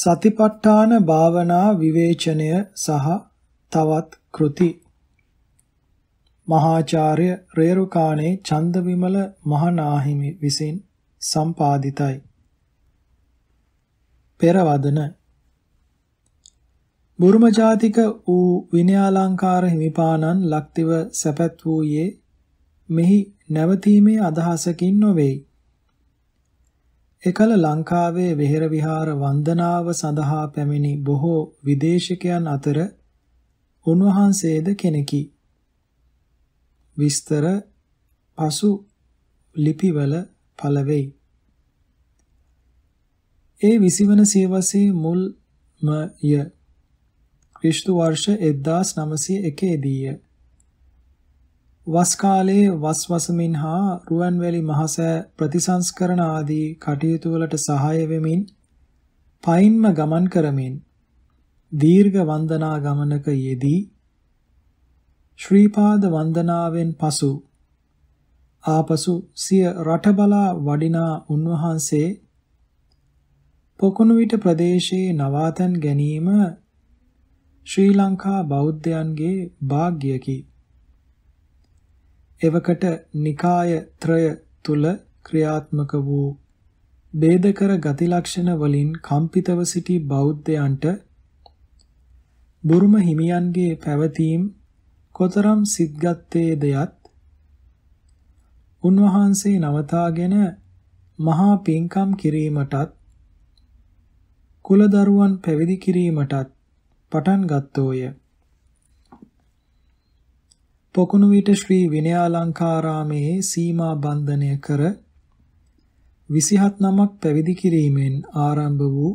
සතිපට්ඨාන භාවනා විවේචනය සහ තවත් කෘති මහාචාර්ය රේරුකාණේ චන්දවිමල මහනාහිමි විසින් සම්පාදිතයි පෙරවදන බුරුම ජාතික වූ විනයාලංකාර හිමිපාණන් ලක්තිව සැපත් වූයේ මෙහි නැවතීමේ අදහසකින් නොවේයි එකල ලංකාවේ විහෙර විහාර වන්දනාව සඳහා පැමිණි බොහෝ විදේශිකයන් අතර උන්වහන්සේද කෙනෙකි. විස්තර පසු ලිපිවල පළවෙයි. ඒ 20 වන සියවසේ මුල්මය ක්‍රිස්තු වර්ෂ 1901 දීය. වස් කාලයේ වස් වසමින් හා රුවන්වැලි මහසෑ ප්‍රතිසංස්කරණ ආදී කටයුතු වලට සහාය වෙමින් පයින්ම ගමන් කරමින් දීර්ඝ වන්දනා ගමනක යෙදී ශ්‍රීපාද වන්දනාවෙන් පසු ආපසු සිය රට බලා වඩිනා උන්වහන්සේ පොකුණුවිට ප්‍රදේශයේ නවාතන් ගැනීම ශ්‍රී ලංකා බෞද්ධයන්ගේ වාග්යකි එවකට නිකාය ත්‍රය තුල ක්‍රියාත්මක වූ ભેදකර ගති ලක්ෂණ වලින් කම්පිතව සිටි බෞද්ධයන්ට බුරුම හිමියන්ගේ පැවතීම් කොතරම් සිද්ගත්තේ දයත් උන්වහන්සේ නවතාගෙන මහා පින්කම් කිරීමටත් කුලදරුවන් පැවිදි කිරීමටත් පටන් ගත්තෝය. පොකුණු විට ශ්‍රී විනයාලංකාරාමේ සීමා බන්ධනය කර 27 නමක් පැවිදි කිරීමෙන් ආරම්භ වූ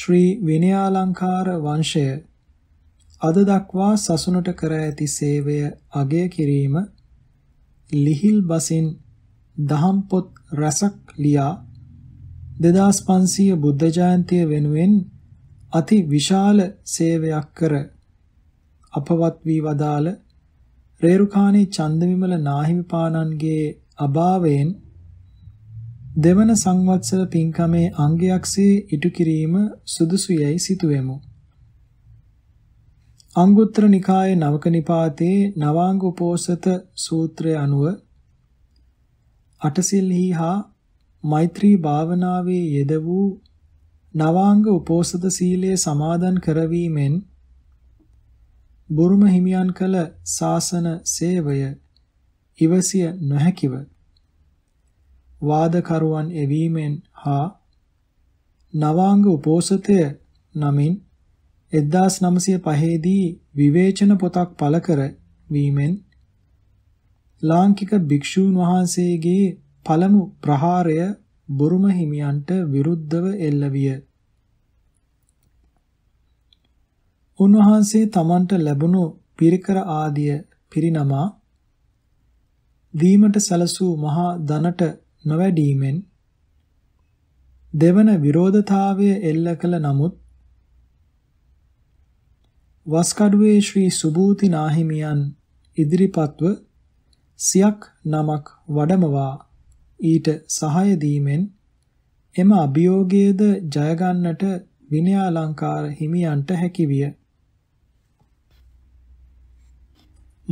ශ්‍රී විනයාලංකාර වංශය අද දක්වා සසුනට කර ඇති සේවය අගය කිරීම ලිහිල් බසින් දහම් පොත් රසක් ලියා 2500 බුද්ධ ජයන්තිය වෙනුවෙන් අති විශාල සේවයක් කර අපවත් වී වදාළ රේරුකාණී චන්දවිමල නාහිමිපාණන්ගේ අභාවයෙන් දෙවන සංවත්සර පින්කමේ අංගයක්සේ ඉටු කිරීම සුදුසු යැයි සිතුවෙමු. අංගුත්තර නිකායේ නවක නිපාතේ නවාංග උපෝසත සූත්‍රය අනුව අටසිල්හි හා මෛත්‍රී භාවනාවේ යෙද වූ නවාංග උපෝසත සීලය සමාදන් කරවීමෙන් බුරුම හිමියන් කළ ශාසන සේවය ඉවසිය නොහැකිව වාදකරුවන් එවීමෙන් හා නවාංග උපෝසතය නමින් 1905 දී විවේචන පොතක් පළ කර වීමෙන් ලාංකික භික්ෂූන් වහන්සේගේ පළමු ප්‍රහාරය බුරුම හිමියන්ට විරුද්ධව එල්ල විය. උන්වහන්සේ තමන්ට ලැබුණු පිරිකර ආදිය පිරිනමා දීමට සැලසූ මහා ධනට නොවැඩීමෙන් දෙවන විරෝධතාවය එල්ල කළ නමුත් වස්කඩුවේ ශ්‍රී සුභූති නාහිමියන් ඉදිරිපත්ව සියක් නමක් වඩමවා ඊට සහාය දීමෙන් එම අභියෝගයේද ජයගන්නට විනයාලංකාර හිමියන්ට හැකිවිය.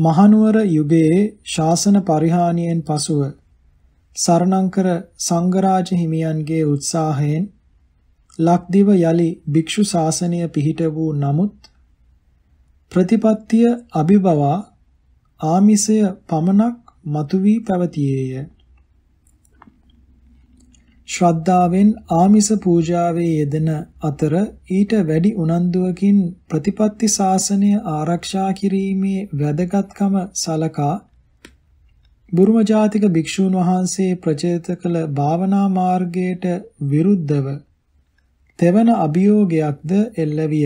මහනුවර යුගයේ ශාසන පරිහානියෙන් පසුව සරණංකර සංඝරාජ හිමියන්ගේ උත්සාහයෙන් ලක්දිව යලි භික්ෂු ශාසනය පිහිට වූ නමුත් ප්‍රතිපත්තිය අභිබවා ආමිසය පමණක් මතුවී පැවතියේය. ශ්‍රද්ධාවෙන් ආමිස පූජාවේ යෙදෙන අතර ඊට වැඩි උනන්දුවකින් ප්‍රතිපත්ති ශාසනය ආරක්ෂා කිරීමේ වැදගත්කම සලකා බුරුම ජාතික භික්ෂූන් වහන්සේ ප්‍රචලිත කළ භාවනා මාර්ගයට විරුද්ධව තෙවන අභියෝගයක්ද එල්ලවිය.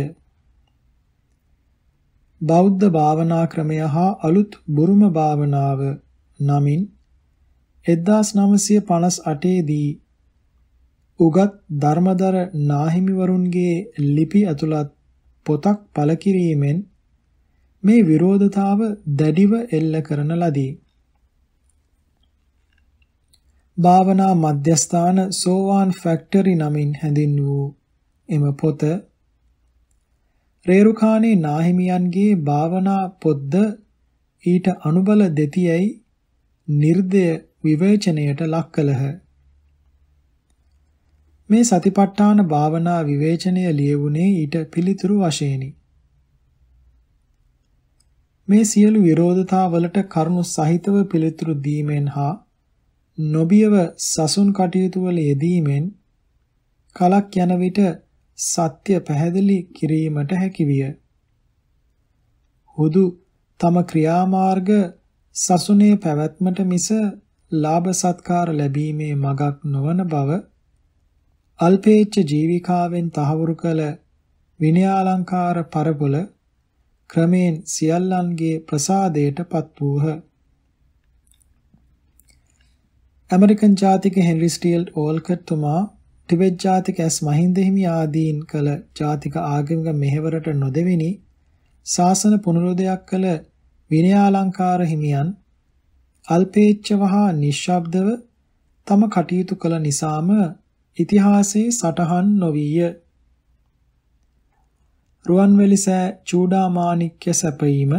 බෞද්ධ භාවනා ක්‍රමය හා අලුත් බුරුම භාවනාව නමින් 1958 දී උගත් ධර්මදර නාහිමිවරුන්ගේ ලිපි ඇතුළත් පොතක් පළ කිරීමෙන් මේ විරෝධතාව දැඩිව එල්ල කරන ලදී. භාවනා මධ්‍යස්ථාන සෝවාන් ෆැක්ටරි නමින් හැඳින් වූ එම පොත රේරුකාණේ නාහිමියන්ගේ භාවනා පොද්ද ඊට අනුබල දෙතියයි නිර්දය විවේචනයට ලක් කළහ. මේ සතිපට්ඨාන භාවනා විවේචනය ලියවුනේ ඊට පිළිතුරු වශයෙනි. මේ සියලු විරෝධතාවලට කරුණු සහිතව පිළිතුරු දීමෙන් හා නොබියව සසුන් කටයුතු වල යෙදීමෙන් කලක් යන විට සත්‍ය පැහැදිලි කිරීමට හැකිවිය. හුදු තම ක්‍රියාමාර්ග සසුනේ පැවැත්මට මිස ලාභ සත්කාර ලැබීමේ මගක් නොවන බව අල්පේච්ඡ ජීවිකාවෙන් තහවුරු කළ විනයාලංකාර පරපුල ක්‍රමෙන් සියල්ලන්ගේ ප්‍රසාදයට පත් වූහ. ඇමරිකන් ජාතික හෙන්රි ස්ටීල්ඩ් ඕල්කට් තුමා ටිබෙට් ජාතික ඇස් මහින්ද හිමි ආදීන් කළ ජාතික ආගමික මෙහෙවරට නොදෙවෙනි ශාසන පුනරුදයක් කළ විනයාලංකාර හිමියන් අල්පේච්ඡව හා නිශ්ශබ්දව තම කටයුතු කළ නිසාම ඉතිහාසයේ සටහන් නොවිය. රුවන්වැලි සෑ චූඩාමාණික්‍ය සැපීම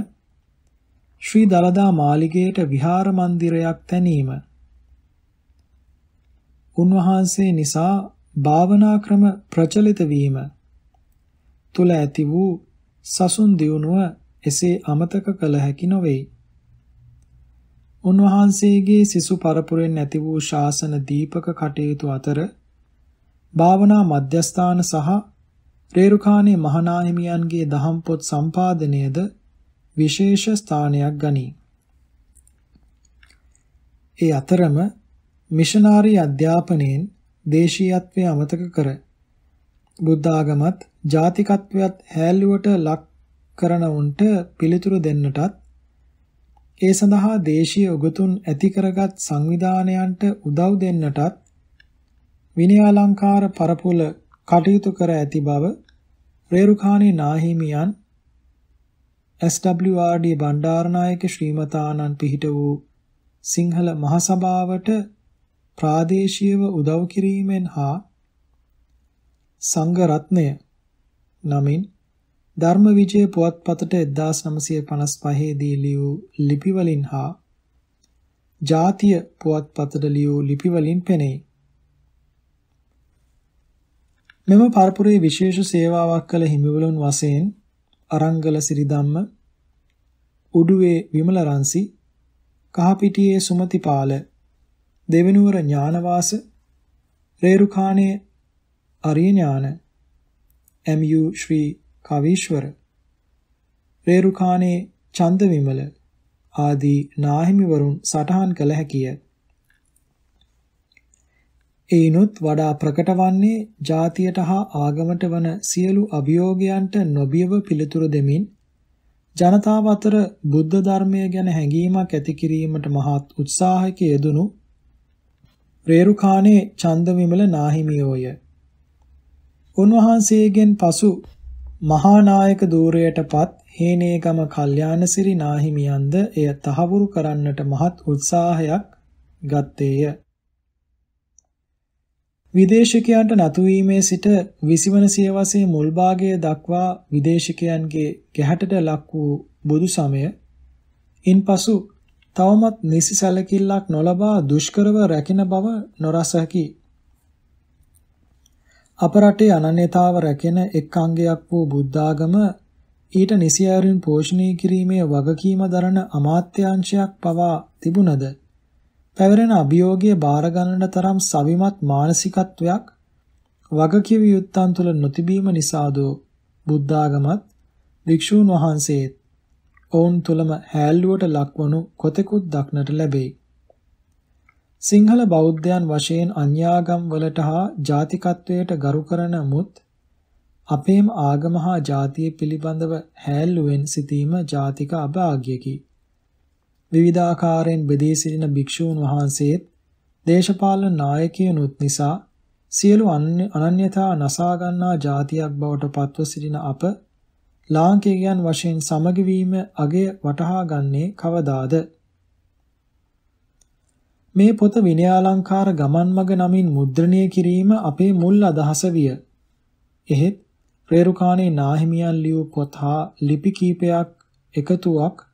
ශ්‍රී දලදා මාලිගයට විහාර මන්දිරයක් තැනීම උන්වහන්සේ නිසා භාවනා ක්‍රම ප්‍රචලිත වීම තුල ඇති වූ සසුන් දියුණුව එසේ අමතක කළ හැකි නොවේ. උන්වහන්සේගේ සිසු පරපුරෙන් ඇති වූ ශාසන දීපක කටයුතු අතර භාවනා මධ්‍යස්ථාන සහ රේරුකාණේ මහානාහිමියන්ගේ දහම් පොත් සම්පාදනයේද විශේෂ ස්ථානයක් ගනී. ඒ අතරම මිෂනාරි අධ්‍යාපනයෙන් දේශීයත්වය අමතක කර බුද්ධාගමත් ජාතිකත්වයත් හැල්ලුවට ලක් කරන උන්ට පිළිතුරු දෙන්නටත් ඒ සඳහා දේශීය උගතුන් ඇති කරගත් සංවිධානයන්ට උදව් දෙන්නටත් විනයාලංකාර පරපුල කටයුතු කර ඇති බව රේරුකාණී නාහිමියන් SWRD බණ්ඩාරනායක ශ්‍රීමතාණන් පිහිට වූ සිංහල මහසභාවට ප්‍රාදේශීයව උදව් කිරීමෙන් හා සංඝ රත්නය නමින් ධර්ම විජය පුවත්පතට 1955 දී ලියූ ලිපිවලින් හා ජාතිය පුවත්පතට ලියූ ලිපිවලින් පෙනේ. මෙම පරපුරේ විශේෂ සේවාවක් කළ හිමිවලුන් වශයෙන් අරංගල සිරිධම්ම, උඩුවේ විමලරන්සි, කහපිටියේ සුමතිපාල, දෙවෙනුවර ඥානවාස, රේරුකාණේ අරියඥාන, එම්.යු. ශ්‍රී කවීශ්වර, රේරුකාණේ චන්දවිමල ආදී නාහිමිවරුන් සටහන් කළ හැකිය. ඒනොත් වඩා ප්‍රකට වන්නේ ජාතියට හා ආගමට වන සියලු අභියෝගයන්ට නොබියව පිළිතුරු දෙමින් ජනතාව අතර බුද්ධ ධර්මය ගැන හැඟීමක් ඇති කිරීමට මහත් උත්සාහයක යෙදුණු රේරුකාණේ චන්දවිමල නාහිමියෝය. උන්වහන්සේගෙන් පසු මහා නායක ධූරයටපත් හේනේගම කල්යාණසිරි නාහිමියන්ද එය තහවුරු කරන්නට මහත් උත්සාහයක් ගත්තේය. විදේශිකයන්ට නතුවීමේ සිට 20 වන සියවසේ මුල් භාගය දක්වා විදේශිකයන්ගේ ගැහැටට ලක් වූ බුදු සමය ඉන්පසු තවමත් නිසි සැලකිල්ලක් නොලබා දුෂ්කරව රැකින බව නොරසකි. අප රටේ අනන්‍යතාව රැකෙන එක් අංගයක් වූ බුද්ධාගම ඊට නිසියරින් පෝෂණය කිරීමේ වගකීම දරන අමාත්‍යාංශයක් පවා තිබුණද පැවරෙන අභියෝගය බාර තරම් සවිමත් මානසිකත්වයක් වගකිව යුත්තන් තුළ නොතිබීම නිසාද බුද්ධාගමත් වික්ෂූන් වහන්සේත් ඔවුන් තුළම හැල්ලුවට ලක්වනු කොතෙකුත් දක්නට ලැබේ. සිංහල බෞද්ධයන් වශයෙන් අන්‍යාගම් වලට හා ජාතිකත්වයට ගරු කරන මුත් අපේම ආගම හා ජාතිය පිළිබඳව හැල්ලුවෙන් සිටීම ජාතික අභාග්‍යකි. විවිධාකාරයෙන් බෙදී සිටින භික්ෂූන් වහන්සේත් දේශපාලන නායකයනුත් නිසා සියලු අනන්‍යතා නසා ගන්නා જાතියක් බවට පත්ව සිටින අප ලාංකිකයන් වශයෙන් සමග වීම අගය වටහා ගන්නේ කවදාද මේ පොත විනයාලංකාර ගමන්මග නමින් මුද්‍රණය කිරීම අපේ මුල් අදහස විය එහෙත් ප්‍රේරුකාණේ නාහිමියන් ලියූ පොත හා ලිපි කීපයක් එකතුවක්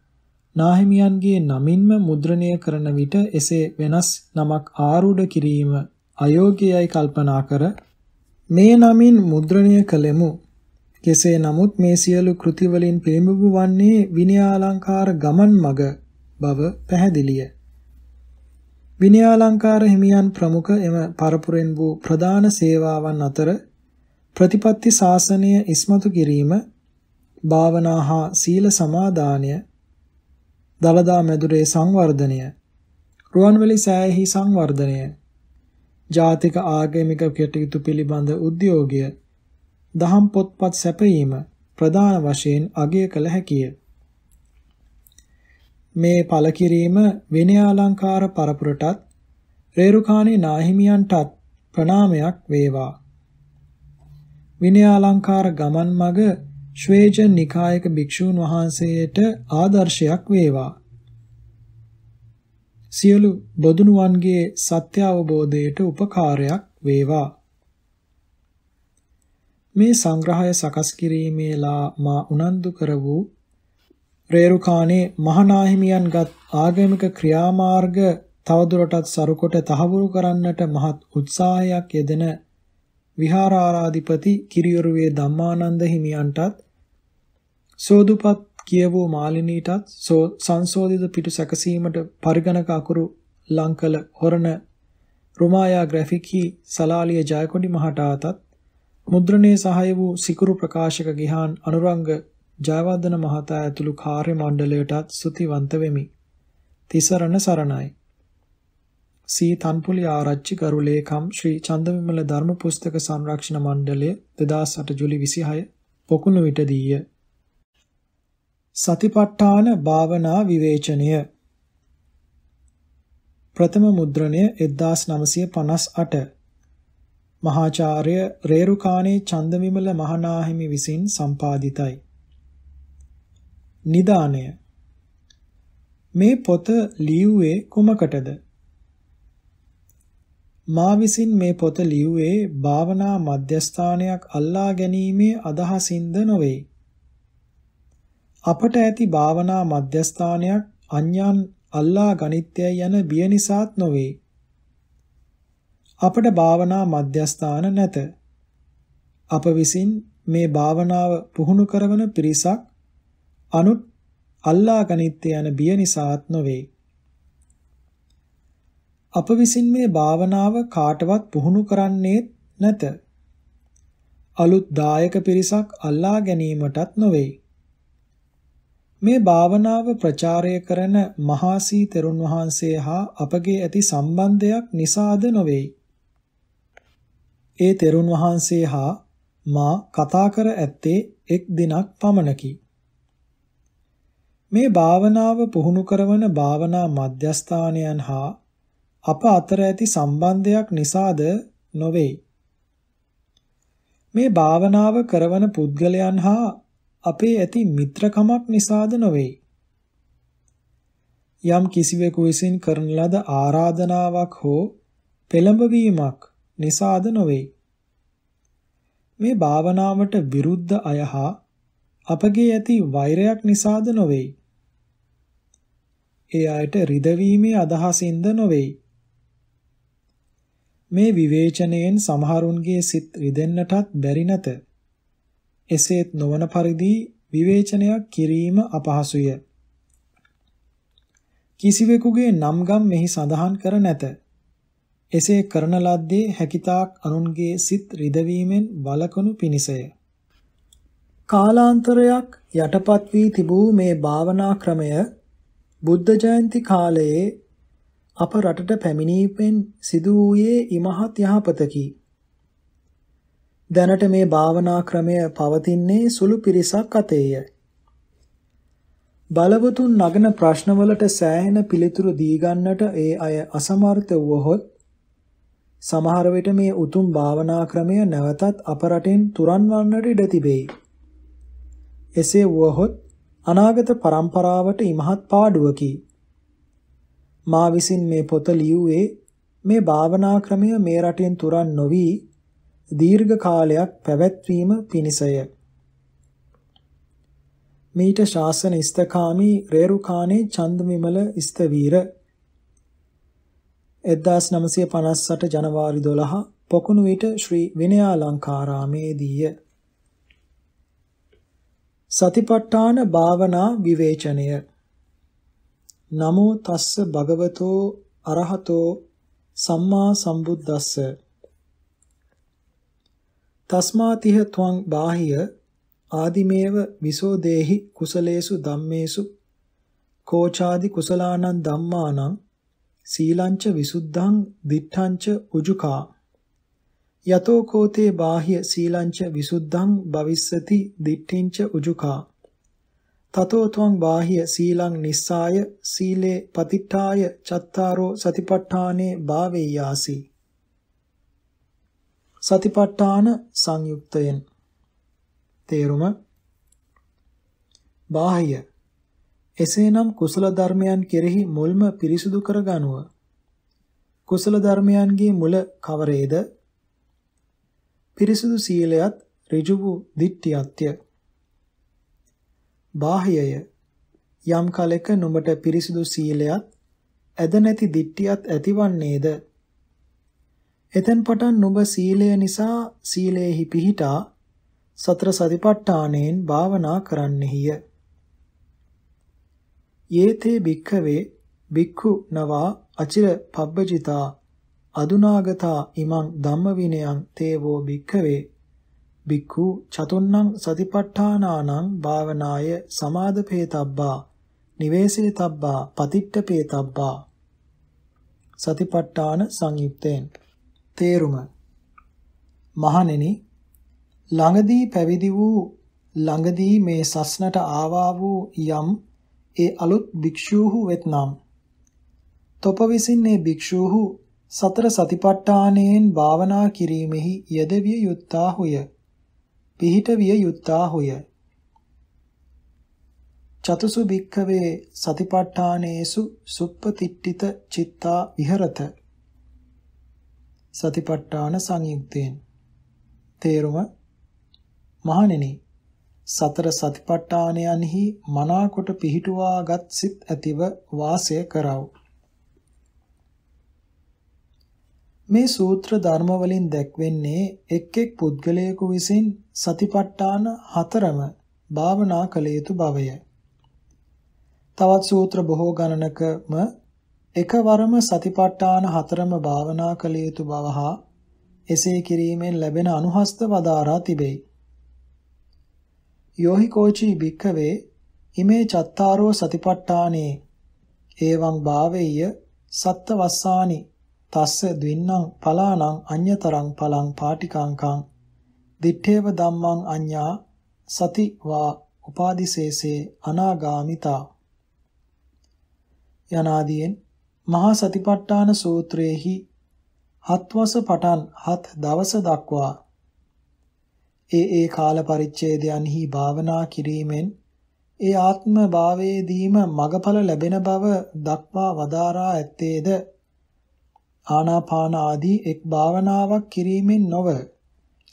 නාහිමියන්ගේ නමින්ම මුද්‍රණය කරන විට එසේ වෙනස් නමක් ආරූඪ කිරීම අයෝග්‍යයි කල්පනා කර මේ නමින් මුද්‍රණය කළෙමු. කෙසේ නමුත් මේ සියලු කෘති වලින් පිළිඹු වන්නේ විනයාලංකාර ගමන් මග බව පැහැදිලිය. විනයාලංකාර හිමියන් ප්‍රමුඛ එම පරපුරෙන් වූ ප්‍රධාන සේවාවන් අතර ප්‍රතිපත්ති ශාසනය ඉස්මතු කිරීම භාවනා හා සීල සමාදානය දලදා මැදුරේ සංවර්ධනය රුවන්වැලි සෑයෙහි සංවර්ධනය ජාතික ආගමික කටයුතු පිළිබඳ උද්‍යෝගය දහම් පොත්පත් සැපයීම ප්‍රධාන වශයෙන් අගය කළ හැකිය මේ පළ කිරීම විනයාලංකාර පරපුරටත් රේරුකාණේ නාහිමියන්ටත් ප්‍රණාමයක් වේවා විනයාලංකාර ගමන් මග ශ්වේජ නිකායක භික්ෂූන් වහන්සේට ආදර්ශයක් වේවා. සියලු බොදුනුවන්ගේ සත්‍ය අවබෝධයට උපකාරයක් වේවා. මේ සංග්‍රහය සකස් කිරීමේලා මා උනන්දු කර වූ රේරුකාණේ මහනාහිමියන්ගත් ආගමික ක්‍රියාමාර්ග තවදුරටත් සරුකොට තහවුරු කරන්නට මහත් උත්සාහයක් යෙදෙන විහාරාරාධිපති කිරියොරුවේ ධම්මානන්ද හිමියන්ටත් සෝදුපත් කියවූ මාලිනීටත් සංශෝධිත පිටු සැකසීමට පරිගණක අකුරු ලංකල හොරණ රුමායා ග්‍රැෆිකි සලාලිය ජයකොඩි මහතාටත් මුද්‍රණයේ සහාය වූ සිකුරු ප්‍රකාශක ගිහාන් අනුරංග ජයවර්ධන මහතා ඇතුළු කාර්ය මණ්ඩලයටත් සුතිවන්ත වෙමි. තිසරණ සරණයි. සී තන්පුලි ආරච්චි ගරු ලේකම් ශ්‍රී චන්දවිමල ධර්ම පුස්තක සංරක්ෂණ මණ්ඩලය 2008 ජූලි 26 පොකුණු විට දීය. සතිපට්ඨාන භාවනා විවේචනය ප්‍රථම මුද්‍රණය 1958 මහාචාර්ය රේරුකාණේ චන්දවිමල මහනාහිමි විසින් සම්පාදිතයි. නිදාණය මේ පොත ලියුවේ කුමකටද? මා විසින් මේ පොත ලියුවේ භාවනා මධ්‍යස්ථානයක් අල්ලා ගැනීමේ අදහසින්ද නොවේ. අපට ඇති භාවනා මධ්‍යස්ථානයක් අඥාන් අල්ලා ගනිත්‍යය යන බිය නිසාත් නොවේ. අපට භාවනා මධ්‍යස්ථාන නැත. අප විසින් මේ භාවනාව පුහුණු කරවන පිරිසක් අනුත් අල්ලා ගනිත්‍ය යන බිය නිසාත් නොවේ. අප විසින් මේ භාවනාව කාටවත් පුහුණු කරන්නේ නැත. අලුත් දායක පිරිසක් අල්ලා ගැනීමටත් නොවේ. මේ භාවනාව ප්‍රචාරය කරන මහාසී තෙරුන් වහන්සේ හා අපගේ ඇති සම්බන්ධයක් නිසාද නොවේයි. ඒ තෙරුන් වහන්සේ හා මා කතා කර ඇත්තේ එක් දිනක් පමණකි. මේ භාවනාව පුහුණු කරවන භාවනා මධ්‍යස්ථානයන් හා අප අතර ඇති සම්බන්ධයක් නිසාද නොවේ. මේ භාවනාව කරවන පුද්ගලයන් හා අපේ ඇති මිත්‍රකමක් නිසාද නොවේ. යම් කිසිවෙකු විසින් කරන ලද ආරාධනාවක් හෝ පෙළඹවීමක් නිසාද නොවේ. මේ භාවනාවට විරුද්ධ අය හා අපගේ ඇති වෛරයක් නිසාද නොවේ. ඒ අයට රිදවීමේ අදහසින්ද නොවේ. මේ විවේචනයෙන් සමහරුන්ගේ සිත් රිදෙන්නටත් බැරි නැත. එසේත් නොවන පරිදි විවේචනයක් කිරීම අපහසුය. කිසිවෙකුගේ නම්ගම් මෙහි සඳහන් කර නැත. එසේ කරන ලද්දේ හැකිතාක් අනුන්ගේ සිත් රිදවීමෙන් වළකනු පිණිසය. කාලාන්තරයක් යටපත් වී තිබූ මේ භාවනා ක්‍රමය බුද්ධ ජයන්ති කාලයේ අප රටට පැමිණීමෙන් සිදු වූයේ ඉමහත් යහපතකි. දැනට මේ භාවනා ක්‍රමය පවතින්නේ සුළු පිරිසක් අතේය. බලවතුන් නගන ප්‍රශ්නවලට සෑහෙන පිළිතුරු දී ගන්නට ඒ අය අසමර්ථ වුවහොත් සමහර විට මේ උතුම් භාවනා ක්‍රමය නැවතත් අප රටෙන් තුරන් වන්නට ඉඩ තිබේ. එසේ වුවහොත් අනාගත පරම්පරාවට ඉමහත් පාඩුවකි. මා විසින් මේ පොත ලියුවේ මේ භාවනා ක්‍රමය මේ රටෙන් තුරන් නොවී දීර්ඝ කාලයක් පැවැත්වීම පිණිසය. මීට ශාසන ඉස්තකාමී රේරුකානේ චන්දවිමල ඉස්තවීර 1958 ජනවාරි 12 පොකුණු විට ශ්‍රී විනයාලංකාරාමේදීය. සතිපට්ඨාන භාවනා විවේචනය නමෝ තස්ස භගවතෝ අරහතෝ සම්මා සම්බුද්දස්ස තස්මාතිහ ත්වං බාහිය ආදිමේව විසෝදේහි කුසලේසු ධම්මේසු කෝචාදි කුසලානං ධම්මානං සීලංච විසුද්ධං දිඨංච උජුකා යතෝ කෝතේ බාහ්‍ය සීලංච විසුද්ධං භවිස්සති දිඨින්ච උජුකා තතෝ ත්වං බාහ්‍ය සීලං නිස්සාය සීලේ පතිට්ඨාය චත්තාරෝ සතිපට්ඨානේ භාවේයාසී සතිපට්ඨාන සංයුක්තයෙන් තේරුම බාහ්‍ය එසේනම් කුසල ධර්මයන් කෙරෙහි මුල්ම පිරිසුදු කර ගනුව කුසල ධර්මයන්ගේ මුල කවරේද පිරිසුදු සීලයත් ඍජු වූ දිට්ඨියත්ය බාහ්‍යය යම් කලෙක නුඹට පිරිසුදු සීලයත් ඇද නැති දිට්ඨියත් ඇතිවන්නේද එතෙන් පටන් නුඹ සීලය නිසා සීලේහි පිහිටා සතර සතිපට්ඨානෙන් භාවනා කරන්නෙහිය. යේතේ භික්ඛවේ භික්ඛු නවා අචිර පබ්බජිතා අදුනාගතා ඉමං ධම්ම විනයං තේවෝ භික්ඛවේ භික්ඛු චතුන්නං සතිපට්ඨානානං භාවනාය සමාදපේතබ්බා නිවේසේතබ්බා පතිට්ඨපේතබ්බා සතිපට්ඨාන සංයුත්තේන් තේරුම මහණෙනි ළඟදී පැවිදි වූ ළඟදී මේ සස්නට ආවා වූ යම් ඒ අලුත් භික්ෂූහු වෙත්නම් තොප විසින් මේ භික්ෂූහු සතර සතිපට්ඨානයෙන් භාවනා කිරීමෙහි යෙදවිය යුත්තාහුය පිහිට විය යුත්තාහුය චතුසු භික්ඛවේ සතිපට්ඨානේසු සුප්පතිට්ඨිත චිත්තා විහෙරත සතිපට්ඨාන සංයුක්තයෙන් තේරුම මහණෙනි සතර සතිපට්ඨානයන්හි මනාකොට පිහිටුවාගත් සිත් ඇතිව වාසය කරව. මේ සූත්‍ර ධර්ම වලින් දැක්වෙන්නේ එක් එක් පුද්ගලයෙකු විසින් සතිපට්ඨාන හතරම භාවනා කළ යුතු බවය. තවත් සූත්‍ර බොහෝ ගණනකම එකවරම සතිපට්ඨාන හතරම භාවනා කළ යුතු බව හා එසේ කිරීමෙන් ලැබෙන අනුහස්ත වදාරා තිබේ. යෝහි කෝචි භික්ඛවේ ඉමේ චත්තාරෝ සතිපට්ඨානේ එවං භාවෙය්‍ය සත්ත වස්සානි තස්ස ද්වින්නම් පලානං අඤ්‍යතරං පලං පාටිකාංකං දිත්තේව ධම්මං අඤ්ඤා සති වා උපාදිසේසේ අනාගාමිතා යනාදීන් මහා සතිපට්ඨාන සූත්‍රයේහි හත්වස පටන් හත් දවස දක්වා ඒ ඒ කාල පරිච්ඡේදයන්හි භාවනා කිරීමෙන් ඒ ආත්ම භාවයේදීම මගඵල ලැබෙන බව දක්වා වදාරා ඇත්තේද ආනාපාන ආදී එක් භාවනාවක් කිරීමෙන් නොව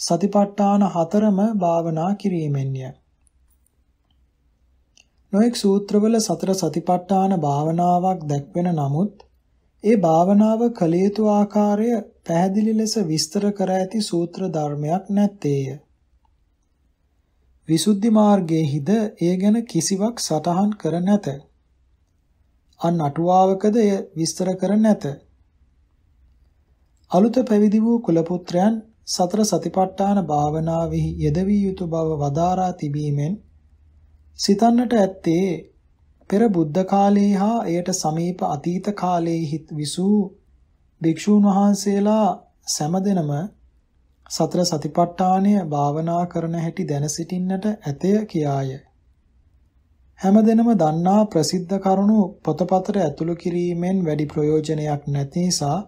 සතිපට්ඨාන හතරම භාවනා කිරීමෙන්ය නොඑක් සූත්‍රවල සතර සතිපට්ඨාන භාවනාවක් දැක්වෙන නමුත් ඒ භාවනාව කළ යුතු ආකාරය පැහැදිලි ලෙස විස්තර කර ඇති සූත්‍ර ධර්මයක් නැත්තේය. විසුද්ධි මාර්ගයේහිද ඒ ගැන කිසිවක් සටහන් කර නැත. අන් අටුවාවකද එය විස්තර කර නැත. අලුත පැවිදි වූ කුලපුත්‍රයන් සතර සතිපට්ඨාන භාවනාවෙහි යෙදවිය යුතු බව වදාරා තිබීමෙන් සිතන්නට ඇත්තේ පෙර බුද්ධ කාලයේ හා එයට සමීප අතීත කාලයේ විසූ භික්ෂූන් වහන්සේලා සැමදෙනම සතර සතිපට්ඨානය භාවනා කරන හැටි දැන සිටින්නට ඇතය කියාය. හැමදෙනම දන්නා ප්‍රසිද්ධ කරුණු පොතපතට ඇතුළු කිරීමෙන් වැඩි ප්‍රයෝජනයක් නැති නිසා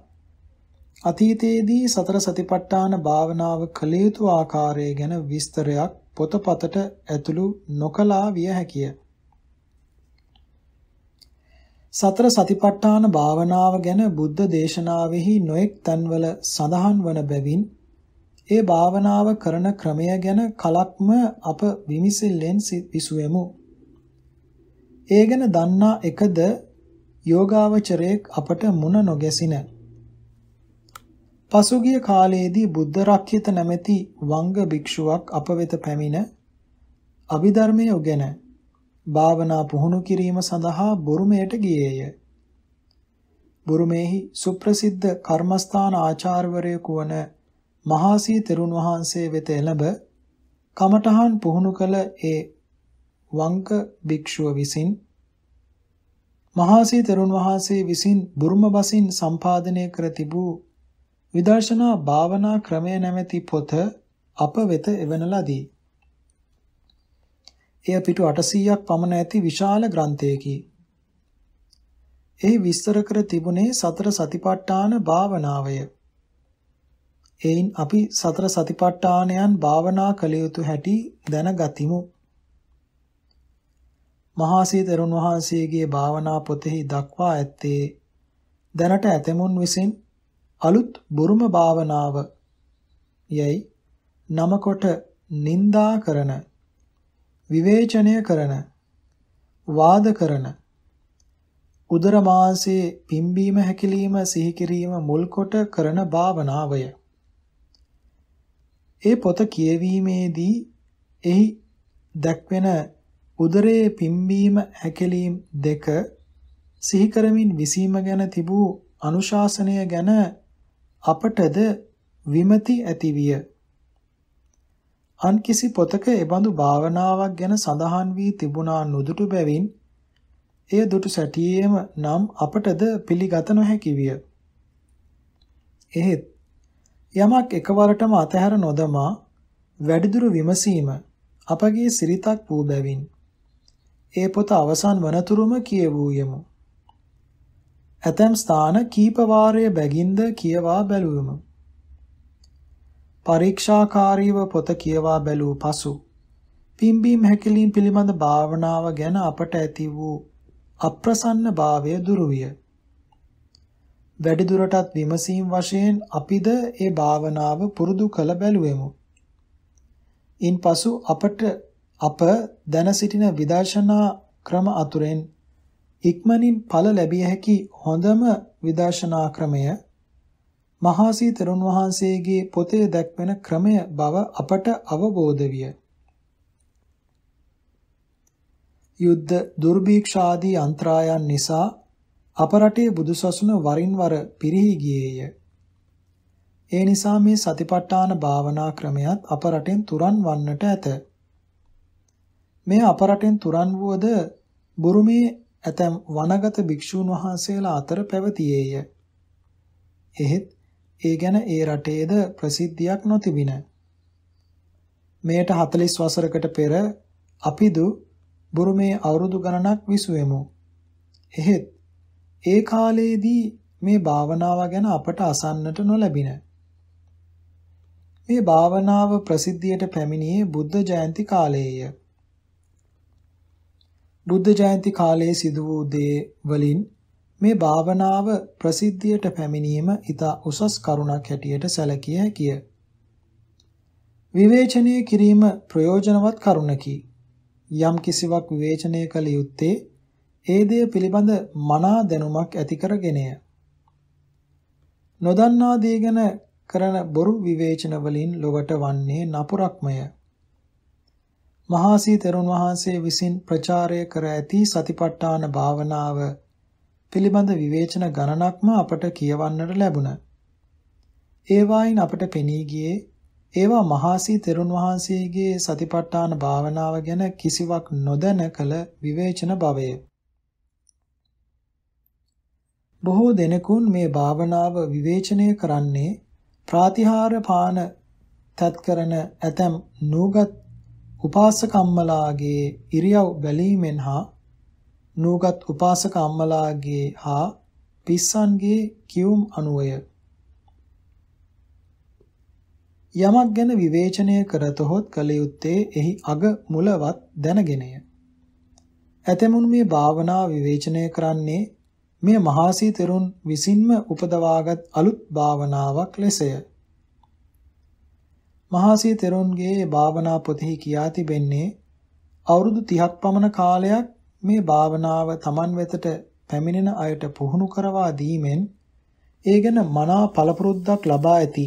අතීතයේදී සතර සතිපට්ඨාන භාවනාව කළ යුතු ආකාරය ගැන විස්තරයක් පොතපතට ඇතුළු නොකලා විය හැකිය. සතර සතිපට්ඨාන භාවනාව ගැන බුද්ධ දේශනාවෙහි නොඑක් තන්වල සඳහන් වන බැවින් ඒ භාවනාව කරන ක්‍රමය ගැන කලක්ම අප විමිසෙල්ලෙන් විසුවෙමු. ඒ ගැන දන්නා එකද යෝගාවචරයෙක් අපට මුණ නොගැසින. පසුගිය කාලයේදී බුද්ධ රක්ෂිත නැමැති වංග භික්ෂුවක් අප වෙත පැමිණ අභිධර්මයේ උගෙන භාවනා පුහුණු කිරීම සඳහා බුරුමයට ගියේය. බුරුමේහි සුප්‍රසිද්ධ කර්මස්ථාන ආචාර්යවරයෙකු වන මහාසී තෙරුන් වහන්සේ වෙත එළඹ කමඨහන් පුහුණු කළ ඒ වංක භික්ෂුව විසින් මහාසී තෙරුන් වහන්සේ විසින් බුරුම බසින් සම්පාදනය කර තිබූ විදර්ශනා භාවනා ක්‍රමය නැමැති පොත අප වෙත එවන ලදී. එය පිටු 800ක් පමණ ඇති විශාල ග්‍රන්ථයකි. එහි විස්තර කර තිබුණේ සතර සතිපට්ඨාන භාවනාවය. එයින් අපි සතර සතිපට්ඨානයන් භාවනා කළ යුතු හැටි දැනගතිමු. මහාසී තෙරුන් වහන්සේගේ භාවනා පොතෙහි දක්වා ඇත්තේ දැනට ඇතමුන් විසින් අලුත් බුරුම භාවනාව යයි නමකොට නින්දා කරන විවේචනය කරන වාද කරන උදර මාසයේ පිම්බීම හැකිලිම සිහි කිරීම මුල් කොට කරන භාවනාවය. ඒ පොත කියවීමේදී එහි දැක්වෙන උදරයේ පිම්බීම හැකිලීම් දෙක සිහි කරමින් විසීම ගැන තිබූ අනුශාසනය ගැන අපටද විමති ඇතිවිය. අන් කිසි පොතක එබඳු භාවනාවක් ගැන සඳහන් වී තිබුණා නුදුටු බැවින් එය දුටු සැටියේම නම් අපටද පිළිගත නොහැකි විය. එහෙත් යමක් එකවරටම අතහැර නොදමා වැඩිදුර විමසීම අපගේ සිරිතක් වූ බැවින් ඒ පොත අවසන් වනතුරුම කියවූයෙමු. ඇතැම් ස්ථාන කීප වාරයේ බැගින්ද කියවා බැලුවෙමු. පරීක්ෂාකාරීව පොත කියවා බැලූ පසු පිම්බීම් හැකිලීම් පිළිබඳ භාවනාව ගැන අපට ඇති වූ අප්‍රසන්න භාවය දුරු විය. වැඩිදුරටත් විමසීම් වශයෙන් අපිද ඒ භාවනාව පුරුදු කළ බැලුවෙමු. ඉන්පසු අපට අප දැන සිටින විදර්ශනා ක්‍රම අතුරෙන් ඉක්මනින් ඵල ලැබිය හැකි හොඳම විදර්ශනා ක්‍රමය මහාසී තෙරුන් වහන්සේගේ පොතේ දැක්වෙන ක්‍රමය බව අපට අවබෝධ විය. යුද්ධ දුර්භීක්ෂාදී අන්ත්‍රායන් නිසා අප රටේ බුදුසසුන වරින් වර පිරිහි ගියේය. ඒ නිසා මේ සතිපට්ඨාන භාවනා ක්‍රමයත් අප රටෙන් තුරන් වන්නට ඇත. මේ අප රටෙන් තුරන් වුවද බුරුමේ ඇතැම් වනගත භික්ෂූන් වහන්සේලා අතර පැවතියේය. එහෙත් ඒ ගැන ඒ රටේද ප්‍රසිද්ධියක් නොතිබින. මෙයට 40 වසරකට පෙර අපිදු බුරුමේ අවුරුදු ගණනක් විසුවෙමු. එහෙත් ඒ කාලයේදී මේ භාවනාව ගැන අපට අසන්නට නොලැබින. මේ භාවනාව ප්‍රසිද්ධියට පැමිණියේ බුද්ධ ජයන්ති කාලයේය. බුද්ධ ජයන්ති කාලයේ සිදු වූ දේ වලින් මේ භාවනාව ප්‍රසිද්ධියට පැමිණීම ඊතා උසස් කරුණක් හැටියට සැලකිය හැකිය. විවේචනය කිරීම ප්‍රයෝජනවත් කරුණකි. යම් කිසිවක් විවේචනය කළ යුත්තේ ඒ දේ පිළිබඳ මනා දැනුමක් ඇති කරගෙනය. නොදන්නා දේ ගැන කරන බොරු විවේචන වලින් ලොවට වන්නේ නපුරක්මය. මහාසී තෙරුන් වහන්සේ විසින් ප්‍රචාරය කර ඇති සතිපට්ඨාන භාවනාව පිළිබඳ විවේචන ගණනක්ම අපට කියවන්නට ලැබුණා. ඒවායින් අපට පෙනී ගියේ ඒවා මහාසී තෙරුන් වහන්සේගේ සතිපට්ඨාන භාවනාව ගැන කිසිවක් නොදැන කළ විවේචන බවය. බොහෝ දෙනෙකුන් මේ භාවනාව විවේචනය කරන්නේ ප්‍රාතිහාර පාන තත් කරන ඇතම් නූගත් උපාසකම්මලාගේ ඉරියව් බැලීමෙන් හා නූගත් උපාසක අම්මලාගේ හා පිස්සන්ගේ කියුම් අනුවය. යමක් ගැන විවේචනය කරතොත් කළ යුත්තේ එහි අග මුලවත් දැනගෙනය. ඇතමුන් මේ භාවනා විවේචනය කරන්නේ මේ මහාසී තෙරුන් විසින්ම උපදවාගත් අලුත් භාවනාවක් ලෙසය. මහාසී තෙරුන්ගේ භාවනා පොතෙහි කියා තිබෙන්නේ අවුරුදු 30ක් පමණ කාලයක් මේ භාවනාව Taman වෙතට පැමිණෙන අයට පුහුණු කරවා දීමෙන් ඒ ගැන මනා පළපුරුද්දක් ලබා ඇති.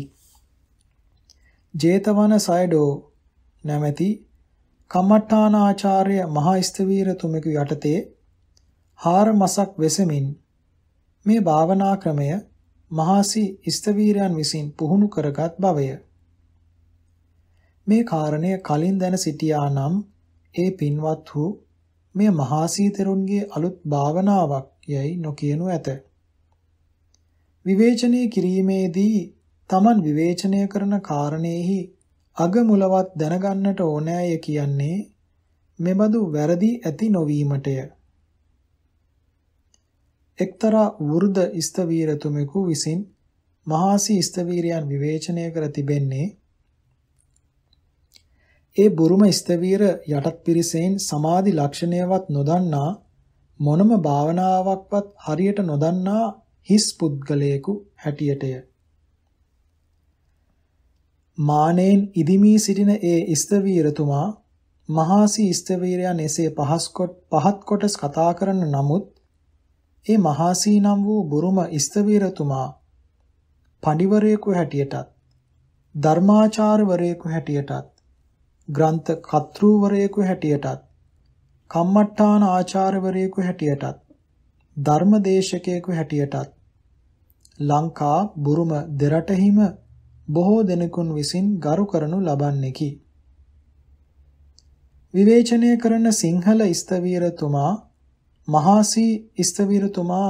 ජේතවන සයඩෝ නැමැති කමඨාන ආචාර්ය මහස්තවීර තුමෙකු යටතේ හාර මසක් වෙසමින් මේ භාවනා ක්‍රමය මහසි ස්තවීරයන් විසින් පුහුණු කරගත් බවය. මේ කාරණය කලින් දැන සිටියා නම් ඒ පින්වත් වූ මෙය මහාසී තෙරුන්ගේ අලුත් භාවනාවක් යයි නොකියනු ඇත. විවේචනය කිරීමේදී Taman විවේචනය කරන කාරණේහි අගමුලවත් දැනගන්නට ඕනෑය කියන්නේ මෙබඳු වැරදි ඇති නොවීමටය. එක්තරා වෘද ස්තවීරතුමෙකු විසින් මහාසි ස්තවීරයන් විවේචනය කර තිබෙන්නේ ඒ බුරුම ස්තවීර යටත් පිරිසෙන් සමාධි ලක්ෂණයවත් නොදන්නා මොනම භාවනාවක්වත් හරියට නොදන්නා හිස් පුද්ගලයෙකු හැටියටය. මානෙන් ඉදිමී සිටින ඒ ස්තවීරතුමා මහාසී ස්තවීරයන් එසේ පහස්කොට පහත් කොටස් කතා කරන නමුත් ඒ මහාසී නම් වූ බුරුම ස්තවීරතුමා පඬිවරයෙකු හැටියටත් ධර්මාචාර්යවරයෙකු හැටියටත් ග්‍රන්ථ කර්තෘවරයෙකු හැටියටත් කම්මට්ටාන ආචාර්යවරයෙකු හැටියටත් ධර්මදේශකයෙකු හැටියටත් ලංකා බුරුම දෙරටහිම බොහෝ දෙනෙකුන් විසින් ගරු කරනු ලබන්නේකි. විවේචනය කරන සිංහල ස්තවීරතුමා මහාසී ස්තවීරතුමා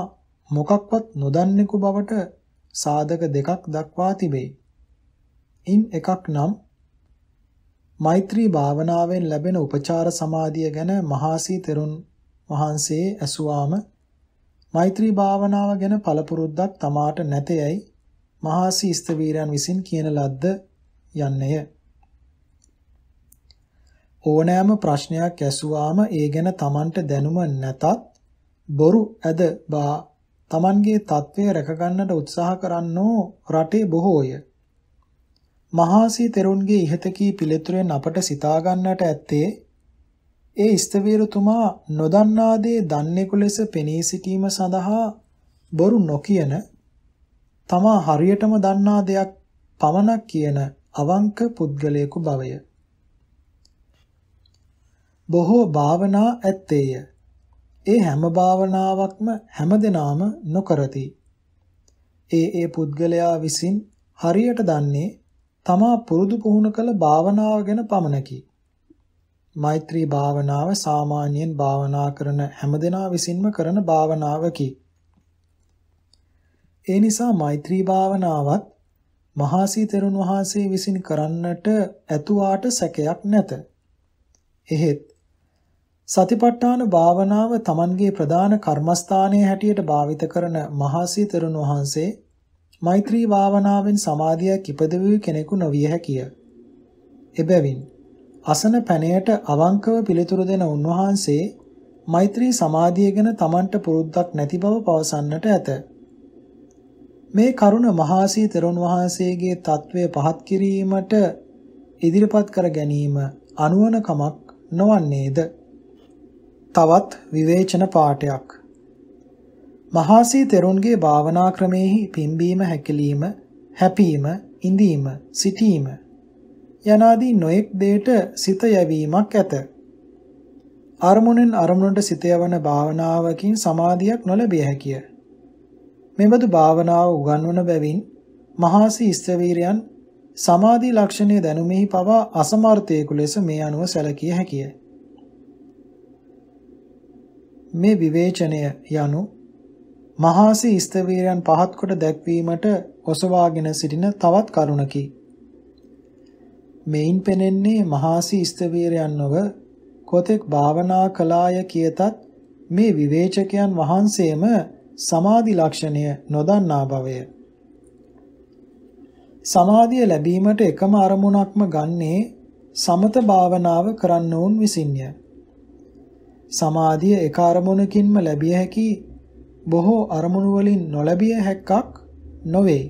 මොකක්වත් නොදන්නෙකු බවට සාධක දෙකක් දක්වා තිබේ. ඉන් එකක් නම් මෛත්‍රී භාවනාවෙන් ලැබෙන උපචාර සමාධිය ගැන මහාසී තෙරුන් වහන්සේ ඇසුවාම මෛත්‍රී භාවනාව ගැන පළපුරුද්දක් තමාට නැතෙයි මහාසී ස්තවීරයන් විසින් කියන ලද්ද යන්නේය. ඕනෑම ප්‍රශ්නයක් ඇසුවාම ඒ ගැන තමන්ට දැනුම නැතත් බොරු ඇද බා තමන්ගේ తත්වය රැකගන්නට උත්සාහ කරන්නෝ රටේ බොහෝය. මහාසී තෙරුන්ගේ ඉහතකී පිළිතුරෙන් අපට සිතා ගන්නට ඇත්තේ ඒ ස්තවීරතුමා නොදන්නා දේ දන්නේකු ලෙස පෙනී සිටීම සඳහා බොරු නොකියන තමා හරියටම දන්නා දෙයක් පමණක් කියන අවංක පුද්ගලයෙකු බවය. බොහෝ භාවනා ඇත්තේය. ඒ හැම භාවනාවක්ම හැමදෙනාම නොකරති. ඒ ඒ පුද්ගලයා විසින් හරියට දන්නේ තමා පුරුදු පුහුණු කළ භාවනාව ගැන පමණකි. මෛත්‍රී භාවනාව සාමාන්‍යයෙන් භාවනා කරන හැමදෙනා විසින්ම කරන භාවනාවකි. ඒ නිසා මෛත්‍රී භාවනාවත් මහාසී තෙරුන් වහන්සේ විසින් කරන්නට ඇතුවාට සැකයක් නැත. එහෙත් සතිපට්ඨාන භාවනාව Tamanගේ ප්‍රධාන කර්මස්ථානයේ හැටියට භාවිත කරන මහාසී තෙරුන් වහන්සේ මෛත්‍රී භාවනාවෙන් සමාධියක් ඉපදවිය කෙනෙකු නොවිය හැකිය. එබැවින් අසන පැනයට අවංකව පිළිතුරු දෙන උන්වහන්සේ මෛත්‍රී සමාධිය ගැන Tamanට පුරුද්දක් නැති බව පවසන්නට ඇත. මේ කරුණ මහාසී තෙරුන් වහන්සේගේ తත්වය පහත් කිරීමට ඉදිරිපත් කර ගැනීම අනුවන කමක් නොවන්නේද? තවත් විවේචන පාඩයක් මහාසී තෙරුන්ගේ භාවනා ක්‍රමෙහි පිම්බීම හැකිලිම හැපීම ඉඳීම සිටීම යනාදී නොඑක් දෙයට සිත යැවීමක් ඇත අරමුණෙන් අරමුණට සිත යවන භාවනාවකින් සමාධියක් නොලැබිය හැකිය මෙබඳු භාවනාව උගන්වන බැවින් මහාසී ඉස්තවීරයන් සමාධි ලක්ෂණය දැනුමෙහි පවා අසමර්ථයෙකු ලෙස මේ අනුව සැලකිය හැකිය මේ විවේචනය යනු මහාසි ස්තවීරයන් පහත් කොට දැක්වීමට ඔසවාගෙන සිටින තවත් කරුණකි. මෙයින් පෙනෙන්නේ මහාසි ස්තවීරයන් නොව කොතෙක් භාවනා කලාය කියතත් මේ විවේචකයන් වහන්සේම සමාධි ලක්ෂණය නොදන්නා බවය. සමාධිය ලැබීමට එකම අරමුණක්ම ගන්නේ සමත භාවනාව කරන්නවුන් විසින්ය. සමාධිය එක අරමුණකින්ම ලැබිය හැකි බොහෝ අරමුණු වලින් නොලැබිය හැක්කක් නොවේ.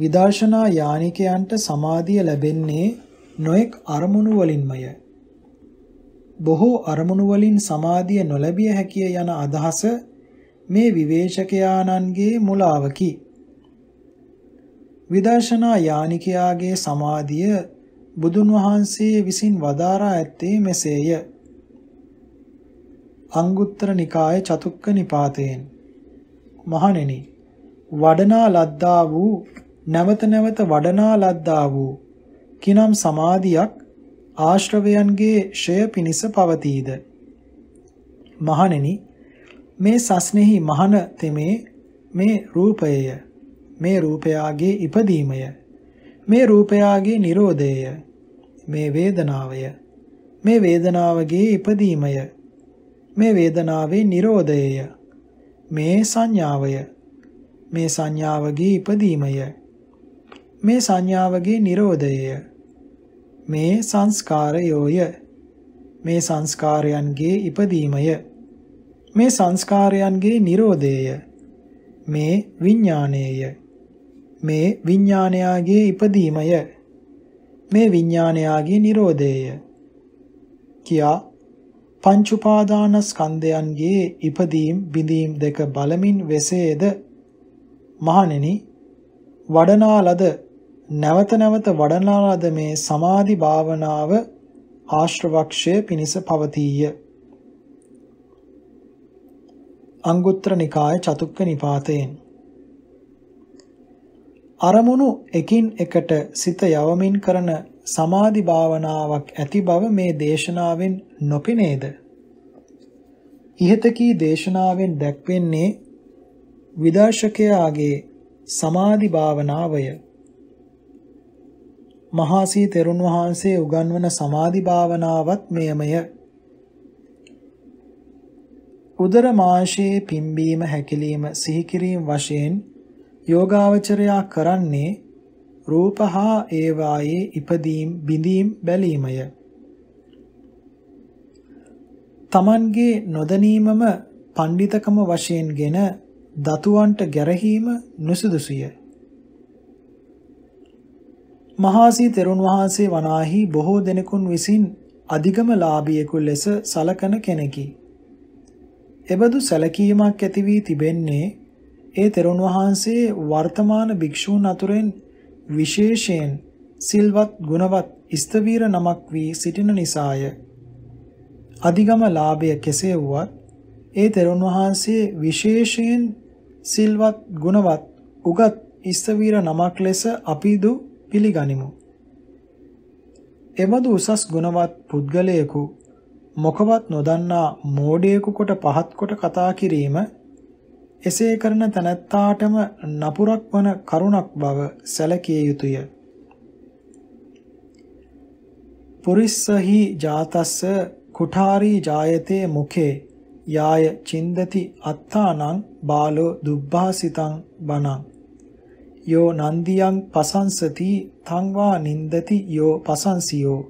විදර්ශනා යානිකයන්ට සමාධිය ලැබෙන්නේ නොඑක් අරමුණු වලින්මය. බොහෝ අරමුණු වලින් සමාධිය නොලැබිය හැකිය යන අදහස මේ විවේචකයාණන්ගේ මුලාවකි. විදර්ශනා යානිකයාගේ සමාධිය බුදුන් වහන්සේ විසින් වදාරා ඇත්තේ මෙසේය. අංගුත්තර නිකාය චතුක්ක නිපාතයෙන් මහණෙනි වඩනා ලද්දා වූ නැවත නැවත වඩනා ලද්දා වූ කිනම් සමාධියක් ආශ්‍රවයන්ගේ ෂය පිනිස පවතීද මහණෙනි මේ සස්නෙහි මහන තෙමේ මේ රූපය මේ රූපයාගේ ඉපදීමය මේ රූපයාගේ නිරෝධය මේ වේදනාවය මේ වේදනාවගේ ඉපදීමය මේ වේදනාවේ Nirodhaය. මේ සංඥාවය. මේ සංඥාවගේ ඉපදීමය. මේ සංඥාවගේ Nirodhaය. මේ සංස්කාරයෝය. මේ සංස්කාරයන්ගේ ඉපදීමය. මේ සංස්කාරයන්ගේ Nirodhaය. මේ විඥාණයය. මේ විඥානයාගේ ඉපදීමය. මේ විඥානයාගේ Nirodhaය. කියා පංච උපාදානස්කන්ධයන්ගේ ඉපදීම් බිඳීම් දෙක බලමින් වෙසේද මහණෙනි වඩනා ලද නැවත නැවත වඩනා ලද මේ සමාධි භාවනාව ආශ්‍රවක්ෂය පිණිස පවතීය අංගුත්තර නිකාය චතුක්ක නිපාතයෙන් අරමුණු එකින් එකට සිත යවමින් කරන සමාධි භාවනාවක් ඇති බව මේ දේශනාවෙන් නොපෙනේද? ඉහත කී දේශනාවෙන් දැක්වෙන්නේ විදර්ශකයාගේ සමාධි භාවනාවය. මහාසී තෙරුන් වහන්සේ උගන්වන සමාධි භාවනාවත් මෙයමය. උදර මාංශයේ පිම්බීම හැකිලිම සිහි කිරීම වශයෙන් යෝගාවචරයා කරන්නේ රූප හා ඒවායේ ඉපදීම් බිඳීම් බැලීමය. Tamanගේ නොදැනීමම පඬිතකම වශයෙන්ගෙන දතුවන්ට ගැරහීම නුසුදුසුය. මහාසී තෙරුන් වහන්සේ වනාහි බොහෝ දෙනෙකුන් විසින් අධිගමලාභියෙකු ලෙස සලකන කෙනෙකි. එබඳු සැලකීමක් ඇති වී තිබෙන්නේ ඒ තෙරුන් වහන්සේ වර්තමාන භික්ෂූන් අතුරෙන් විශේෂයෙන් සිල්වත් ගුණවත් ස්තවීර නමක් වී සිටින නිසාය. අධිගම ලාභය කෙසේ වුවත් ඒ තෙරුන් වහන්සේ විශේෂයෙන් සිල්වත් ගුණවත් උගත් ස්තවීර නමක් ලෙස අපිදු පිළිගනිමු. එබඳු උසස් ගුණවත් පුද්ගලයෙකු මොකවත් නොදන්නා මෝඩයෙකු කොට පහත් කොට කතා කිරීම එසේ කරන තැනැත්තාටම නපුරක් වන කරුණක් බව සැලකිය යුතුය. පුරිස්සහි ජාතස්ස කුඨාරී ජායතේ මුඛේ යාය චින්දති අත්තානං බාලෝ දුබ්බාසිතං බණං යෝ නන්දියං පසංසති තං වා නින්දති යෝ පසංසියෝ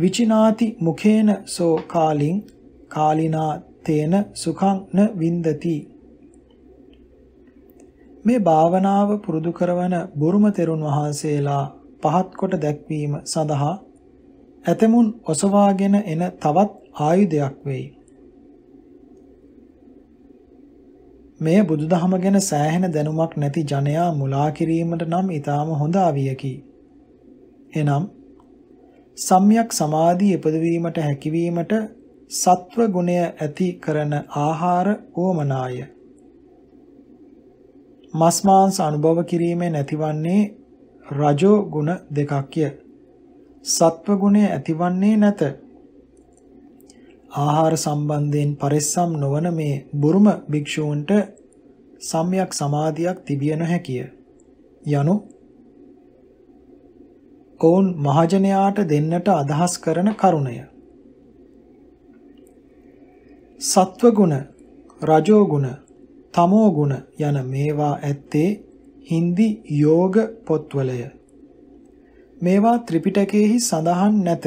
විචිනාති මුඛේන සෝ කාලින් කාලිනා තේන සුඛං න වින්දති මේ භාවනාව පුරුදු කරවන බුරුම තෙරුන් වහන්සේලා පහත් කොට දැක්වීම සඳහා ඇතමුන් ඔසවාගෙන එන තවත් ආයුධයක් වෙයි. මෙය බුදුදහම ගැන සෑහෙන දැනුමක් නැති ජනයා මුලා කිරීමට නම් ඊටාම හොඳ ආවියකි. එනම් සම්්‍යක් සමාධිය ඉපදවීමට හැකිවීමට සත්ව ගුණය ඇති කරන ආහාර ඕමනාය. මස් මාංශ අනුභව කිරීමේ නැතිවන්නේ රජෝ ගුණ දෙකක්ය. සත්ව ගුණය ඇතිවන්නේ නැත. ආහාර සම්බන්ධයෙන් පරිස්සම් නොවන මේ බුරුම භික්ෂූන්ට සම්්‍යක් සමාධියක් තිබිය නොහැකිය. යනු ඔවුන් මහජනයාට දෙන්නට අදහස් කරන කරුණය. සත්වගුණ, රජෝගුණ, තමෝගුණ යන මේවා ඇත්තේ හින්දි යෝග පොත්වලය. මේවා ත්‍රිපිටකයේහි සඳහන් නැත.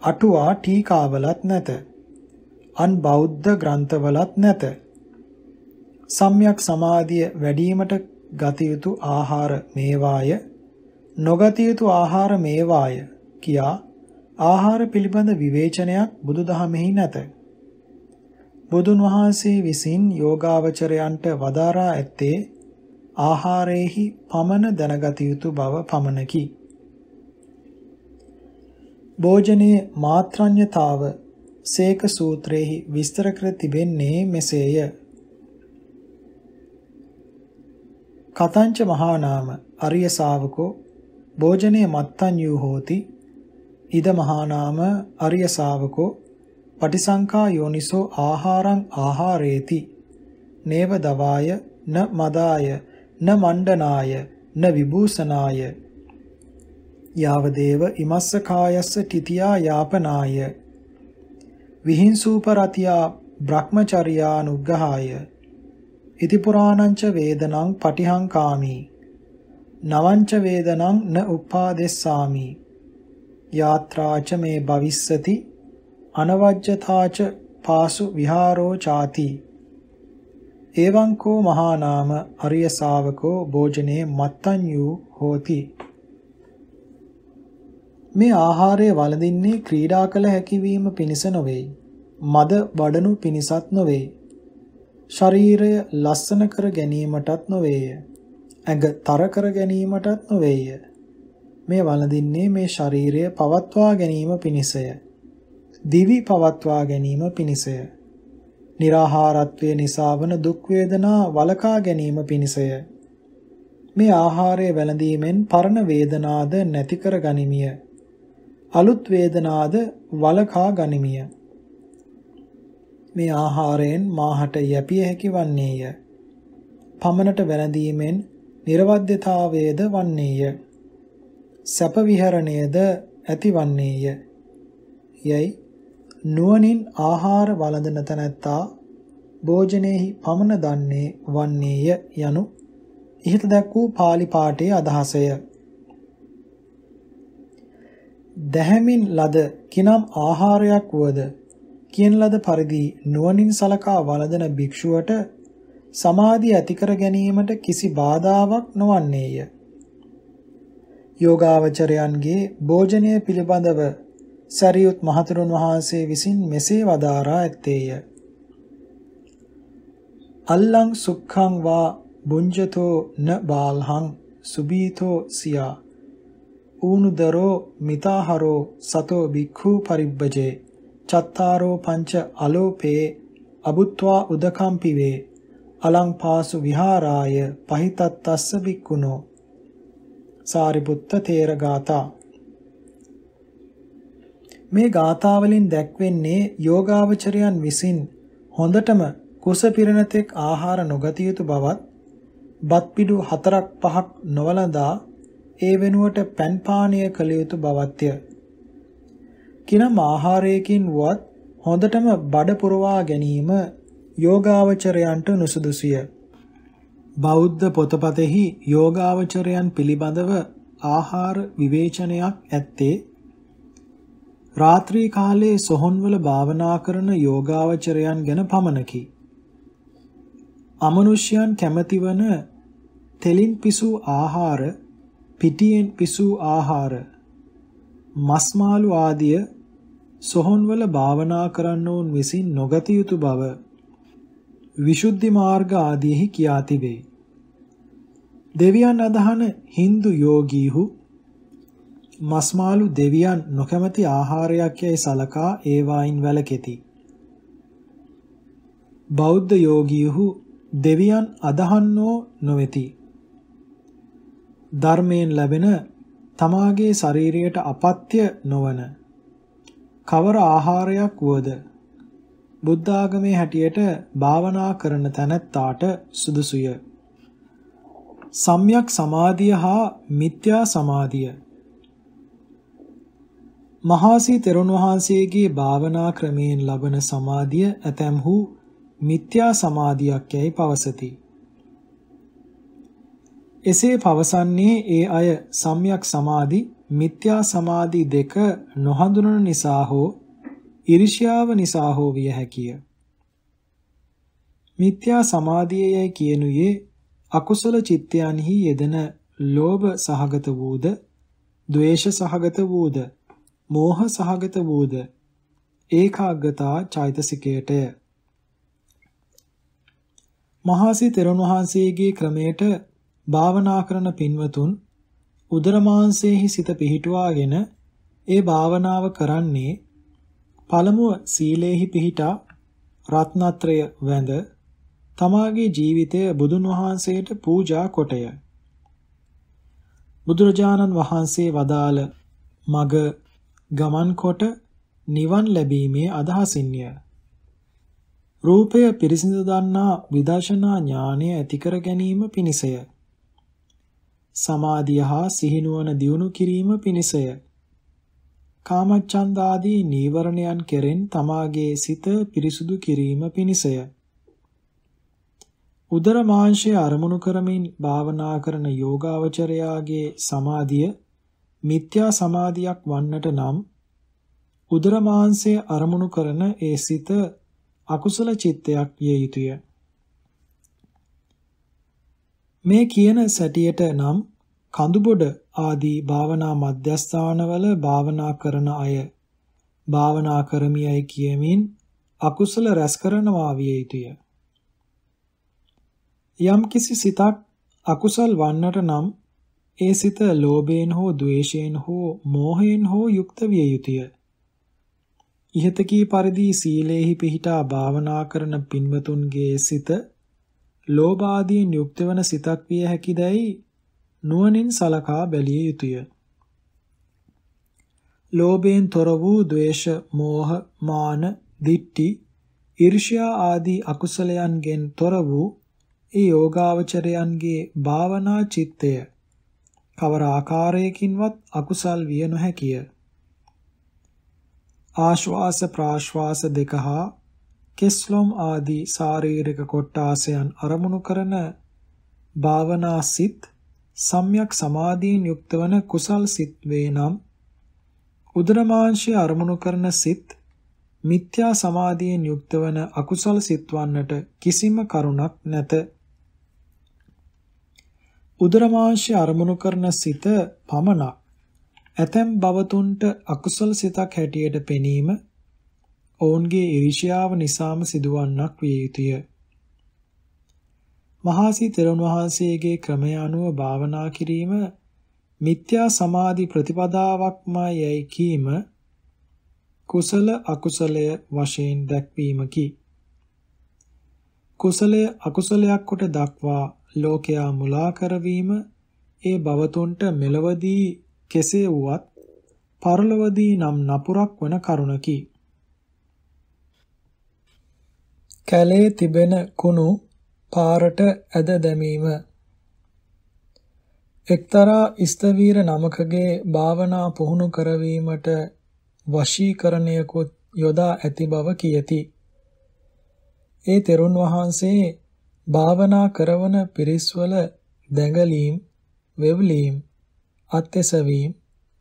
අටුවා ටීකාවලත් නැත. අන් බෞද්ධ ග්‍රන්ථවලත් නැත. සම්්‍යක් සමාධිය වැඩිවීමට ගත යුතු ආහාර මේවාය නොගත යුතු ආහාර මේවාය කියා ආහාර පිළිබඳ විවේචනයක් බුදුදහමෙහි නැත. බුදුන් වහන්සේ විසින් යෝගාවචරයන්ට වදාරා ඇත්තේ ආහාරයේහි පමණ දැනගත යුතු බව පමණකි. භෝජනයේ මාත්‍රඤ්‍යතාව සේක සූත්‍රයේහි විස්තර කර තිබෙන්නේ මෙසේය. කතංච මහානාම අරිය ශාවකෝ භෝජනයේ මත්තඤ්‍යු හෝති ඉද මහානාම අරිය ශාවකෝ පටිසංඛා යෝනිසෝ ආහාරං ආහාරේති නේව දවාය න මදාය න මණ්ඩනාය න විභූෂනාය යාවදේව ඉමස්ස කායස්ස තිතියා යාපනාය විහිංසූපරතියා බ්‍රහ්මචර්යානුග්ගහාය ඉති පුරාණංච වේදනං පටිහංකාමි නවංච වේදනං න උපාදෙස්සාමි යාත්‍රාච මේ භවිස්සති අනවජ්‍යතාච පාසු විහාරෝ ചാති එවං කෝ මහානාම අරිය ශාවකෝ භෝජනේ මත්තඤ්යු හෝති මේ ආහාරය වළඳින්නේ ක්‍රීඩා කළ හැකිවීම පිණිස නොවේ මද වඩනු පිණිසත් නොවේ ශරීරය ලස්සන කර ගැනීමටත් නොවේය ඇඟ තර කර ගැනීමටත් නොවේය මේ වළඳින්නේ මේ ශරීරය පවත්වා ගැනීම පිණිසය දිවි පවත්වා ගැනීම පිණිසය. निराහාරත්වය නිසා වන දුක් වේදනා වළකා ගැනීම පිණිසය. මේ ආහාරය වැළඳීමෙන් පරණ වේදනාද නැති කර ගනිමිය. අලුත් වේදනාද වළකා ගනිමිය. මේ ආහාරයෙන් මාහට යැපිය හැකි වන්නේය. පමණට වැළඳීමෙන් නිර්වද්‍යතාවයේද වන්නේය. සැප විහරණයේද ඇතිවන්නේය. යයි නුවණින් ආහාර වළඳන තැනැත්තා භෝජනයේහි පමණ දන්නේ වන්නේය යනු ඉහත දැක් වූ pāli පාඨයේ අදහසය. දැහැමින් ලද කිනම් ආහාරයක් වුවද කියන ලද පරිදි නුවණින් සලකා වළඳන භික්ෂුවට සමාධිය ඇතිකර ගැනීමට කිසි බාධාවක් නොවන්නේය. යෝගාවචරයන්ගේ භෝජනය පිළිබඳව සරියුත් මහතෙරුන් වහන්සේ විසින් මෙසේ වදාරා ඇත්තේය. අල්ලං සුක්ඛං වා බුඤ්ජතෝ න බාල්හං සුබීතෝ සියා ඌනුදරෝ මිතාහරෝ සතෝ භික්ඛු පරිබ්බජේ චත්තාරෝ පංච අලෝපේ අබුත්වා උදකම් පිවේ අලං පාසු විහාරාය පහිතත් තස්ස භික්ඛුනෝ සාරිපුත්ත තේරගාතා මේ ගාථාවලින් දැක්වෙන්නේ යෝගාවචරයන් විසින් හොඳටම කුස පිරණතෙක් ආහාර නොගතිය යුතු බවත් බත් පිඩු හතරක් පහක් නොවලඳා ඒ වෙනුවට පැන් පානීය කළ යුතු බවත්ය. කිනම් ආහාරයකින් වුවත් හොඳටම බඩ පුරවා ගැනීම යෝගාවචරයන්ට නුසුදුසුය. බෞද්ධ පොතපතෙහි යෝගාවචරයන් පිළිබඳව ආහාර විවේචනයක් ඇත්තේ රාත්‍රී කාලයේ සොහොන්වල භාවනා කරන යෝගාවචරයන් ගැන පමණකි. අමනුෂ්‍යයන් කැමැතිවන තෙලින් පිසූ ආහාර, පිටියෙන් පිසූ ආහාර, මස්මාළු ආදිය සොහොන්වල භාවනා කරන්නෝන් විසින් නොගත යුතු බව විසුද්ධි මාර්ග ආදීහි කියා තිබේ. දෙවියන් අදහන Hindu යෝගීහු මස්මාළු දෙවියන් නොකැමැති ආහාරයක් යයි සලකා ඒවායින් වැළකෙති. බෞද්ධ යෝගීහු දෙවියන් අදහන්නෝ නොවෙති. ධර්මයෙන් ලැබෙන තමාගේ ශරීරයට අපත්‍ය නොවන කවර ආහාරයක් වුවද බුද්ධ ආගමේ හැටියට භාවනා කරන තැනැත්තාට සුදුසුය. සම්්‍යක් සමාධිය හා මිත්‍යා සමාධිය මහාසී තෙරුන් වහන්සේගේ භාවනා ක්‍රමයෙන් ලබන සමාධිය ඇතැම්හු මිත්‍යා සමාධියක් යැයි පවසති. එසේ පවසන්නේ ඒ අය සම්්‍යක් සමාධි මිත්‍යා සමාධි දෙක නොහඳුනන නිසා හෝ ඉරිෂ්‍යාව නිසා හෝ විය හැකිය. මිත්‍යා සමාධියයි කියනුයේ අකුසල චිත්තයන්හි යෙදෙන ලෝභ සහගත වූද, ද්වේෂ සහගත වූද, මෝහ සහගත වූද ඒකාග්‍රතා චෛතසිකයටය. මහසි තෙරුන් වහන්සේගේ ක්‍රමයට භාවනා කරන පින්වතුන් උදරමාංශයේහි සිත පිහිටුවාගෙන ඒ භාවනාව කරන්නේ පළමුව සීලේහි පිහිටා රත්නත්‍රය වැඳ තමාගේ ජීවිතය බුදුන් වහන්සේට පූජා කොටය. බුදුරජාණන් වහන්සේ වදාළ මග ගමන් කොට නිවන් ලැබීමේ අදහසින්ය. රූපය පිරිසිඳ දන්නා විදර්ශනා ඥානය ඇති කර ගැනීම පිණිසය. සමාධිය හා සිහිනුවන දියුණු කිරීම පිණිසය. කාමච්ඡන්ද ආදී නීවරණයන් කෙරෙන් තමාගේ සිත පිරිසුදු කිරීම පිණිසය. උදර මාංශය අරමුණු කරමින් භාවනා කරන යෝගාවචරයාගේ සමාධිය මිත්‍යා සමාධියක් වන්නට නම් උදර මාංශය අරමුණු කරන ඒ සිත අකුසල චිත්තයක් විය යුතුය. මේ කියන සැටියට නම් කඳුබොඩ ආදී භාවනා මධ්‍යස්ථානවල භාවනා කරන අය භාවනා කරමියයි කියමින් අකුසල රැස් කරනවා විය යුතුය. යම් කිසි සිතක් අකුසල් වන්නට නම් ඒ සිත ලෝභයෙන් හෝ ద్వේෂයෙන් හෝ මෝහයෙන් හෝ යුක්ත විය යුතුය. ইহත කී පරිදි සීලේහි පිහිටා භාවනා කරන පින්වතුන්ගේ සිත ලෝභ ආදීන් යුක්ත වන සිතක් විය හැකිදයි නුවණින් සලකා බැලිය යුතුය. ලෝභයෙන් තොර වූ ද්වේෂ, මෝහ, මාන, දිට්ඨි, ඊර්ෂ්‍යා ආදී අකුසලයන්ගෙන් තොර වූ ඒ යෝගාවචරයන්ගේ භාවනා චිත්තය කවර ආකාරයකින්වත් අකුසල් විය නොහැකිය. ආශ්වාස ප්‍රාශ්වාස දෙක හා කෙස්ලොම් ආදී ශාරීරික කොට්ටාසයන් අරමුණු කරන භාවනා සිත් සම්්‍යක් සමාධියෙන් යුක්ත වන කුසල් සිත් වේ නම් උදරමාංශය අරමුණු කරන සිත් මිත්‍යා සමාධියෙන් යුක්ත වන අකුසල් සිත් වන්නට කිසිම කරුණක් නැත උදරමාංශය අරමුණු කරන සිත පමණක් ඇතැම් භවතුන්ට අකුසල සිතක් හැටියට පෙනීම ඔවුන්ගේ ඉරිෂ්‍යාව නිසාම සිදුවන්නක් විය යුතුය. මහාසී තෙරුන් වහන්සේගේ ක්‍රමය අනුව භාවනා කිරීම මිත්‍යා සමාධි ප්‍රතිපදාවක්මයි යැයි කීම කුසල අකුසලය වශයෙන් දැක්වීමකි. කුසලය අකුසලයක් කොට දක්වා ලෝකයා මුලා කරවීම ඒ භවතුන්ට මෙලවදී කෙසේ වුවත් පරලොවදී නම් නපුරක් වන කරුණකි. කැලේ තිබෙන කුණු පාරට ඇද දැමීම එක්තරා ස්තවීර නමකගේ භාවනා පුහුණු කරවීමට වශීකරණයකුත් යොදා ඇති බව කියති. ඒ තෙරුන් වහන්සේ භාවනා කරවන පිරිස්වල දැඟලීම්, වෙව්ලීම්, අත්‍යසවීම්,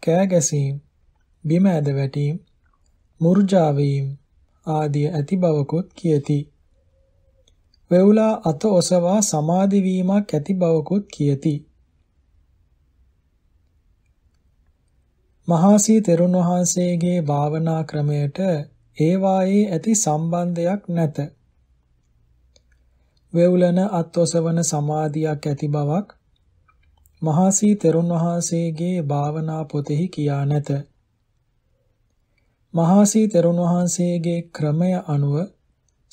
කෑගැසීම්, බිම ඇද වැටීම්, මුර්ජා වීම ආදී ඇති බවකුත් කියති. වෙවුලා අත ඔසවා සමාධි වීමක් ඇති බවකුත් කියති. මහාසී තෙරුන් වහන්සේගේ භාවනා ක්‍රමයට ඒවායේ ඇති සම්බන්ධයක් නැත. වෙවුලන අත්ඔසවන සමාධියක් ඇති බවක් මහසී තෙරුන් වහන්සේගේ භාවනා පොතෙහි කියා නැත. මහසී තෙරුන් වහන්සේගේ ක්‍රමය අනුව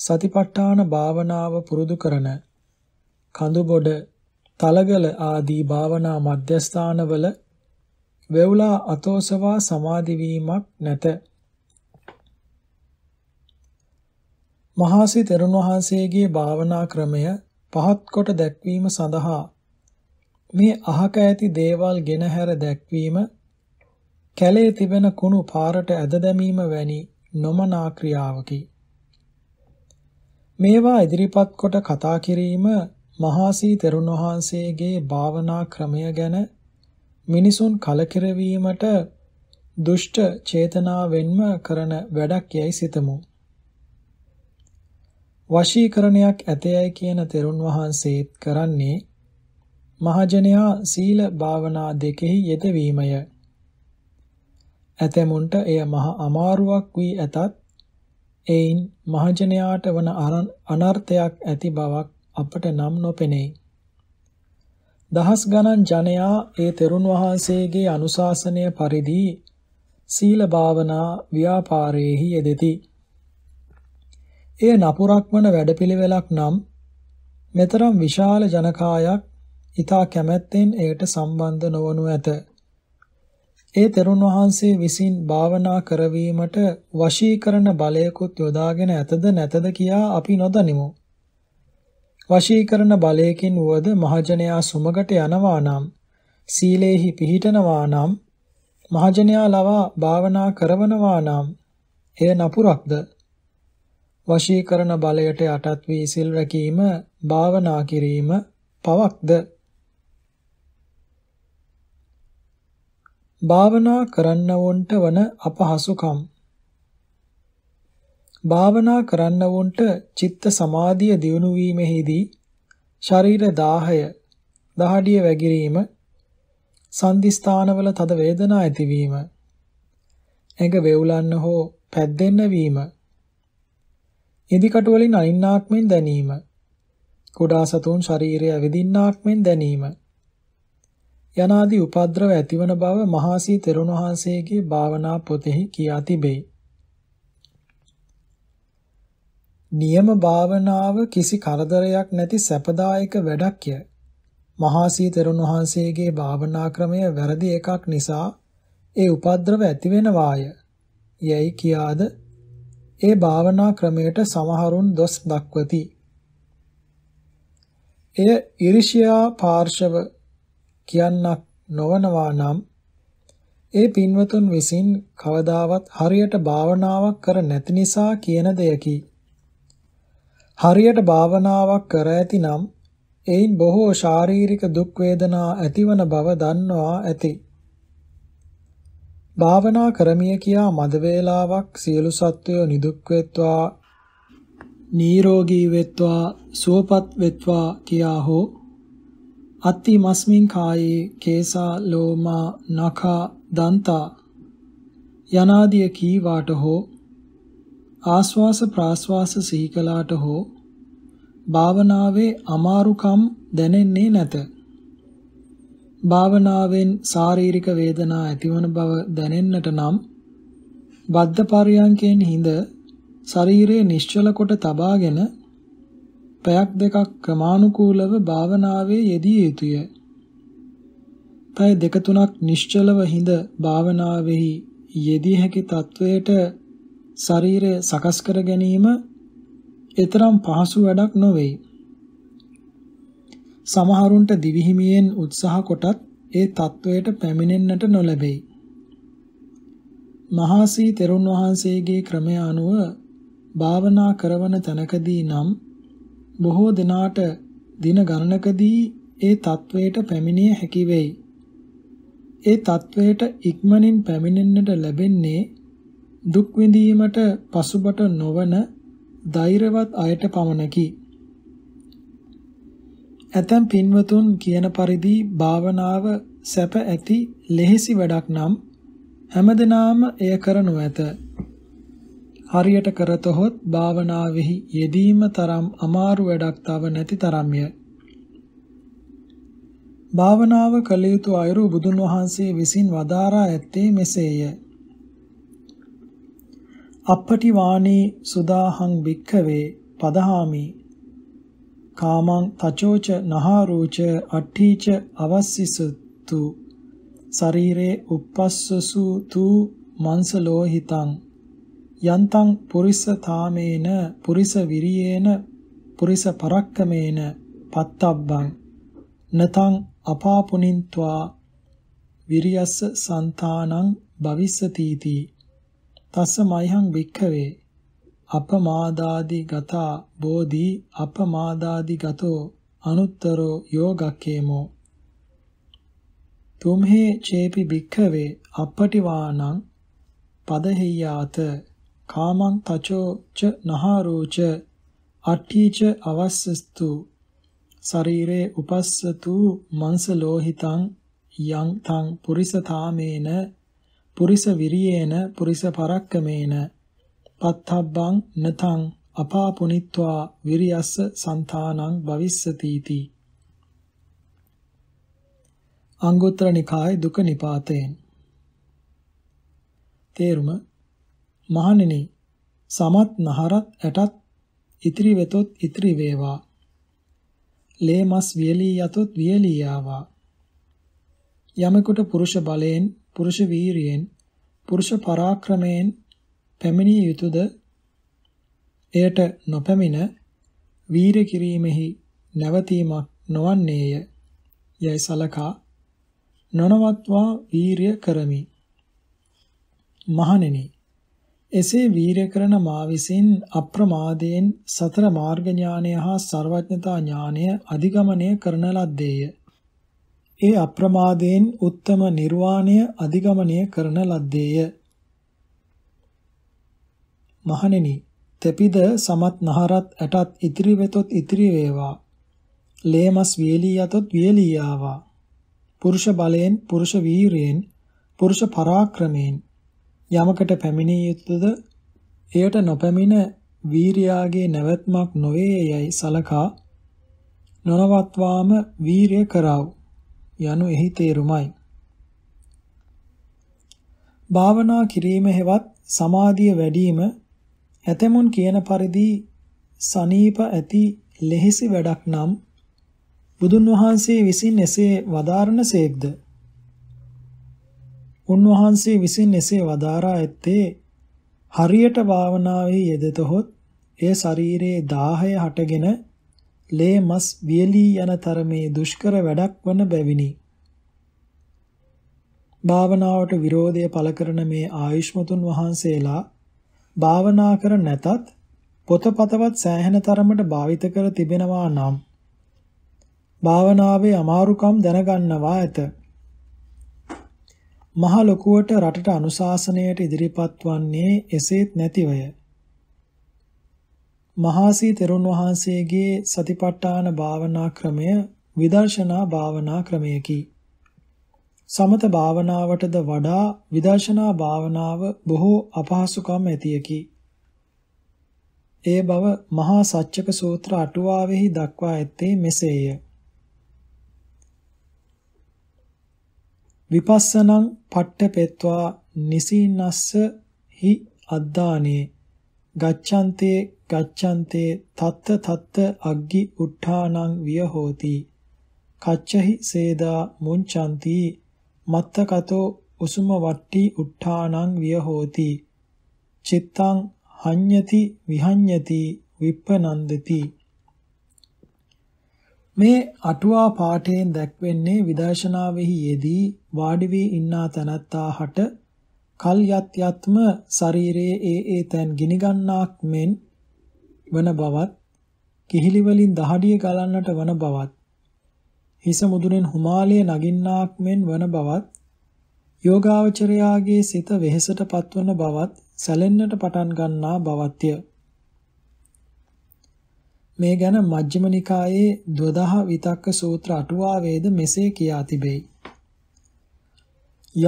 සතිපට්ඨාන භාවනාව පුරුදු කරන කඳුබොඩ, තලගල ආදී භාවනා මධ්‍යස්ථානවල වෙවුලා අතෝසවා සමාධි වීමක් නැත. මහාසි තෙරුණ වහන්සේගේ භාවනා ක්‍රමය පහත් කොට දැක්වීම සඳහා මේ අහක ඇති දේවල් ගෙනහැර දැක්වීම කැලේ තිබෙන කුණු පාරට ඇද දැමීම වැනි නොමනා ක්‍රියාවකි. මේවා ඉදිරිපත් කොට කතා කිරීම මහාසී තෙරුණ වහන්සේගේ භාවනා ක්‍රමය ගැන මිනිසුන් කලකිරවීමට දුෂ්ට චේතනාවෙන්ම කරන වැඩක් යයි සිතමු. වශීකරණයක් ඇතයයි කියන තෙරුන් වහන්සේත් කරන්නේ මහජනයා සීල භාවනා දෙකෙහි යෙදවීමය. ඇතැමුන්ට එය මහ අමාරුවක් වී ඇතත් එයින් මහජනයාට වන අනර්ථයක් ඇති බවක් අපට නම් නොපෙනේ. දහස් ගණන් ජනයා ඒ තෙරුන් වහන්සේගේ අනුශාසනය පරිදි සීල භාවනා ව්‍යාපාරයේහි යෙදෙති. එය නපුරක් වන වැඩපිළිවෙලක් නම් මෙතරම් විශාල ජනකායක් ඊතා කැමැත්තෙන් එයට සම්බන්ධ නොවනු ඇත. ඒ තෙරුන් වහන්සේ විසින් භාවනා කරවීමට වශීකරණ බලයකුත් යොදාගෙන ඇතද නැතද කියා අපි නොදනිමු. වශීකරණ බලයකින් වුවද මහජනයා සුමගට යනවා නම් සීලේහි පිහිටනවා නම් මහජනයා ලවා භාවනා කරවනවා නම් එය නපුරක්ද වශීකරණ බලයට යටත් වී සිල් රැකීම භාවනා කිරීම පවක්ද භාවනා කරන්නවොන්ට වන අපහසුකම් භාවනා කරන්නවොන්ට චිත්ත සමාධිය දියුණු වීමෙහිදී ශරීර දාහය දහඩිය වැගිරීම සංදිස්ථානවල තද වේදනා ඇතිවීම ඇඟ වෙවුලන්න හෝ පැද්දෙන්න වීම ඉදිකටු වලින් අනින්නාක් මෙන් දැනීම. කුඩා සතුන් ශරීරය ඇවිදින්නාක් මෙන් දැනීම. යනාදී උපද්‍රව ඇතිවන බව මහාසී තෙරුණ වහන්සේගේ භාවනා පොතෙහි කියා තිබේ. නියම භාවනාව කිසි කරදරයක් නැති සැපදායක වැඩක්ය. මහාසී තෙරුණ වහන්සේගේ භාවනා ක්‍රමය වැරදි එකක් නිසා ඒ උපද්‍රව ඇති වෙනවාය. යයි කියාද ඒ භාවනා ක්‍රමයට සමහරුන් දොස් දක්වති. එය ඉරිෂියා පාර්ශව කියන්නක් නොවනවා නම් ඒ පින්වතුන් විසින් කවදාවත් හරියට භාවනාවක් කර නැති නිසා කියන දෙයකි. හරියට භාවනාවක් කර ඇතිනම් එයින් බොහෝ ශාරීරික දුක් වේදනා ඇතිවන බව දන්නවා ඇති. භාවනා කරමිය කියා මද වේලාවක් සියලු සත්වය නිදුක් වෙත්වා නිරෝගී වෙත්වා සුවපත් වෙත්වා කියා හෝ අත්ති මස්මින් කායේ කේසා ලෝමා නඛා දන්තා යනාදිය කීවාට හෝ ආස්වාස ප්‍රාස්වාස සිහි කළාට හෝ භාවනාවේ අමාරුකම් දැනෙන්නේ නැත භාවනාවෙන් ශාරීරික වේදනා ඇතිවන බව දැනෙන්නට නම් බද්ධ පරියන්කෙන් හිඳ ශරීරයේ නිශ්චල කොට තබාගෙන පැයක් දෙකක් ක්‍රමානුකූලව භාවනාවේ යෙදී යුතුය. පය දෙක තුනක් නිශ්චලව හිඳ භාවනාවෙහි යෙදී හැකි තත්වයට ශරීරය සකස් කර ගැනීම එතරම් පහසු වැඩක් නොවේ. සමහරුන්ට දිවිහිමියෙන් උත්සාහ කොටත් ඒ తත්වයට පැමිණෙන්නට නොලැබෙයි. මහාසී තෙරුන් වහන්සේගේ ක්‍රමය අනුව භාවනා කරවන තැනකදී නම් බොහෝ දිනාට දින ගණනකදී ඒ తත්වයට පැමිණිය හැකි වෙයි. ඒ తත්වයට ඉක්මනින් පැමිණෙන්නට ලැබෙන්නේ දුක් විඳීමට පසුබට නොවන ධෛර්යවත් අයට පමණකි. ඇතම් පින්වතුන් කියන පරිදි භාවනාව සැප ඇති ලෙහෙසි වැඩක් නම් හැමදෙනාම එය කරනු ඇත. හරියට කරතොත් භාවනාවෙහි යෙදීම තරම් අමාරු වැඩක් තව නැති තරම්ය. භාවනාව කළ යුතු අයුරු බුදුන් වහන්සේ විසින් වදාරා ඇත්තේ මෙසේය. අපටි වාණී සුදාහං භික්ඛවේ පදහාමි කාමං තචෝච නහාරෝච අට්ඨීච අවස්සිසතු ශරීරේ uppassasu tu මංසලෝහිතං යන්තං පුරිස තාමේන පුරිස විරියේන පුරිස පරක්කමේන පත්තබ්බං නතං අපාපුනින්त्वा විරියස්ස సంతානං භවිස්සති තී තස්ස මයිහං වික්ඛවේ අපමාදාදි ගතා බෝධි අපමාදාදි ගතෝ අනුත්තරෝ යෝගක්කේමෝ තුම්හි චේපි භික්ඛවේ අපටිවාණං පදහෙය්‍යාත කාමං තචෝ ච නහාරෝච අට්ඨීච අවස්සස්තු ශරීරේ උපස්සතු මංස ලෝහිතං යං තං පුරිස තාමේන පුරිස විරියේන පුරිස පරක්කමේන පත්තබ්බං නතං අපාපුනිත්වා විරියස්ස సంతානං භවිස්සතිති අංගුත්තර නිකාය දුක නිපාතයෙන් තේරුම මහණෙනි සමත් නහරත් ඇටත් ඉතිරි වෙතොත් ඉතිරි වේවා ලේ මස් වියලී යතොත් වියලී ආවා යමෙකුට පුරුෂ බලයෙන් පුරුෂ වීරියෙන් පුරුෂ පරාක්‍රමයෙන් පැමිණිය යුතුයද එයට නොපැමිණ වීර කිරීමෙහි නැවතීමක් නොවන්නේය යයි සලකා නොනවත්වා වීරය කරමි මහණෙනි එසේ වීරය කරන මා විසින් අප්‍රමාදයෙන් සතර මාර්ග ඥානය හා ਸਰවඥතා ඥානය අධිගමණය කරන ලද්දේය ඒ අප්‍රමාදයෙන් උත්තම නිර්වාණය අධිගමණය කරන ලද්දේය මහණෙනි තෙපිද සමත් නහරත් ඇටත් ඉතිරි වෙතොත් ඉතිරි වේවා ලේමස් වියලී යතොත් වියලී ආවා පුරුෂ බලයෙන් පුරුෂ වීරයෙන් පුරුෂ පරාක්‍රමයෙන් යමකට පැමිණිය යුතුද එයට නොපැමිණ වීරයාගේ නැවැත්මක් නොවේ යයි සලකා නොනවත්වාම වීරය කරව යනු එහි තේරුමයි භාවනා කිරීම හෙවත් සමාධිය වැඩිම ඇතමුන් කියන පරිදි සනීප ඇති ලෙහෙසි වැඩක් නම් බුදුන් වහන්සේ විසින් එසේ වදාරණසේක්ද උන්වහන්සේ විසින් එසේ වදාරා ඇත්තේ හරියට භාවනාවේ යෙදෙතොත් එය ශරීරයේ දාහය හටගෙන ලේ මස් වියලී යන තරමේ දුෂ්කර වැඩක් වන බැවිනි. භාවනාවට විරෝධය පළ කරන මේ ආයුෂ්මතුන් වහන්සේලා භාවනා කර නැතත් පොතපතවත් සෑහෙන තරමට භාවිත කර තිබෙනවා නම් භාවනාවේ අමාරුකම් දැනගන්නවා ඇත. මහ ලොකුවට රටට අනුශාසනයට ඉදිරිපත් වන්නේ එසේත් නැතිවය. මහාසී තෙරුන් වහන්සේගේ සතිපට්ඨාන භාවනා ක්‍රමය විදර්ශනා භාවනා ක්‍රමයකි. සමත භාවනාවටද වඩා විදර්ශනා භාවනාව බොහෝ අපහසුකම් ඇතියකි. ඒ බව මහා සච්චක සූත්‍ර අටුවාවෙහි දක්වා ඇත්තේ මෙසේය. විපස්සනං පට්ඨපෙත්වා නිසීනස්ස හි අද්දානේ ගච්ඡන්තේ ගච්ඡන්තේ තත්ත තත්ත අග්ගි උට්ඨානං වියහෝති කච්චහි සේදා මුංචන්ති මත්ත කතෝ උසුම වට්ටි උට්ඨානං වියහෝති චිත්තං හඤ්ඤති විහඤ්ඤති විප්පනන්දති මේ අටුවා පාඨයෙන් දැක්වෙන්නේ විදර්ශනාවෙහි යෙදී වාඩි වී ඉන්නා තනත්තා හට කල්යත් යත්ම ශරීරයේ ඒ ඒ තැන් ගිනිගන්නාක් මෙන් වන බවත් කිහිලි වලින් දහඩිය ගලන්නට වන බවත් හිස මුදුනෙන් හුමාලයේ නගින්නාක් මෙන් වන බවත් යෝගාවචරයාගේ සිත වෙහෙසට පත්වන බවත් සැලෙන්නට පටන් ගන්නා බවත්ය. මේ ගැන මජ්ක්‍ධිම නිකායේ 12 විතක්ක සූත්‍ර අටුවාවේද මෙසේ කියා තිබේ.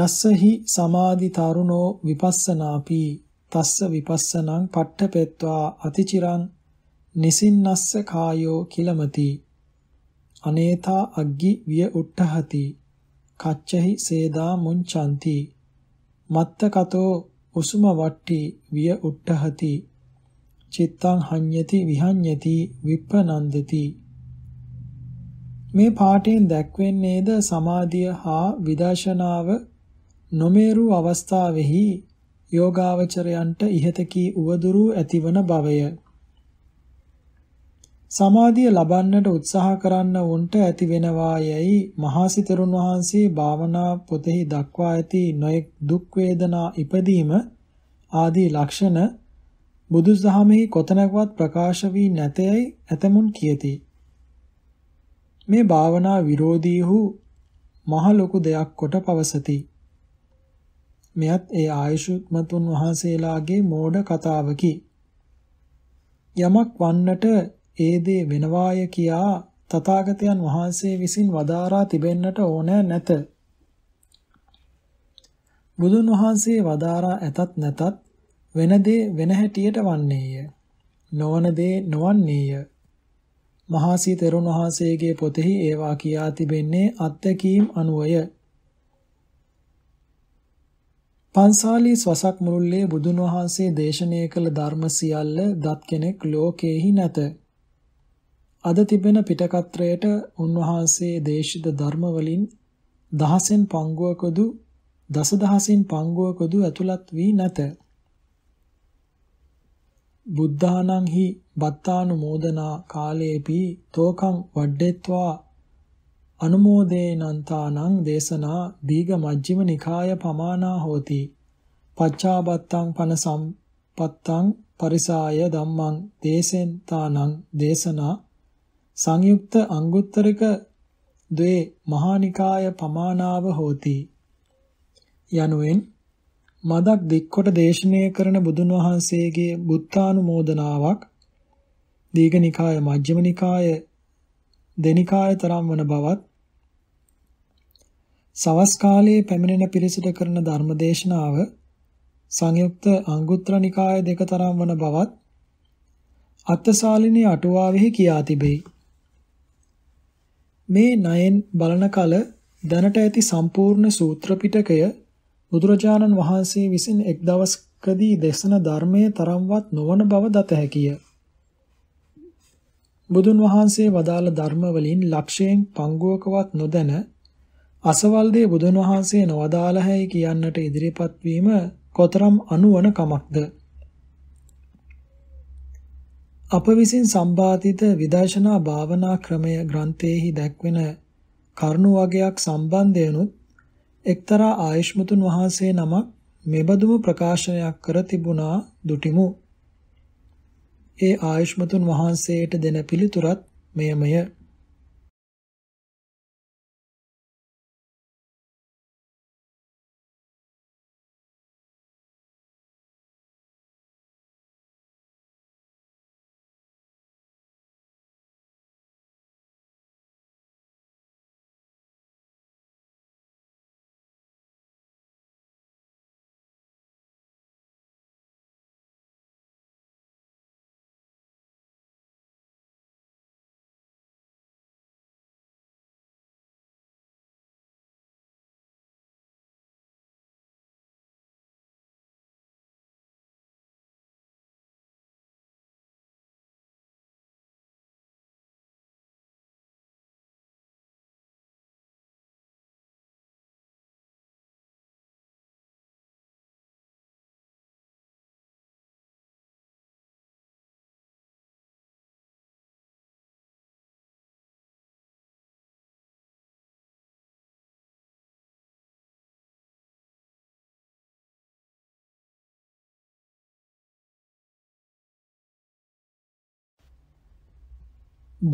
යස්සහි සමාධි තරුණෝ විපස්සනාපි තස්ස විපස්සනං පට්ඨපෙත්වා අතිචිරං නිසින්නස්ස කායෝ කිලමති අනේතා අග්ගි විය උට්ඨහති කච්චහි සේදා මුංචಂತಿ මත්ත කතෝ උසුම වට්ටි විය උට්ඨහති චිත්තං හඤ්ඤති විහඤ්ඤති විප්පනන්දති මේ පාඨයෙන් දැක්වෙන්නේද සමාධිය හා විදර්ශනාව නොමේරු අවස්ථාවෙහි යෝගාවචරයන්ට ඉහත කී උවදුරු ඇතිවන බවය සමාධිය ලබන්නට උත්සාහ කරන්න උන්ට ඇතිවෙනවා යැයි මහසිතරුන් වහන්සේ භාවනා පොතෙහි දක්වා ඇති නොයෙක් දුක් වේදනා ඉපදීම ආදී ලක්ෂණ බුදුසහමෙහි කොතැනකවත් ප්‍රකාශ වී නැතේයි ඇතමුන් කියති. මේ භාවනා විරෝධීහු මහ ලොකු දෙයක් කොට පවසති. මෙයත් ඒ ආයුෂ්මතුන් වහන්සේලාගේ මෝඩ කතාවකි. යමක් වන්නට ඒ දේ වෙනවාය කියා තථාගතයන් වහන්සේ විසින් වදාරා තිබෙන්නට ඕන නැත. බුදුන් වහන්සේ වදාරා ඇතත් නැතත් වෙන දේ වෙන හැටියට වන්නේය. නොවන දේ නොවන්නේය. මහාසී තෙරුන් වහන්සේගේ පොතෙහි ඒවා කියා තිබෙන්නේ අත්දැකීම් අනුවය. පන්සාලී වසක් මුළුල්ලේ බුදුන් වහන්සේ දේශනය කළ ධර්ම සියල්ල දත් කෙනෙක් ලෝකේහි නැත. අද තිබෙන පිටකත්‍රයට උන්වහන්සේ දේශිත ධර්ම වලින් දහසෙන් පංගුවකදු දසදහසින් පංගුවකදු ඇතුළත් වී නැත. බුද්ධානං හි බත්තානුමෝදනා කාලේපි තෝකං වඩ්ඩෙත්වා අනුමෝදේනන්තානං දේශනා දීඝ මජ්ක්‍ධිම නිකාය පමානා හෝති. පච්චාබත්තං පන සම්පත්තං පරිසාය ධම්මං දේසෙන්තානං දේශනා සංයුක්ත අංගුත්තරික ද්වේ මහානිකාය පමානාව හෝති යනුවෙන් මදක් දික්කොට දේශනය කරන බුදුන් වහන්සේගේ බුත්තානුමෝදනාවක් දීඝනිකාය මජ්ක්‍ධිමනිකාය දෙනිකාය තරම් වන බවත් සවස් කාලයේ පැමිණෙන පිරිසට කරන ධර්ම දේශනාව සංයුක්ත අංගුත්තර නිකාය දෙක තරම් වන බවත් අත්තසාලිනී අටුවාවෙහි කියා තිබේ. මේ නයෙන් බලන කල දැනට ඇති සම්පූර්ණ සූත්‍ර පිටකය බුදුරජාණන් වහන්සේ විසින් එක් දවසකදී දේශන ධර්මයේ තරම්වත් නොවන බව දත හැකිය. බුදුන් වහන්සේ වදාළ ධර්ම වලින් ලක්ෂයෙන් පංගුවකවත් නොදැන අසවල් දේ බුදුන් වහන්සේ නොවදාළ හැයි කියන්නට ඉදිරිපත් වීම කොතරම් අනුවන කමක්ද? අප විසින් සම්පාදිත විදර්ශනා භාවනා ක්‍රමය ග්‍රන්ථයේහි දැක්වෙන කරුණු වගයක් සම්බන්ධයෙන්ුත් එක්තරා ආයෂ්මතුන් වහන්සේ නමක් මෙබඳුම ප්‍රකාශනයක් කර තිබුණා දුටිමු. ඒ ආයෂ්මතුන් වහන්සේට දෙන පිළිතුරත් මෙයමය.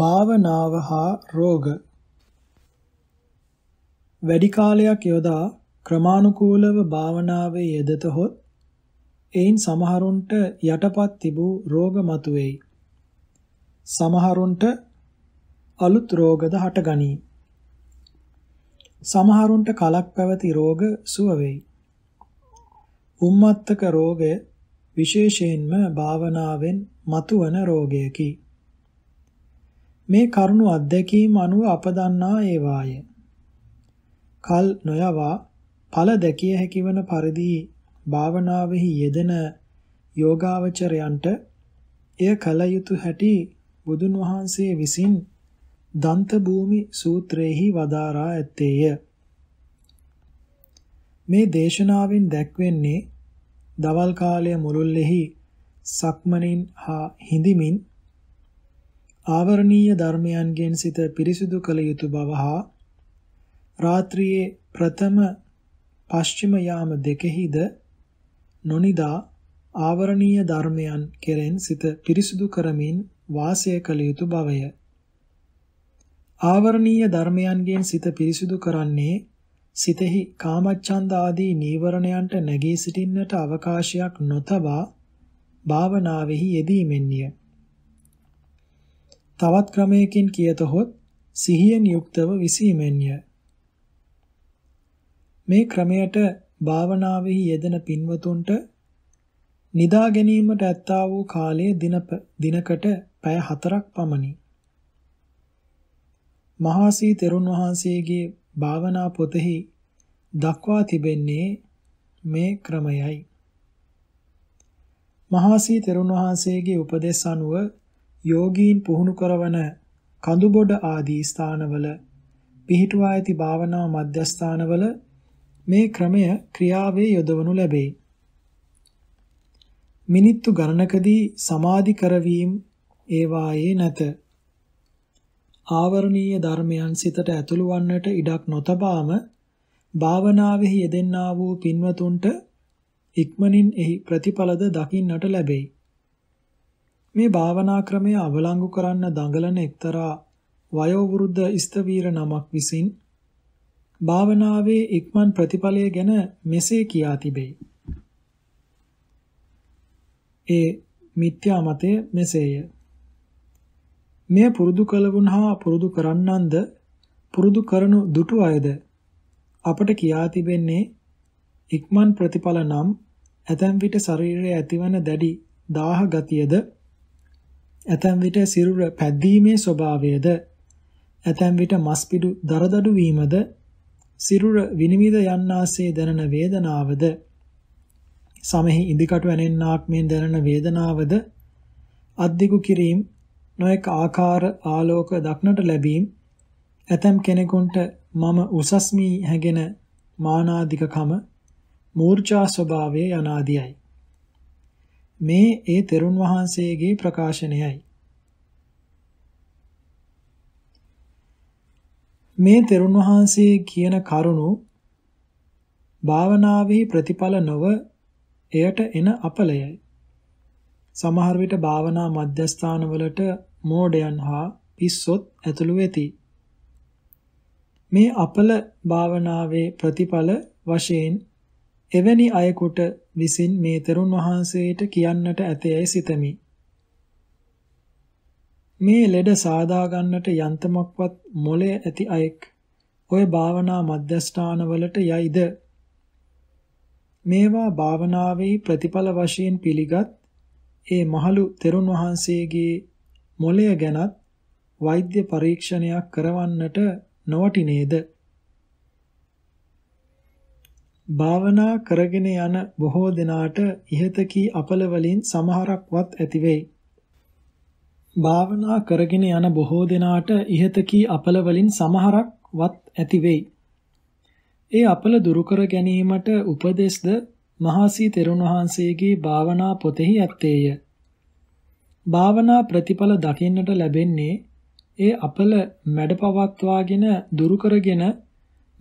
භාවනාව හා රෝග වැඩි කාලයක් යොදා ක්‍රමානුකූලව භාවනාවේ යෙදතහොත් එයින් සමහරුන්ට යටපත් තිබූ රෝග මතුවේයි. සමහරුන්ට අලුත් රෝගද හටගනී. සමහරුන්ට කලක් පැවති රෝග සුව වෙයි. උම්මත්තක රෝගය විශේෂයෙන්ම භාවනාවෙන් මතුවන රෝගයකි. මේ කරුණු අත්දැකීම් අනුව අප දන්නා ඒවාය. කල් නොයවා ඵල දැකිය හැකිවන පරිදි භාවනාවෙහි යෙදෙන යෝගාවචරයන්ට එය කල යුතු හැටි බුදුන් වහන්සේ විසින් දන්ත භූමි සූත්‍රයේහි වදාරා ඇත්තේය. මේ දේශනාවෙන් දැක්වෙන්නේ දවල් කාලය මුළුල්ලෙහි සක්මණින් හා හිඳිමින් ආවරණීය ධර්මයන්ගෙන් සිත පිරිසිදු කළ යුතු බව හා රාත්‍රියේ ප්‍රථම පශ්චිම යාම දෙකෙහිද නොනිදා ආවරණීය ධර්මයන් කෙරෙන් සිත පිරිසිදු කරමින් වාසය කළ යුතු බවය. ආවරණීය ධර්මයන්ගෙන් සිත පිරිසිදු කරන්නේ සිතෙහි කාමච්ඡන්ද ආදී නීවරණයන්ට නැගී සිටින්නට අවකාශයක් නොතබා භාවනාවෙහි යෙදීමෙන්ය. තවත් ක්‍රමයකින් කියතොත් සිහියෙන් යුක්තව විසීමෙන්ය. මේ ක්‍රමයට භාවනාවෙහි යෙදෙන පින්වතුන්ට නිදා ගැනීමට ඇත්තා වූ කාලය දිනකට පැය 4ක් පමණි. මහාසී තෙරුන් වහන්සේගේ භාවනා පොතෙහි දක්වා තිබෙන්නේ මේ ක්‍රමයයි. මහාසී තෙරුන් වහන්සේගේ උපදෙස් අනුව යෝගීන් පුහුණු කරවන කඳුබොඩ ආදී ස්ථානවල පිහිටුවා ඇති භාවනා මධ්‍යස්ථානවල මේ ක්‍රමය ක්‍රියාවේ යොදවනු ලැබේ. මිනිත්තු ගණනකදී සමාධි කරවීම ඒවායේ නැත. ආවරණීය ධර්මයන් සිතට ඇතුළු වන්නට ඉඩක් නොතබාම භාවනාවෙහි යෙදෙන්නා වූ පින්වතුන්ට ඉක්මනින් එහි ප්‍රතිඵලද දකින්නට ලැබෙයි. මේ භාවනා ක්‍රමය අවලංගු කරන්න දඟලන එක්තරා වයෝවෘද්ධ ස්ථවීර නමක් විසින් භාවනාවේ ඉක්මන් ප්‍රතිඵලය ගැන මෙසේ කියා තිබේ. ඒ මිත්‍යා මතය මෙසේය. මෙය පුරුදු කළවුන් හා පුරුදු කරන්නන්ද පුරුදු කරනු දුටු අයද අපට කියා තිබෙන්නේ ඉක්මන් ප්‍රතිඵල නම් ඇතැම් විට ශරීරයේ ඇතිවන දැඩි දාහ ගතියද ඇතැම් විට සිරුර පැද්දීමේ ස්වභාවයද ඇතැම් විට මස්පිඩු දරදඩු වීමද සිරුර විනිවිද යන්නාසේ දැනෙන වේදනාවද සමෙහි ඉදිකටු ඇනෙන්නාක් මෙන් දැනෙන වේදනාවද අද්දිකු කිරීම නොඑක ආකාර ආලෝක දක්නට ලැබීම ඇතම් කෙනෙකුට මම උසස්මී හැගෙන මානාධිකකම මූර්ඡා ස්වභාවය යනාදියයි මේ ඒ තෙරුන් වහන්සේගේ ප්‍රකාශනයයි. මේ තෙරුන් වහන්සේ කියන කරුණු භාවනාවේ ප්‍රතිඵල නොව එයට එන අපලයයි. සමහර විට භාවනා මධ්‍යස්ථානවලට මෝඩයන් හා පිස්සොත් ඇතුළු වෙති. මේ අපල භාවනාවේ ප්‍රතිඵල වශයෙන් එවැනි අයෙකුට විසින් මේ තෙරුන් වහන්සේට කියන්නට ඇතේයි සිතමි. මේ ලෙඩ සාදා ගන්නට යන්තමක්වත් මොලේ ඇති අයෙක් ඔය භාවනා මධ්‍යස්ථානවලට යයිද? මේවා භාවනාවේ ප්‍රතිඵල වශයෙන් පිළිගත් ඒ මහලු තෙරුන් වහන්සේගේ මොලය ගැනත් වෛද්‍ය පරීක්ෂණයක් කරවන්නට නොවටිනේද? භාවනා කරගෙන යන බොහෝ දෙනාට ඉහත කී අපල වලින් සමහරක්වත් ඇති වෙයි. භාවනා කරගෙන යන බොහෝ දෙනාට ඉහත කී අපල වලින් සමහරක්වත් ඇති වෙයි. ඒ අපල දුරු කර ගැනීමට උපදේශද මහසී තෙරුණ වහන්සේගේ භාවනා පොතෙහි ඇත්තේය. භාවනා ප්‍රතිඵල දකින්නට ලැබෙන්නේ ඒ අපල මැඩපවත්වාගෙන දුරු කරගෙන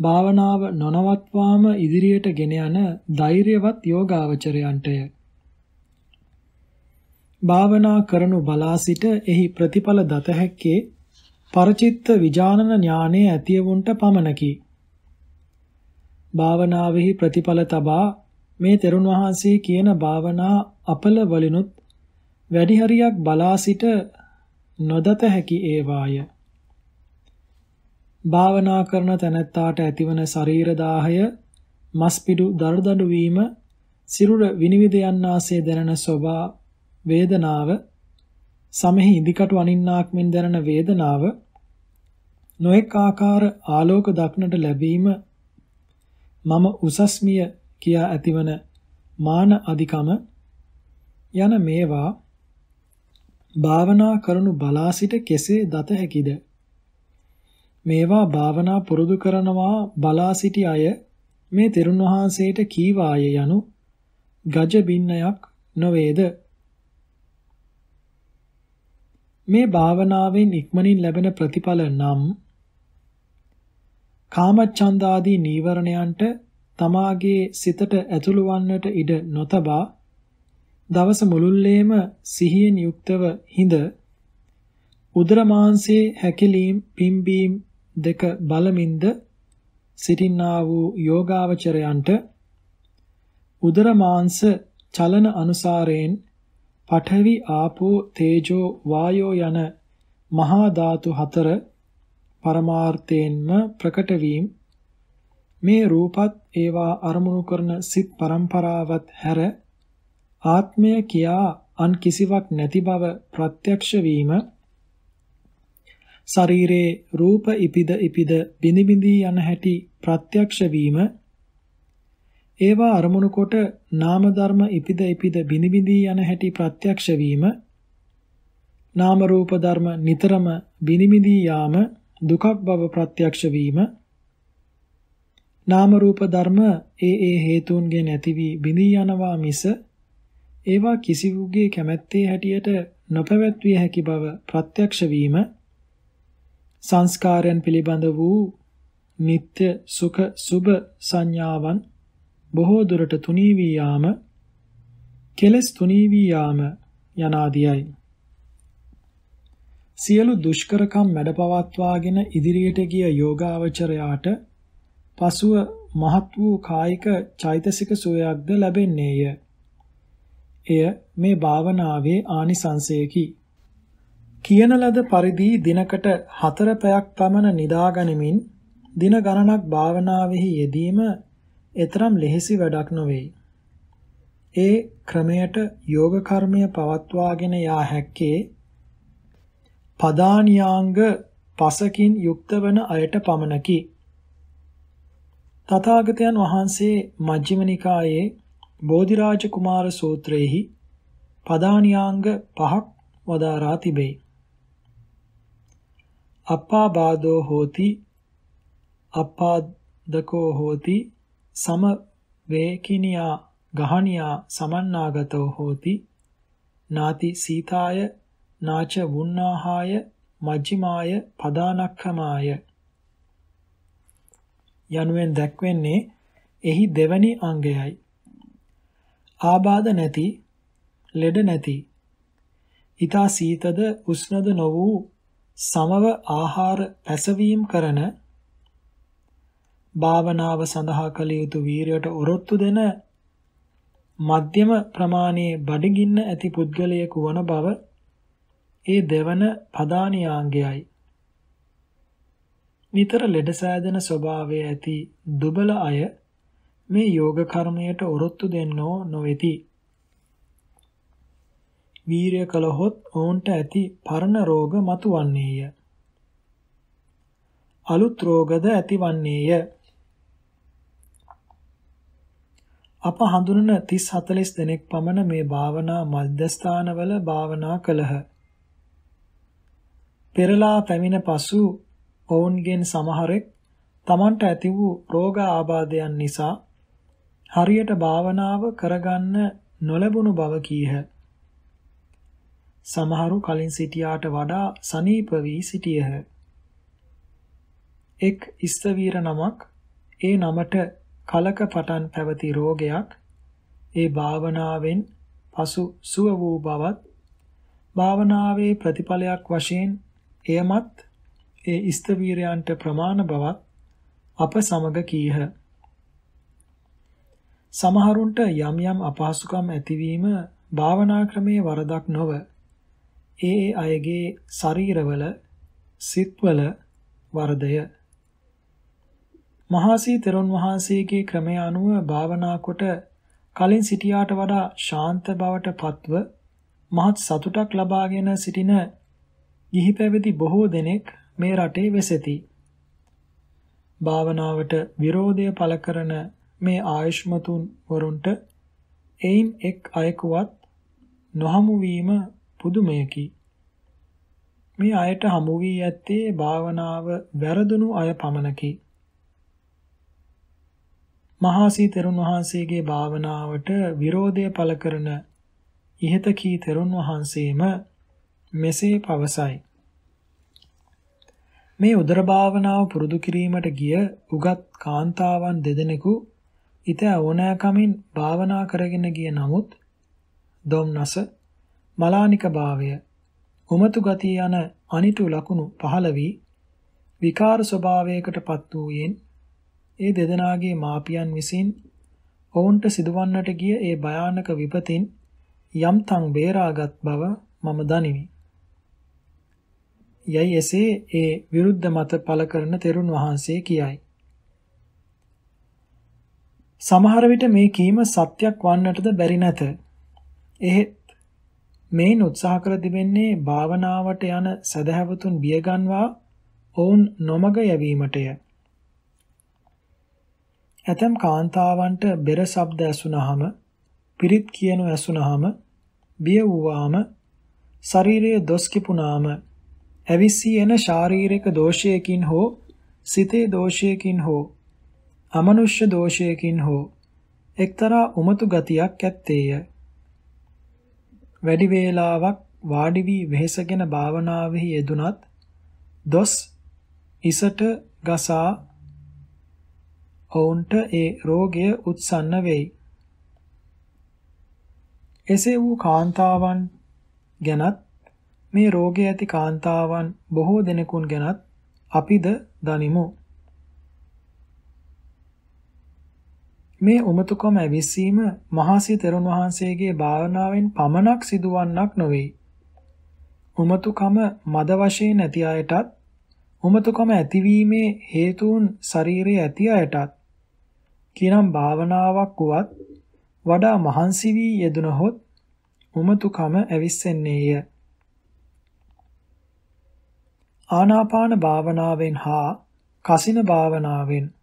භාවනාව නොනවත්වාම ඉදිරියට ගෙන යන ධෛර්යවත් යෝගාවචරයන්ටය. භාවනා කරනු බලා සිට එහි ප්‍රතිඵල දත හැක්කේ පරචිත්ත විජානන ඥානයේ ඇතියවුන්ට පමණකි. භාවනාවෙහි ප්‍රතිඵල තබා මේ තෙරුණ වහන්සේ කියන භාවනා අපල වලිනුත් වැඩිහරියක් බලා සිට නොදත හැකි ඒවාය. භාවනා කරන තැනැත්තාට ඇතිවන ශරීර දාහය, මස්පිඩු දරදඬු වීම, සිරුර විනිවිද යන්නාසේ දැනෙන සෝභා වේදනාව, සමෙහි ඉදිකටු අනින්නාක් මෙන් දැනෙන වේදනාව, නොඑක ආකාර ආලෝක දක්නට ලැබීම මම උසස්මිය කියා ඇතිවන මාන අධිකම යන මේවා භාවනා කරනු බලා සිට කෙසේ දත හැකිද මේවා භාවනා පුරුදු කරනවා බලා සිටි අය මේ තෙරුන් වහන්සේට කීවාය යනු ගජ බින්නයක් නොවේද මේ භාවනාවෙන් ඉක්මනින් ලැබෙන ප්‍රතිඵල නම් කාමච්ඡන්ද ආදී නීවරණයන්ට තමාගේ සිතට ඇතුළු වන්නට ඉඩ නොතබා දවස මුළුල්ලේම සිහියෙන් යුක්තව හිඳ උදර මාංශයේ හැකිලීම් පිම්බීම් දෙක බලමින්ද සිටින්නා වූ යෝගාවචරයන්ට උදර මාංශ චලන අනුසාරයෙන් පඨවි ආපෝ තේජෝ වායෝ යන මහා ධාතු හතර පරමාර්ථයෙන්ම ප්‍රකට වීම මේ රූපත් ඒවා අරමුණු කරන සිත් પરම්පරාවත් හැර ආත්මය කියා අන් කිසිවක් නැති බව ප්‍රත්‍යක්ෂ වීම ශරීරයේ රූප ඉපිද ඉපිද බිනි බිනි යන හැටි ප්‍රත්‍යක්ෂ වීම ඒවා අරමුණු කොට නාම ධර්ම ඉපිද ඉපිද බිනි බිනි යන හැටි ප්‍රත්‍යක්ෂ වීම නාම රූප ධර්ම නිතරම බිනි බිනි යාම දුකක් බව ප්‍රත්‍යක්ෂ වීම නාම රූප ධර්ම ඒ ඒ හේතුන්ගෙන් ඇතිවි බිනී යනවා මිස ඒවා කිසිවුගේ කැමැත්තේ හැටියට නොපැවැත්විය හැකි බව ප්‍රත්‍යක්ෂ වීම සංස්කාරයන් පිළිබඳ වූ නিত্য සුඛ සුභ සංඥාවන් බොහෝ දුරට තුනී වී යාම කෙලස් තුනී වී යාම යනාදියයි සියලු දුෂ්කරකම් මැඩපවත්වාගෙන ඉදිරියට ගිය යෝගාවචරයාට පසුව මහත් වූ කායික චෛතසික සෝයක්ද ලැබෙන්නේය. එය මේ භාවනාවේ ආනිසංසයකි. කියන ලද පරිදි දිනකට හතර පැයක් පමණ නිදාගනිමින් දින ගණනක් භාවනාවෙහි යෙදීම එතරම් ලෙහෙසි වැඩක් නොවේ. ඒ ක්‍රමයට යෝග කර්මය පවත්වාගෙන යා හැක්කේ පදානියාංග පසකින් යුක්ත වන අයට පමණකි. තථාගතයන් වහන්සේ මජ්ක්‍ධිම නිකායේ බෝධිරාජ කුමාර සූත්‍රයේහි පදානියාංග පහක් වදාරා තිබේ. අපාබාධෝ හෝති අපාදකෝ හෝති සම වේකිනියා ගහනියා සමන්නාගතෝ හෝති නාති සීතාය නාච වුණාහාය මජ්ජිමාය පදානක්ඛමාය යනුවෙන් දැක්වෙන්නේ එහි දෙවැනි අංගයයි ආබාධ නැති ලෙඩ නැති ඊතා සීතද උෂ්ණද නො වූ සමව ආහාර පැසවීම කරන භාවනාව සඳහා කළ යුතු වීරයට ඔරොත්තු දෙන මධ්‍යම ප්‍රමාණයේ බඩගින්න ඇති පුද්ගලයෙකු වන බව ඒ දෙවන පදානියාංගයයි. නිතර ලෙඩ සෑදෙන ස්වභාවය ඇති දුබල අය මේ යෝග කර්මයට ඔරොත්තු දෙන්නෝ නොවේති. වීරය කළහොත් ඔවුන්ට ඇති පරණ රෝග මතුවන්නේය. අලුත් රෝගද ඇතිවන්නේය. අප හඳුනන 30 40 දෙනෙක් පමණ මේ භාවනා මධ්‍යස්ථානවල භාවනා කළහ. පෙරලා පැමිණ පසු ඔවුන්ගෙන් සමහරෙක් තමන්ට ඇති වූ රෝග ආබාධයන් නිසා හරියට භාවනාව කරගන්න නොලැබුණු බව කීහ. සමහරු කලින් සිටියාට වඩා සනීප වී සිටියහ. එක් ඉස්තවීර නමක් ඒ නමට කලක පටන් පැවති රෝගයක් ඒ භාවනාවෙන් පසු සුව වූ බවත් භාවනාවේ ප්‍රතිඵලයක් වශයෙන් එයමත් ඒ ඉස්තවීරයන්ට ප්‍රමාණ බවත් අප සමග කීහ. සමහරුන්ට යම් යම් අපහසුකම් ඇතිවීම භාවනා ක්‍රමයේ වරදක් නොවේ ඒ අයගේ ශරීරවල සිත්වල වර්ධය මහාසී තෙරුන් වහන්සේගේ ක්‍රමය අනුව භාවනා කොට කලින් සිටියාට වඩා ශාන්ත බවට පත්ව මහත් සතුටක් ලබාගෙන සිටින ගිහි පැවිදි බොහෝ දෙනෙක් මේ රටේ වෙසෙති. භාවනාවට විරෝධය පළ කරන මේ ආයුෂ්මතුන් වරුන්ට එයින් එක් අයෙකුවත් නොහමු වීම පුදුමයකි. මේ අයට හමු වී ඇත්තේ භාවනාව වැරදුණු අය පමණකි. මහාසී තෙරුන් වහන්සේගේ භාවනාවට විරෝධය පළ කරන ඉහත කී තෙරුන් වහන්සේම මෙසේ පවසයි. මේ උදර භාවනාව පුරුදු කිරීමට ගිය උගත් කාන්තාවන් දෙදෙනෙකු ඉත ඕනෑකමින් භාවනා කරගෙන ගිය නමුත් දොම්නස මලානික භාවය උමතු ගතිය යන අනිටු ලකුණු පහළ වී විකාර ස්වභාවයකට පත් වූයෙන් ඒ දෙදෙනාගේ මාපියන් විසින් ඔවුන්ට සිදුවන්නට ගිය ඒ භයානක විපතින් යම්තන් බේරාගත් බව මම දනිමි. යයි එසේ ඒ විරුද්ධ මත පළ කරන තෙරුන් වහන්සේ කියයි. සමහර විට මේ කීම සත්‍යක් වන්නටද බැරි නැත. එහෙත් මේන් උත්සාහ කර තිබෙන්නේ භාවනාවට යන සදහැවතුන් බියගන්වා ඔවුන් නොමග යැවීමටය. ඇතම් කාන්තාවන්ට බෙර ශබ්ද ඇසුනහම, පිරිත් කියනු ඇසුනහම, බිය වූවාම, ශරීරයේ දොස් කිපුනාම, ඇවිස්සී එන ශාරීරික දෝෂයකින් හෝ සිතේ දෝෂයකින් හෝ අමනුෂ්‍ය දෝෂයකින් හෝ එක්තරා උමතු ගතියක් ඇත්තේය. වැඩි වේලාවක් වාඩි වී වෙහෙසගෙන භාවනාවෙහි යෙදුනත් දොස් ඉසට ගසා ඔවුන්ට ඒ රෝගය උත්සන්න වෙයි. එසේ වූ කාන්තාවන් ගැනත් මේ රෝගය ඇති කාන්තාවන් බොහෝ දෙනෙකුන් ගැනත් අපිද දනිමු. මේ උමතුකම ඇවිස්සීම මහසී තෙරුන් වහන්සේගේ භාවනාවෙන් පමණක් සිදුවන්නක් නොවේ. උමතුකම මද වශයෙන් ඇති අයටත් උමතුකම ඇතිවීමේ හේතුන් ශරීරයේ ඇති අයටත් කිනම් භාවනාවක් වුවත් වඩා මහන්සි වී යෙදුනහොත් උමතුකම ඇවිස්සෙන්නේය. ආනාපාන භාවනාවෙන් හා කසින භාවනාවෙන්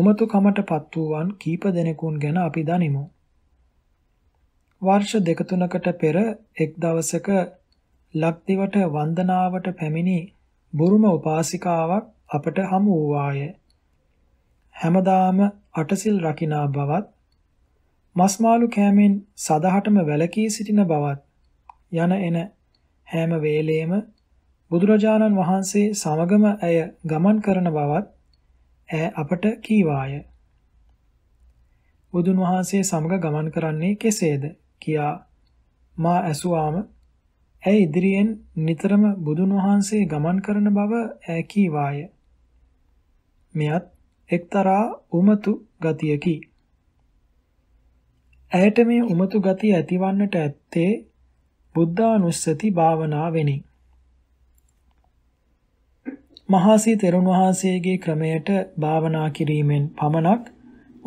උමතුකමට පත් වූවන් කීප දෙනෙකුන් ගැන අපි දනිමු. වර්ෂ දෙක තුනකට පෙර එක් දවසක ලක්දිවට වන්දනාවට පැමිණි බුරුම උපාසිකාවක් අපට හමු වූවාය. හැමදාම අටසිල් රකිනා බවත් මස්මාළු කෑමෙන් සදහටම වැළකී සිටින බවත් යන එන හැම වේලේම බුදුරජාණන් වහන්සේ සමගම ඇය ගමන් කරන බවත් ඈ අපට කීවාය. බුදුන් වහන්සේ සමග ගමන් කරන්නේ කෙසේද කියා මා ඇසුවාම ඇය ඉදිරියෙන් නිතරම බුදුන් වහන්සේ ගමන් කරන බව ඈ කීවාය. මෙයත් එක්තරා උමතු ගතියකි. ඇයට මේ උමතු ගතිය ඇතිවන්නට ඇත්තේ බුද්ධානුස්සති භාවනාවෙනි. මහාසී තෙරුන් වහන්සේගේ ක්‍රමයට භාවනා කිරීමෙන් පමණක්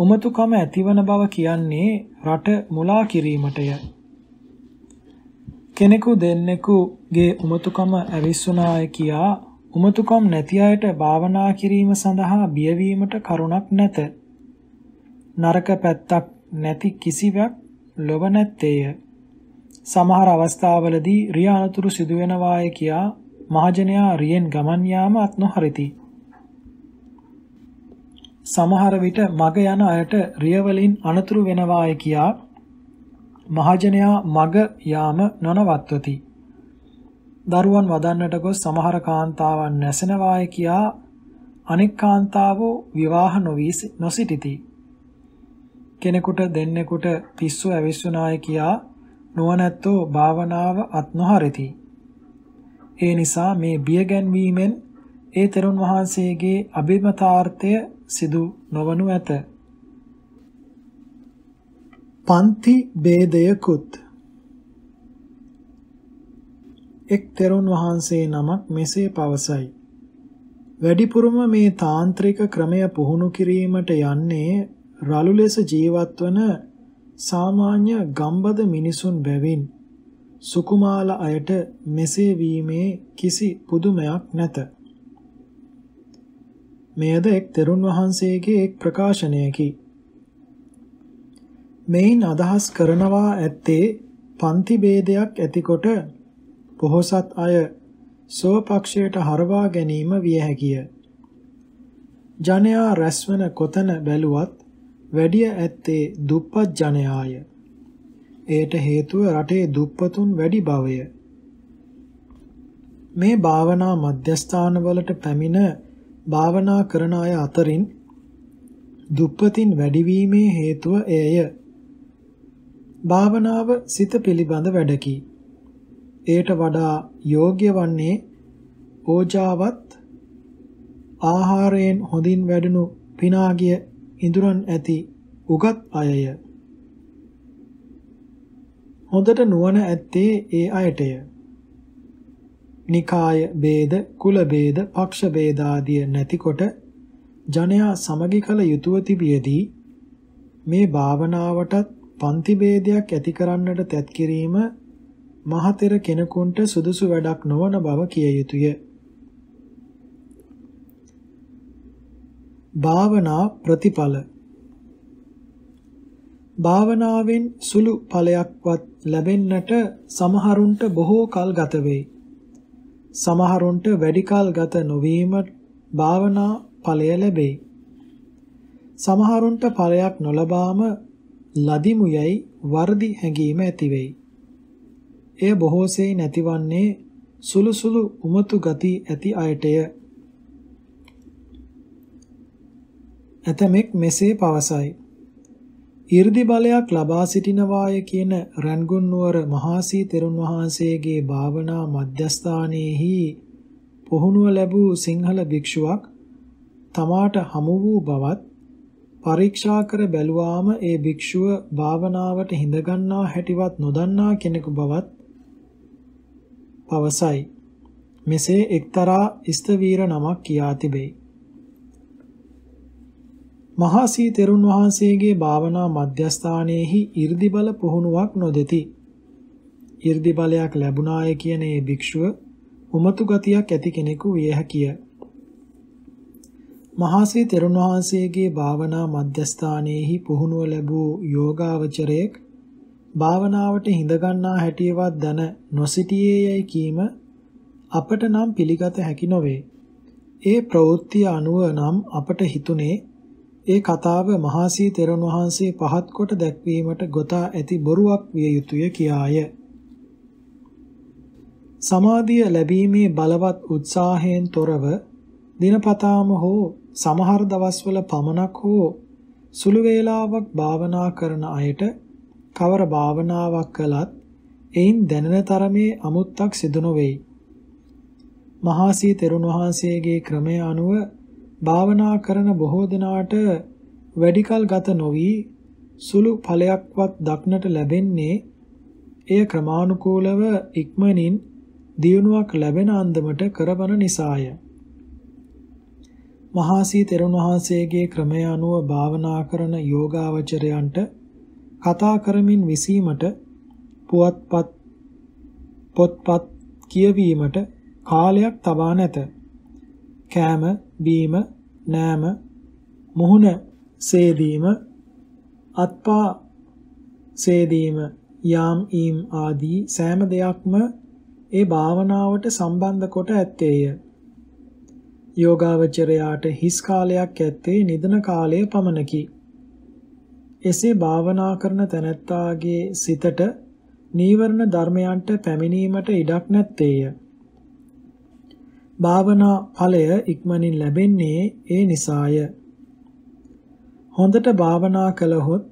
උමතුකම ඇතිවන බව කියන්නේ රට මුලා කිරීමටය. කෙනෙකු දෙන්නෙකුගේ උමතුකම ඇවිස්සුනාය කියා උමතුකම් නැති අයට භාවනා කිරීම සඳහා බියවීමට කරුණක් නැත. නරක පැත්තක් නැති කිසිවක් ලොව නැත්තේය. සමහර අවස්ථාවලදී රිය අනතුරු සිදුවෙනවාය කියා මහජනයා රියෙන් ගමන් යාමක් නොහරිති. සමහර විට මග යන අයට රියවලින් අනතුරු වෙනවාය කියා මහජනයා මග යාම නොනවත්වති. දරුවන් වදන්නට ගොස් සමහර කාන්තාවන් නැසෙනවාය කියා අනෙක් කාන්තාවෝ විවාහ නොවී නොසිටිති. කෙනෙකුට දෙන්නෙකුට පිස්සු ඇවිස්සුනාය කියා නුවණැත්තෝ භාවනාව අත් නොහරිති. ඒ නිසා මේ බියගැන්වීමෙන් ඒ තෙරුන් වහන්සේගේ අභිමතාර්ථය සිදු නොවනු ඇත. පන්ති ભેදයකුත් එක් තෙරුන් වහන්සේ නමක් මෙසේ පවසයි. වැඩිපුරම මේ තාන්ත්‍රික ක්‍රමය පුහුණු කිරීමට යන්නේ රළු ලෙස ජීවත් වන සාමාන්‍ය ගම්බද මිනිසුන් බැවින් සුකුමාල අයට මෙසේ වීමේ කිසි පුදුමයක් නැත. මෙයද එක් තෙරුන් වහන්සේගේ එක් ප්‍රකාශනයකි. මෙයින් අදහස් කරනවා ඇත්තේ පන්ති ભેදයක් ඇතිකොට පොහොසත් අය සෝපක්ෂයට හරවා ගැනීම විය හැකිය. ජනයා රැස්වන කොතන බැලුවත් වැඩිය ඇත්තේ දුප්පත් ජනයාය. එයට හේතුව රටේ දුප්පතුන් වැඩි බවය. මේ භාවනා මධ්‍යස්ථානවලට පැමිණ භාවනා කරන අය අතරින් දුප්පතින් වැඩිවීමේ හේතුව එයය. භාවනාව සිත පිළිබඳ වැඩකි. එයට වඩා යෝග්‍ය වන්නේ ඕජාවත් ආහාරයෙන් හොඳින් වැඩුණු පිනාගිය ඉඳුරන් ඇති උගත් අයය. හොඳට නුවණ ඇත්තේ ඒ අයටය. නිකාය ભેද, කුල ભેද, පක්ෂ ભેද ආදී නැතිකොට ජනයා සමගි කල යුතුය තිබියදී මේ භාවනාවටත් පන්ති ભેදයක් ඇති කරන්නට තැත් කිරීම මහතෙර කෙනෙකුන්ට සුදුසු වැඩක් නොවන බව කිය යුතුය. භාවනා ප්‍රතිඵල භාවනාවෙන් සුළු ඵලයක්වත් ලැබෙන්නට සමහරුන්ට බොහෝ කල් ගත වෙයි. සමහරුන්ට වැඩි කල් ගත නොවීම භාවනා ඵලය ලැබෙයි. සමහරුන්ට ඵලයක් නොලබාම ලදිමුයයි වර්ධි හැඟීම ඇති වෙයි. එය බොහෝසේ නැතිවන්නේ සුළු සුළු උමතු ගති ඇති අයටය. ඇතමෙක් මෙසේ පවසයි. 이르දි බලයක් ලබා සිටිනවාය කියන රන්ගුන් නුවර මහාසී තෙරුන් වහන්සේගේ භාවනා මධ්‍යස්ථානයේහි පුහුණුව ලැබූ සිංහල භික්ෂුවක් තමාට හමු වූ බවත් පරීක්ෂා කර බැලුවාම ඒ භික්ෂුව භාවනාවට හිඳගන්නා හැටිවත් නොදන්නා කෙනෙකු බවත් පවසයි. මෙසේ එක්තරා ස්තවීර නමක් කියා තිබේ. මහාසී තෙරුන් වහන්සේගේ භාවනා මධ්‍යස්ථානයේහි 이르දි බල පුහුණුවක් නොදෙති. 이르දි බලයක් ලැබුණාය කියන ඒ භික්ෂුව උමතු ගතියක් ඇති කෙනෙකු විය හැකිය. මහාසී තෙරුන් වහන්සේගේ භාවනා මධ්‍යස්ථානයේහි පුහුණුව ලැබූ යෝගාවචරයෙක් භාවනාවට හිඳගන්නා හැටියවත් දන නොසිටියේ යයි කීම අපට නම් පිළිගත හැකි නොවේ. ඒ ප්‍රවෘත්ති අනුව නම් අපට හිතුනේ ඒ කතාව මහසී තෙරුන් වහන්සේ පහත් කොට දැක්වීමට ගොතා ඇති බොරුවක් විය යුතුය කියාය. සමාධිය ලැබීමේ බලවත් උත්සාහයෙන් තොරව දිනපතාම හෝ සමහර දවස්වල පමණක් හෝ සුළු වේලාවක් භාවනා කරන අයට කවර භාවනාවක් කළත් එයින් දැනෙන තරමේ අමුත්තක් සිදු නොවේයි. මහසී තෙරුන් වහන්සේගේ ක්‍රමය අනුව භාවනා කරන බොහෝ දෙනාට වැඩිකල් ගත නොවි සුළු ඵලයක්වත් දක්නට ලැබෙන්නේ එය ක්‍රමානුකූලව ඉක්මනින් දියුණුවක් ලැබෙන අන්දමට කරවන නිසාය. මහාසී තෙරුන් වහන්සේගේ ක්‍රමය අනුව භාවනා කරන යෝගාවචරයන්ට කතා කරමින් විසීමට පුවත්පත් පොත්පත් කියවීමට කාලයක් තබා නැත. කෑම, බීම, නෑම, මුහුණ සේදීම, අත්පා සේදීම, යාම් ඊම් ආදී සෑම දෙයක්ම ඒ භාවනාවට සම්බන්ධ කොට ඇත්තේය. යෝගාවචරයාට හිස් කාලයක් ඇත්තේ නිදන කාලය පමණකි. එසේ භාවනා කරන තැනැත්තාගේ සිතට නීවරණ ධර්මයන්ට පැමිණීමට ඉඩක් නැත්තේය. භාවනා ඵලය ඉක්මනින් ලැබෙන්නේ ඒ නිසාය. හොඳට භාවනා කළහොත්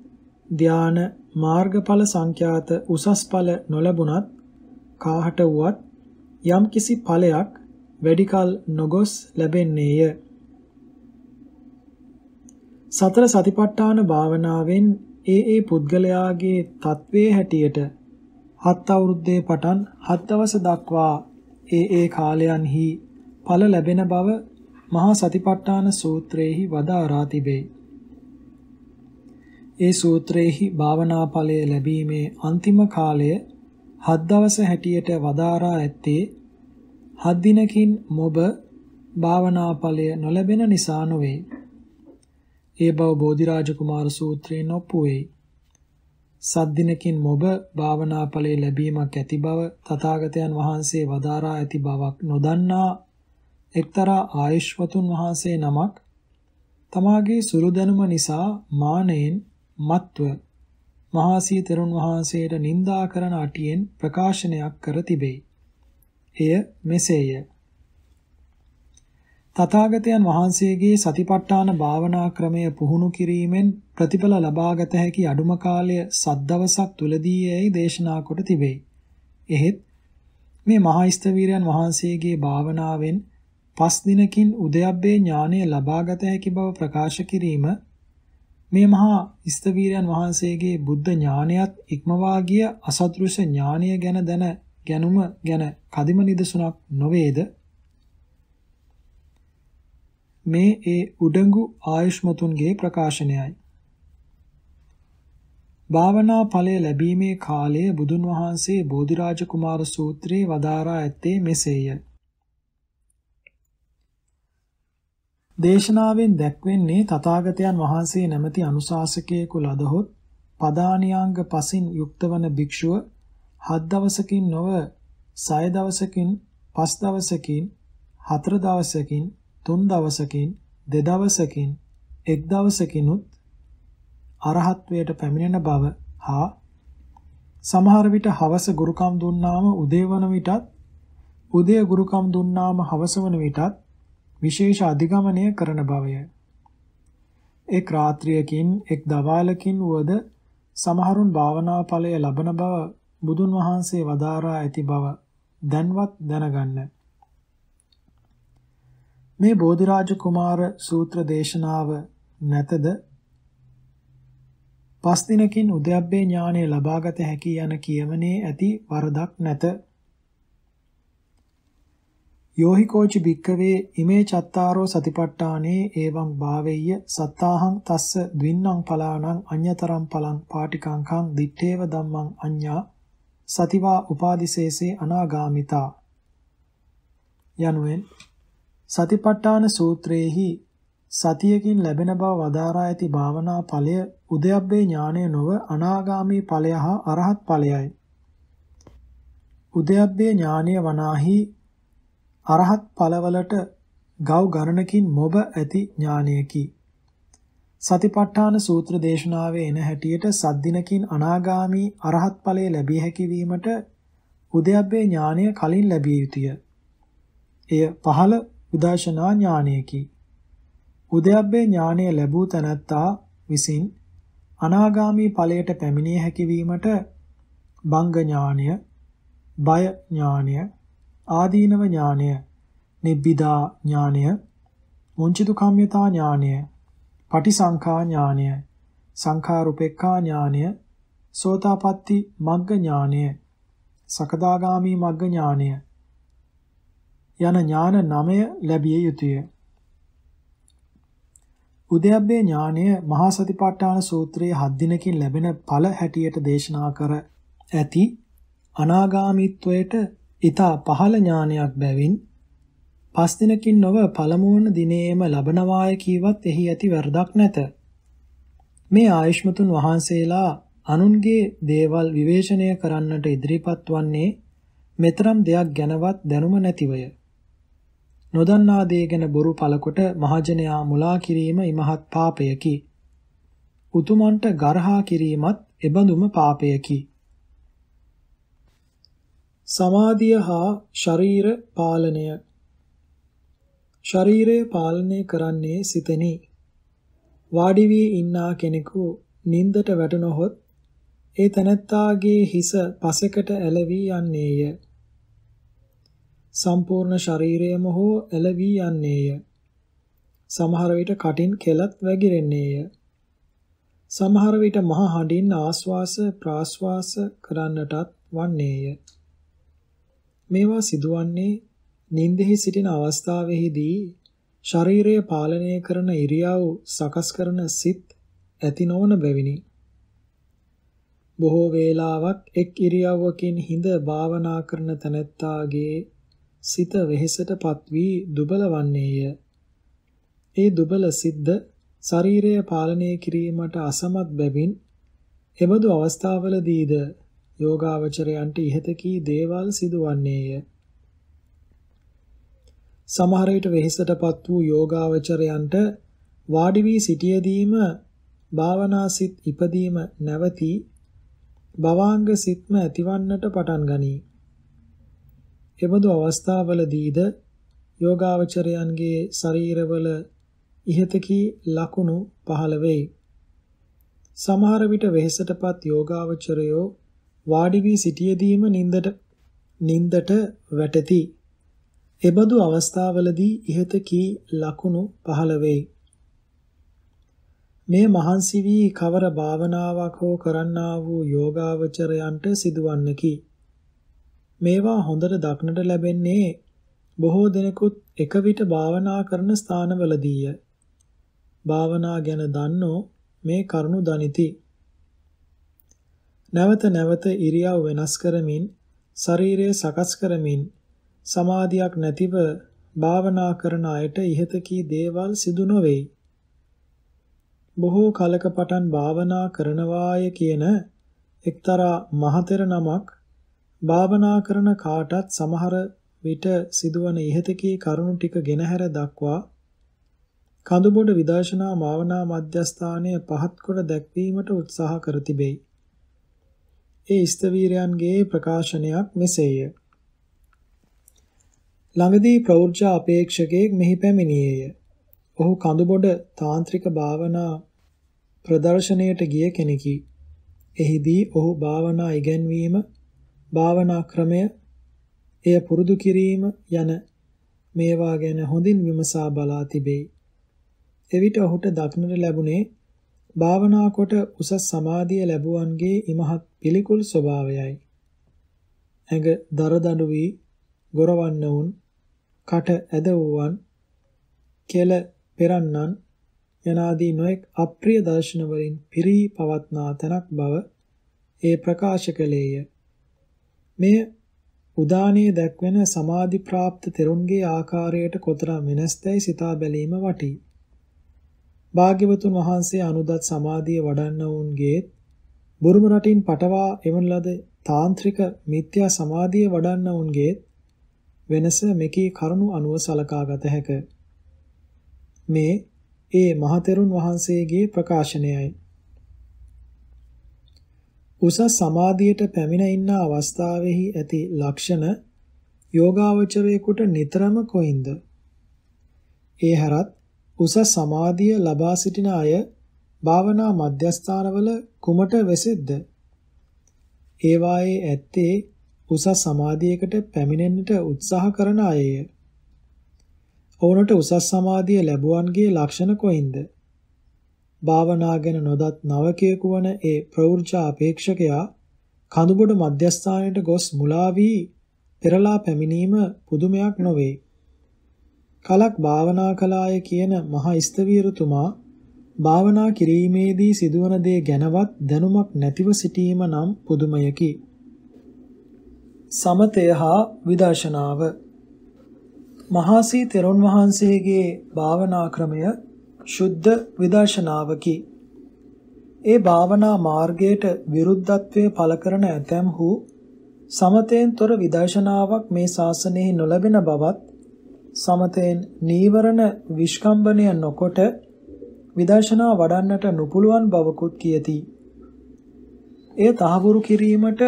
ධාන මාර්ගඵල සංඛ්‍යාත උසස් ඵල නොලැබුණත් කාහට වුවත් යම්කිසි ඵලයක් වැඩිකල් නොගොස් ලැබෙන්නේය. සතර සතිපට්ඨාන භාවනාවෙන් ඒ ඒ පුද්ගලයාගේ තත්වයේ හැටියට හත් අවුරුද්දේ පටන් හත් දවස දක්වා ඒ ඒ කාලයන්හි ඵල ලැබෙන බව මහා සතිපට්ඨාන සූත්‍රයේහි වදාරා තිබේ. ඒ සූත්‍රයේහි භාවනා ඵලය ලැබීමේ අන්තිම කාලය හත් දවස හැටියට වදාරා ඇත්තේ හත් දිනකින් මොබ භාවනා ඵලය නොලැබෙන නිසා නොවේ. ඒ බව බෝධිරාජ කුමාර සූත්‍රයෙන් ඔප්පු වෙයි. සත් දිනකින් මොබ භාවනා ඵලයේ ලැබීමක් ඇති බව තථාගතයන් වහන්සේ වදාරා ඇති බවක් නොදන්නා එක්තරා ආයශ්වතුන් වහන්සේ නමක් තමාගේ සුළු දැනුම නිසා මානෙන් මත්ව මහාසී තෙරුන් වහන්සේට නිඳා කරන අටියෙන් ප්‍රකාශනයක් කර තිබේ. එය මෙසේය. තථාගතයන් වහන්සේගේ සතිපට්ඨාන භාවනා ක්‍රමය පුහුණු කිරීමෙන් ප්‍රතිඵල ලබාගත හැකි අඩුම කාලය සද්දවසක් තුලදී යයි දේශනා කොට තිබේ. එහෙත් මේ මහා ස්තවීරයන් වහන්සේගේ භාවනාවෙන් පස් දිනකින් උදයබ්බේ ඥානය ලබාගත හැකි බව ප්‍රකාශ කිරීම මේ මහා ස්තවීරයන් වහන්සේගේ බුද්ධ ඥානයත් ඉක්මවා ගිය අසදෘශ ඥානය ගැන දැන ගැනුම ගැන කදිම නිදසුනක් නොවේද මේ ඒ උඩඟු ආයුෂ්මතුන්ගේ ප්‍රකාශනයයි භාවනා ඵලය ලැබීමේ කාලය බුදුන් වහන්සේ බෝධිරාජ කුමාර සූත්‍රයේ වදාරා ඇත්තේ මෙසේය දේශනාවෙන් දැක්වෙන්නේ තථාගතයන් වහන්සේ නැමැති අනුශාසකයෙකු ලදහොත් පදානියාංග පසින් යුක්තවන භික්ෂුව හත් දවසකින් නොව සය දවසකින් පස් දවසකින් හතර දවසකින් තුන් දවසකින් දෙදවසකින් එක් දවසකිනුත් අරහත්වයට පැමිණෙන බව හා සමහර විට හවස ගුරුකම් දුන්නාම උදේ වන විටත් උදේ ගුරුකම් දුන්නාම හවස වන විටත් විශේෂ අධිගමනය කරන බවය. එක් රාත්‍රියකින් එක් දවාලකින් වුවද සමහරුන් භාවනා ඵලය ලබන බව බුදුන් වහන්සේ වදාරා ඇති බව දැන්වත් දැනගන්න. මේ බෝධිරාජ කුමාර සූත්‍ර දේශනාව නැතද පස් දිනකින් උද්‍යප්පේ ඥානය ලබාගත හැකි යන කියමනේ ඇති වරදක් නැත. යෝහි කෝචි භික්කවේ ඉමේ චත්තාරෝ සතිපට්ඨානේ එවං භාවෙය්‍ය සත්තාහං තස්ස ද්වින්නං පලාණං අඤ්‍යතරං පලං පාටිකාංකං දිත්තේව ධම්මං අඤ්ඤා සතිවා උපාදිසේසේ අනාගාමිතා යනුවෙන් සතිපට්ඨාන සූත්‍රයේහි සතියකින් ලැබෙන බව වදාරා ඇති භාවනා ඵලය උදයබ්බේ ඥානය නොව අනාගාමී ඵලය හා අරහත් ඵලයයි. උදයබ්බේ ඥානය වනාහි අරහත් ඵලවලට ගව් ගණනකින් මොබ ඇති ඥානයකි. සතිපට්ඨාන සූත්‍ර දේශනාවේ එන හැටියට සද්දිනකින් අනාගාමි අරහත් ඵලය ලැබිය හැකි වීමට උද්‍යප්පේ ඥානය කලින් ලැබිය යුතුය. එය පහළ විදර්ශනා ඥානයකි. උද්‍යප්පේ ඥානය ලැබූ තැනැත්තා විසින් අනාගාමි ඵලයට පැමිණිය හැකි වීමට බංග ඥානය, බය ඥානය, ආදීනව ඥානය, නිබ්බිදා ඥානය, මුංචිතුකාම්‍යතා ඥානය, පටිසංඛා ඥානය, සංඛාරුපේක්ඛා ඥානය, සෝතාපට්ටි මග්ග ඥානය, සකදාගාමි මග්ග ඥානය යන ඥාන 9 ලැබිය යුතුය. උදයබ්බේ ඥානය මහා සතිපට්ඨාන සූත්‍රයේ හත් දිනකින් ලැබෙන ඵල හැටියට දේශනා කර ඇති අනාගාමීත්වයට ඊතා පහළ ඥානයක් බැවින් පස් දිනකින් නොව පළමුවන දිනේම ලබනවාය කීවත් එහි ඇති වරදක් නැත. මේ ආයුෂ්මතුන් වහන්සේලා අනුන්ගේ දේවල් විවේචනය කරන්නට ඉදිරිපත් වන්නේ මෙතරම් දෙයක් ගැනවත් දැනුම නැතිවය. නොදන්නා දේ ගැන බොරු පළකොට මහජනයා මුලා කිරීම ඉමහත් පාපයකි. උතුමන්ට ගර්හා කිරීමත් එබඳුම පාපයකි. සමාධිය හා ශරීර පාලනය ශරීරය පාලනය කරන්නේ සිතෙනි වාඩි වී ඉන්නා කෙනෙකු නින්දට වැටුනොත් ඒ තනත්තාගේ හිස පසෙකට ඇලවි යන්නේය සම්පූර්ණ ශරීරයම හෝ ඇලවි යන්නේය සමහර විට කටින් කෙලත් වැగిරෙන්නේය සමහර විට මහ හඬින් ආස්වාස ප්‍රාස්වාස කරන්නටත් වන්නේය මේවා සිදුවන්නේ නින්දෙහි සිටින අවස්ථාවෙහිදී ශරීරය පාලනය කරන ඉරියව් සකස් කරන සිත් ඇති නොවන බැවිනි. බොහෝ වේලාවක් එක් ඉරියව්වකින් හිඳ භාවනා කරන තැනැත්තාගේ සිත වෙහෙසටපත් වී දුබල වන්නේය. ඒ දුබල සිද්ද ශරීරය පාලනය කිරීමට අසමත් බැවින් එබඳු අවස්ථාවලදීද යෝගාවචරයන්ට ඉහත කී දේවල් සිදුවන්නේය. සමහර විට වෙහෙසටපත් වූ යෝගාවචරයන්ට වාඩි වී සිටියදීම භාවනාසිත ඉපදීම නැවති භවාංග සිත්ම ඇතිවන්නට පටන් ගනී. එබඳු අවස්ථාවලදීද යෝගාවචරයන්ගේ ශරීරවල ඉහතකී ලකුණු පහළ වෙයි. සමහර විට වෙහෙසටපත් යෝගාවචරයෝ වාඩි වී සිටියේදීම නින්දට නින්දට වැටති. එබඳු අවස්ථාවලදී ইহත කී ලකුණු පහළ වෙයි. මේ මහන්සි වී කවර භාවනාවක් හෝ කරන්නා වූ යෝගාවචරයන්ට සිදුවන්නකි. මේවා හොඳට දක්නට ලැබෙන්නේ බොහෝ දෙනෙකුත් එක විට භාවනා කරන ස්ථානවලදීය. භාවනා ගැන දන්නෝ මේ කරුණු දනිති. නැවත නැවත ඉරියව් වෙනස් කරමින් ශරීරය සකස් කරමින් සමාධියක් නැතිව භාවනා කරන අයට ඉහත කී දේවල් සිදු නොවේ. බොහෝ කලක පටන් භාවනා කරනවාය කියන එක්තරා මහතෙර නමක් භාවනා කරන කාටත් සමහර විට සිදුවන ඉහතකී කරුණු ටික ගෙනහැර දක්වා කඳුබොඩ විදර්ශනා මාවනා මධ්‍යස්ථානය පහත් කොට දැක්වීමට උත්සාහ කර තිබේ. ඒ ස්තවීරයන්ගේ ප්‍රකාශනයක් මෙසේය. ළඟදී ප්‍රවෘජා අපේක්ෂකයෙක් මෙහි පැමිණියේය. ඔහු කඳුබොඩ තාන්ත්‍රික භාවනා ප්‍රදර්ශනයට ගිය කෙනෙකි. එහිදී ඔහු භාවනා ඉගැන්වීම, භාවනා ක්‍රමය, එය පුරුදු කිරීම යන මේවා ගැන හොඳින් විමසා බලා තිබේ. එවිට ඔහුට දක්නට ලැබුණේ භාවනා කොට උසස් සමාධිය ලැබුවන්ගේ ඉමහත් පිළිකුල් ස්වභාවයයි. ඇඟ දරදඬු වී ගොරවන්න වුන්, කට ඇද වූවන්, කෙල පෙරන්නන් යනාදී නොඑක් අප්‍රිය දර්ශන වලින් පිරී පවත්නා තනක් බව ඒ ප්‍රකාශ කළේය. මෙය උදානයේ දැක්වෙන සමාධි ප්‍රාප්ත තෙරුන්ගේ ආකාරයට කොතරම් වෙනස්දැයි සිතා බැලීම වටී. භාග්‍යවතුන් වහන්සේ අනුදත් සමාධිය වඩන්නවුන්ගේ බුරුම රටින් පටවා එවන ලද තාන්ත්‍රික මිත්‍යා සමාධිය වඩන්නවුන්ගේ වෙනස මෙකී කරුණු අනුව සලකාගත හැක. මේ ඒ මහතෙරුන් වහන්සේගේ ප්‍රකාශනයයි. උසස් සමාධියට පැමිණ ඉන්න අවස්ථාවෙහි ඇති ලක්ෂණ යෝගාවචරයෙකුට නිතරම කොයින්ද? ඒ හරත් උස සමාධිය ලබා සිටින අය භාවනා මධ්‍යස්ථානවල කුමට වෙසෙද්ද? ඒ වායේ ඇත්තේ උස සමාධියකට පැමිණෙන්නට උත්සාහ කරන අයය. ඔවුනට උසස් සමාධිය ලැබුවන්ගේ ලක්ෂණ කොයින්ද? භාවනා ගැන නොදත් නවකයෙකු වන ඒ ප්‍රවෘජා අපේක්ෂකයා කඳුබොඩ මධ්‍යස්ථානයට ගොස් මුලා වී පෙරලා පැමිණීම පුදුමයක් නොවේ. කලක් භාවනා කලාය කියන මහා ස්තවීරතුමා භාවනා කිරීමේදී සිදුවන දේ ගැනවත් දැනුමක් නැතිව සිටීම නම් පුදුමයකි. සමතය හා විදර්ශනාව මහාසී තෙරුන් වහන්සේගේ භාවනා ක්‍රමය ශුද්ධ විදර්ශනාවකි. ඒ භාවනා මාර්ගයට විරුද්ධත්වය පළ කරන ඇතැම් හු සමතයෙන් තොර විදර්ශනාවක් මේ ශාසනයෙහි නොලැබෙන බවත් සමතෙන් නීවරණ විස්කම්බණය නොකොට විදර්ශනා වඩන්නට නොපුළුවන් බවකුත් කියති. එය තහවුරු කිරීමට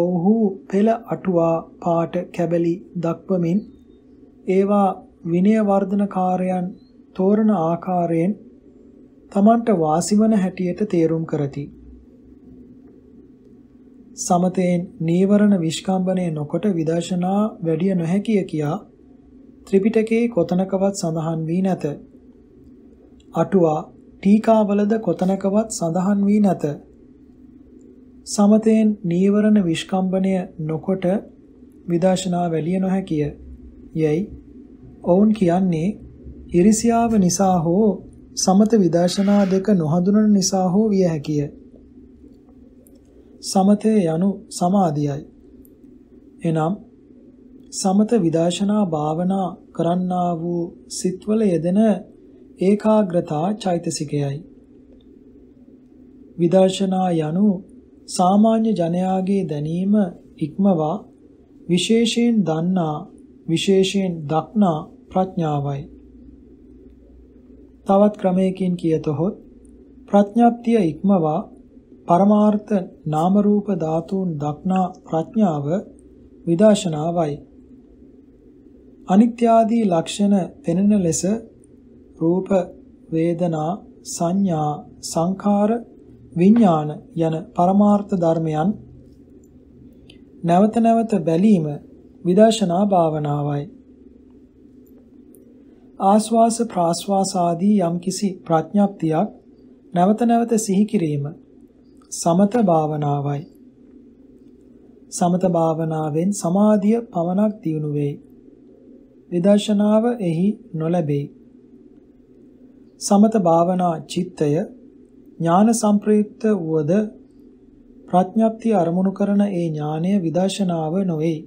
ඔවුහු පෙළ අටුවා පාට කැබලි දක්වමින් ඒවා විනය වර්ධනකාරයන් තෝරන ආකාරයෙන් තමන්ට වාසිවන හැටියට තේරුම් කරති. සමතෙන් නීවරණ විස්කම්බණය නොකොට විදර්ශනා වැඩිය නොහැකිය කියා ත්‍රිපිටකයේ කොතනකවත් සඳහන් වී නැත. අටුවා ටීකාවලද කොතනකවත් සඳහන් වී නැත. සමතයෙන් නීවරණ විස්කම්බණය නොකොට විදර්ශනා වැළිය නොහැකිය. යයි ඔවුන් කියන්නේ ඉරිසියාව නිසා හෝ සමත විදර්ශනා දෙක නොහඳුනන නිසා හෝ විය හැකිය. සමතය යනු සමාධියයි. එනම් සමත විදර්ශනා භාවනා කරන්නා වූ සිත්වල යෙදෙන ඒකාග්‍රතා චෛතසිකයයි. විදර්ශනා යනු සාමාන්‍ය ජනයාගේ දැනීම ඉක්මවා විශේෂයෙන් දන්නා විශේෂයෙන් දක්නා ප්‍රඥාවයි. තවත් ක්‍රමයකින් කියතොත් ප්‍රඥාප්තිය ඉක්මවා පරමාර්ථ නාම රූප ධාතුන් දක්නා ප්‍රඥාව විදර්ශනාවයි. අනිත්‍යාදී ලක්ෂණ පෙනෙන ලෙස රූප වේදනා සංඥා සංඛාර විඥාන යන පරමාර්ථ ධර්මයන් නැවත නැවත බැලීම විදර්ශනා භාවනාවයි ආස්වාස ප්‍රාස්වාස ආදී යම්කිසි ප්‍රඥාප්තියක් නැවත නැවත සිහි කිරීම සමත භාවනාවයි සමත භාවනාවෙන් සමාධිය පමණක් දියුණු වෙයි විදර්ශනාව එහි නොලැබේ. සමත භාවනා චිත්තය ඥාන සම්ප්‍රයුක්ත වුවද ප්‍රඥප්ති අරමුණු කරන ඒ ඥානය විදර්ශනාව නොවේ.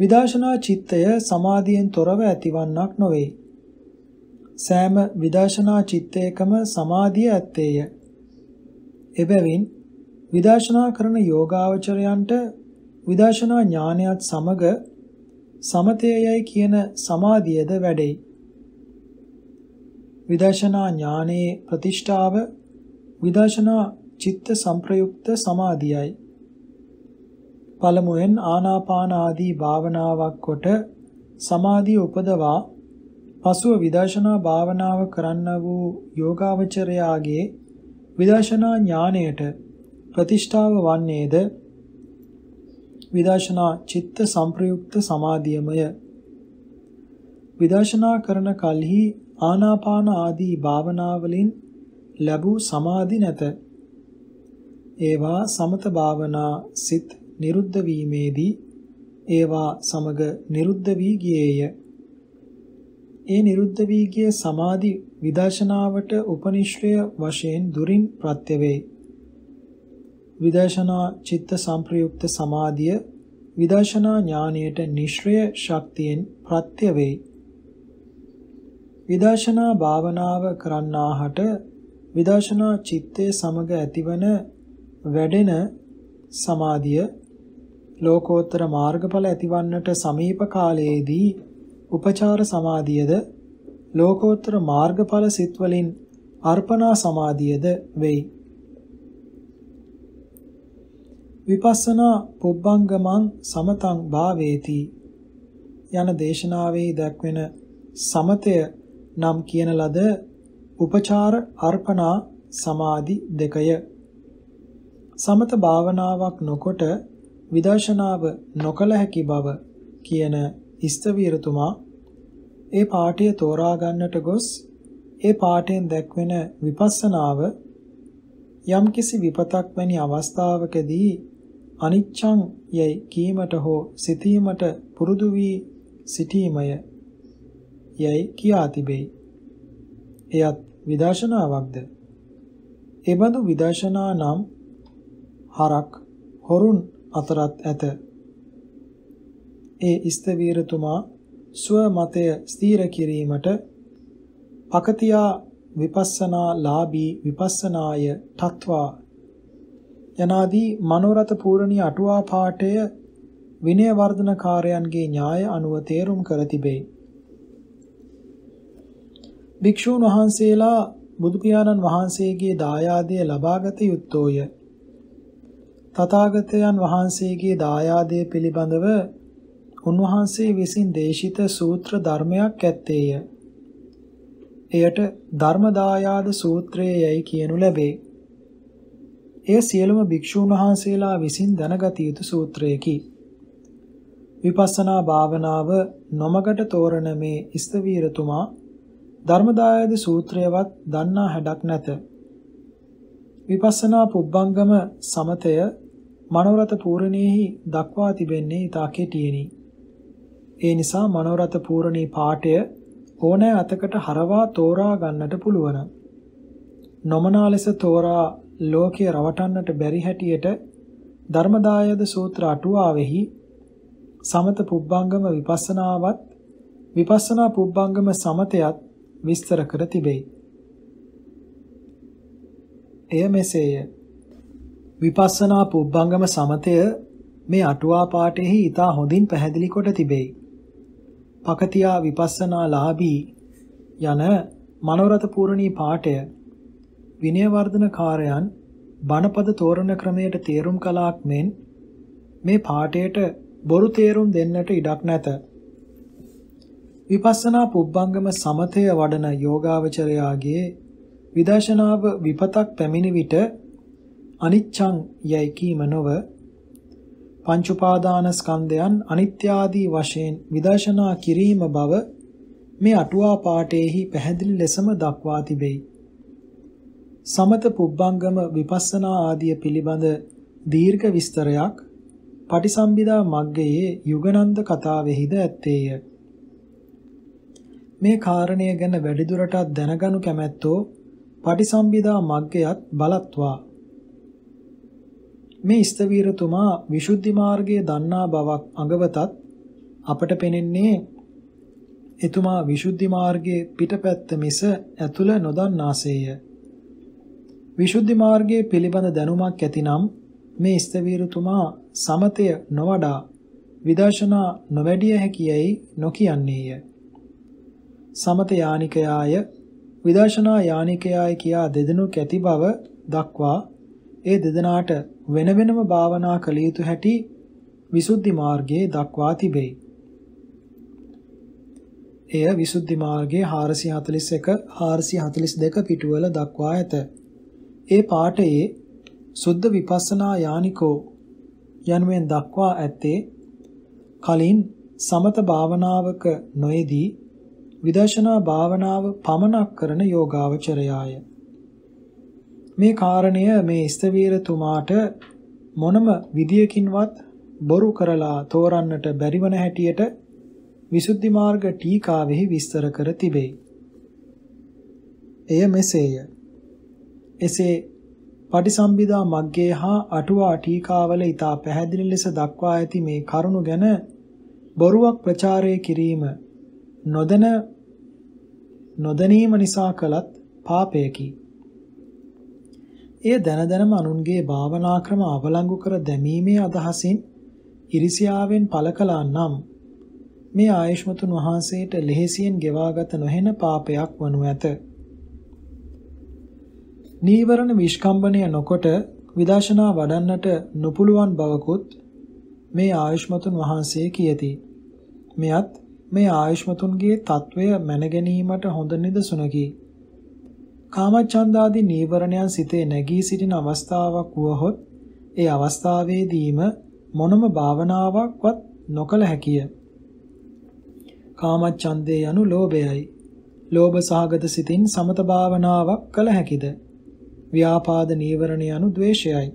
විදර්ශනා චිත්තය සමාධියෙන් තොරව ඇතිවන්නක් නොවේ. සෑම විදර්ශනා චිත්තයකම සමාධිය ඇත්තේය. එබැවින් විදර්ශනා කරන යෝගාවචරයන්ට විදර්ශනා ඥානයත් සමග සමතයයයි කියන සමාධියද වැඩෙයි. විදර්ශනා ඥානයේ ප්‍රතිෂ්ඨාව විදර්ශනා චිත්ත සංප්‍රයුක්ත සමාධියයි. පළමුවෙන් ආනාපාන ආදී භාවනාවක් කොට සමාධිය උපදවා පසුව විදර්ශනා භාවනාව කරන්න වූ යෝගාවචරයාගේ විදර්ශනා ඥාණයට ප්‍රතිෂ්ඨාව වන්නේද විදර්ශනා චිත්ත සංප්‍රයුක්ත සමාධියමය. විදර්ශනා කරන කල්හි ආනාපාන ආදී භාවනාවලින් ලැබූ සමාධි නැත. ඒවා සමත භාවනා සිත් නිරුද්ධ වීමේදී ඒවා සමග නිරුද්ධ වී ගියේය. ඒ නිරුද්ධ වී ගිය සමාධි විදර්ශනාවට උපනිශ්‍රය වශයෙන් දුරින් ප්‍රත්‍ය වේ. විදර්ශනා චිත්ත සංප්‍රයුක්ත සමාධිය විදර්ශනා ඥානයට නිශ්‍රය ශක්තියෙන් ප්‍රත්‍ය වේ. විදර්ශනා භාවනාව කරන්නාහට විදර්ශනා චිත්තේ සමග ඇතිවන වැඩෙන සමාධිය ලෝකෝත්තර මාර්ගඵල ඇතිවන්නට සමීප කාලයේදී උපචාර සමාධියද ලෝකෝත්තර මාර්ගඵල සිත් වලින් අර්පණා සමාධියද වෙයි. විපස්සනා පොබ්බංගමං සමතං භාවේති යන දේශනාවේ දක්වන සමතය නම් කියන ලද උපචාර අර්පණා සමාධි දෙකය සමත භාවනාවක් නොකොට විදර්ශනාව නොකළ හැකි බව කියන ඉස්තවීරතුමා ඒ පාඨය තෝරා ගන්නට ගොස් ඒ පාඨයෙන් දැක්වෙන විපස්සනාව යම්කිසි විපතක් වැනි අවස්ථාවකදී අනිච්ඡං යයි කීමට හෝ සිතීමට පුරුදු වී සිටීමය යයි කියා තිබේ. එයත් විදර්ශනාවක්ද? එබඳු විදර්ශනා නම් හරක් හොරුන් අතරත් ඇත. ඒ ස්තවීරතුමා ස්ව මතය ස්ථීර කිරීමට අකතියා විපස්සනා ලාභී විපස්සනාය තත්වා යනාදී මනෝරත පූර්ණී අටුවා පාඨය විනය වර්ධනකාරයන්ගේ න්‍යාය අනුව තේරුම් කර තිබේ. භික්ෂූන් වහන්සේලා බුදු පියාණන් වහන්සේගේ දායාදය ලබාගත යුත්තෝය. තථාගතයන් වහන්සේගේ දායාදය පිළිබඳව උන්වහන්සේ විසින් දේශිත සූත්‍ර ධර්මයක් ඇත්තේය. එයට ධර්ම දායාද සූත්‍රය යයි කියනු ලැබේ. එය සියලුම භික්ෂූන් වහන්සේලා විසින් දැනගත යුතු සූත්‍රයකි. විපස්සනා භාවනාව නොමගට තෝරන මේ ස්තවීරතුමා ධර්මදායද සූත්‍රයවත් දන්නා හැඩක් නැත. විපස්සනා පුබ්බංගම සමතය මනෝරත පූර්ණේහි දක්වා තිබෙන්නේ ඉතා කෙටියෙනි. ඒ නිසා මනෝරත පූර්ණී පාඨය ඕනෑ අතකට හරවා තෝරා ගන්නට පුළුවන්. නොමනා ලෙස තෝරා ලෝකේ රවටන්නට බැරි හැටියට ධර්මදායද සූත්‍ර අටුවාවෙහි සමත පුබ්බංගම විපස්සනාවත් විපස්සනා පුබ්බංගම සමතයත් විස්තර කර තිබේ. එය මෙසේය. විපස්සනා පුබ්බංගම සමතය මේ අටුවා පාඨෙහි ඊතා හොඳින් පැහැදිලි කොට තිබේ. පකතියා විපස්සනා ලාභී යන මනෝරත පූර්ණී පාඨය විනයවර්ධන කාර්යයන් බණපද තෝරන ක්‍රමයට තේරුම් කලාක් මෙන් මේ පාඩයට බොරු තේරුම් දෙන්නට ඉඩක් නැත. විපස්සනා පුබ්බංගම සමතය වඩන යෝගාවචරයාගේ විදර්ශනාව විපතක් පැමිණි විට අනිච්ඡං යයි කීම නොව පංච උපාදාන ස්කන්ධයන් අනිත්‍ය ආදී වශයෙන් විදර්ශනා කිරීම බව මේ අටුවා පාඨයේහි පැහැදිලි ලෙසම දක්වා තිබෙයි. සමත පුබ්බංගම විපස්සනා ආදිය පිළිබඳ දීර්ඝ විස්තරයක් පටිසම්භිදා මග්ගයේ යුගනන්ද කතාවෙහිද ඇත්තේය. මේ කාරණය ගැන වැඩිදුරටත් දැනගනු කැමැත්තෝ පටිසම්භිදා මග්ගයත් බලත්වා. මේ ස්තවීරතුමා විසුද්ධි මාර්ගය දන්නා බවක් අඟවතත් අපට පෙනෙන්නේ එතුමා විසුද්ධි මාර්ගයේ පිටපැත්ත මිස ඇතුළ නොදන්නාසේය. විසුද්ධි මාර්ගයේ පිළිබඳ දැනුමක් ඇතිනම් මේ ස්තවීරතුමා සමතය නොවඩා විදර්ශනා නොවැඩිය හැකියයි නොකියන්නේය. සමත යානිකයාය විදර්ශනා යානිකයාය කියා දෙදෙනු කැති බව දක්වා ඒ දෙදෙනාට වෙන වෙනම භාවනා කළ යුතු හැටි විසුද්ධි මාර්ගයේ දක්වා තිබේ. එය විසුද්ධි මාර්ගයේ 441 442 පිටුවල දක්වා ඇත. ඒ පාඨයේ සුද්ධ විපස්සනා යානිකෝ යනුවෙන් දක්වා ඇත්තේ කලින් සමත භාවනාවක නොයේදී විදර්ශනා භාවනාව පමනක් කරන යෝගාවචරයාය. මේ කාරණය මේ ස්තවීරතුමාට මොනම විදියකින්වත් බොරු කරලා තෝරන්නට බැරිවන හැටියට විසුද්ධි මාර්ග ටීකාවෙහි විස්තර කර තිබේ. එය මෙසේය. එසේ පටිසම්භිදා මග්ගේ හා අටුවා ටීකාවල ඊතා පැහැදිලි ලෙස දක්වා ඇති මේ කරුණු ගැන බොරුවක් ප්‍රචාරය කිරීම නොදැන නොදැනීම නිසා කළත් පාපයකි. එය දැන දැනම අනුන්ගේ භාවනා ක්‍රම අවලංගු කර දැමීමේ අදහසින් ඉරිසියාවෙන් පළ කළා නම් මේ ආයෂ්මතුන් වහන්සේට ලෙහෙසියෙන් ගෙවාගත නොහෙන පාපයක් වනු ඇත. නීවරණ විස්කම්බණය නොකොට විදර්ශනා වඩන්නට නොපුළුවන් බවකුත් මේ ආයුෂ්මතුන් වහන්සේ කියති. මෙයත් මේ ආයුෂ්මතුන්ගේ తත්වය මැන ගැනීමට හොඳ නිදසුනකි. කාමච්ඡන්දාදී නීවරණයන් සිතේ නැගී සිටින අවස්ථාවක් වුවහොත් ඒ අවස්ථාවේදීම මොනම භාවනාවක්වත් නොකළ හැකිය. කාමච්ඡන්දේ යනු ලෝභයයි. ලෝභ සහගත සිතින් සමත භාවනාවක් කළ හැකිද? ව්‍යාපාද නීවරණ යනු ද්වේෂයයි.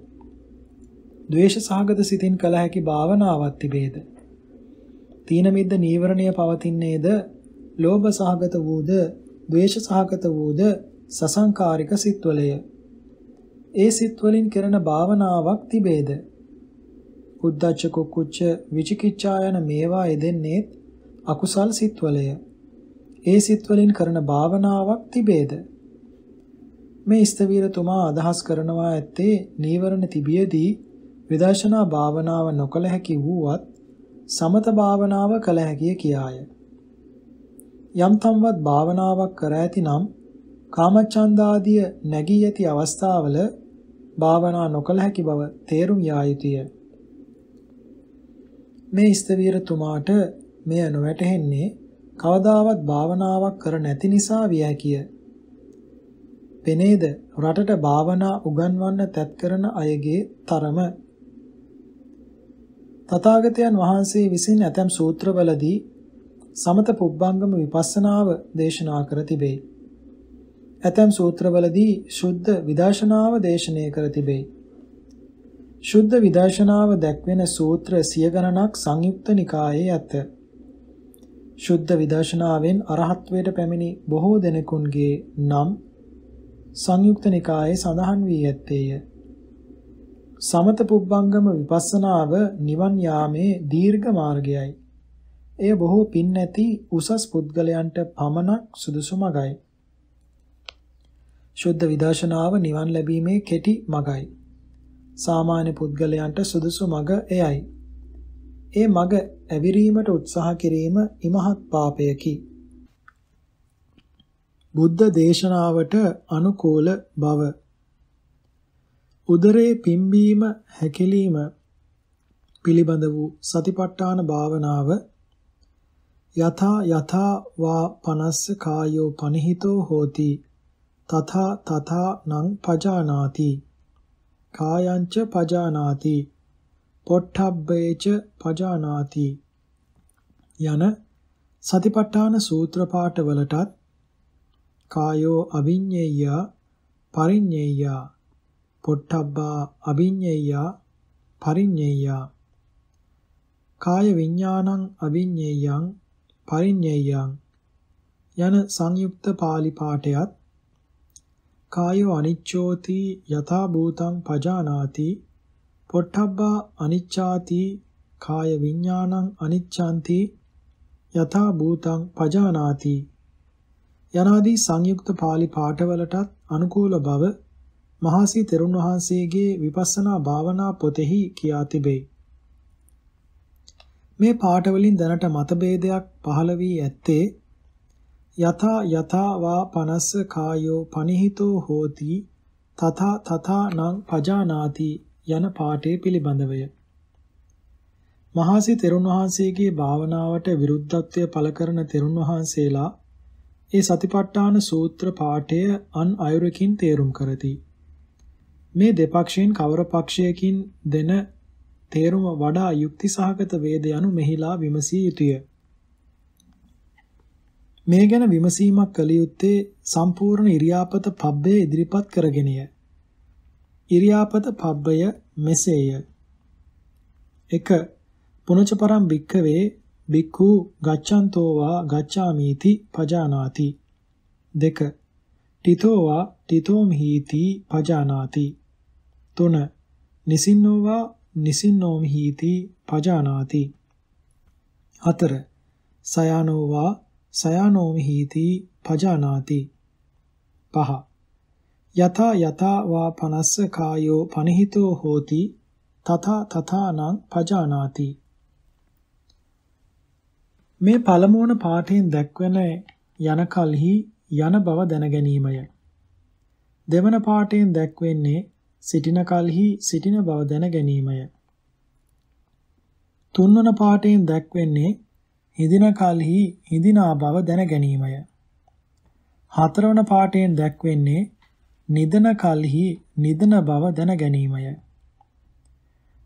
ද්වේෂ සහගත සිතින් කළ හැකි භාවනාවක් තිබේද? තීන මිද්ද නීවරණය පවතින්නේද? ලෝභ සහගත වූද, ද්වේෂ සහගත වූද සසංකාරික සිත්වලය. ඒ සිත්වලින් කරන භාවනාවක් තිබේද? උද්දච්ච කුක්කුච්ච විචිකිච්ඡා යන මේවා යෙදෙන්නේ අකුසල් සිත්වලය. ඒ සිත්වලින් කරන භාවනාවක් තිබේද? මේ ස්තවීරතුමා අදහස් කරනවා ඇත්තේ නීවරණ තිබියදී විදර්ශනා භාවනාව නොකළ හැකි වූවත් සමත භාවනාව කළ හැකිය කියාය. යම්තම්වත් භාවනාවක් කර ඇතිනම් කාමච්ඡන්දාදිය නැගී ඇති අවස්ථාවල භාවනා නොකළ හැකි බව තේරුම් යා යුතුය. මේ ස්තවීරතුමාට මෙය නොවැටහෙන්නේ කවදාවත් භාවනාවක් කර නැති නිසා විය හැකිය. පෙනේද රටට භාවනා උගන්වන්න තැත් කරන අයගේ තරම තථාගතයන් වහන්සේ විසින් ඇතැම් සූත්‍රවලදී සමත පුබ්බංගම විපස්සනාව දේශනා කර තිබේ. ඇතැම් සූත්‍රවලදී ශුද්ධ විදර්ශනාව දේශනය කර තිබේ. ශුද්ධ විදර්ශනාව දැක්වෙන සූත්‍ර සිය ගණනක් සංයුක්ත නිකායේ ඇත. ශුද්ධ විදර්ශනාවෙන් අරහත්වයට පැමිණි බොහෝ දෙනෙකුන්ගේ නම් සංයුක්ත නිකායේ සඳහන් වී ඇත්තේය. සමත පුබ්බංගම විපස්සනාව නිවන් යාමේ දීර්ඝ මාර්ගයයි. එය බොහෝ පින් නැති උසස් පුද්ගලයන්ට පමණක් සුදුසු මගයි. ශුද්ධ විදර්ශනාව නිවන් ලැබීමේ කෙටි මගයි. සාමාන්‍ය පුද්ගලයන්ට සුදුසු මග එයයි. ඒ මග ඇවිරීමට උත්සාහ කිරීම ඉමහත් පාපයකි. බුද්ධ දේශනාවට අනුකූල බව උදරේ පිම්බීම හැකිලිම පිළිබඳ වූ සතිපට්ඨාන භාවනාව යථා යථා වා පනස්ස කායෝ පනිහිතෝ හෝති තථා තථා නං පජානාති කායංච පජානාති පොට්ඨබ්බේච පජානාති යන සතිපට්ඨාන සූත්‍ර පාඨවලටත් කායෝ අවිඤ්ඤේය පරිඤ්ඤේය පොට්ටබ්බා අවිඤ්ඤේය පරිඤ්ඤේය කාය විඥානං අවිඤ්ඤේයං පරිඤ්ඤේයං යන සංයුක්ත පාලි පාඨයත් කායෝ අනිච්ඡෝති යථා භූතං පජානාති පොට්ටබ්බා අනිච්ඡාති කාය විඥානං අනිච්ඡාන්ති යථා භූතං පජානාති යනාදී සංයුක්ත pāli පාඨවලටත් අනුකූල බව මහසී තෙරුන් වහන්සේගේ විපස්සනා භාවනා පොතෙහි කියා තිබේ. මේ පාඨවලින් දැනට මතභේදයක් පහළ වී ඇත්තේ යථා යථා වා පනස්ස කායෝ පනිහිතෝ හෝති තථා තථා නං පජානාති යන පාඨයේ පිළිබඳවය. මහසී තෙරුන් වහන්සේගේ භාවනාවට විරුද්ධත්වය පළ කරන තෙරුන් වහන්සේලා ඒ සතිපට්ඨාන සූත්‍ර පාඨය අන් අයුරකින් තේරුම් කරති. මේ දෙපක්ෂයෙන් කවර පක්ෂයකින් දෙන තේරුම වඩා යුක්ති සහගත වේද යනු මෙහිලා විමසිය යුතුය. මේ ගැන විමසීමක් කළ යුත්තේ සම්පූර්ණ ඉරියාපත පබ්බය ඉදිරිපත් කරගෙනය. ඉරියාපත පබ්බය මෙසේය. 1. පුනචපරම් භික්ඛවේ බික්ඛු ගච්ඡන්තෝ වා ගච්ඡාමීති පජානාති දෙක තිතෝ වා තිතෝමහීති පජානාති තුන නිසින්නෝ වා නිසින්නෝමහීති පජානාති හතර සයානෝ වා සයානෝමහීති පජානාති පහ යතා යතා වා පනස්ස කායෝ පනහිතෝ හෝති තථා තථානං පජානාති මේ පළමුවන පාඨයෙන් දැක්වෙන යන කලෙහි යන බව දැන ගැනීමය. දෙවන පාඨයෙන් දැක්වෙන්නේ සිටින කලෙහි සිටින බව දැන ගැනීමය. තුන්වන පාඨයෙන් දැක්වෙන්නේ හිඳින කලෙහි හිඳිනා බව දැන ගැනීමය. හතරවන පාඨයෙන් දැක්වෙන්නේ නිදන කලෙහි නිදන බව දැන ගැනීමය.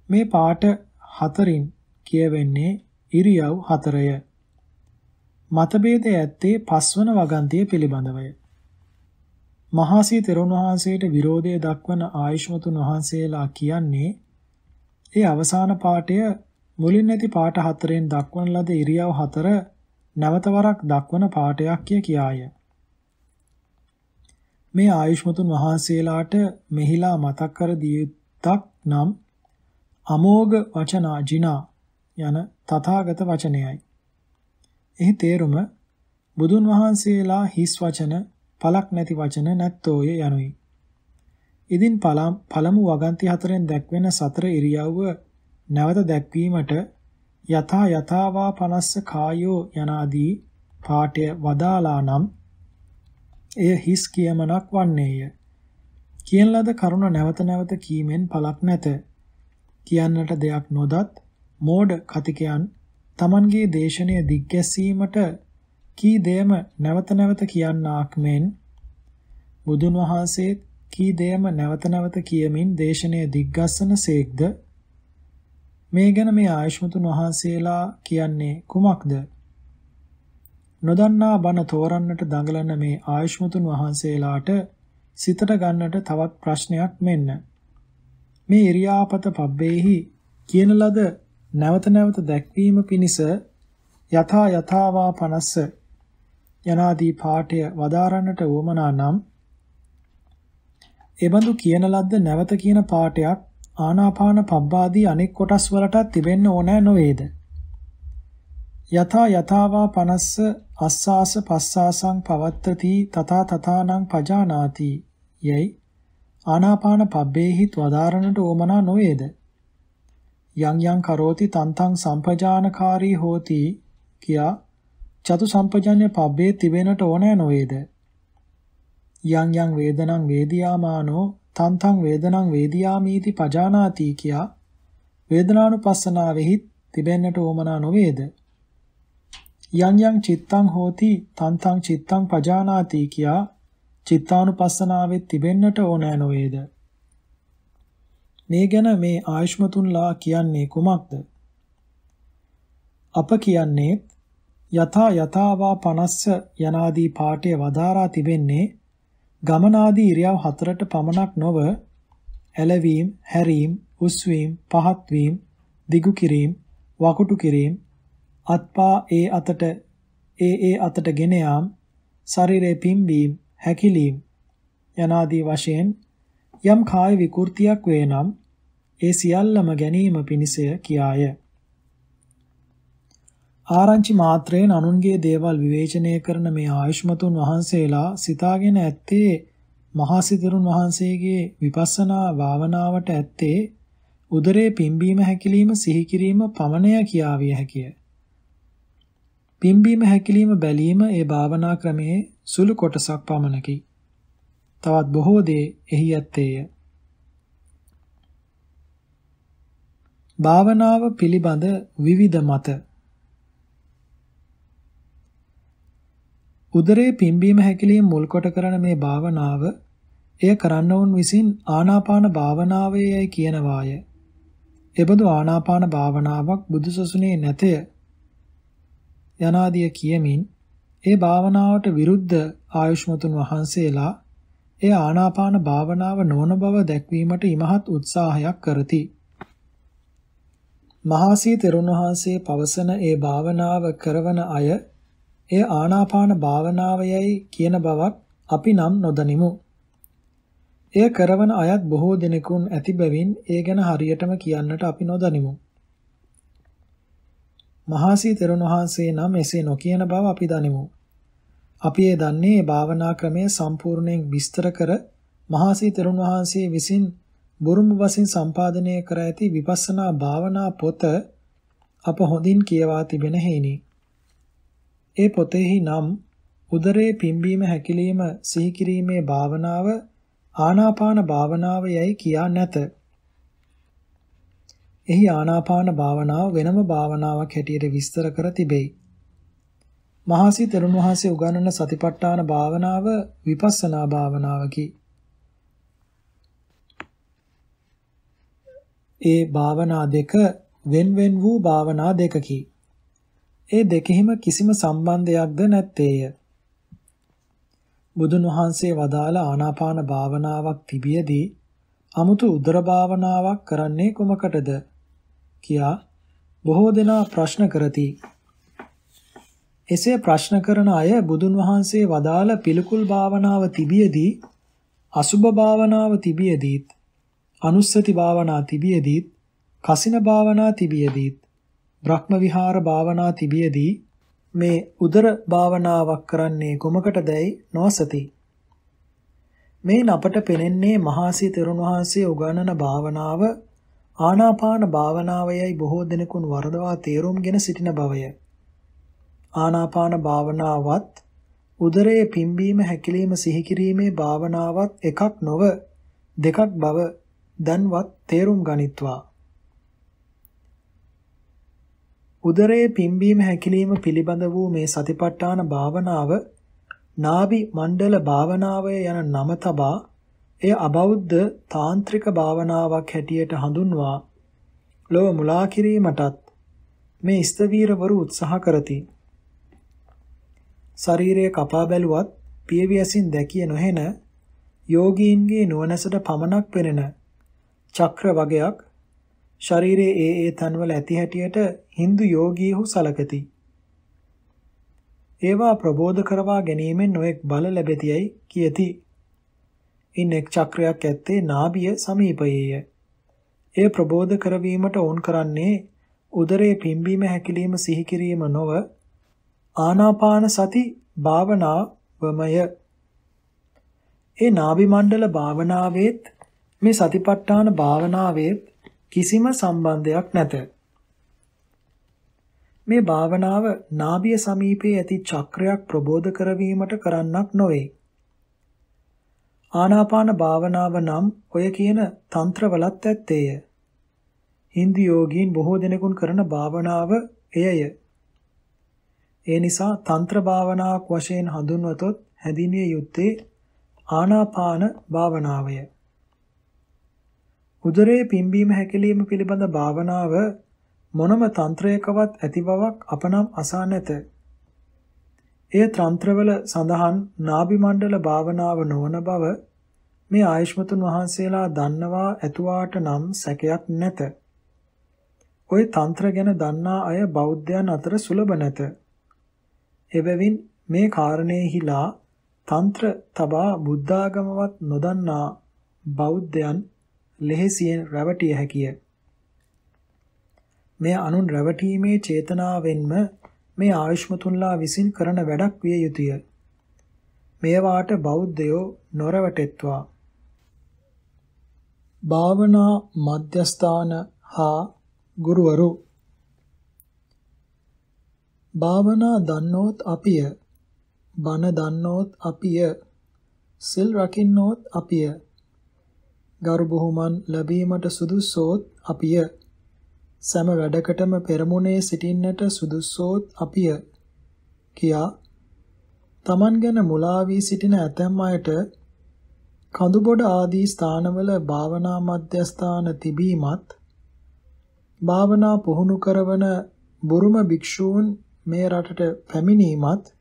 මේ පාඨ හතරින් කියවෙන්නේ ඉරියව් හතරය. මතභේදය ඇත්තේ පස්වන වගන්තිය පිළිබඳවය. මහාසී තෙරුන් වහන්සේට විරෝධය දක්වන ආයුෂ්මතුන් වහන්සේලා කියන්නේ ඒ අවසාන පාඨය මුලින් නැති පාඨ හතරෙන් දක්වන ලද ඉරියව් හතර නැවත වරක් දක්වන පාඨයක් කිය කියාය. මේ ආයුෂ්මතුන් වහන්සේලාට මෙහිලා මතක් කර දිය යුත්තක් නම් අමෝඝ වචනා ජිනා යන තථාගත වචනයයි. එහි තේරුම බුදුන් වහන්සේලා හිස් වචන, පලක් නැති වචන නැත්තෝය යනුයි. ඉදින් පළමු වගන්ති හතරෙන් දැක්වෙන සතර ඉරියව්ව නැවත දැක්වීමට යථා යථාවා පනස්ස කායෝ යනාදී පාඨය වදාලා නම් එය හිස් කියමනක් වන්නේය. කියන ලද කරුණ නැවත නැවත කීමෙන් පළක් නැත. කියන්නට දෙයක් නොදත් මෝඩ කතිකයන් Tamanගේ දේශනය දිග්ගැසීමට කී දෙයම නැවත නැවත කියන්නාක් මෙන් බුදුන් වහන්සේ කී දෙයම නැවත නැවත කියමින් දේශනය දිග්ගස්සන සේක්ද මේ ගැන මේ ආයුෂ්මතුන් වහන්සේලා කියන්නේ කුමක්ද නොදන්නා බණ තෝරන්නට දඟලන මේ ආයුෂ්මතුන් වහන්සේලාට සිතට ගන්නට තවත් ප්‍රශ්නයක් මෙන්න. මේ ඉරියාපත පබ්බේහි කියන ලද නැවත නැවත දැක්වීම පිණිස යථා යථාවා පනස්ස යනාදී පාඨය වදාරන්නට වමනා නම් එබඳු කියන ලද්ද නැවත කියන පාඨයක් ආනාපාන පබ්බාදී අනෙක් කොටස් වලට තිබෙන්න ඕනෑ නොවේද යථා යථාවා පනස්ස අස්සාස පස්සාසං පවත්තති තථා තථානං පජානාති යයි ආනාපාන පබ්බේහි වදාරණට ඕමනා නොවේද යං යං කරෝති තන්තං සම්පජානකාරී හෝති කියා චතු සම්පජඤ්ඤ පබ්බේ තිබෙනට ඕනෑ නොවේද යං යං වේදනං වේදියාමානෝ තන්තං වේදනං වේදියාමීති පජානාති කියා වේදනානුපස්සනාවෙහි තිබෙන්නට ඕමනා නොවේද යං යං චිත්තං හෝති තන්තං චිත්තං පජානාති කියා චිත්තානුපස්සනාවෙත් තිබෙන්නට ඕනෑ නොවේද මේ ගැන මේ ආයුෂ්මතුන්ලා කියන්නේ කුමක්ද? අප කියන්නේ යථා යථාවා 50 යනාදී පාඨය වදාරා තිබෙන්නේ ගමනාදී ඉරියව් හතරට පමණක් නොව ඇලවීම, හැරීම, උස්වීම, පහත්වීම, දිගු කිරීම, වකුටු කිරීම, අත්පා ඒ අතට ඒ ඒ අතට ගෙන යාම, ශරීරයේ පිම්බීම, හැකිලීම යනාදී වශයෙන් යම් කාය විකෘතියක් වේ නම් ඒ සියල්ලම ගැනීම පිණිසය කියාය. ආරංචි මාත්‍රයෙන් අනුන්ගේ දේවල් විවේචනය කරන මේ ආයුෂ්මතුන් වහන්සේලා සිතාගෙන ඇත්තේ මහා සිතරුන් වහන්සේගේ විපස්සනා භාවනාවට ඇත්තේ උදරේ පිම්බීම හැකිලිම සිහි කිරීම පමණය කියාවිය හැකිය. පිම්බීම හැකිලිම බැලීම ඒ භාවනා ක්‍රමයේ සුළු කොටසක් පමණකි. තවත් බොහෝ දේ එහි ඇත්තේය. භාවනාව පිළිබඳ විවිධ මත උදරයේ පිම්බීම හැකිලිම මුල් කොට කරන මේ භාවනාව එය කරන්නවුන් විසින් ආනාපාන භාවනාවේයි කියනවාය. එබඳු ආනාපාන භාවනාවක් බුදුසසුනේ නැතය යනාදිය කියමින් ඒ භාවනාවට විරුද්ධ ආයුෂ්මතුන් වහන්සේලා ඒ ආනාපාන භාවනාව නොවන බව දැක්වීමට ඉමහත් උත්සාහයක් කරති. මහාසී තෙරුන් වහන්සේ පවසන ඒ භාවනාව කරවන අය එය ආනාපාන භාවනාවයයි කියන බවක් අපි නම් නොදනිමු. එය කරවන අයත් බොහෝ දෙනෙකුන් ඇති බැවින් ඒ ගැන හරියටම කියන්නට අපි නොදනිමු. මහාසී තෙරුන් වහන්සේ නම් එසේ නොකියන බව අපි දනිමු. අපි ඒ දන්නේ භාවනා ක්‍රමය සම්පූර්ණයෙන් විස්තර කර මහාසී තෙරුන් වහන්සේ විසින් බුරුම වශයෙන් සම්පාදනය කර ඇති විපස්සනා භාවනා පොත අප හොඳින් කියවා තිබෙන හේනි. ඒ පොතෙහි නම් උදරයේ පිම්බීම හැකිලිම සිහි කිරීමේ භාවනාව ආනාපාන භාවනාව යයි කියා නැත. එහි ආනාපාන භාවනාව වෙනම භාවනාවක් හැටියට විස්තර කර තිබේ. මහසි තෙරුන් වහන්සේ උගන්වන සතිපට්ඨාන භාවනාව විපස්සනා භාවනාවකි. ඒ භාවනා දෙක වෙන්වෙන් වූ භාවනා දෙකකි. ඒ දෙකෙහිම කිසිම සම්බන්ධයක්ද නැත්තේය. බුදුන් වහන්සේ වදාළ ආනාපාන භාවනාවක් තිබියදී 아무තු උදර භාවනාවක් කරන්නේ කොමකටද කියා බොහෝ දෙනා ප්‍රශ්න කරති. එසේ ප්‍රශ්න කරන අය බුදුන් වහන්සේ වදාළ පිළිකුල් භාවනාව තිබියදී අසුභ භාවනාව තිබියදීත් අනුස්සති භාවනා තිබියදීත් කසින භාවනා තිබියදීත් බ්‍රහ්ම විහාර භාවනා තිබියදී මේ උදර භාවනාවක් කරන්නේ කොමකටදයි නොසති මේන් අපට පෙනෙන්නේ මහාසී තෙරුණ වහන්සේ උගන්වන භාවනාව ආනාපාන භාවනාවයයි බොහෝ දෙනෙකුන් වරදවා තේරුම්ගෙන සිටින බවය ආනාපාන භාවනාවත් උදරයේ පිම්බීම හැකිලිම සිහි භාවනාවත් එකක් නොව දෙකක් බව දැන්වත් තේරුම් ගනිත්වා. උදරයේ පිම්බීම හැකිලිම පිළිබඳ වූ මේ සතිපට්ඨාන භාවනාව නාභි මණ්ඩල භාවනාවය යන නම තබා එය අබෞද්ධ තාන්ත්‍රික භාවනාවක් හැටියට හඳුන්වා ලොව මුලා කිරීමටත් මේ ස්තවීරවරු උත්සාහ කරති. ශරීරය කපා බැලුවත් පියවියසින් දැකිය නොහෙන යෝගීන්ගේ නුවණසට පමණක් පෙනෙන චක්‍ර වගයක් ශරීරයේ ඒ ඒ තන්වල ඇති හැටියට Hindu යෝගීහු සලකති. ඒවා ප්‍රබෝධ කරවා ගැනීමෙන් නොඑක් බල ලැබෙතියයි කියති. ඉන් එක් චක්‍රයක් ඇත්තේ නාභිය සමීපයේය. ඒ ප්‍රබෝධ කරවීමට ඕන් කරන්නේ උදරයේ පිම්බීම හැකිලිම සිහි කිරීම නොව ආනාපාන සති භාවනාවමය. ඒ නාභි මණ්ඩල භාවනාවේත් මේ සතිපට්ඨාන භාවනාවේ කිසිම සම්බන්ධයක් නැත. මේ භාවනාව නාභිය සමීපයේ ඇති චක්‍රයක් ප්‍රබෝධ කරවීමට කරන්නක් නොවේ. ආනාපාන භාවනාව නම් ඔය කියන තන්ත්‍රවලත් ඇත්තේය. හින්දි යෝගීන් බොහෝ දෙනෙකුන් කරන භාවනාව එයය. ඒ නිසා තන්ත්‍ර භාවනාවක් වශයෙන් හඳුන්වතොත් හැඳින්විය යුත්තේ ආනාපාන භාවනාවය. උදරයේ පිම්බීම හැකිලිම පිළිබඳ භාවනාව මොනම තන්ත්‍රයකවත් ඇති බවක් අපනම් අසා නැත. එය තන්ත්‍රවල සඳහන් නාභි මණ්ඩල භාවනාව නොවන බව මේ ආයෂ්මතුන් වහන්සේලා දන්නවා ඇතුවාට නම් සැකයක් නැත. ওই තන්ත්‍ර ගැන දන්නා අය බෞද්ධයන් අතර සුලභ නැත. එබැවින් මේ කාරණේහිලා තන්ත්‍ර තබා බුද්ධාගමවත් නොදන්නා බෞද්ධයන් ලෙහෙසියෙන් රැවටිය හැකිය. මෙය අනුන් රැවටීමේ චේතනාවෙන්ම මේ ආයුෂ්මතුන්ලා විසින් කරන වැඩක් විය යුතුය. මේවාට බෞද්ධයෝ නොරවටෙත්වා. භාවනා මධ්‍යස්ථාන හා ගුරුවරු භාවනා දන්නෝත් අපිය බන දන්නෝත් අපිය සිල් රකින්නෝත් අපිය ගරු බුහුමන් ලැබීමට සුදුසෝත් අපිය. සෑම වැඩකටම පෙරමුණේ සිටින්නට සුදුසෝත් අපිය. කියා Taman ගැන මුලා වී සිටින ඇතැම් අයට කඳුබොඩ ආදී ස්ථානවල භාවනා මධ්‍යස්ථාන තිබීමත් භාවනා පුහුණු කරවන බුරුම භික්ෂූන් මේ රටට පැමිණීමත්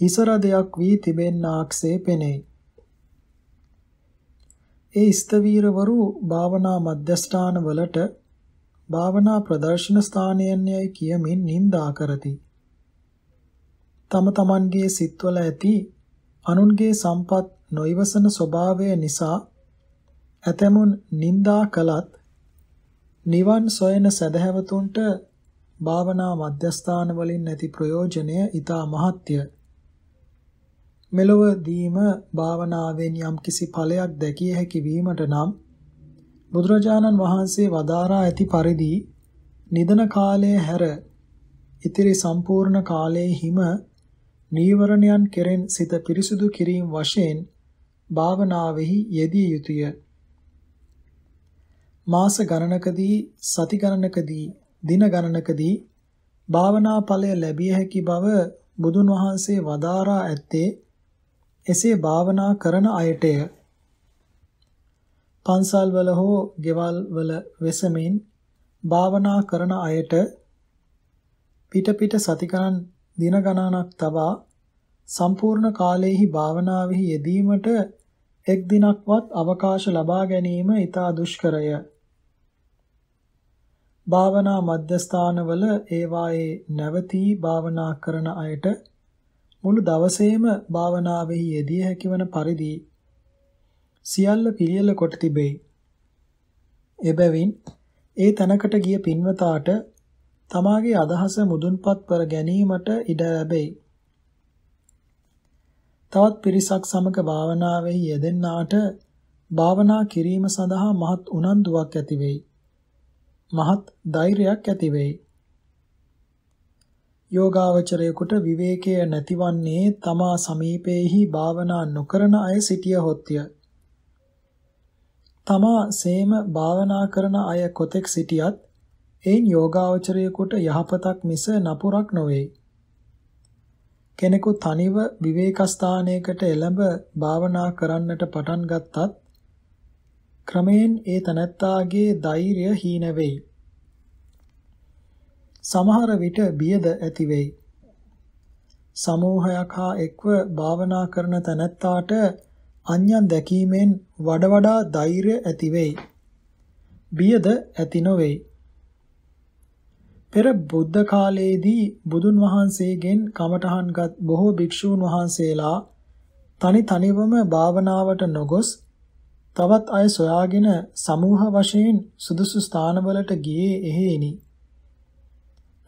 හිසර දෙයක් වී තිබෙන්නාක්සේ පෙනෙයි. ඒ ස්තවීරවරු භාවනා මධ්‍යස්ථාන වලට භාවනා ප්‍රදර්ශන ස්ථානයන් යයි කියමින් නිඳා කරති. තම තමන්ගේ සිත්වල ඇති අනුන්ගේ සම්පත් නොයවසන ස්වභාවය නිසා ඇතමුන් නිඳා කලත් නිවන් සොයන සදහැවතුන්ට භාවනා මධ්‍යස්ථාන වලින් නැති ප්‍රයෝජනය ඊට මහත්ය. මෙලොවදීම භාවනාවෙන් යම්කිසි ඵලයක් දැකිය හැකි වීමට නම් බුදුරජාණන් වහන්සේ වදාරා ඇති පරිදි නිදන කාලය හැර ඉතිරි සම්පූර්ණ කාලයේ හිම නීවරණයන් කෙරෙන් සිත පිරිසුදු කිරීම වශයෙන් භාවනාවෙහි යෙදිය යුතුය. මාස ගණනකදී සති ගණනකදී දින ගණනකදී භාවනා ඵලය ලැබිය හැකි බව බුදුන් වහන්සේ වදාරා ඇත්තේ එසේ භාවනා කරන අයටය. පන්සල්වල හෝ ගෙවල්වල වෙසමින් භාවනා කරන අයට පිට පිට සතිකරන් දින ගණනක් තබා සම්පූර්ණ කාලයේහි භාවනාවෙහි යෙදීමට එක් දිනක්වත් අවකාශ ලබා ගැනීම ඉතා දුෂ්කරය. භාවනා මධ්‍යස්ථානවල ඒවායේ නැවතී භාවනා කරන අයට මුළු දවසේම භාවනාවෙහි යෙදිය හැකිවන පරිදි සියල්ල පිළියෙල කොට තිබේ. එබැවින් ඒ තැනකට ගිය පින්වතාට තමාගේ අදහස මුදුන්පත් කර ගැනීමට ඉඩ ලැබේ. තවත් පිරිසක් සමග භාවනාවෙහි යෙදෙන්නාට භාවනා කිරීම සඳහා මහත් උනන්දුවක් ඇති වෙයි. මහත් ධෛර්යයක් ඇති වෙයි. යෝගාවචරයෙකුට විවේකය නැතිවන්නේ තමා සමීපෙහි භාවනා නොකරන අය සිටියහොත්ය. තමා සේම භාවනා කරන අය කොතෙක් සිටියත් එයින් යෝගාවචරයෙකුට යහපතක් මිස නපුරක් නොවේ. කෙනෙකු තනිව විවේකස්ථානයකට එළඹ භාවනා කරන්නට පටන් ගත්තත් ක්‍රමයෙන් ඒ තනත්තාගේ ධෛර්යය හීන වෙයි. සමහර විට බියද ඇති වෙයි. සමූහයක් හා එක්ව භාවනා කරන තැනැත්තාට අන්‍යයන් දැකීමෙන් වඩ වඩා ධෛර්ය ඇති වෙයි. බියද ඇති නොවේයි. පෙර බුද්ධ කාලයේදී බුදුන් වහන්සේගෙන් කමඨහන්ගත් බොහෝ භික්ෂූන් වහන්සේලා තනි තනිවම භාවනාවට නොගොස් තවත් අය සොයාගෙන සමූහ වශයෙන් සුදුසු ස්ථානවලට ගියේ එහෙයිනි.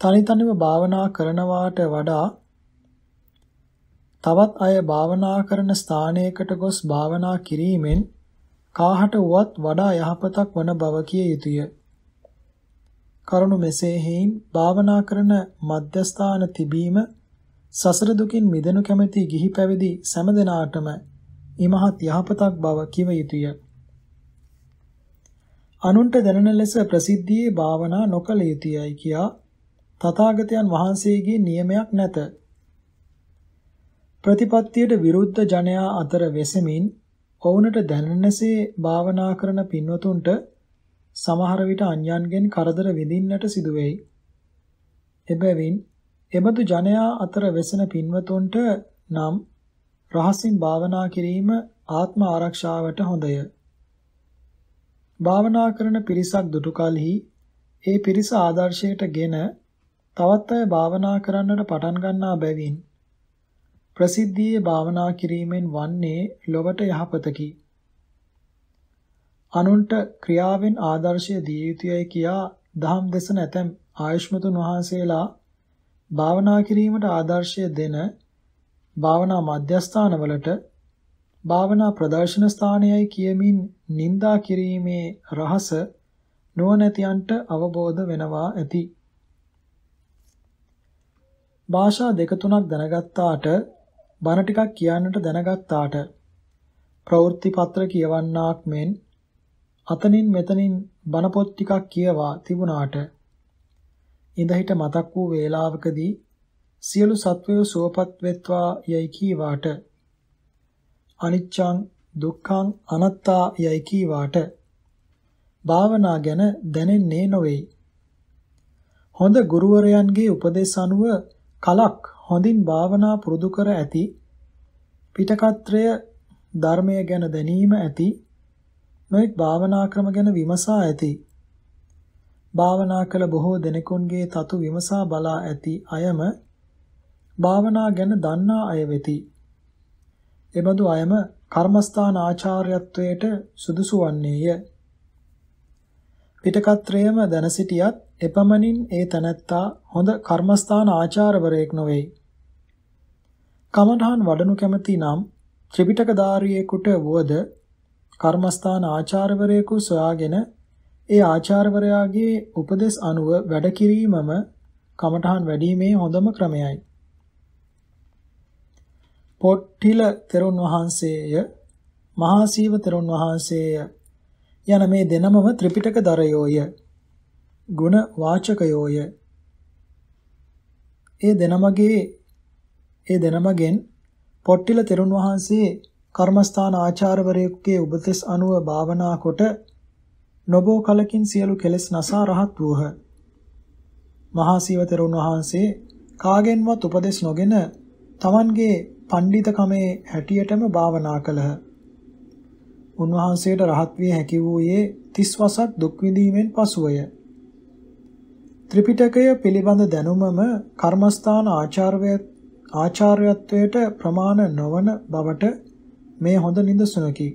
තනි තනිව භාවනා කරනවාට වඩා තවත් අය භාවනා කරන ස්ථානයකට ගොස් භාවනා කිරීමෙන් කාහට වුවත් වඩා යහපතක් වන බව කිය යුතුය. කරුණු මෙසේ හේයින් භාවනා කරන මධ්‍යස්ථාන තිබීම සසර දුකින් මිදෙනු කැමැති ගිහි පැවිදි සෑම දිනාටම ඉමහත් යහපතක් බව කිව යුතුය. අනුන්ට දැනන ලෙස ප්‍රසිද්ධියේ භාවනා නොකළ යුතුයයි කියා තථාගතයන් වහන්සේගේ නියමයක් නැත. ප්‍රතිපත්තියට විරුද්ධ ජනයා අතර වෙසෙමින් ඔවුන්ට දැනෙනසේ භාවනා කරන පින්වතුන්ට සමහර විට අන්‍යයන්ගෙන් කරදර විඳින්නට සිදු වෙයි. එබැවින් එබඳු ජනයා අතර වෙසෙන පින්වතුන්ට නම් රහසින් භාවනා කිරීම ආත්ම ආරක්ෂාවට හොඳය. භාවනා කරන පිරිසක් දුටු කලෙහි ඒ පිරිස ආදර්ශයට ගෙන තවත් අය භාවනා කරන්නට පටන් ගන්නා බැවින් ප්‍රසිද්ධියේ භාවනා කිරීමෙන් වන්නේ ලොවට යහපතකි. අනුන්ට ක්‍රියාවෙන් ආදර්ශය දිය යුතුයයි කියා දහම් දෙසන ඇතැම් ආයුෂ්මතුන් වහන්සේලා භාවනා කිරීමට ආදර්ශය දෙන භාවනා මධ්‍යස්ථානවලට භාවනා ප්‍රදර්ශන ස්ථානයයි කියමින් නින්දා කිරීමේ රහස නුවණැතියන්ට අවබෝධ වෙනවා ඇති. භාෂා දෙක තුනක් දැනගත්තාට බණ ටිකක් කියන්නට දැනගත්තාට ප්‍රවෘත්ති පත්‍ර කියවන්නාක් මෙන් අතනින් මෙතනින් බණ පොත් ටිකක් කියවා තිබුණාට ඉඳහිට මතක් වූ වේලාවකදී සියලු සත්වයෝ සුවපත් වෙත්වා යයි කීවාට අනිච්ඡං දුක්ඛං අනත්තා යයි කීවාට භාවනා ගැන දැනෙන්නේ නොවේ හොඳ ගුරුවරයන්ගේ උපදෙස් අනුව කලක් හොඳින් භාවනා පුරුදු කර ඇති පිටකත්‍රය ධර්මය ගැන දැනීම ඇති නොයෙක් භාවනා ක්‍රම ගැන විමසා ඇති භාවනා කළ බොහෝ දෙනෙකුන්ගේ තතු විමසා බලා ඇති අයම භාවනා ගැන දන්නා අය වෙති. එබඳු අයම කර්මස්ථාන ආචාර්යත්වයට සුදුසු වන්නේය. පිටකත්‍රයම දැන සිටියත් එපමණින් ඒ තනත්තා හොඳ කර්මස්ථාන ආචාර්යවරයෙක් නොවේ. කමඨහන් වඩනු කැමති නම් ත්‍රිපිටකධාරියෙකුට වුවද කර්මස්ථාන ආචාර්යවරයෙකු සොයාගෙන ඒ ආචාර්යවරයාගේ උපදෙස් අනුව වැඩ කිරීමම කමඨහන් වැඩිීමේ හොඳම ක්‍රමයයි. පොට්ටිල තෙරුන් වහන්සේය මහා සීව තෙරුන් වහන්සේය යන මේ දෙනමම ත්‍රිපිටක දරයෝය ගුණ වාචකයෝය. ඒ දෙනමගේ ඒ දෙනමගෙන් පොට්ටිල තෙරුන් වහන්සේ කර්මස්ථාන ආචාර්යවරයෙකුගේ උපදෙස් අනුව භාවනා කොට නොබෝ කලකින් සියලු කෙලෙස් නසා රහත් වූහ. මහා සීව තෙරුන් වහන්සේ කාගෙන්වත් උපදෙස් නොගෙන තමන්ගේ පණ්ඩිතකමේ හැටියටම භාවනා කළහ. උන්වහන්සේට රහත් විය හැකි වූයේ 30 වසක් දුක් විඳීමෙන් පසුවය. ත්‍රිපිටකය පිළිබඳ දැනුමම කර්මස්ථාන ආචාර්ය ආචාර්යත්වයට ප්‍රමාණ නොවන බවට මේ හොඳ නිදසුනකි.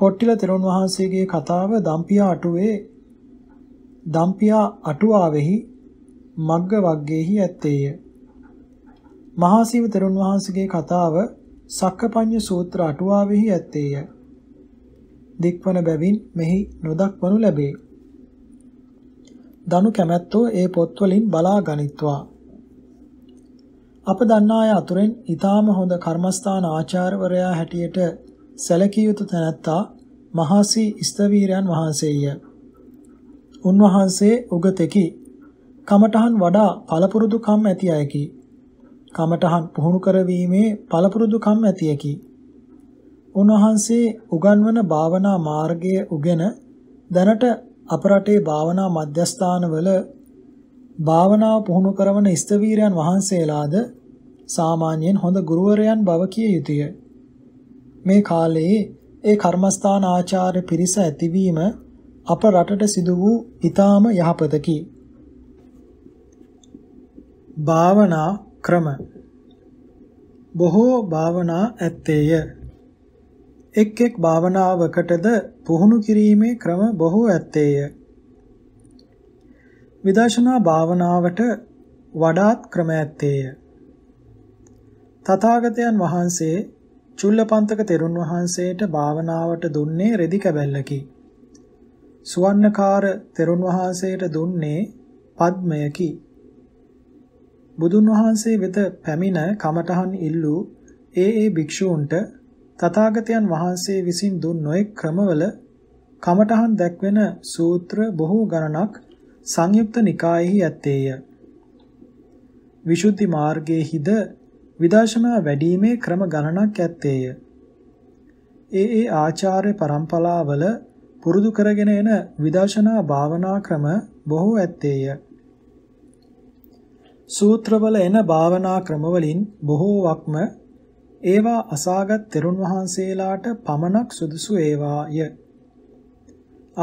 පොට්ටිල තෙරුන් වහන්සේගේ කතාව දම්පියා අටුවේ දම්පියා අටුවාවෙහි මග්ග වග්ගයේහි ඇත්තේය. මහාසීව තෙරුන් වහන්සේගේ කතාව සක්කපඤ්ඤ සූත්‍ර අටුවාවෙහි ඇත්තේය. දික්වන බැවින් මෙහි නොදක්වනු ලැබේ. දනු කැමැත්තෝ ඒ පොත්වලින් බලා ගනිත්වා. අප දන්නා අය අතුරෙන් ඊටාම හොඳ කර්මස්ථාන ආචාර්යවරයා හැටියට සැලකිය යුතු තැනැත්තා මහසි ස්තවීරයන් වහන්සේය. උන්වහන්සේ උගතෙකි. කමඨහන් වඩා පළපුරුදුකම් ඇති අයකි. කමඨහන් පුහුණු කරවීමේ පළපුරුදුකම් ඇතියකි. උන්වහන්සේ උගන්වන භාවනා මාර්ගය උගෙන දැනට අප රටේ භාවනා මධ්‍යස්ථානවල භාවනාව පුහුණු කරන ස්ථවීරයන් වහන්සේලාද සාමාන්‍යයෙන් හොඳ ගුරුවරයන් බව කිය යුතුය. මේ කාලයේ ඒ කර්මස්ථාන ආචාර්ය පිරිස ඇතිවීම අප රටට සිදු වූ ඊටාම යහපතකි. භාවනා ක්‍රම බොහෝ භාවනා ඇත්තේය. එක් එක් භාවනාවකටද පුහුණු කිරීමේ ක්‍රම බොහෝ ඇත්තේය. විදර්ශනා භාවනාවට වඩාත් ක්‍රම ඇත්තේය. තථාගතයන් වහන්සේ චුල්ලපන්තක තෙරුන් වහන්සේට භාවනාවට දුන්නේ රෙදි කැබැල්ලකි. සුවන්නකාර තෙරුන් වහන්සේට දුන්නේ පද්මයකි. බුදුන් වහන්සේ වෙත පැමිණ කමඨහන් ඉල්ලූ ඒ ඒ භික්ෂූන්ට තථාගතයන් වහන්සේ විසින් දුන් නොයෙක් ක්‍රමවල කමඨහන් දැක්වෙන සූත්‍ර බොහෝ ගණනක් සංයුක්ත නිකායෙහි ඇත්තේය. විසුද්ධි මාර්ගයේහිද විදර්ශනා වැඩිීමේ ක්‍රම ගණනක් ඇත්තේය. ඒ ඒ ආචාර්ය પરම්පරාවල පුරුදු කරගෙන එන විදර්ශනා භාවනා ක්‍රම බොහෝ ඇත්තේය. සූත්‍රවල එන භාවනා ක්‍රමවලින් බොහෝවක්ම ඒවා අසාගත් තෙරුන් වහන්සේලාට පමණක් සුදුසු ඒවාය.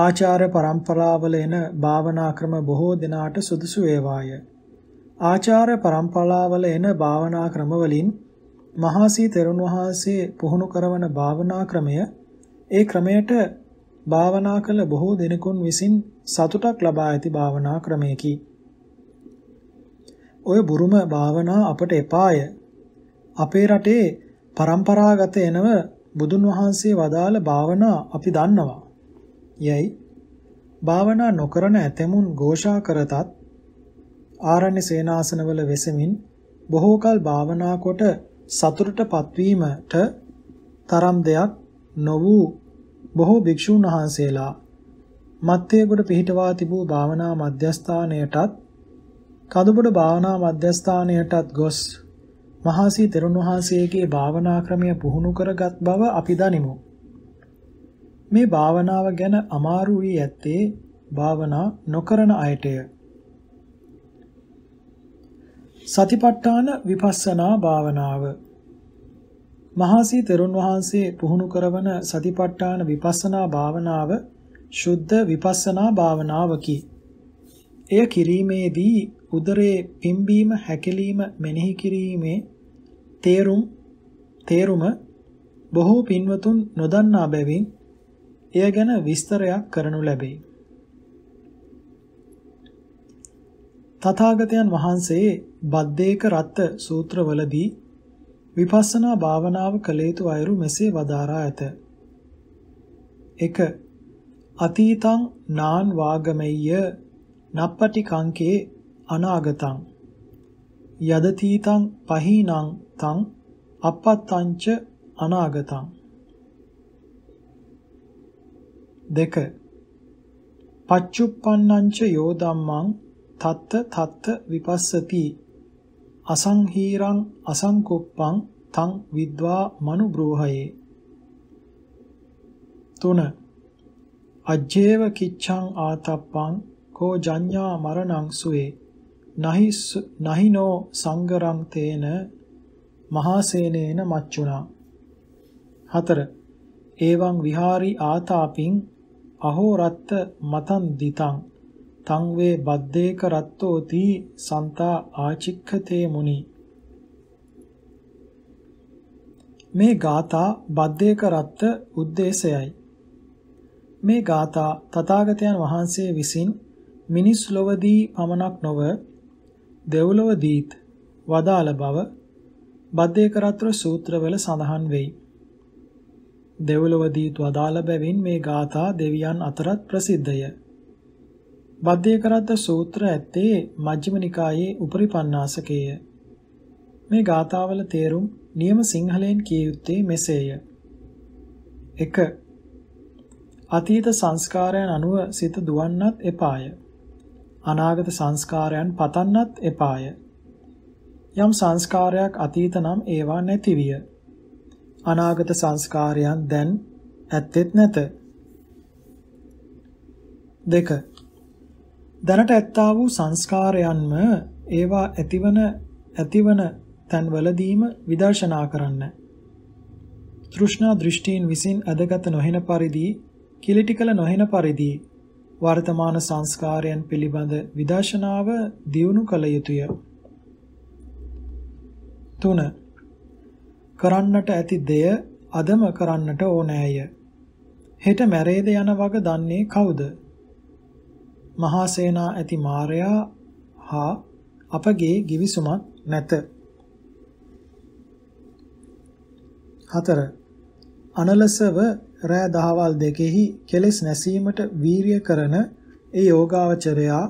ආචාර પરම්පරාවල එන භාවනා ක්‍රම බොහෝ දෙනාට සුදුසු ඒවාය. ආචාර પરම්පරාවල එන භාවනා ක්‍රම වලින් මහසී තෙරුන් වහන්සේ පුහුණු කරන භාවනා ක්‍රමය ඒ ක්‍රමයට භාවනා කළ බොහෝ දෙනෙකුන් විසින් සතුටක් ලබා ඇති භාවනා ක්‍රමයකි. ඔය බුරුම භාවනා අපට එපාය. අපේ රටේ પરම්පරාගත එනව බුදුන් වහන්සේ වදාළ භාවනා අපි දන්නවා. යැයි භාවනා නොකරන ඇතැමුන් ഘോഷා කරතත් ආරණ්‍ය සේනාසනවල වෙසමින් බොහෝ කල භාවනා කොට සතුටට පත්වීමට තරම් දෙයක් නො වූ බොහෝ භික්ෂූන් වහන්සේලා මත්යේගොඩ පිහිටවා තිබූ භාවනා මධ්‍යස්ථානයටත් කදුබඩ භාවනා මධ්‍යස්ථානයටත් ගොස් මහාසී තෙරුන් වහන්සේගේ භාවනා ක්‍රමය පුහුණු කරගත් බව අපි දනිමු. මේ භාවනාව ගැන අමාරු වී ඇත්තේ භාවනා නොකරන අයටය. සතිපට්ඨාන විපස්සනා භාවනාව මහසී තෙරුන් වහන්සේ පුහුණු කරවන සතිපට්ඨාන විපස්සනා භාවනාව ශුද්ධ විපස්සනා භාවනාවකි. එය කිරීමේදී උදරයේ පිම්බීම හැකිලිම මෙනෙහි කිරීමේ තේරුම් තේරුම බොහෝ පින්වතුන් නොදන්නා බැවින් එය ගැන විස්තරයක් කරනු ලැබේ. තථාගතයන් වහන්සේ බද්දේක රත්ත සූත්‍රවලදී විපස්සනා භාවනාව කළ යුතු අයුරු මෙසේ වදාරා ඇත. 1. අතීතං නාන් වාගමෙය්‍ය නප්පටි කංකේ අනාගතං යදතීතං පහීනං තං අපත්තංච අනාගතං දෙක පච්චුප්පන්නංච යෝ ධම්මං තත්ත තත්ත විපස්සති අසංහීරං අසංකොප්පං තං විද්වා මනුබ්‍රෝහයේ තුන අජ්ජේව කිච්ඡං ආතප්පං කෝ ජඤ්ඤා මරණං සුවේ නහිනෝ සංගරම් තේන මහාසේනේන මච්චුණා හතර එවං විහාරි ආතාපින් අහෝරත්ත මතන් දිතං තං වේ බද්දේක රත්තෝති සන්තා ආචික්ඛතේ මුනි මේ ગાතා බද්දේක රත්ත උද්දේශයයි මේ ગાතා තථාගතයන් වහන්සේ විසින් මිනිස් ලොවදී පමණක් නොව දෙව්ලොවදීත් වදාළ බව බද්දේකරත්‍ර සූත්‍රවල සඳහන් වෙයි. දෙව්ලොවදීත් වදාළ බැවින් මේ ගාථා දෙවියන් අතරත් ප්‍රසිද්ධය. බද්දේකරත්‍ර සූත්‍ර ඇත්තේ මජ්ක්‍ධිම නිකායේ උපරිපන්නාසකයේ. මේ ගාථාවල තේරුම් නියම සිංහලෙන් කිය යුත්තේ මෙසේය. 1. අතීත සංස්කාරයන් අනුව සිත දුවන්නත් එපාය. 2. අනාගත සංස්කාරයන් පතන්නත් එපාය. යම් සංස්කාරයක් අතීත නම් ඒවා නැතිවිය. අනාගත සංස්කාරයන් දැන් ඇත්තෙත් නැත. දෙක දැනට ඇත්තා වූ සංස්කාරයන්ම ඒවා ඇතිවන ඇතිවන තන්වලදීම විදර්ශනා කරන්න. තෘෂ්ණා දෘෂ්ටීන් විසින් අදගත නොහෙන පරිදි කිලිටි කළ නොහෙන පරිදි වර්තමාන සංස්කාරයන් පිළිබඳ විදර්ශනාව දියුණු කළ යුතුය. 3. කරන්නට ඇති දෙය අදම කරන්නට ඕනෑය. හෙට මැරේද යන වග දන්නේ කවුද? මහා සේනා ඇති මාරයා හා අපගේ givisුමක් නැත. 4. අනලසව රෑ දහවල් දෙකෙහි කෙලෙස් නැසීමට වීරිය කරන ඒ යෝගාවචරයා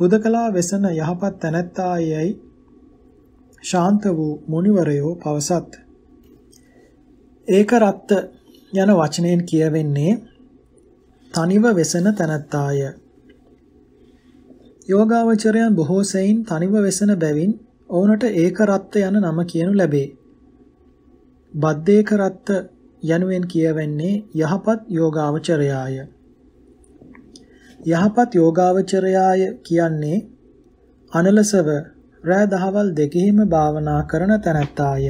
හුදකලා වෙසන යහපත් තැනැත්තායයි ශාන්ත වූ මුනිවරයෝ පවසත්. ඒක රත්ත යන වචනයෙන් කියවෙන්නේ තනිව වෙසෙන තනත්තාය. යෝගාවචරයන් බොහෝ සෙයින් තනිව වෙසෙන බැවින් ඔවුනට ඒක රත්ත යන නම කියනු ලැබේ. බද්දේක රත්ත යනුවෙන් කියවෙන්නේ යහපත් යෝගාවචරයාය. යහපත් යෝගාවචරයාය කියන්නේ අනලසව රෑ දහවල් දෙකෙහිම භාවනා කරන තැනැත්තාය.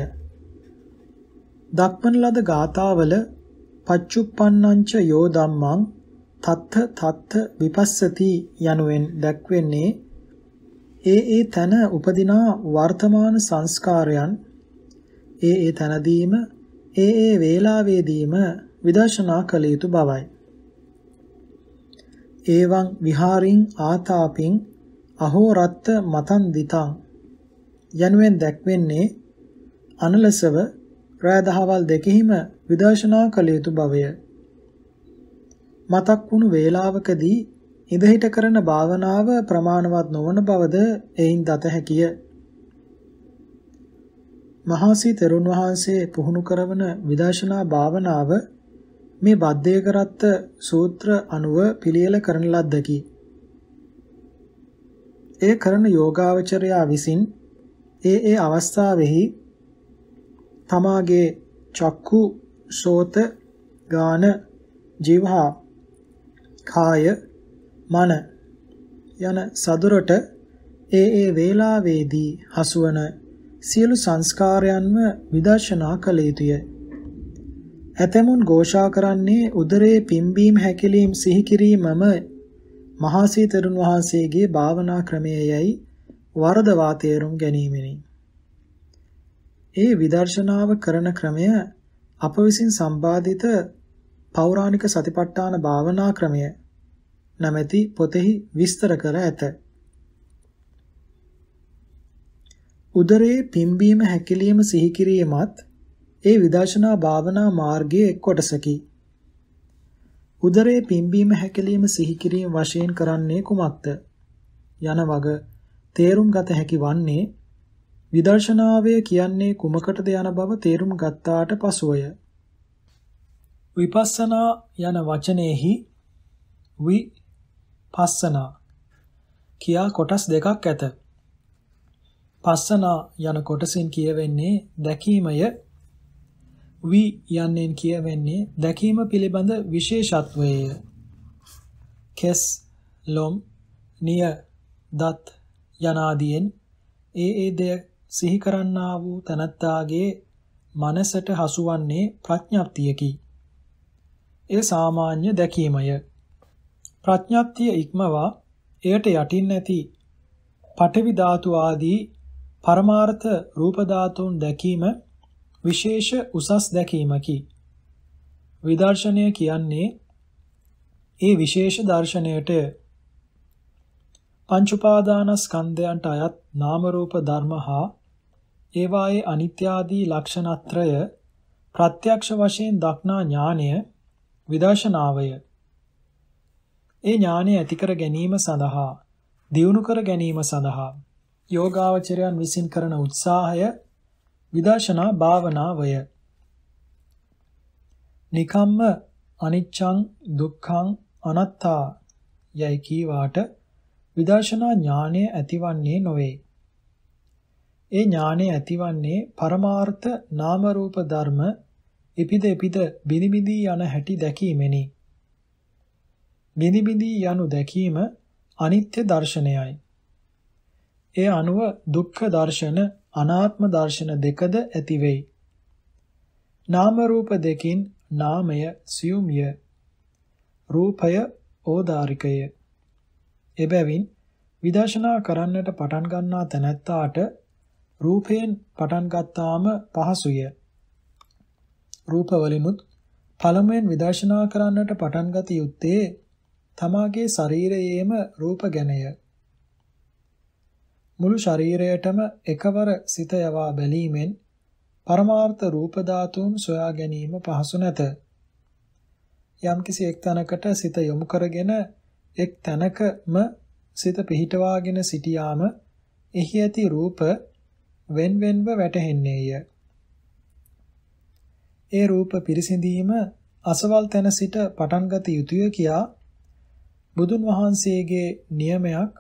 දක්වන ලද ගාථාවල පච්චුප්පන්නංච යෝ ධම්මං තත්ථ තත්ථ විපස්සති යනුවෙන් දැක්වෙන්නේ ඒ ඒ තන උපදිනා වර්තමාන සංස්කාරයන් ඒ ඒ තනදීම ඒ ඒ වේලාවෙදීම විදර්ශනා කළ යුතු බවයි. එවං විහාරින් ආතාපින් අහෝරත්ත මතන් දිතං යනුවෙන් දැක්වෙන්නේ අනලසව රෑ දහවල් දෙකෙහිම විදර්ශනා කළ යුතු බවය. මතක් වුණු වේලාවකදී ඉඳහිට කරන භාවනාව ප්‍රමාණවත් නොවන බවද එයින් දත හැකිය. මහාසී තෙරුන් වහන්සේ පුහුණු කරන විදර්ශනා භාවනාව මේ බද්දේ කරත්ත සූත්‍ර අනුව පිළියෙල කරන ලද්දකි. ඒ කරන යෝගාවචරයා විසින් ඒ ඒ අවස්ථාවෙහි තමාගේ චක්කු සෝත ගාන ජීවහා කාය මන යන සදුරට ඒ ඒ වේලාවේදී හසුවන සියලු සංස්කාරයන්ම විදර්ශනා කළ යුතුය. ඇතමුන් ഘോഷා කරන්නේ උදරයේ පිම්බීම හැකිලීම සිහි කිරීමම මහසී තෙරුන් වහන්සේගේ භාවනා ක්‍රමයේයි වරදවා තේරුම් ගැනීමෙනි. ඒ විදර්ශනාව කරන ක්‍රමය අප විසින් සම්පාදිත පෞරාණික සතිපට්ඨාන භාවනා ක්‍රමය නැමැති පොතෙහි විස්තර කර ඇත. උදරයේ පිම්බීම හැකිලිම සිහි කිරීමත් ඒ විදර්ශනා භාවනා මාර්ගයේ එක් කොටසකි. උදරයේ පිම්බීම හැකිලිම සිහි කිරීම වශයෙන් කරන්නේ කුමක්ද? යන වග තේරුම් ගත හැකි වන්නේ විදර්ශනාවය කියන්නේ කුමකටද යන බව තේරුම් ගත්තාට පසුවය. විපස්සනා යන වචනයේහි වි පස්සනා කියා කොටස් දෙකක් ඇත. පස්සනා යන කොටසින් කියවෙන්නේ දැකීමය වි යන්නෙන් කියවෙන්නේ දැකීම පිළිබඳ විශේෂත්වයේ කෙස් ලොම් නිය දත් යනාදීන් ඒ ඒ දෙය සිහි කරන්නා වූ තනත්තාගේ මනසට හසුවන්නේ ප්‍රඥාප්තියකි ඒ සාමාන්‍ය දැකීමය ප්‍රඥාප්තිය ඉක්මවා එයට යටින් නැති පඨවි ධාතු ආදී පරමාර්ථ රූප ධාතුන් දැකීම විශේෂ උසස් දැකීමකි. විදර්ශනය කියන්නේ ඒ විශේෂ දර්ශනයට පංච උපාදානස්කන්ධයන්ට අයත් නාම රූප ධර්ම හා ඒවායේ අනිත්‍ය ආදී ලක්ෂණත්‍රය ප්‍රත්‍යක්ෂ වශයෙන් දක්නා ඥානය විදර්ශනාවය. ඒ ඥානය ඇති කර ගැනීම සඳහා දියුණු කර ගැනීම සඳහා යෝගාවචරයන් විසින් කරන උත්සාහය විදර්ශනා භාවනාවය. නිකම්ම අනිච්ඡං දුක්ඛං අනත්තා යයි කීවාට විදර්ශනා ඥානය ඇතිවන්නේ නොවේ. ඒ ඥානය ඇතිවන්නේ පරමාර්ථ නාම රූප ධර්ම එපිද එපිද බිනිබිදී යන හැටි දැකීමෙනි. බිනිබිදී යනු දැකීම අනිත්‍ය දර්ශනයයි. ඒ අනුව දුක්ඛ දර්ශන අනාත්ම දර්ශන දෙකද ඇති වෙයි. නාම රූප දෙකින් නාමය සියුම්ය රූපය ඕදාරිකය. එබැවින් විදර්ශනා කරන්නට පටන් ගන්නා තැනැත්තාට රූපයෙන් පටන් ගත්තාම පහසුය. රූපවලිනුත් පළමුවෙන් විදර්ශනා කරන්නට පටන් ගත යුත්තේ තමාගේ ශරීරයේම රූප ගැනය. මුළු ශරීරයටම එකවර සිත යවා බැලීමෙන් පරමාර්ථ රූප ධාතුන් සොයා ගැනීම පහසු නැත. යම්කිසි එක් තැනකට සිත යොමු කරගෙන එක් තැනකම සිත පිහිටවාගෙන සිටියාම එහි ඇති රූප වෙන්වෙන්ව වැටහෙන්නේය. ඒ රූප පිරිසිඳීම අසවල් තැන සිට පටන්ගත යුතුය කියා බුදුන් වහන්සේගේ නියමයක්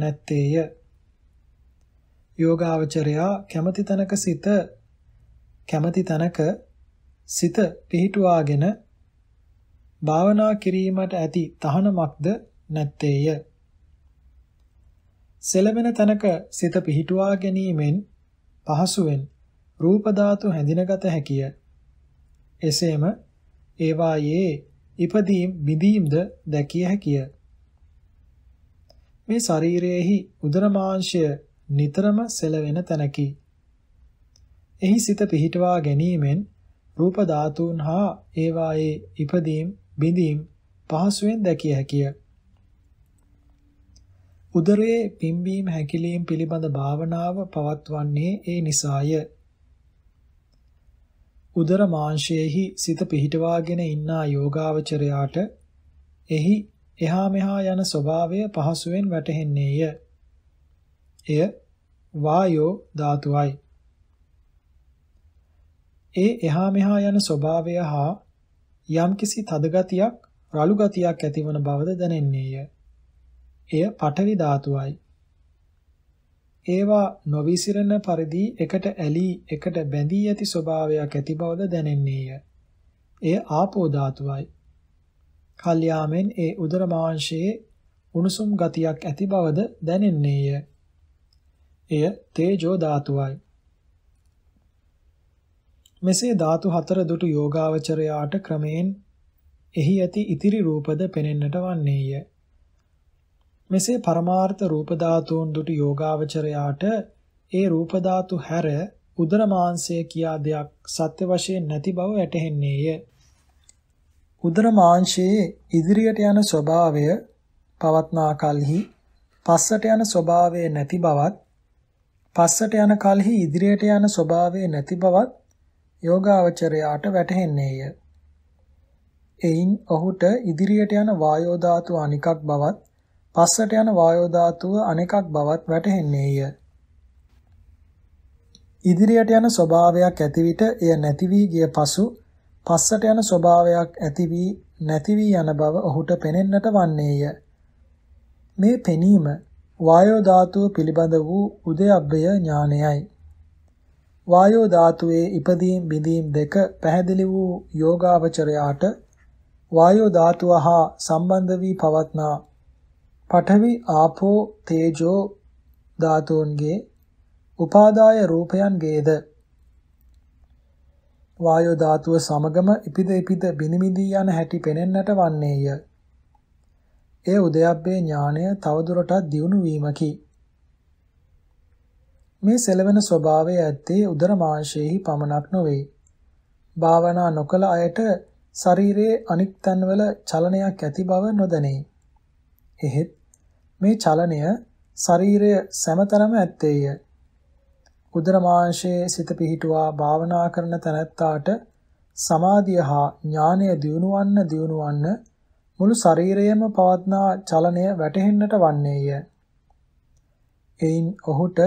නැත්තේය. යෝගාවචරයා කැමති තැනක සිත කැමති තැනක සිත පිහිටුවාගෙන භාවනා කිරීමට ඇති තහනමක්ද නැත්තේය. සෙලවෙන තැනක සිත පිහිටුවා ගැනීමෙන් පහසුවෙන් රූප ධාතු හැඳිනගත හැකිය. එසේම ඒවායේ ඉපදීම් බිඳීම්ද දැකිය හැකිය. මේ ශරීරයේහි උදර මාංශය නිතරම සෙලවෙන තැනකි. එහි සිත පිහිටවා ගැනීමෙන් රූප ධාතුන් හා ඒවායේ ඉපදීම් බිඳීම් පහසුවෙන් දැකිය හැකිය. උදරයේ පිම්බීම හැකිලීම පිළිබඳ භාවනාව පවත්වන්නේ ඒ නිසාය. උදර මාංශයේහි සිත පිහිටවාගෙන ඉන්නා යෝගාවචරයාට එහි එහා මෙහා යන ස්වභාවය පහසුවෙන් වැටහෙන්නේය. එය වායෝ ධාතුවයි. ඒ එහා මෙහා යන ස්වභාවය හා යම්කිසි තදගතියක් රළු ගතියක් ඇතිවන බවද දැනෙන්නේය. එය පඨවි ධාතුවයි. ඒවා නොවිසිරෙන පරිදි එකට ඇලී එකට බැඳී ඇති ස්වභාවයක් ඇති බවද දැනෙන්නේය. එය ආපෝ ධාතුවයි. කල්යාමෙන් ඒ උදර මාංශයේ උණුසුම් ගතියක් ඇති බවද දැනෙන්නේය. එය තේජෝ ධාතුවයි. මෙසේ ධාතු හතර දුටු යෝගාවචරයාට ක්‍රමයෙන් එහි ඇති ඉතිරි රූපද පෙනෙන්නට වන්නේය. මෙසේ පරමාර්ථ රූප ධාතුන් දුටු යෝගාවචරයාට ඒ රූප ධාතු හැර උදර මාංශය කියා දෙයක් සත්‍ය වශයෙන් නැති බව වැටහෙන්නේය. උදර මාංශයේ ඉදිරියට යන ස්වභාවය පවත්නා කලෙහි පස්සට යන ස්වභාවය නැති බවත් පස්සට යන කලෙහි ඉදිරියට යන ස්වභාවය නැති බවත් යෝගාවචරයාට වැටහෙන්නේය. එයින් ඔහුට ඉදිරියට යන වායෝ ධාතුව අනිකක් බවත් පස්සට යන වායෝ ධාතුව අනෙකක් බවත් වැටහෙන්නේය. ඉදිරියට යන ස්වභාවයක් ඇති විට එය නැති වී ගිය පසු පස්සට යන ස්වභාවයක් ඇති වී නැති වී යන බව ඔහුට පෙනෙන්නට වන්නේය. මේ පෙනීම වායෝ ධාතුව පිළිබඳ වූ උදයබ්බය ඥානයයි. වායෝ ධාතුවේ ඉදීම් බිඳීම් දෙක පැහැදිලි වූ යෝගාවචරයාට වායෝ ධාතුව හා සම්බන්ධ වී පවත්නා පඨවි ආපෝ තේජෝ ධාතුන්ගේ උපාදාය රූපයන්ගේද වායෝ ධාතුව සමගම ඉපිද ඉපිද බිනිමිදී යන හැටි පෙනෙන්නට වන්නේය. ඒ උදයබ්බේ ඥාණය තවදුරටත් දියුණු වීමකි. මේ සෙලවෙන ස්වභාවය ඇත්තේ උදර මාංශයේහි පමණක් නොවේ. භාවනා නොකළ අයට ශරීරයේ අනික් තන්වල චලනයක් ඇති බව නොදැනේ. එහෙත් මේ චලනය ශරීරය සෑමතරම ඇත්තේය. උදර මාංශයේ සිත පිහිටුවා භාවනා කරන තැනැත්තාට සමාධිය හා ඥානය දියුණු වන්න දියුණු වන්න මුළු ශරීරයම පවත්නා චලනය වැටහෙන්නට වන්නේය. එයින් ඔහුට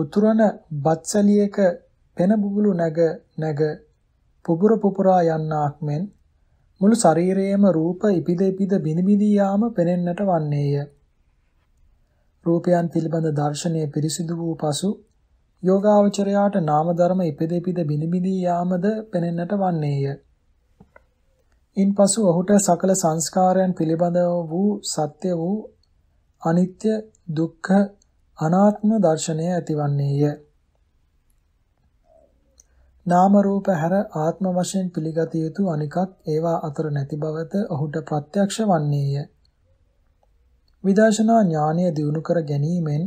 උතුරන බත්සලියක පෙන බුබුලු නැග නැග පුපුර පුපුරා යන්නාක් මෙන් මුළු ශරීරයේම රූප ඉපිද ඉපිද බිනිබිදී යාම පෙනෙන්නට වන්නේය. රූපයන් පිළිබඳ දර්ශනය පිරිසිදු වූ පසු යෝගාවචරයාට නාම ධර්ම ඉපිද ඉපිද බිනිබිදී යාමද පෙනෙන්නට වන්නේය. ඉන්පසු ඔහුට සකල සංස්කාරයන් පිළිබඳව වූ සත්‍ය වූ අනිත්‍ය දුක්ඛ අනාත්ම දර්ශනය ඇතිවන්නේය. නාම රූප හැර ආත්ම වශයෙන් පිළිගත යුතු අනිකක් ඒවා අතර නැති බවත ඔහුට ප්‍රත්‍යක්ෂ වන්නේය. විදර්ශනා ඥානය දියුණු කර ගැනීමෙන්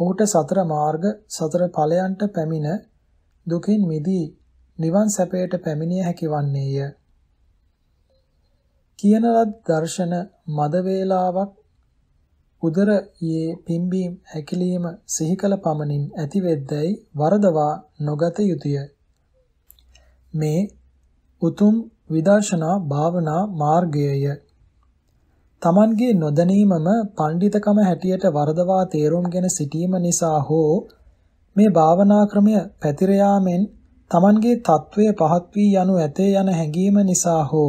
ඔහුට සතර මාර්ග සතර ඵලයන්ට පැමිණ දුකින් මිදී නිවන් සැපයට පැමිණිය හැකි වන්නේය. කියන ලද දර්ශන මද වේලාවක් උදරයේ පිම්බීම් හැකිලිම සිහි කළ පමණින් ඇතිවෙද්දයි වරදවා නොගත යුතුය. මේ උතුම් විදර්ශනා භාවනා මාර්ගයය. Tamanගේ නොදැනීමම පඬිතකම හැටියට වරදවා තේරුම්ගෙන සිටීම නිසා හෝ මේ භාවනා ක්‍රමය පැතිර යාමෙන් Tamanගේ తත්වයේ පහත් වී යනු ඇතේ යන හැඟීම නිසා හෝ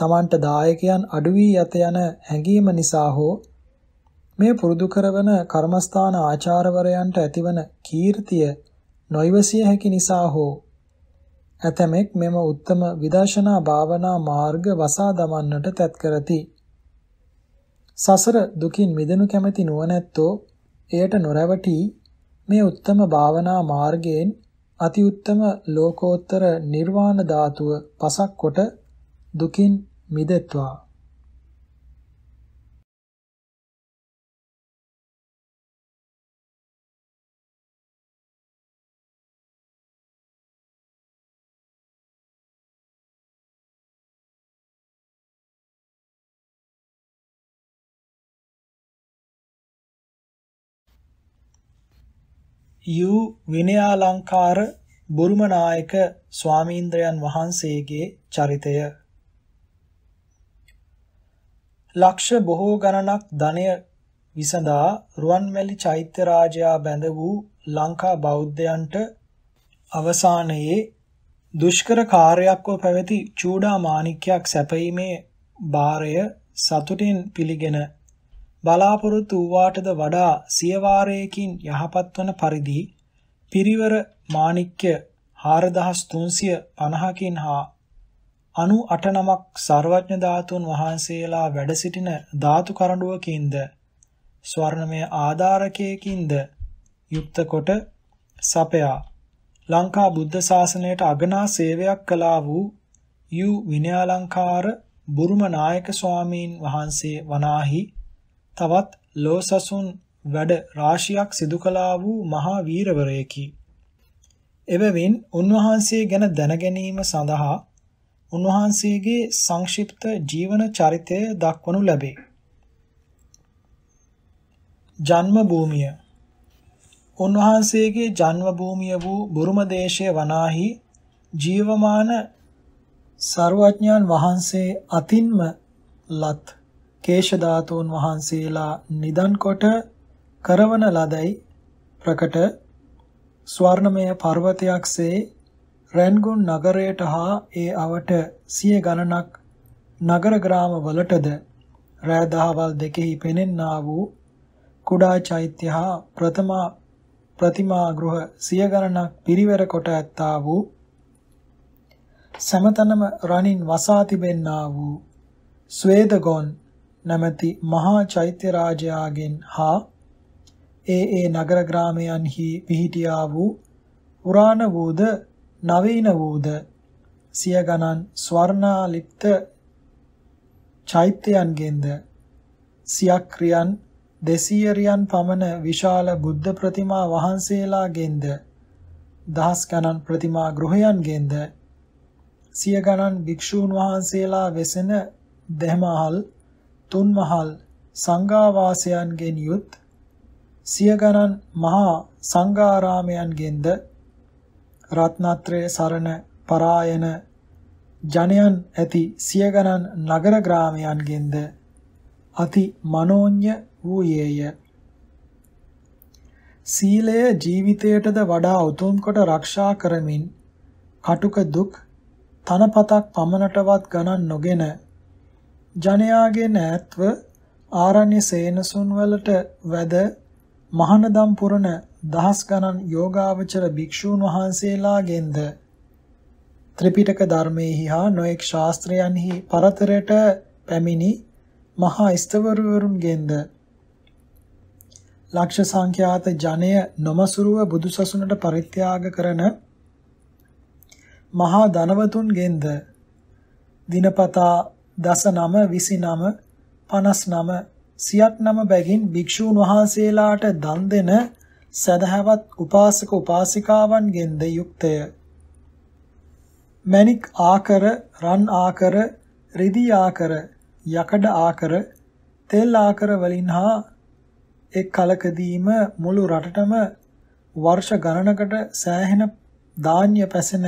තමන්ට දායකයන් අඩු වී යත යන හැඟීම නිසා හෝ මේ පුරුදු කරවන කර්මස්ථාන ආචාර්යවරයන්ට ඇතිවන කීර්තිය නොයවසිය හැකි නිසා හෝ ඇතමෙක් මෙම උත්තම විදර්ශනා භාවනා මාර්ග වසා දමන්නට තැත් කරති. සසර දුකින් මිදෙනු කැමැති නුවණැත්තෝ එයට නොරැවටි මේ උත්තම භාවනා මාර්ගයෙන් අති උත්තම ලෝකෝත්තර නිර්වාණ ධාතුව පසක් කොට දුකින් මිදෙත්වා යූ විනයාලංකාර බුරුමනායක ස්වාමීන්ද්‍රයන් වහන්සේගේ චරිතය ලක්ෂ බොහෝ ගණනක් ධනය විසඳා රුවන්වැලි චෛත්‍ය රාජයා බැඳ වූ ලංකා බෞද්ධයන්ට අවසානයේ දුෂ්කර කාර්යයක්ව පැවති චූඩා මාණික්‍යයක් සැපීමේ බාරය සතුටින් පිළිගෙන බලාපොරොත්තු වූාටද වඩා සියවාරයකින් යහපත් වන පරිදි පිරිවර මාණික්‍ය 4350කින් හා 98 නමක් සර්වඥ ධාතුන් වහන්සේලා වැඩ සිටින ධාතු කරඬුවකින්ද ස්වර්ණමය ආධාරකයකින්ද යුක්ත කොට සපයා ලංකා බුද්ධ ශාසනයට අගනා සේවයක් කළා වූ යු විනයාලංකාර බුරුම නායක ස්වාමීන් වහන්සේ වනාහි තවත් ලෝසසුන් වැඩ රාශියක් සිදු කළා වූ මහා වීරවරයෙකි. එවෙවින් උන්වහන්සේ ගැන දැන ගැනීම සඳහා උන්වහන්සේගේ සංක්ෂිප්ත ජීවන චරිතය දක්වනු ලැබේ. ජන්ම භූමිය උන්වහන්සේගේ ජන්ම භූමිය වූ බුරුම දේශයේ වනාහි ජීවමාන සර්වඥාන් වහන්සේ අතින්ම ලත් කේශ ධාතුන් වහන්සේලා නිදන් කොට කරවන ලදයි ප්‍රකට ස්වර්ණමය පර්වතයක්සේ රැන්ගුන් නගරයට හා ඒ අවට සිය ගණනක් නගර ග්‍රාමවලටද රෑ දහවල් දෙකෙහි පෙනෙන්නා වූ කුඩා චෛත්‍ය හා ප්‍රථමා ප්‍රතිමා ගෘහ සිය ගණනක් පිරිවර කොට ඇත්තා වූ සමතනම රණින් වසා තිබෙන්නා වූ ස්වේදගොන් නැමැති මහා චෛත්‍ය රාජයාගෙන් හා ඒ ඒ නගර ග්‍රාමයන්හි පිහිටියා වූ පුරාණ වූද නවීන වූද සිය ගණන් ස්වර්ණාලිප්ත චෛත්‍යයන්ගෙන්ද සියක් ක්‍රියන් 200 රියන් පමණ විශාල බුද්ධ ප්‍රතිමා වහන්සේලාගෙන්ද දහස් ගණන් ප්‍රතිමා ගෘහයන්ගෙන්ද සිය ගණන් භික්ෂූන් වහන්සේලා වෙසෙන දෙමහල් තුන්මහල් සංඝාවාසයන්ගෙන් යුත් සිය ගණන් මහා සංඝාරාමයන්ගෙන්ද රත්නත්‍රයේ සරණ පරායන ජනයන් ඇති සියගණන් නගර ග්‍රාමයන්ගෙන්ද අති මනෝඤ්‍ය වූයේය සීලය ජීවිතයටද වඩා උතුම් කොට ආරක්ෂා කරමින් කටුක දුක් තනපතක් පමණටවත් ගණන් නොගෙන ජනයාගේ නැත්ව ආරණ්‍ය සේනසුන් වලට වැද මහනදම් පුරණ දහස් ගණන් යෝගාවචර භික්ෂූන් වහන්සේලාගෙන්ද ත්‍රිපිටක ධර්මයේහි හා නොඑක් ශාස්ත්‍රයන්හි පරතරයට පැමිණි මහා ස්තවරවරුන්ගෙන්ද ලක්ෂ සංඛ්‍යාත ජනය නොමසුරුව බුදුසසුනට පරිත්‍යාග කරන මහා ධනවතුන්ගෙන්ද දිනපතා දස නම විසි නම පනස් නම සියත්නම බැගින් භික්ෂූන් වහන්සේලාට දන් දෙන සදහවත් උපාසක උපාසිකාවන්ගෙන්ද යුක්තය. මණික් ආකර, රන් ආකර, රිදී ආකර, යකඩ ආකර, තෙල් ආකර වලින් හා එක් කලකදීම මුළු රටටම වර්ෂ ගණනකට සෑහෙන ධාන්‍ය පැසෙන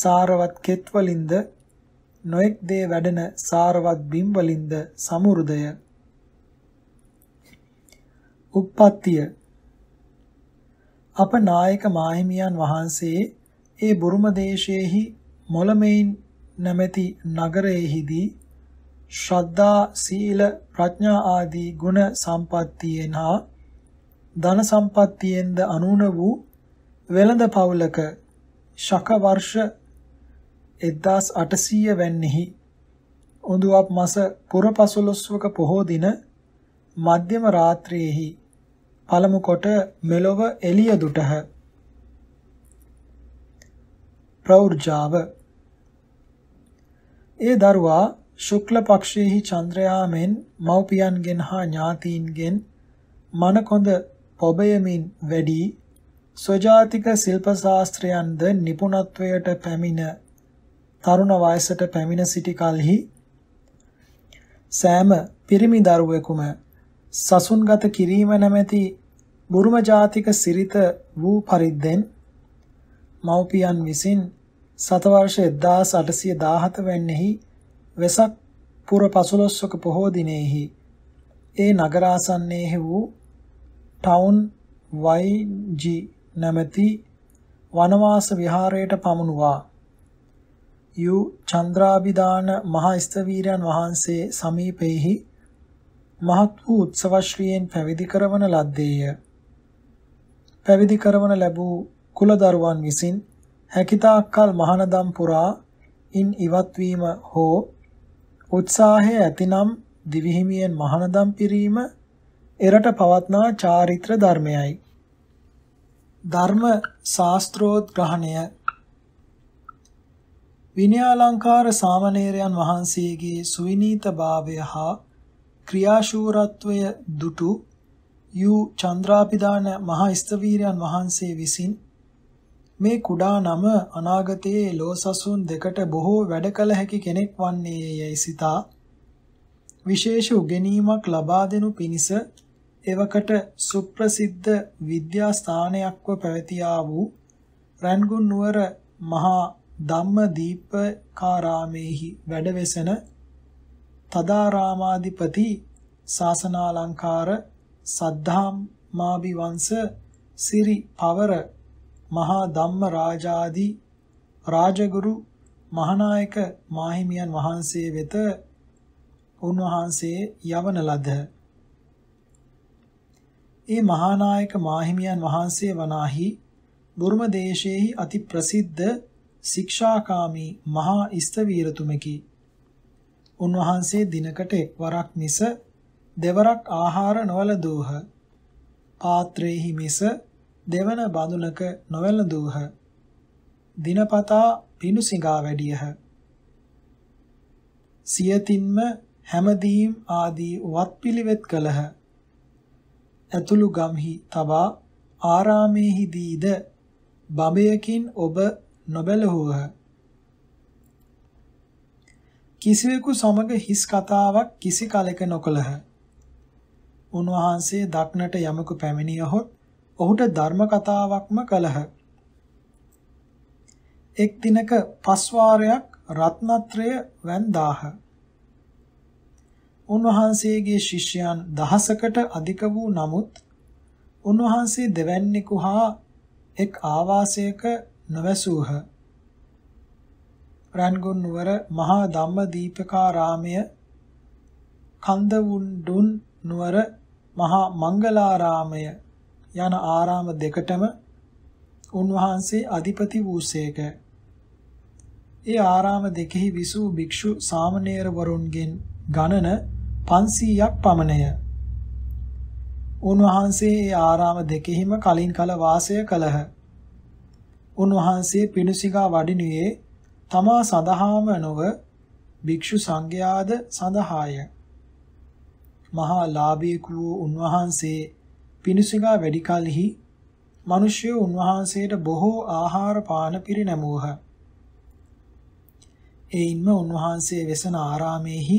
සාරවත් කෙත් වලින්ද නොඑක් දේ වැඩෙන සාරවත් බිම් වලින්ද සමුර්ධය උප්පත්තිය අප නායක මාහිමියන් වහන්සේ ඒ බුරුම දේශයේහි මොළමෙයින් නැමැති නගරයේහිදී ශ්‍රද්ධා සීල ප්‍රඥා ආදී ගුණ සම්පත්තියෙන් හා ධන සම්පත්තියෙන්ද අනුන වූ වෙළඳ පවුලක ශක වර්ෂ 1800 වැන්නෙහි උඳුවප් මස පුරපසළොස්වක පොහෝ දින මධ්‍යම රාත්‍රියේහි පළමු කොට මෙලොව එළිය දුටහ. ප්‍රෞර්ජාව ඒ දරුවා ශුක්ල පක්ෂයේහි චන්ද්‍රයා මෙන් මව්පියන්ගෙන් හා ඥාතීන්ගෙන් මනකොඳ පොබයමින් වැඩි ස්වජාතික ශිල්ප ශාස්ත්‍රයන්ද නිපුණත්වයට පැමිණ තරුණ වයසට පැමිණ සිටි කලෙහි සෑම පිරිමි දරුවෙකුම සසුන්ගත කිරීම නැමැති බුරුම ජාතික සිරිත වූ පරිද්දෙන් මව්පියන් විසින් සතවර්ෂ 1817 වැන්නෙහි වෙසක් පුර පසළොස්වක පොහෝ දිනෙහි ඒ නගරාසන්නයේ වූ ටවුන් YG නැමැති වනවාස විහාරයට පමුණුවා යු චන්ද්‍රාභිදාන මහා ස්තවීරයන් වහන්සේ සමීපෙහි මහත් වූ උත්සවශ්‍රීයෙන් පැවිදි කරවන ලද්දේය. පැවිදි කරවන ලැබූ කුලදරුවන් විසින් හැකිතාක්කල් මහනදම් පුරා ඉන් ඉවත්වීම හෝ උත්සාහය ඇතිනම් දිවිහිමියෙන් මහනදම් පිරීම එරට පවත්නා චාරිත්‍ර ධර්මයයි. ධර්ම ශාස්ත්‍රෝද්ග්‍රහණය විනයාලංකාර සාමණේරයන් වහන්සේගේ සුවිනීත භාවය හා ක්‍රියාශූරත්වය දුටු යූ චන්ද්‍රාපිදාන මහා ස්තවීරයන් වහන්සේ විසින් මේ කුඩා නම අනාගතයේ ලෝසසුන් දෙකට බොහෝ වැඩ කළ හැකි කෙනෙක් වන්නේ යැයි සිතා විශේෂ උගෙනීමක් ලබා දෙනු පිණිස එවකට සුප්‍රසිද්ධ විද්‍යා ස්ථානයක්ව පැවතියා වූ රන්ගුන් නුවර මහා ධම්ම දීපකාරාමේහි වැඩවෙසෙන තදාරාමාධිපති ශාසනාලංකාර සද්ධාම්මාභිවංශ සිරි පවර මහා ධම්ම රාජාදී රාජගුරු මහානායක මාහිමියන් වහන්සේ වෙත උන්වහන්සේ යවන ලද ඒ මහානායක මාහිමියන් වහන්සේ වනාහි බුරුම දේශයේහි අති ප්‍රසිද්ධ ශික්ෂාකාමී මහා ඉස්තවීරතුමෙකි උන්වහන්සේ දිනකට එක්වරක් මිස දෙවරක් ආහාර නොවැළඳූහ. පාත්‍රෙහි මිස දෙවන බඳුනක නොවැළඳූහ. දිනපතා පිණුසිඟා වැඩියහ. සියතින්ම හැමදීම් ආදී වත්පිළිවෙත් කළහ. ඇතුළු ගම්හි තබා ආරාමේහිදීද බඹයකින් ඔබ නොබැලහුවහ. කිසිවෙකු සමග හිස් කතාවක් කිසි කලෙක නොකළහ. උන්වහන්සේ දක්නට යමකු පැමිණියහොත් ඔහුට ධර්ම කතාවක්ම කළහ. එක් දිනක පස් වාරයක් රත්නත්‍රය වැන්දාහ. උන්වහන්සේගේ ශිෂ්‍යයන් දහසකට අධික වූ නමුත් උන්වහන්සේ දෙවැන්නෙකු හා එක් ආවාසයක නොවැසූහ. රන්ගුන් නුවර මහා ධම්මදීපකාරාමය කන්දවුන්ඩුන් නුවර මහා මංගලාරාමය යන ආරාම දෙකටම උන්වහන්සේ අධිපති වූසේක. ඒ ආරාම දෙකෙහි විසූ භික්ෂු සාමණේර වරුන්ගෙන් ගණන 500ක් පමණය. උන්වහන්සේ ඒ ආරාම දෙකෙහිම කලින් කල වාසය කළහ. උන්වහන්සේ පිණුසිඟා වඩිනුයේ තමා සඳහාම නොව භික්ෂු සංඝයාද සඳහාය. මහා ලාභීකු වූ උන්වහන්සේ පිණුසිඟා වැඩි කලෙහි මිනිස්ය උන්වහන්සේට බොහෝ ආහාර පාන පිරිනැමුවහ. එයින්ම උන්වහන්සේ වෙසන ආරාමේහි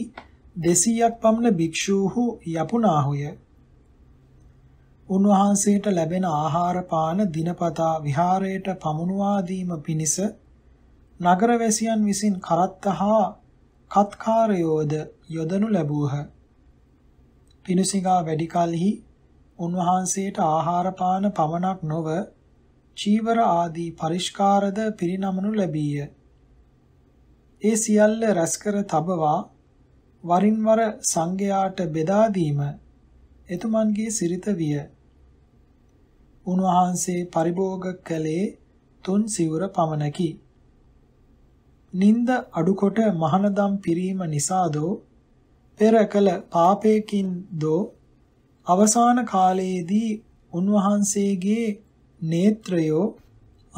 200ක් පමණ භික්ෂූහු යපුණාහුය. උන්වහන්සේට ලැබෙන ආහාර පාන දිනපතා විහාරයට පමුණවා දීම පිණිස නගරවැසියන් විසින් කරත්ත හා කත්කාරයෝද යොදනු ලැබූහ. පිණුසිඟා වැඩි කලෙහි උන්වහන්සේට ආහාර පාන පමණක් නොව චීවර ආදී පරිස්කාරද පිරිනමනු ලැබීය. ඒ සියල්ල රැස්කර තබවා වරින් වර සංඝයාට බෙදා දීම එතුමන්ගේ සිරිත විය. උන්වහන්සේ පරිභෝග කළේ තුන් සිවුර පමණකි. නිନ୍ද අඩුකොට මහනදම් පිරීම නිසාදෝ පෙර කළ පාපයකින් දෝ අවසාන කාලයේදී උන්වහන්සේගේ නේත්‍රයෝ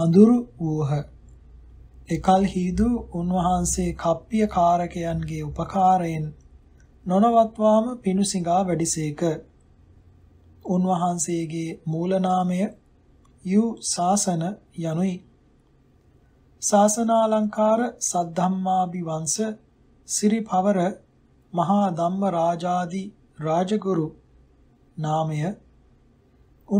අඳුරු වූහ. එකල්හිදු උන්වහන්සේ කප්පිය කාරකයන්ගේ උපකාරයෙන් නොනවත්වාම පිණුසිඟා වැඩිසේක. උන්වහන්සේගේ මූලනාමය යු ශාසන යනුයි. ශාසනාලංකාර සද්ධම්මාභිවංශ සිරිපවර මහා ධම්ම රාජාදි රාජගුරු නාමය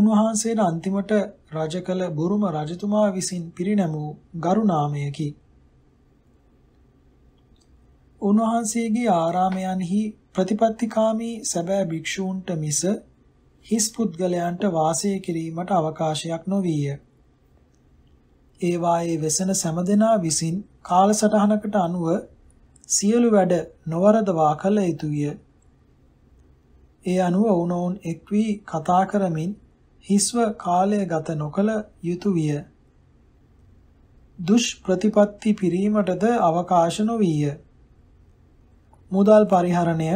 උන්වහන්සේට අන්තිමට රජ කළ බුරුම රජතුමා විසින් පිරිනැමූ ගරු නාමයකි. උන්වහන්සේගේ ආරාමයන්හි ප්‍රතිපත්තිකාමී සැබෑ භික්ෂූන්ට මිස හිස් පුද්ගලයන්ට වාසය කිරීමට අවකාශයක් නොවිය. ඒවායේ වෙසෙන සෑම විසින් කාලසටහනකට අනුව සියලු වැඩ නොවරදවා කළ යුතුය. ඒ අනුව ඔවුනොවුන් එක් වී කතා කරමින් හිස්ව කාලය ගත නොකළ යුතුය. දුෂ් ප්‍රතිපත්ති පිරීමටද අවකාශ නොවිය. මුදල් පරිහරණය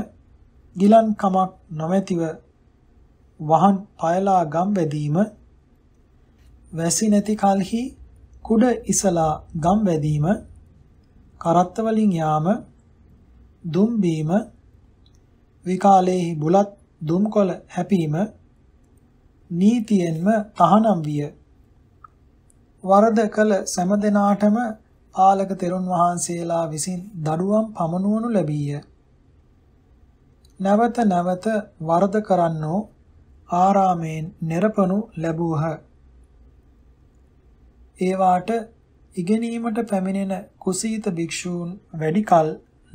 ගිලන් කමක් නොමැතිව වහන් පයලා ගම් බැදීම වැසි නැති කලෙහි කුඩ ඉසලා ගම් වැදීම කරත්ත වලින් යාම දුම් බීම විකාලේහි බුලත් දුම්කොළ හැපීම නීතියෙන්ම තහනම් විය වරද කළ සෑම දිනාටම ආලක තෙරුන් වහන්සේලා විසින් දඩුවම් පමනුවනු ලැබීය. නැවත නැවත වරද කරන්නෝ ආරාමයෙන් නිරපණු ලැබූහ. ඒවාට ඉගෙනීමට පැමිණෙන කුසීත භික්ෂූන් වැඩිකල්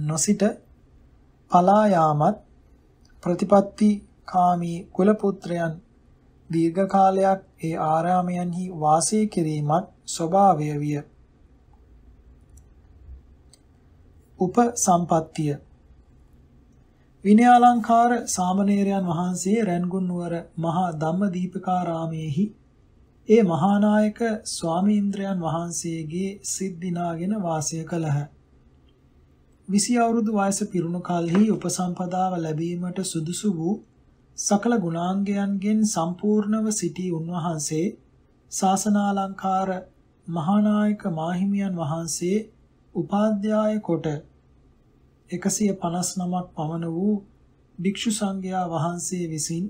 නොසිට පලා යාමත් ප්‍රතිපත්ති කාමී කුල පුත්‍රයන් දීර්ඝ කාලයක් ඒ ආරාමයන්හි වාසය කිරීමත් ස්වභාවය විය. උපසම්පත්තිය විනයාලංකාර සාමණේරයන් වහන්සේ රැන්ගුන් නුවර මහා ධම්මදීපකාරාමයේහි ඒ මහානායක ස්වාමීන්ද්‍රයන් වහන්සේගේ සිත් දිනාගෙන වාසය කළහ. 20 අවුරුදු වයස පිරුණු කලෙහි උපසම්පදාව ලැබීමට සුදුසු වූ සකල ගුණාංගයන්ගෙන් සම්පූර්ණව සිටි උන්වහන්සේ ශාසනාලංකාර මහානායක මාහිමියන් වහන්සේ උපාධ්‍යාය කොට 159ක් පමණ වූ භික්ෂු සංඝයා වහන්සේ විසින්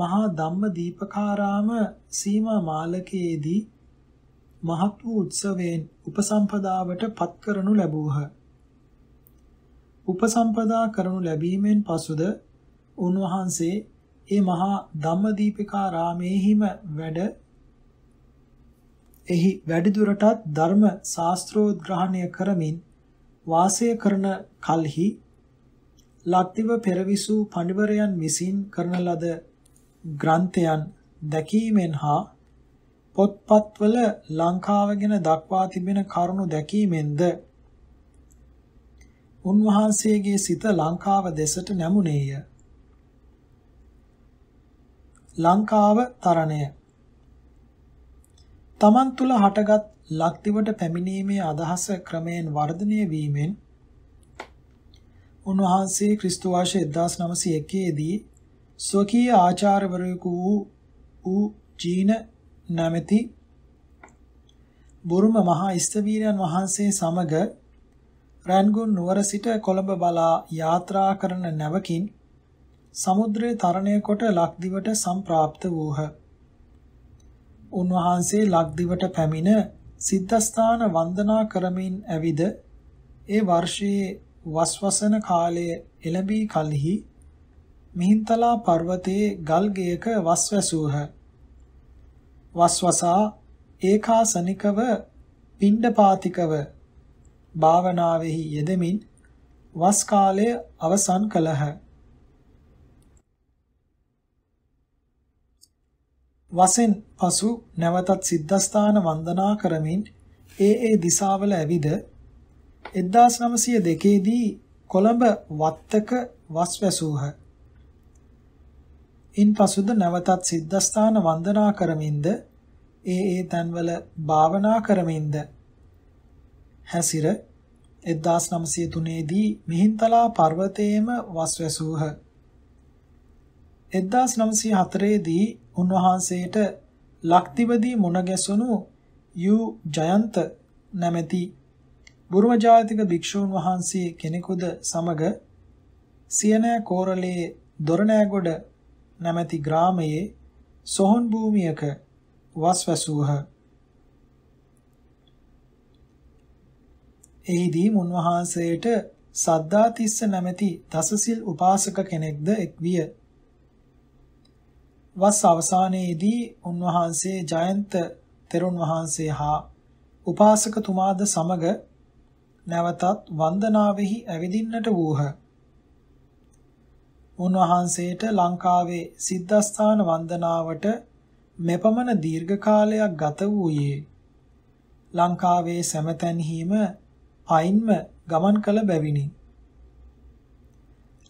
මහා ධම්ම දීපකාරාම සීමා මාලකයේදී මහත් වූ උත්සවයෙන් උපසම්පදාවට පත් කරනු ලැබූහ. උපසම්පදා කරනු ලැබීමෙන් පසුද උන්වහන්සේ ඒ මහා ධම්මදීපිකා රාමේහිම වැඩ එහි වැඩිදුරටත් ධර්ම ශාස්ත්‍රෝද්ග්‍රහණය කරමින් වාසය කරන කල්හි ලක්දිව පෙරවිසූ පඬිවරයන් විසින් කරන ලද ග්‍රන්ථයන් දැකීමෙන් හා පොත්පත්වල ලංකාව ගැන දක්වා තිබෙන කරුණු දැකීමෙන්ද උන්වහන්සේගේ සිත ලංකාව දෙසට නැමුණේය. ලංකාව තරණය තමන් තුල හටගත් ලක්තිවට පැමිණීමේ අදහස ක්‍රමයෙන් වර්ධනය වීමෙන් උන්වහන්සේ ක්‍රිස්තු වර්ෂ 1901 දී ස්වකීය ආචාර්යවරයෙකු වූ ඌ ජීන නැමැති බුරුම මහා ස්තවීරයන් වහන්සේ සමග රන්ගුන් නුවර සිට කොළඹ බලා යාත්‍රා කරන නැවකින් සමුද්‍රයේ තරණය කොට ලක්දිවට සම්ප්‍රාප්ත වූහ. උන්වහන්සේ ලක්දිවට පැමිණ සිද්ධස්ථාන වන්දනා කරමින් ඇවිද ඒ වර්ෂයේ වස්වසන කාලයේ එළඹී කලෙහි මිහින්තලා පර්වතයේ ගල් ගෙයක වස් වැසූහ. වස්වසා ඒකාසනිකව පිණ්ඩපාතිකව භාවනාවෙහි යෙදෙමින් වස් කාලය අවසන් කළහ. වසෙන් පසු නැවතත් සිද්ධස්ථාන වන්දනා කරමින් ඒ ඒ දිසාවල ඇවිද 1902 දී කොළඹ වත්තක වස් වැසූහ. ඉන්පසුද නැවතත් සිද්ධාස්ථාන වන්දනා කරමින්ද ඒ ඒ තන්වල භාවනා කරමින්ද හැසිර 1903 දී මිහින්තලා පර්වතයේම වස් වැසූහ 1904 දී උන්වහන්සේට ලක්දිවදී මුණ ගැසුණු යු ජයන්ත නැමැති බුරුම ජාතික භික්ෂූන් වහන්සේ කෙනෙකුද සමග සියනෑ කෝරළේ දොරණෑගොඩ නැමැති ග්‍රාමයේ සොහොන් භූමියක වස්වැසූහ. එහිදී මුන්වහන්සේට සද්ධාතිස්ස නැමැති දසසිල් උපාසක කෙනෙක්ද එක් විය. වස් අවසානයේදී උන්වහන්සේ ජයන්ත තෙරුන් වහන්සේ හා උපාසකතුමාද සමග නැවතත් වන්දනාවෙහි ඇවිදින්නට වූහ. උන්වහන්සේට ලංකාවේ සිද්ධාස්ථාන වන්දනාවට මෙපමණ දීර්ඝ කාලයක් ගත වූයේ ලංකාවේ සැමතැන්හිම පයින්ම ගමන් කළ බැවිනි.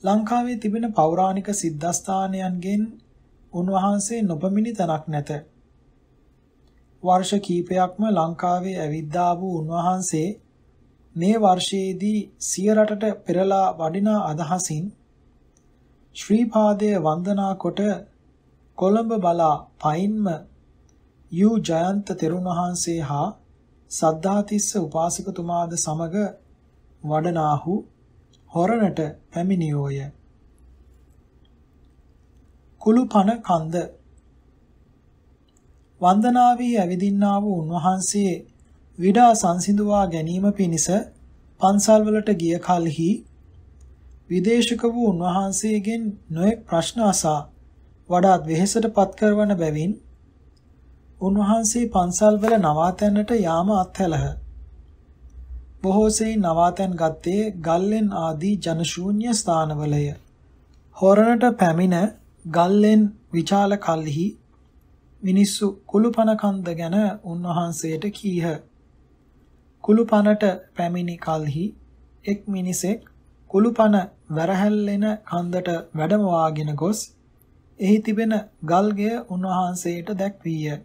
ලංකාවේ තිබෙන පෞරාණික සිද්ධාස්ථානයන්ගෙන් උන්වහන්සේ නොපමිණි තනක් නැත. වර්ෂ කීපයක්ම ලංකාවේ ඇවිද්දා වූ උන්වහන්සේ මේ වර්ෂයේදී සිය රටට පෙරලා වඩිනා අදහසින් ශ්‍රී පාදයේ වන්දනා කොට කොළඹ බලා පයින්ම යූ ජයන්ත තෙරුණ වහන්සේ හා සද්ධාතිස්ස උපාසකතුමාද සමග වඩනාහු හොරණට පැමිණියෝය. කුළුපන කන්ද වන්දනාවී ඇවිදින්නා වූ උන්වහන්සේ විඩා සංසිඳුවා ගැනීම පිණිස පන්සල්වලට ගිය කලෙහි විදේශක වූ උන්වහන්සේගෙන් නොයෙක් ප්‍රශ්න අසා වඩාත් වෙහෙසට පත් කරවන බැවින් උන්වහන්සේ පන්සල්වල නවාතැන්නට යාම අත්හැලහ. බොහෝ සෙයින් නවාතැන් ගත්තේ ගල්ලෙන් ආදී ජනශූන්‍ය ස්ථානවලය. හොරණට පැමිණ ගල්ලෙන් විචාල කල්හි මිනිස්සු කුළුපන කන්ද ගැන උන්වහන්සේට කීහ. කුළුපනට පැමිණි කල්හි එක් මිනිසෙක් කුළුපන වැරහැල්ලෙන කන්දට වැඩමවාගෙන ගොස් එහි තිබෙන ගල්ගය උන්වහන්සේට දැක්වීය.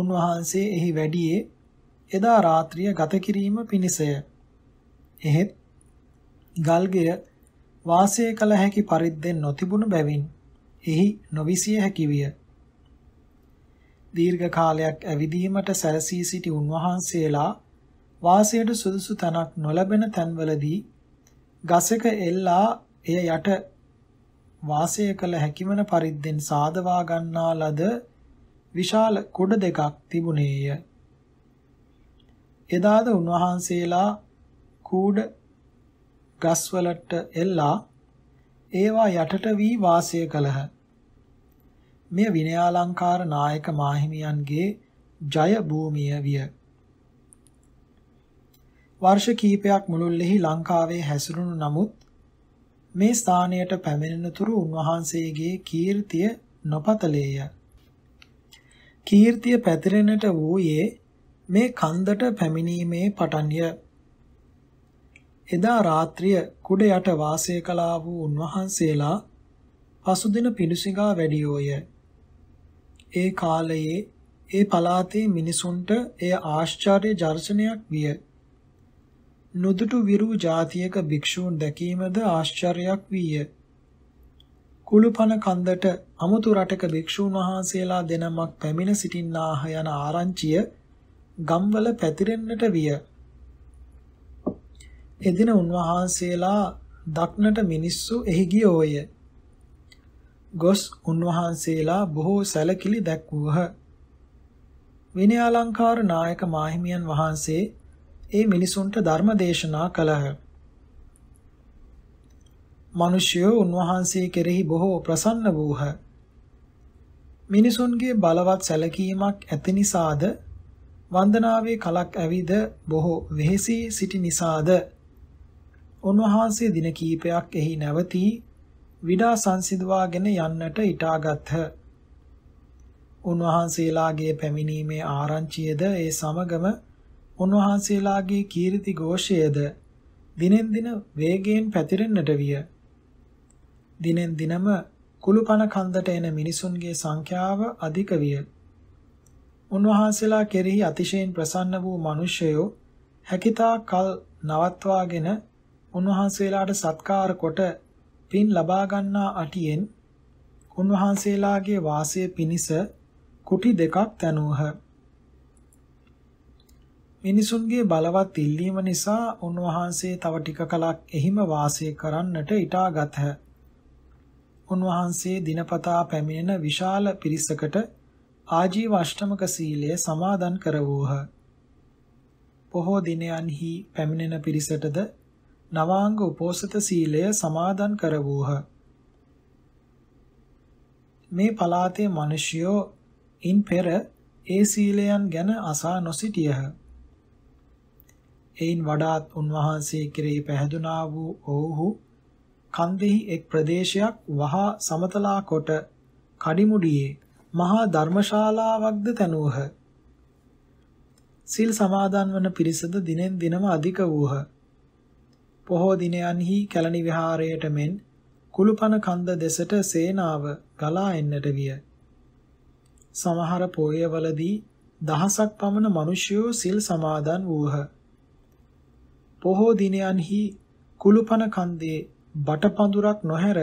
උන්වහන්සේ එහි වැඩියේ එදා රාත්‍රිය ගත කිරීම පිණිසය. එහෙත් ගල්ගය වාසය කළ හැකි පරිද්දෙන් නොතිබුණු බැවින් එහි නොවිසිය හැකි විය. දීර්ඝ කාලයක් ඇවිදීමට සැරසී සිටි උන්වහන්සේලා වාසයට සුදුසු තැනක් නොලැබෙන තැන්වලදී ගසක එල්ලා එය යට වාසය කළ හැකිවන පරිද්දෙන් සාදවා ගන්නා ලද විශාල කුඩ දෙකක් තිබුණේය. එදාද උන්වහන්සේලා කූඩ ගස්වලට එල්ලා ඒවා යටට වී වාසය කළහ. මෙය විනයාලංකාර නායක මාහිමියන්ගේ ජය භූමිය විය. වර්ෂ කිහිපයක් මුළුල්ලෙහි ලංකාවේ හැසිරුණු නමුත් මේ ස්ථානයට පැමිණෙන තුරු උන්වහන්සේගේ කීර්තිය නොපතලේය. කීර්තිය පැතිරෙනට වූයේ මේ කන්දට පැමිණීමේ පටන්ය. එදා රාත්‍රිය කුඩ යට වාසය කළා වූ උන්වහන්සේලා පසුදින පිඬුසිඟා වැඩියෝය. ඒ කාලයේ ඒ පලාතේ මිනිසුන්ට එය ආශ්චර්ය දර්ශනයක් විය. නොදුටු විරු જાතියක භික්ෂූන් දැකීමද ආශ්චර්යයක් වීය. කුළුපන කන්දට අමුතු රටක භික්ෂූන් වහන්සේලා දෙනමක් පැමිණ සිටින්නාහ යන ආරංචිය ගම්වල පැතිරෙන්නට විය. එදින උන්වහන්සේලා දක්නට මිනිස්සු එහි ගියෝය. ගොස් උන්වහන්සේලා බොහෝ සැලකිලි දැක්වූහ. විනයාලංකාර නායක මාහිමියන් වහන්සේ ඒ මිනිසුන්ට ධර්ම දේශනා කළහ. මිනිසයෝ උන්වහන්සේ කෙරෙහි බොහෝ ප්‍රසන්න වූහ. මිනිසුන්ගේ බලවත් සැලකීමක් ඇති නිසාද වන්දනාවේ කලක් ඇවිද බොහෝ වෙහෙසී සිටි නිසාද උන්වහන්සේ දින කීපයක් එහි නැවතී විඩා සංසිඳවාගෙන යන්නට ඊටාගත්හ. උන්වහන්සේලාගේ පැමිණීමේ ආරංචියද ඒ සමගම උන්වහන්සේලාගේ කීර්ති ഘോഷයේද දිනෙන් දින වේගයෙන් පැතිරෙන්නට විය. දිනෙන් දිනම කුළුපණ කන්දට එන මිනිසුන්ගේ සංඛ්‍යාව අධික විය. උන්වහන්සේලා කෙරෙහි අතිශයින් ප්‍රසන්න වූ මිනිසයෝ හැකිතා කල් නවත්වාගෙන උන්වහන්සේලාට සත්කාර කොට පින් ලබා ගන්නා අටියෙන් උන්වහන්සේලාගේ වාසය පිණිස කුටි දෙකක් තනුවහ. මිනිසුන්ගේ බලවත් ඉල්ලීම නිසා උන්වහන්සේ තව ටික කලක් එහිම වාසය කරන්නට ඉටාගතහ. උන්වහන්සේ දිනපතා පැමිණෙන විශාල පිරිසකට ආජීව අෂ්ටමක සීලය සමාදන් කරවූහ. පොහෝ දිනයන්හි පැමිණෙන පිරිසටද නවාංග උපෝසත සීලය සමාදන් කරවූහ. මේ පලාතේ මිනිසියෝ ඉන් පෙර ඒ සීලයන් ගැන අසා නොසිටියහ. එයින් වඩාත් උන්වහන්සේ කෙරෙහි පැහැදුනා වූ ඔවුහු කන්දෙහි එක් ප්‍රදේශයක් වහා සමතලා කොට කඩිමුඩියේ මහා ධර්මශාලාවක්ද තනුවහ. සිල් සමාදන් වන පිරිසද දිනෙන් දිනම අධික වූහ. පොහෝ දිනයන්හි කැලණි විහාරයට මෙන් කුළුපන කන්ද දෙසට සේනාව ගලා එන්නට විය. සමහර පෝයවලදී දහසක් පමණ මිනිසියෝ සිල් සමාදන් වූහ. පොහෝ දිනයන්හි කුළුපන කන්දේ බටපඳුරක් නොහැර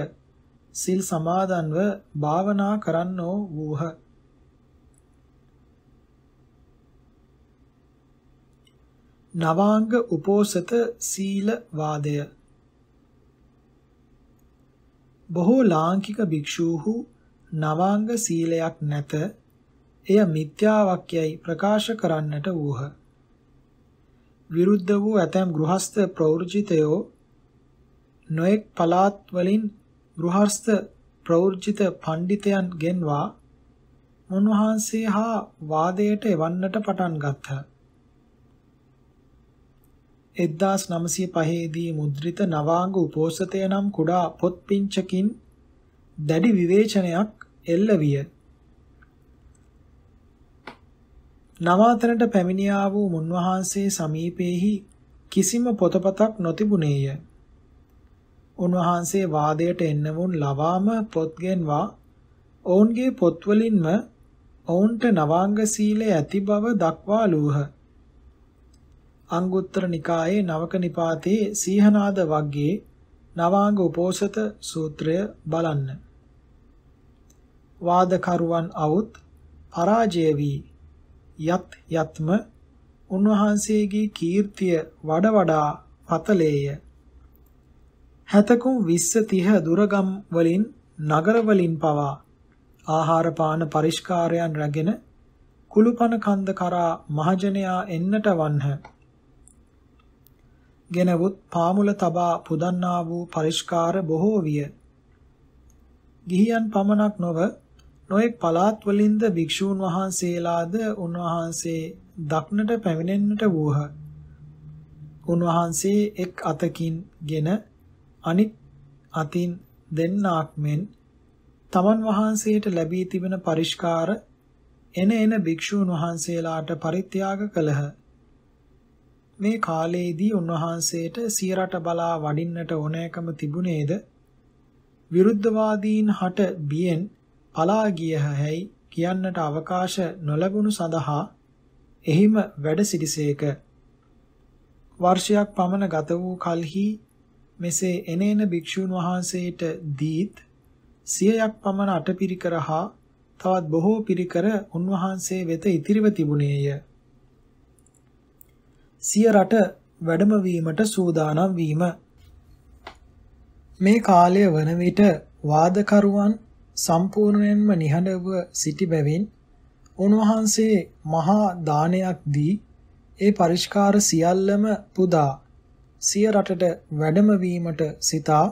සිල් සමාදන්ව භාවනා කරන්නෝ වූහ. නවාංග උපෝසත සීල වාදය බොහෝ ලාංකික භික්ෂූහු නවාංග සීලයක් නැත එය මිත්‍යාවක් යයි ප්‍රකාශ කරන්නට වූහ. විරුද්ධ වූ ඇතැම් ගෘහස්ත ප්‍රවෘජිතයෝ නොඑක් පලාත් වලින් ගෘහස්ත ප්‍රවෘජිත පඬිතයන් ගෙන්වා උන්වහන්සේ හා වාදයට එවන්නට පටන් ගත්තා. 1905 දී මුද්‍රිත නවාංග උපෝසතය නම් කුඩා පොත් පිංචකින් දැඩි විවේචනයක් එල්ල විය. නවාතනට පැමිණියා වූ මුන්වහන්සේ සමීපෙහි කිසිම පොතපතක් නොතිබුණේය. උන්වහන්සේ වාදයට එන්න වුන් ලවාම පොත්ගෙන්වා ඔවුන්ගේ පොත්වලින්ම ඔවුන්ට නවාංග සීලය ඇති බව දක්වාලූහ. අංගුත්තර නිකායේ නවක නිපාතේ සීහනාද වග්ගයේ නවාංග උපෝසත සූත්‍රය බලන්න. වාදකරුවන් අවුත් පරාජය වී යත් යත්ම උන්වහන්සේගේ කීර්තිය වඩ වඩා පතලේය. හැතකුම් 20 30 දුරගම් වලින් නගර වලින් පවා ආහාර පාන පරිස්කාරයන් රැගෙන කුළුපන කන්ද කරා මහජනයා එන්නට වන්හ. ගෙනවුත් පාමුල තබා පුදන්නා වූ පරිස්කාර බොහෝ විය. ගිහියන් පමණක් නොව නොඑක් පළාත් වලින්ද භික්ෂූන් වහන්සේලාද උන්වහන්සේ දක්නට පැමිණෙන්නට වූහ. උන්වහන්සේ එක් අතකින්ගෙන අනිත් අතින් දෙන්නාක් මෙන් තමන් වහන්සේට ලැබී තිබෙන පරිස්කාර එන එන භික්ෂූන් වහන්සේලාට පරිත්‍යාග කළහ. මේ කාලයේදී උන්වහන්සේට සියරට බලා වඩින්නට ඕනෑකම තිබුණේද විරුද්ධවාදීන් හට බියෙන් පලා ගියහැයි කියන්නට අවකාශ නොලැබුණු සඳහා එහිම වැඩ සිටිසේක වර්ෂයක් පමණ ගත වූ කලෙහි මෙසේ එනේන භික්ෂූන් වහන්සේට දීත් සියයක් පමණ අටපිරිකර හා තවත් බොහෝ පිරිකර උන්වහන්සේ වෙත ඉතිරිව තිබුණේය. සිය රට වැඩම වීමට සූදානම් වීම මේ කාලය වන විට වාදකරුවන් සම්පූර්ණයෙන්ම නිහඬව සිටි බැවින් උන්වහන්සේ මහා දානයක් දී ඒ පරිස්කාර සියල්ලම පුදා සිය රටට වැඩම වීමට සිතා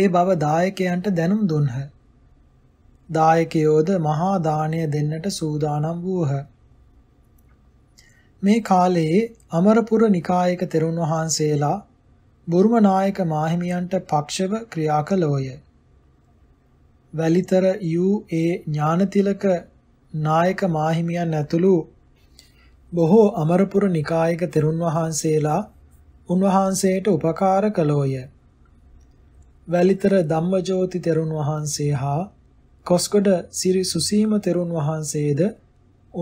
ඒ බව දායකයන්ට දැනුම් දුන්හ. දායකයෝද මහා දාණය දෙන්නට සූදානම් වූහ. මේ කාලයේ අමරපුර නිකායක තෙරුන් වහන්සේලා බුර්ම නායක මාහිමියන්ට පක්ෂව ක්‍රියා කළෝය. වැලිතර යූ.ඒ. ඥානතිලක නායක මාහිමියන් ඇතුළු බොහෝ අමරපුර නිකායක තෙරුන් වහන්සේලා උන්වහන්සේට උපකාර කළෝය. වැලිතර ධම්මජෝති තෙරුන් වහන්සේ හා කොස්ගොඩ සිරි සුසීම තෙරුන් වහන්සේද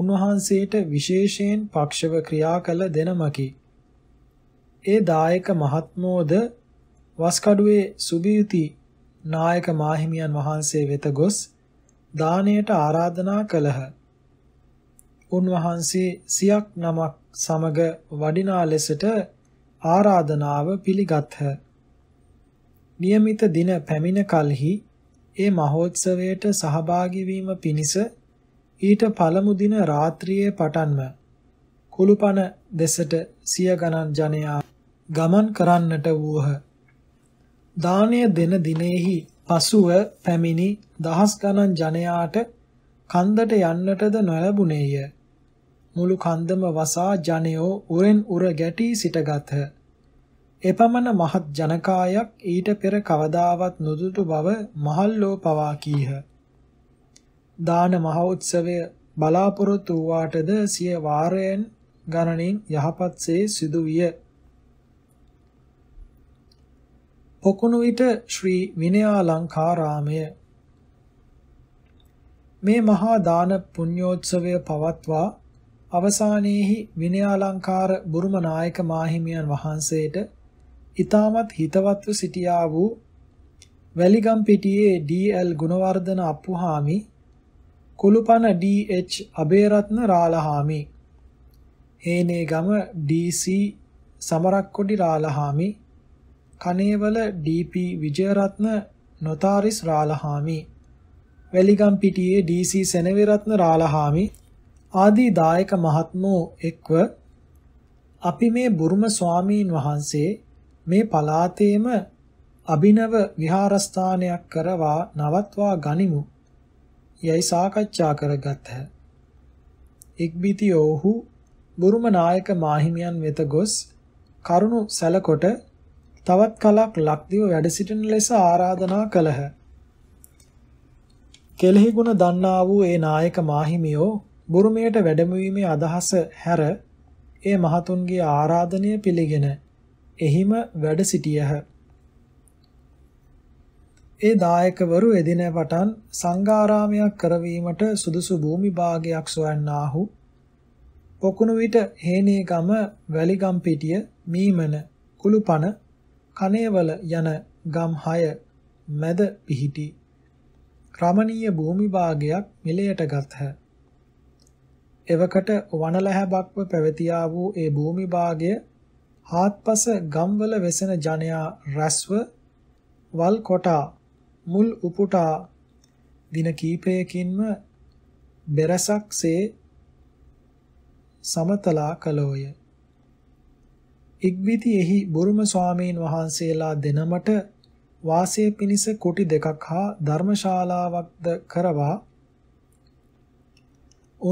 උන්වහන්සේට විශේෂයෙන් පක්ෂව ක්‍රියා කළ දෙනමකි. ඒ දායක මහත්මෝද වස්කඩුවේ සුභියුති නායක මාහිමියන් වහන්සේ වෙත ගොස් දානයට ආරාධනා කළහ. උන්වහන්සේ සියක් නමක් සමග වඩිනා ලෙසට ආරාධනාව පිළිගත්හ. નિયમિત දින පැමිණ කලෙහි ඒ මහෝත්සවයට සහභාගී වීම පිණිස ඊට පළමු දින රාත්‍රියේ පටන්ම කුළුපන දෙසට සිය ගණන් ජනයා ගමන් කරන්නට වූහ. දානය දෙන දිනෙහි පසුව පැමිණි දහස් ගණන් ජනයාට කන්දට යන්නටද නොලැබුණේය. මුළු කන්දම වසා ජනයෝ උරෙන් උර ගැටී සිටගත්හ. එපමණ මහත් ජනකායක් ඊට පෙර කවදාවත් නොදුටු බව මහල්ලෝ පවා කීහ. දාන මහෝත්සවය බලාපොරොත්තු වූාටද සිය වාරයෙන් ගණනින් යහපත්සේ සිදු විය. පොකුණු විට ශ්‍රී විනයාලංකාරාමය මේ මහා දාන පුණ්‍යෝත්සවය පවත්වා අවසානයේහි විනයාලංකාර බුරුම නායක මාහිමියන් වහන්සේට ඊ타මත් හිතවත්ව සිටියා වූ වැලිගම්පිටියේ ඩී.එල්. ගුණවර්ධන අප්පුහාමි කුළුපන ඩී.එච්. අබේරත්න රාලහාමි හේනේගම ඩී.සී. සමරක්කොඩි රාලහාමි කනේවල ඩී.පී. විජයරත්න නොතාරිස් රාලහාමි වැලිගම්පිටියේ ඩී.සී. සෙනවිරත්න රාලහාමි ආදී දායක මහත්මෝ එක්ව අපි මේ බුරුම ස්වාමීන් වහන්සේ මේ පලාතේම අභිනව විහාරස්ථානයක් කරවා නවත්වා ගනිමු යයි සාකච්ඡා කරගත්හ. ඉක්බිති ඔහු බුරුම නායක මාහිමියන් වෙත ගොස් කරුණු සැලකොට තවත් කලක් ලක්දිව වැඩ සිටින ලෙස ආරාධනා කළහ. කෙලෙහි ගුණ දන්නා වූ ඒ නායක මාහිමියෝ බුරුමයට වැඩමවීමේ අදහස හැර ඒ මහතුන්ගේ ආරාධනය පිළිගෙන එහිම වැඩ සිටියහ. ඒ දායකවරු එදින පටන් සංඝාරාමයක් කරවීමට සුදුසු භූමි භාගයක් සොයන්නාහු පොකුණු විට හේනේගම වැලිගම්පිටිය මීමන කුළුපන කනේවල යන ගම් 6 මැද පිහිටි රමණීය භූමි භාගයක් මෙලයට ගත්හ. එවකට වනලැහැබක්ව පැවතියා වූ ඒ භූමි භාගය හාත්පස ගම්වල වෙසෙන ජනයා රැස්ව වල් කොටා මුල් උපුටා දින කීපයකින්ම බෙරසක්සේ සමතලා කළෝය. ඉක්බිති එහි බුරුම ස්වාමීන් වහන්සේලා දෙනමට වාසය පිණිස කුටි දෙකක් හා ධර්මශාලාවක්ද කරවා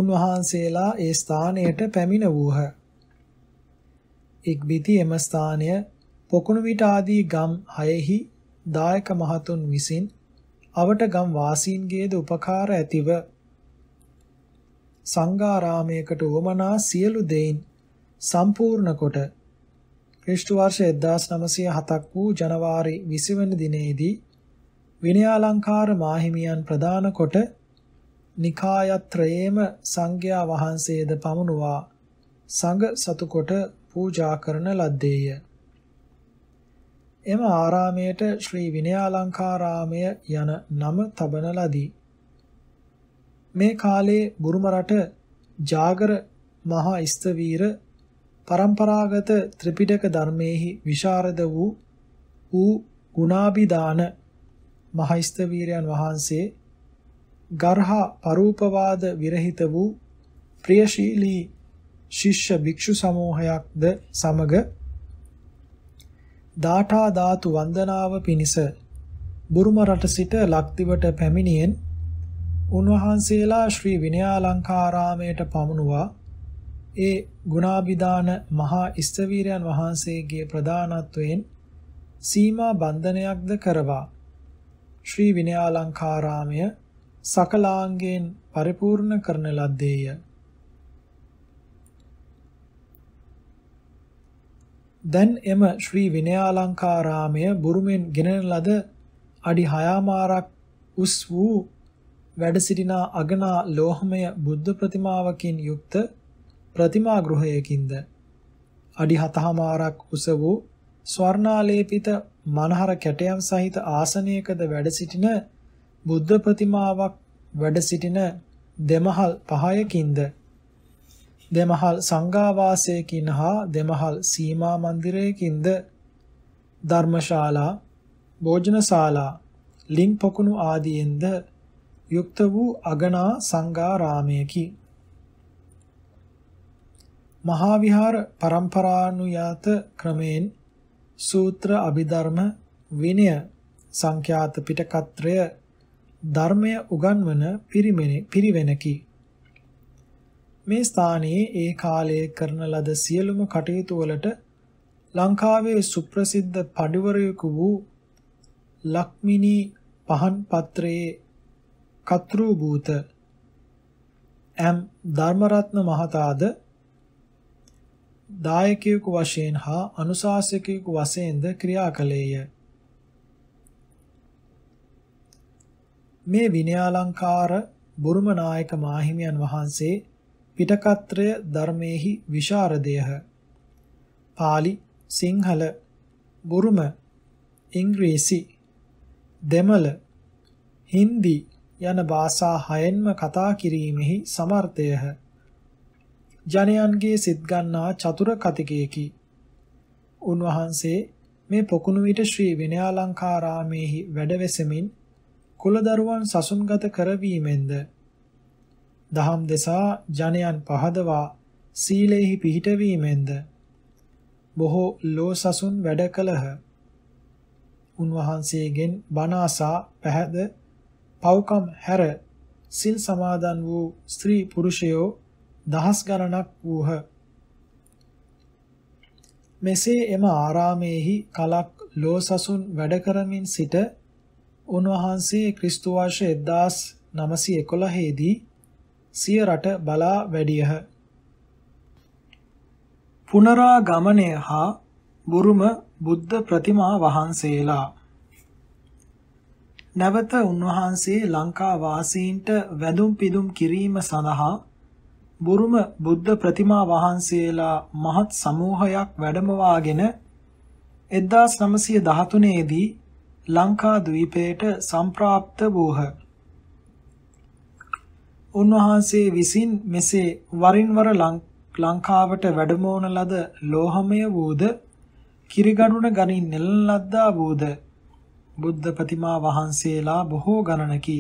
උන්වහන්සේලා ඒ ස්ථානයට පැමිණ වූහ. ඉක්බිති එම ස්ථානය පොකුණු විට ආදී ගම් හයෙහි දායක මහතුන් විසින් අවට ගම් වාසීන්ගේද උපකාර ඇතිව සංඝාරාමයකට වමනා සියලු දෙයින් සම්පූර්ණ කොට ක්‍රිස්තු වර්ෂ 1907ක් වූ ජනවාරි 20 වන දිනයේදී විනයාලංකාර මාහිමියන් ප්‍රදාන කොට නිකායත්‍රයේම සංඝයා වහන්සේද පමුණුවා සංඝ සතු කොට පූජා කරන ලද්දේය. එම ආරාමයට ශ්‍රී විනයාලංකාරාමය යන නම තබන ලදී. මේ කාලේ බුරුම රට ජාගර මහා ස්තවීර પરම්පරාගත ත්‍රිපිටක ධර්මයේහි විශාරද වූ ඌ ගුණාභිදාන මහයිස්තවීරයන් වහන්සේ ගර්හා පරූපවාද විරහිත වූ ප්‍රියශීලී ශිෂ්‍ය භික්ෂු සමූහයක්ද සමග දාඨා ධාතු වන්දනාව පිණිස බුරුම රට සිට ලක්දිවට පැමිණියෙන් උන්වහන්සේලා ශ්‍රී විනයාලංකාරාමයට පමුණුවා ඒ ගුණාබිදාන මහා ඉස්තවීරයන් වහන්සේගේ ප්‍රධානත්වයෙන් සීමා බන්ධනයක්ද කරවා ශ්‍රී විනයාලංකාරාමය සකලාංගයෙන් පරිපූර්ණ කරන ලද්දේය. දැන් එම ශ්‍රී විනයාලංකාරාමය බුරුමෙන් ගෙනෙන ලද අඩි 6 උස් වූ වැඩ සිටිනා අගනා ලෝහමය බුද්ධ ප්‍රතිමාවකින් යුක්ත ප්‍රතිමා ගෘහයකින්ද අඩි 7මාරක් උස වූ ස්වර්ණාලේපිත මනහර කැටයම් සහිත ආසනයකද වැඩ සිටින බුද්ධ ප්‍රතිමාවක් වැඩ සිටින දෙමහල් පහයකින්ද දෙමහල් සංඝාවාසයකින් හා දෙමහල් සීමා මන්දිරයකින්ද ධර්මශාලා භෝජනශාලා ලිං පොකුණු ආදියෙන්ද යුක්ත වූ අගනා සංඝාරාමයකි මහා විහාර પરම්පරානුයාත ක්‍රමයෙන් සූත්‍ර අභිධර්ම විනය සංඛ්‍යාත පිටකත්‍රය ධර්මය උගන්වන පිරිවෙනකි. මේ ස්ථානයේ ඒ කාලයේ කරන ලද සියලුම කටයුතු වලට ලංකාවේ සුප්‍රසිද්ධ පඬිවරයෙකු වූ ලක්මිනී පහන් පත්‍රයේ කතෘ භූත එම් ධර්මරත්න මහතාද දායකයෙකු වශයෙන් හා අනුශාසකයෙකු වශයෙන්ද ක්‍රියා කළේය. මේ විනයාලංකාර බුරුම නායක මාහිමියන් වහන්සේ පිටකත්‍රය ධර්මයේහි විශාරදයහ. pāli සිංහල බුරුම ඉංග්‍රීසි දෙමළ හින්දි යන භාෂා හයෙන්ම කතා කිරීමෙහි සමර්ථයහ. ජනයන්ගේ සිත් ගන්නා චතුර කතිකයකි. උන්වහන්සේ මේ පොකුණු විට ශ්‍රී විනයාලංකාරාමේහි වැඩවෙසමින් කුලදරුවන් සසුන්ගත කරවීමෙන්ද දහම් දෙසා ජනයන් පහදවා සීලෙහි පිහිටවීමෙන්ද බොහෝ ලෝ සසුන් වැඩ කළහ. උන්වහන්සේගෙන් බණ අසා පැහැද පව්කම් හැර සිල් සමාදන් වූ ස්ත්‍රී පුරුෂයෝ දහස් ගණනක් වූහ. මෙසේ එම ආරාමේහි කලක් ලෝසසුන් වැඩ කරමින් සිට උන්වහන්සේ ක්‍රිස්තු වර්ෂ 1911 දී සිය රට බලා වැඩියහ. පුනරාගමනය හා බුරුම බුද්ධ ප්‍රතිමා වහන්සේලා නැවත උන්වහන්සේ ලංකා වාසීන්ට වැඳුම් පිදුම් කිරීම සඳහා බුරුම බුද්ධ ප්‍රතිමා වහන්සේලා මහත් සමූහයක් වැඩමවාගෙන 1913 දී ලංකා ද්වීපයට සම්ප්‍රාප්ත වූහ. උන්වහන්සේ විසින් මෙසේ වරින් වර ලංකාවට වැඩමවන ලද ලෝහමය වූද කිරිගණුන ගනින් නෙළන ලද්දා වූද බුද්ධ ප්‍රතිමා වහන්සේලා බොහෝ ගණනකි.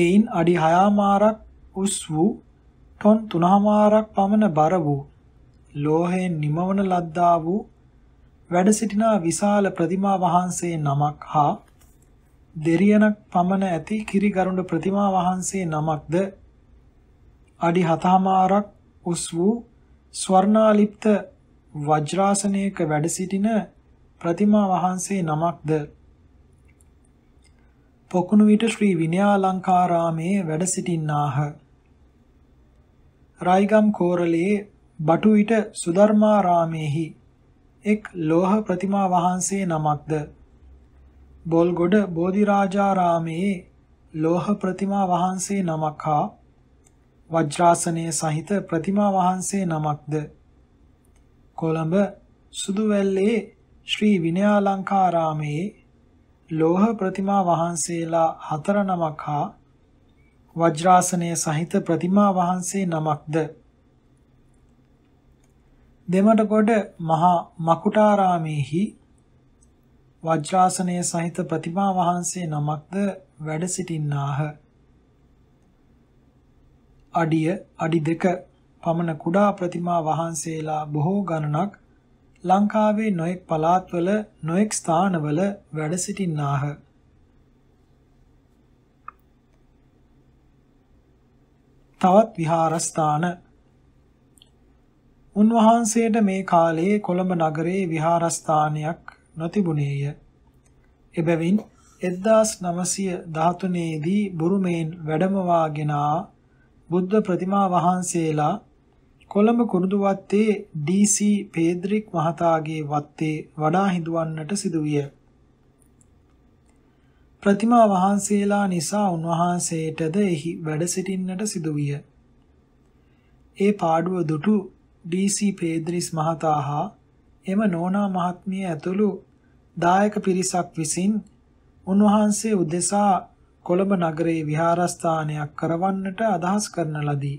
එයින් අඩි 6 මාරක් උස් වූ ටොන් 3හමාරක් පමණ බර වූ ලෝහයෙන් නිමවන ලද්දා වූ වැඩ සිටින විශාල ප්‍රතිමා වහන්සේ නමක් හා දෙරියනක් පමණ ඇති කිරිගරුඬ ප්‍රතිමා වහන්සේ නමක්ද අඩි 7හමාරක් උස් වූ ස්වර්ණාලිප්ත වජ්‍රාසනයක වැඩ සිටින ප්‍රතිමා වහන්සේ නමක්ද පොකුණු විට ශ්‍රී විනයාලංකාරාමේ වැඩ සිටින්නාහ රයිගම් කෝරළයේ බටුවිට සුධර්මාරාමේහි එක් ලෝහ ප්‍රතිමා වහන්සේ නමක්ද බොල්ගොඩ බෝධිරාජාරාමේ ලෝහ ප්‍රතිමා වහන්සේ නමක් හා වජ්‍රාසනයේ සහිත ප්‍රතිමා වහන්සේ නමක්ද කොළඹ සුදුවැල්ලේ ශ්‍රී විනයාලංකාරාමේ ලෝහ ප්‍රතිමා වහන්සේලා හතර නමක් හා වජ්‍රාසනය සහිත ප්‍රතිමා වහන්සේ නමක්ද දෙමඩගොඩ මහා මකුටාරාමේහි වජ්‍රාසනය සහිත ප්‍රතිමා වහන්සේ නමක්ද වැඩ සිටින්නාහ. අඩිය අඩි දෙක පමණ කුඩා ප්‍රතිමා වහන්සේලා බොහෝ ගණනක් ලංකාවේ නොයෙක් පළාත්වල නොයෙක් ස්ථානවල වැඩ සිටින්නාහ. තවත් විහාරස්ථාන උන්වහන්සේට මේ කාලයේ කොළඹ නගරයේ විහාරස්ථානයක් නොතිබුණේය. එබැවින් 1913 දී බුරුමයෙන් වැඩමවාගෙන බුද්ධ ප්‍රතිමා වහන්සේලා කොළඹ කුරුඳුවත්තේ DC පේද්‍රික් මහතාගේ වත්තේ වඩා හිඳවන්නට සිදුවිය. ප්‍රතිමා වහන්සේලා නිසා උන්වහන්සේටද එහි වැඩ සිටින්නට සිදුවිය. ඒ පාඩුව දුටු ඩී.සී. පේද්‍රිස් මහතා හා එම නෝනා මහත්මිය ඇතුළු දායක පිරිසක් විසින් උන්වහන්සේ උදෙසා කොළඹ නගරයේ විහාරස්ථානයක් කරවන්නට අදහස් කරන ලදී.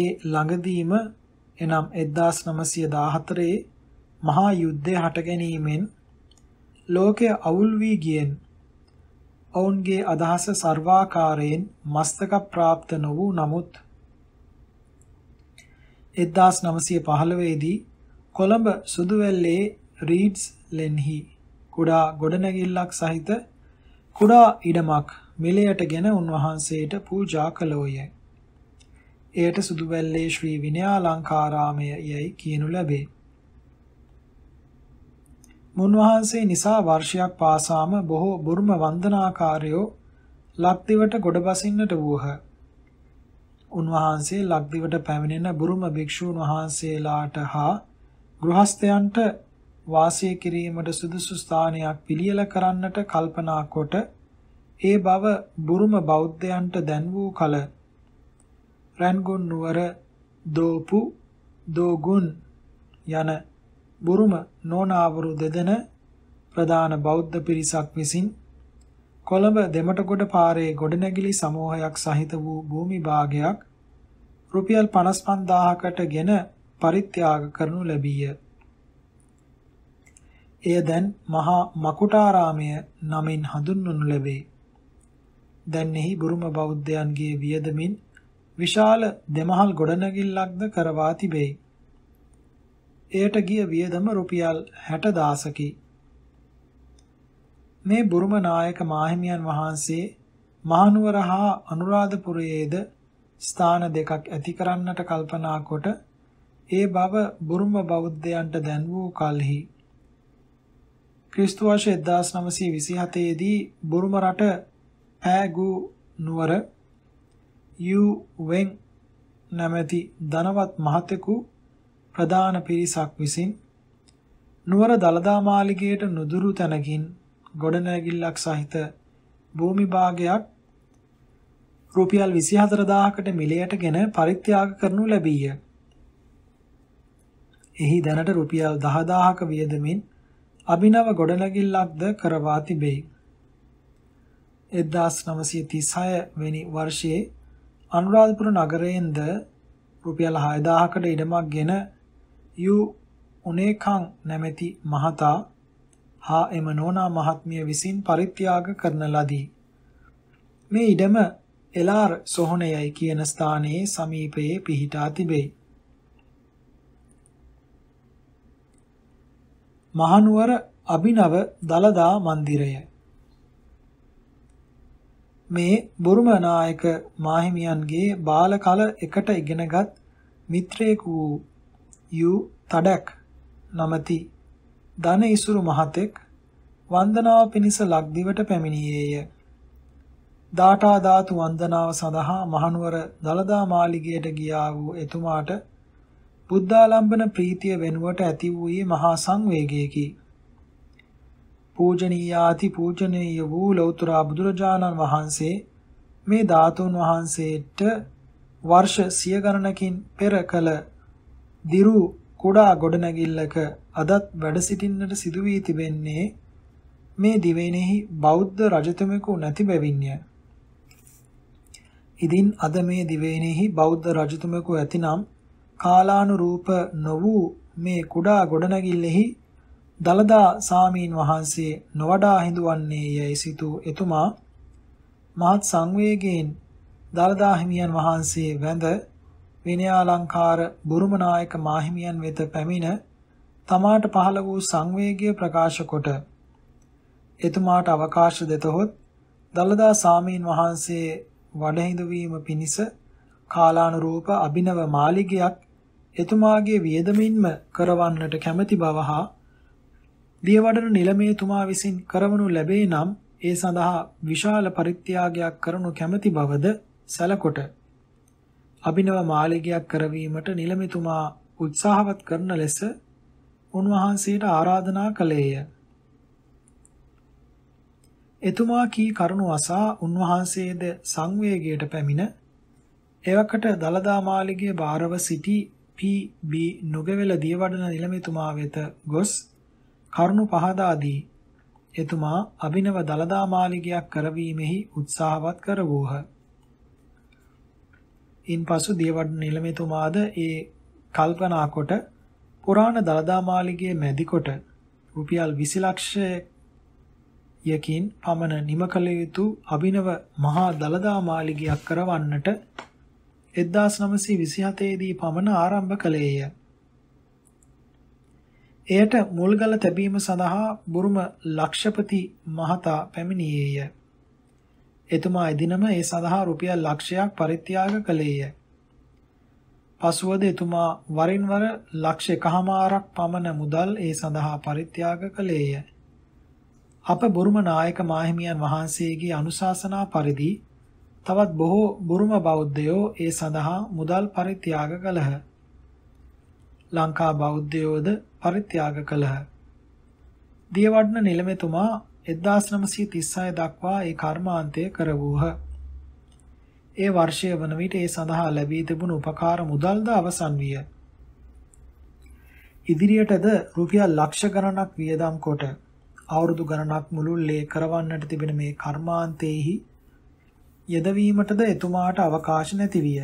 ඒ ළඟදීම එනම් 1914 මහා යුද්ධය හට ගැනීමෙන් ලෝකය අවුල් වී ගියෙන් ඔවුන්ගේ අදහස සර්වාකාරයෙන් මස්තක ප්‍රාප්ත නොවූ නමුත් 1915 දී කොළඹ සුදුවැල්ලේ රීඩ්ස් ලෙන්හි කුඩා ගොඩනැගිල්ලක් සහිත කුඩා ඉඩමක් මිලයට ගෙන උන්වහන්සේට පූජා කළෝය. එයට සුදුවැල්ලේ ශ්‍රී විනයාලංකාරාමය යැයි කියනු ලැබේ. මුන්වහන්සේ නිසා වර්ෂයක් පාසාම බොහෝ බුරුම වන්දනාකාරයෝ ලක්දිවට ගොඩබසින්නට වූහ. උන්වහන්සේ ලක්දිවට පැමිණෙන බුරුම භික්ෂූන් වහන්සේලාට හා ගෘහස්තයන්ට වාසය කිරීමට සුදුසු ස්ථානයක් පිළියෙල කරන්නට කල්පනා කොට ඒ බව බුරුම බෞද්ධයන්ට දැන් වූ කල රන්ගුන් නුවර දෝපු දෝගුන් යන බුරුම නෝනාවරු දෙදෙන ප්‍රධාන බෞද්ධ පිරිසක් විසින් කොළඹ දෙමටගොඩ පාරේ ගොඩනැගිලි සමූහයක් සහිත වූ භූමි භාගයක් රුපියල් 55000කට ගෙන පරිත්‍යාග කරනු ලැබීය. එය දැන් මහා මකුටාරාමය නමින් හඳුන්වනු ලැබේ. දැන් එහි බුරුම බෞද්ධයන්ගේ වියදමින් විශාල දෙමහල් ගොඩනැගිල්ලක්ද කරවා තිබේ. එයට ගිය වියදම රුපියල් 60000කි. මේ බුරුම නායක මාහිමියන් වහන්සේ මහනුවර හා අනුරාධපුරයේද ස්ථාන දෙකක් ඇති කරන්නට කල්පනා කොට ඒ බව බුරුම බෞද්ධයන්ට දැන් වූ කලෙහි ක්‍රිස්තු වර්ෂ 1927 දී බුරුම රට පෑගු නුවර යු වෙන් නැමැති ධනවත් මහතෙකු ප්‍රධාන පිරිසක් විසින් නුවර දලදා මාලිගයට නුදුරු තැනකින් ගොඩනැගිල්ලක් සහිත භූමි භාගයක් රුපියල් 24000කට මිලයටගෙන පරිත්‍යාග කරනු ලැබීය. එහි දැනට රුපියල් 10000ක වියදමින් අභිනව ගොඩනැගිල්ලක්ද කරවා තිබේ. 1936 වෙනි වර්ෂයේ අනුරාධපුර නගරයෙන්ද රුපියල් 6000කට ඉඩමක් ගෙන යූ උනේකං නැමැති මහතා හා එම නෝනා මහත්මිය විසින් පරිත්‍යාග කරන ලදී. මේ ඉඩම එලාර් සොහොනයයි කියන ස්ථානයේ සමීපයේ පිහිටා තිබේ. මහනුවර අභිනව දලදා මන්දිරය මේ බුරුම නායක මාහිමියන්ගේ බාල කල එකට ඉගෙනගත් මිත්‍රයෙකු වූ යූ තඩක් නමති ධන ඉසුරු මහතෙක් වන්දනාව පිණිස ලක්දිවට පැමිණියේය. දාඨා ධාතු වන්දනාව සඳහා මහනුවර දලදා මාලිගයට ගියා වූ එතුමාට බුද්ධාලම්බන ප්‍රීතිය වෙනුවට ඇති වූයේ මහා සංවේගයකි. පූජනීයාති පූජනීය වූ ලෞතර බුදුරජාණන් වහන්සේ මේ ධාතුන් වහන්සේට වර්ෂ සිය ගණනකින් පෙර කළ දිරු කුඩා ගොඩනැගිල්ලක අදත් වැඩ සිටින්නට සිදු වී තිබෙන්නේ මේ දිවයිනෙහි බෞද්ධ රජතුමෙකු නැති බැවින්ය. ඉදින් අද මේ දිවයිනෙහි බෞද්ධ රජතුමෙකු ඇතිනම් කාලානුරූප නො වූ මේ කුඩා ගොඩනැගිල්ලෙහි දලදා සාමීන් වහන්සේ නොවඩා හිඳුවන්නේ යැයි සිතූ එතුමා මහත් සංවේගයෙන් දලදා හිමියන් වහන්සේ වැඳ විනයාලංකාර බුරුමනායක මාහිමියන් වෙත පැමිණ තමාට පහළ වූ සංවේගය ප්‍රකාශ කොට එතුමාට අවකාශ දෙතහොත් දළදා සාමීන් වහන්සේ වඩහිඳ වීම පිණිස කාලානුරූප අභිනව මාලිගයක් එතුමාගේ වියදමින්ම කරවන්නට කැමැති බව හා දියවඩන නිලමේ තුමා විසින් කරවනු ලැබේ නම් ඒ සඳහා විශාල පරිත්‍යාගයක් කරනු කැමැති බවද සැලකොට අභිනව මාලිගයක් කරවීමට නිලමේතුමා උත්සාහවත් කරන ලෙස උන්වහන්සේට ආරාධනා කළේය. එතුමා කී කරුණු අසා උන්වහන්සේද සංවේගයට පැමිණ එවකට දලදා මාලිගයේ භාරව සිටි පී.බී. නුගවැල දියවඩන නිලමේතුමා වෙත ගොස් කරුණු පහදා දී එතුමා අභිනව දලදා මාලිගයක් කරවීමෙහි උත්සාහවත් කරවෝහ. ඉන්පසු දියවඩ නිලමේතුමාද ඒ කල්පනා කොට පුරාණ දළදා මාලිගයේ මැදිකොට රුපියල් 20 ලක්ෂයකින් පමණ නිම කළ යුතු අභිනව මහා දළදා මාලිගයක් කරවන්නට 1927 දී පමණ ආරම්භ කළේය. එයට මුල්ගල තැබීම සඳහා බුරුම ලක්ෂපති මහතා පැමිණියේය. එතුමා එදිනම ඒ සඳහා රුපියල් ලක්ෂයක් පරිත්‍යාග කළේය. පසුවද එතුමා වරින් වර ලක්ෂ එකහමාරක් පමණ මුදල් ඒ සඳහා පරිත්‍යාග කළේය. අප බුරුම නායක මාහිමියන් වහන්සේගේ අනුශාසනා පරිදි තවත් බොහෝ බුරුම බෞද්ධයෝ ඒ සඳහා මුදල් පරිත්‍යාග කළහ. ලංකා බෞද්ධයෝද පරිත්‍යාග කළහ. දියවඩන නිලමේතුමා 1936 දක්වා ඒ කර්මාන්තය කර වූහ. ඒ වර්ෂය වන විට ඒ සඳහා ලැබී තිබුණු උපකාර මුදල්ද අවසන් විය. ඉදිරියටද රුපියල් ලක්ෂ ගණනක් වියදම් කොට අවුරුදු ගණනක් මුළුල්ලේ කරවන්නට තිබෙන මේ කර්මාන්තයේහි යදවීමටද එතුමාට අවකාශ නැති විය.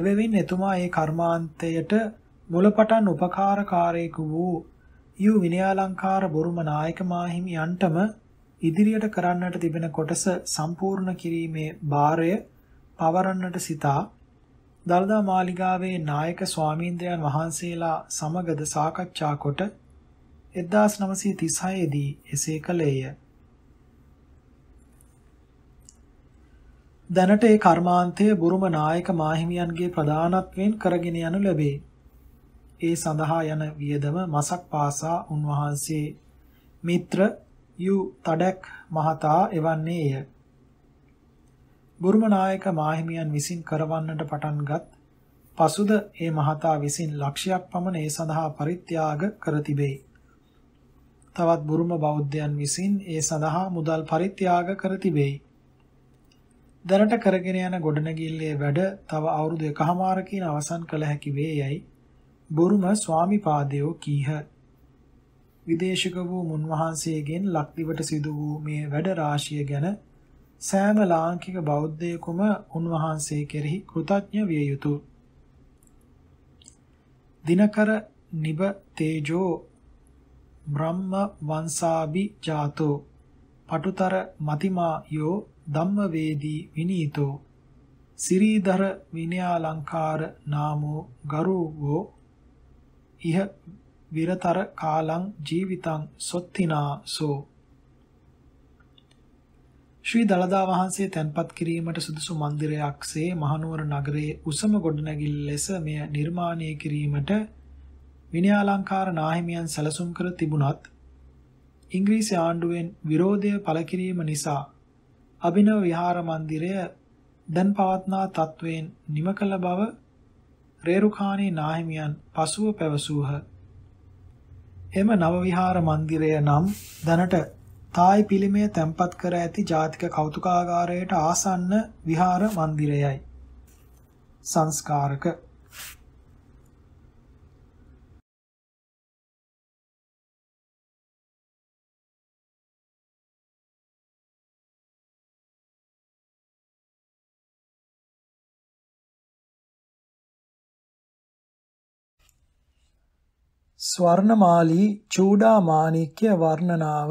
එබැවින් එතුමා ඒ කර්මාන්තයට මුලපටන් උපකාරකාරයෙකු වූ යූ විනයාලංකාර බොරුම නායක මාහිමියන්ටම ඉදිරියට කරන්නට තිබෙන කොටස සම්පූර්ණ කිරීමේ භාරය පවරන්නට සිතා දල්දා මාලිගාවේ නායක ස්වාමීන්ද්‍රයන් වහන්සේලා සමගද සාකච්ඡා කොට 1936 දී එසේ කළේය. දැනට ඒ කර්මාන්තය බුරුම නායක මාහිමියන්ගේ ප්‍රධානත්වයෙන් කරගෙන යනු ලැබේ. ඒ සඳහා යන වියදම මසක් පාසා උන්වහන්සේ මිත්‍ර යු තඩක් මහතා එවන්නේය. බුරුමනායක මාහිමියන් විසින් කරවන්නට පටන්ගත් පසුද ඒ මහතා විසින් ලක්ෂයක් පමණ ඒ සඳහා පරිත්‍යාග කර තිබේ. තවත් බුරුම බෞද්ධයන් විසින් ඒ සඳහා මුදල් පරිත්‍යාග කර තිබේ. දැනට කරගෙන යන ගොඩනැගිල්ලේ වැඩ තව අවුරුදු එකහමාරකින් අවසන් කළ හැකි වේ යයි බොරුම ස්වාමිපාදයෝ කීහ. විදේශක වූ මුන්වහන්සේගෙන් ලක්දිවට සිදු වූ මේ වැඩ රාශිය ගැන සෑම ලාංකික බෞද්ධයෙකුම උන්වහන්සේ කෙරෙහි කෘතඥ විය යුතුය. දිනකර නිබ තේජෝ බ්‍රහ්ම වංශාභි ජාතෝ පටුතර මතිමා යෝ ධම්මවේදී විනීතෝ සිරීධර විනයාලංකාර නාමෝ ගරුවෝ ඉහ විරතර කාලං ජීවිතං සොත්තිනා සෝ ශ්‍රී දළදා වහන්සේ තැන්පත් කිරීමට සුදුසු මන්දිරයක්සේ මහනුවර නගරයේ උසම ගොඩනැගිල්ල ලෙස මෙය නිර්මාණය කිරීමට විනයාලංකාර නාහිමියන් සැලසුම් කර තිබුණත් ඉංග්‍රීසි ආණ්ඩුවෙන් විරෝධය පළ කිරීම නිසා අභිනව විහාර මන්දිරය දැන් පවත්නා තත්වයෙන් නිම කළ බව රේරුකාණී නාහිමියන් පසුව පැවසූහ. එම නව විහාර මන්දිරය නම් දැනට තායි පිළිමය තැන්පත් කර ඇති ජාතික කෞතුකාගාරයට ආසන්න විහාර මන්දිරයයි. සංස්කාරක ස්වර්ණමාලී චූඩාමාණික්‍ය වර්ණනාව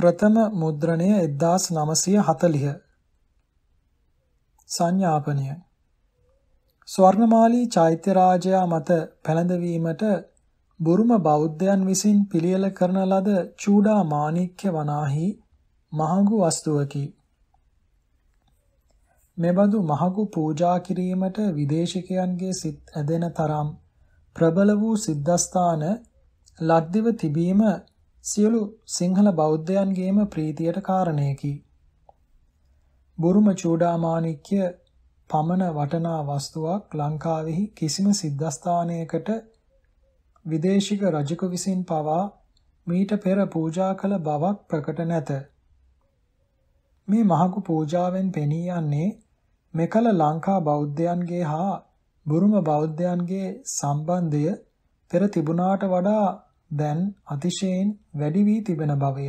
ප්‍රථම මුද්‍රණය 1940 සංඥාපනය ස්වර්ණමාලී චෛත්‍ය රාජයා මත පැළඳවීමට බුරුම බෞද්ධයන් විසින් පිළියෙල කරන ලද චූඩා මාණික්‍ය වනාහි මහඟු වස්තුවකි. මෙබඳු මහඟු පූජා කිරීමට විදේශිකයන්ගේ සිත් ඇදෙන තරම් ප්‍රබල වූ සිද්ධාස්ථාන ලක්දිව තිබීම සියලු සිංහල බෞද්ධයන්ගේම ප්‍රීතියට කාරණයකි. බුරුම චූඩාමාණික්‍ය පමණ වටනා වස්තුවක් ලංකාවෙහි කිසිම සිද්ධාස්ථානයකට විදේශික රජෙකු විසින් පවා මීට පෙර පූජා කළ බවක් ප්‍රකට නැත. මේ මහකු පූජාවෙන් පෙනී යන්නේ මෙකල ලංකා බෞද්ධයන්ගේ හා බුරුම බෞද්ධයන්ගේ සම්බන්ධය පෙර තිබුණාට වඩා දැන් අතිශයින් වැඩි වී තිබෙන බවය.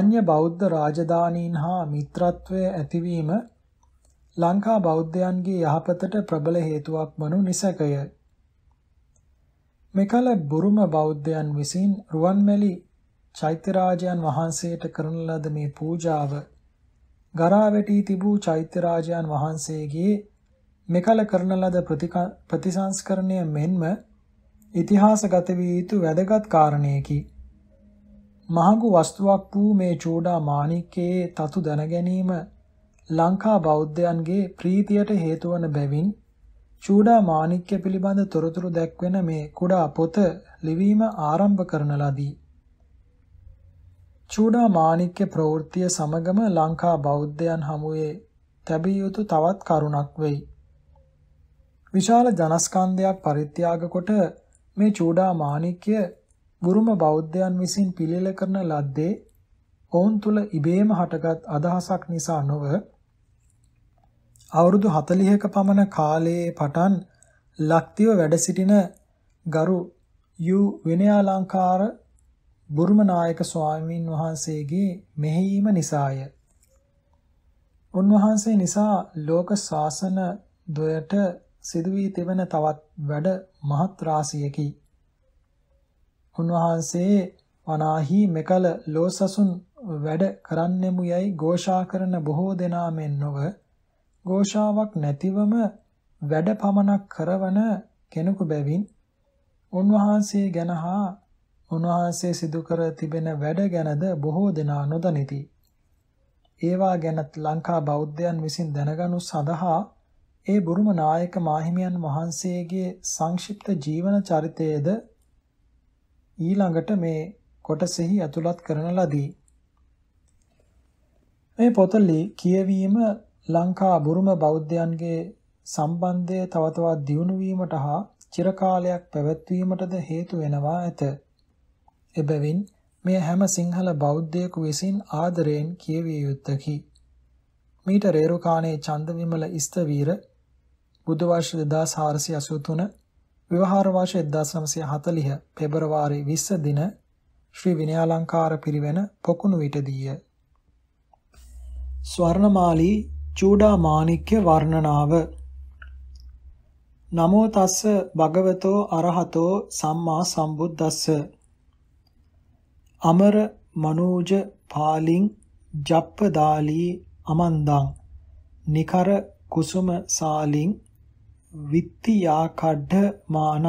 අන්‍ය බෞද්ධ රාජධානීන් හා මිත්‍රත්වය ඇතිවීම ලංකා බෞද්ධයන්ගේ යහපතට ප්‍රබල හේතුවක් වනු නිසැකය. මෙකල බුරුම බෞද්ධයන් විසින් රුවන්මැලි චෛත්‍ය රාජයන් වහන්සේට කරන ලද මේ පූජාව ගරා වැටී තිබූ චෛත්‍ය රාජයන් වහන්සේගේ මෙකල කරන ලද ප්‍රතිසංස්කරණය මෙන්ම ඉතිහාසගත වී යුතු වැදගත් කාරණයකි. මහඟු වස්තුවක් වූ මේ චූඩා මාණික්කයේ තතු දැන ගැනීම ලංකා බෞද්ධයන්ගේ ප්‍රීතියට හේතු වන බැවින් චූඩා මාණික්ක පිළිබඳ තොරතුරු දැක්වෙන මේ කුඩා පොත ලිවීම ආරම්භ කරන ලදී. චූඩා මාණික්‍ය ප්‍රවෘත්තිය සමගම ලංකා බෞද්ධයන් හමුවේ තැබිය යුතු තවත් කරුණක් වෙයි. විශාල ජනස්කන්ධයක් පරිත්‍යාග කොට මේ චූඩා මාණික්‍ය බුරුම බෞද්ධයන් විසින් පිළිල කරන ලද්දේ ඔවුන් තුල ඉබේම හටගත් අදහසක් නිසා නොව අවුරුදු 40ක පමණ කාලයේ පටන් ලක්තිව වැඩ සිටින ගරු යූ විනයාලංකාර බුරුමනායක ස්වාමීන් වහන්සේගේ මෙහෙයීම නිසාය. උන්වහන්සේ නිසා ලෝක ශාසන දොයට සිදුවී තිබෙන තවත් වැඩ මහත් රාසියකි. උන්වහන්සේ වනාහි මෙකල ලෝසසුන් වැඩ කරන්නෙමු යයි ഘോഷා කරන බොහෝ දෙනා මෙන් නොව ഘോഷාවක් නැතිවම වැඩ පමණක් කරවන කෙනෙකු බැවින් උන්වහන්සේ ගැන හා උන්වහන්සේ සිදු කර තිබෙන වැඩ ගැනද බොහෝ දෙනා නොදනිති. ඒවා ගැනත් ලංකා බෞද්ධයන් විසින් දැනගනු සඳහා ඒ බුරුම නායක මාහිමියන් වහන්සේගේ සංක්ෂිප්ත ජීවන චරිතයේද ඊළඟට මේ කොටසෙහි ඇතුළත් කරන ලදී. මේ පොතලි කියවීම ලංකා බුරුම බෞද්ධයන්ගේ සම්බන්ධය තව තවත් දියුණු වීමට හා චිරකාලයක් පැවැත්වීමටද හේතු වෙනවා ඇත. එබැවින් මෙය හැම සිංහල බෞද්ධයෙකු විසින් ආදරයෙන් කියවිය යුත්තකි. මීට රේරුකාණේ චන්දවිමල ඉස්තවීර බුද්ධ වර්ෂ 2483 විවහාර වර්ෂ 1940 පෙබරවාරි 20 දින ශ්‍රී විනයාලංකාර පිරිවෙන පොකුණු විටදීය. ස්වර්ණමාලී චූඩා මාණික්‍ය වර්ණනාව නමෝ තස්ස භගවතෝ අරහතෝ සම්මා සම්බුද්දස්ස අමර මනෝජ පාලිං ජප්පදාලී අමන්දං නිකර කුසුම සාලින් විත්තියාකඩ මානං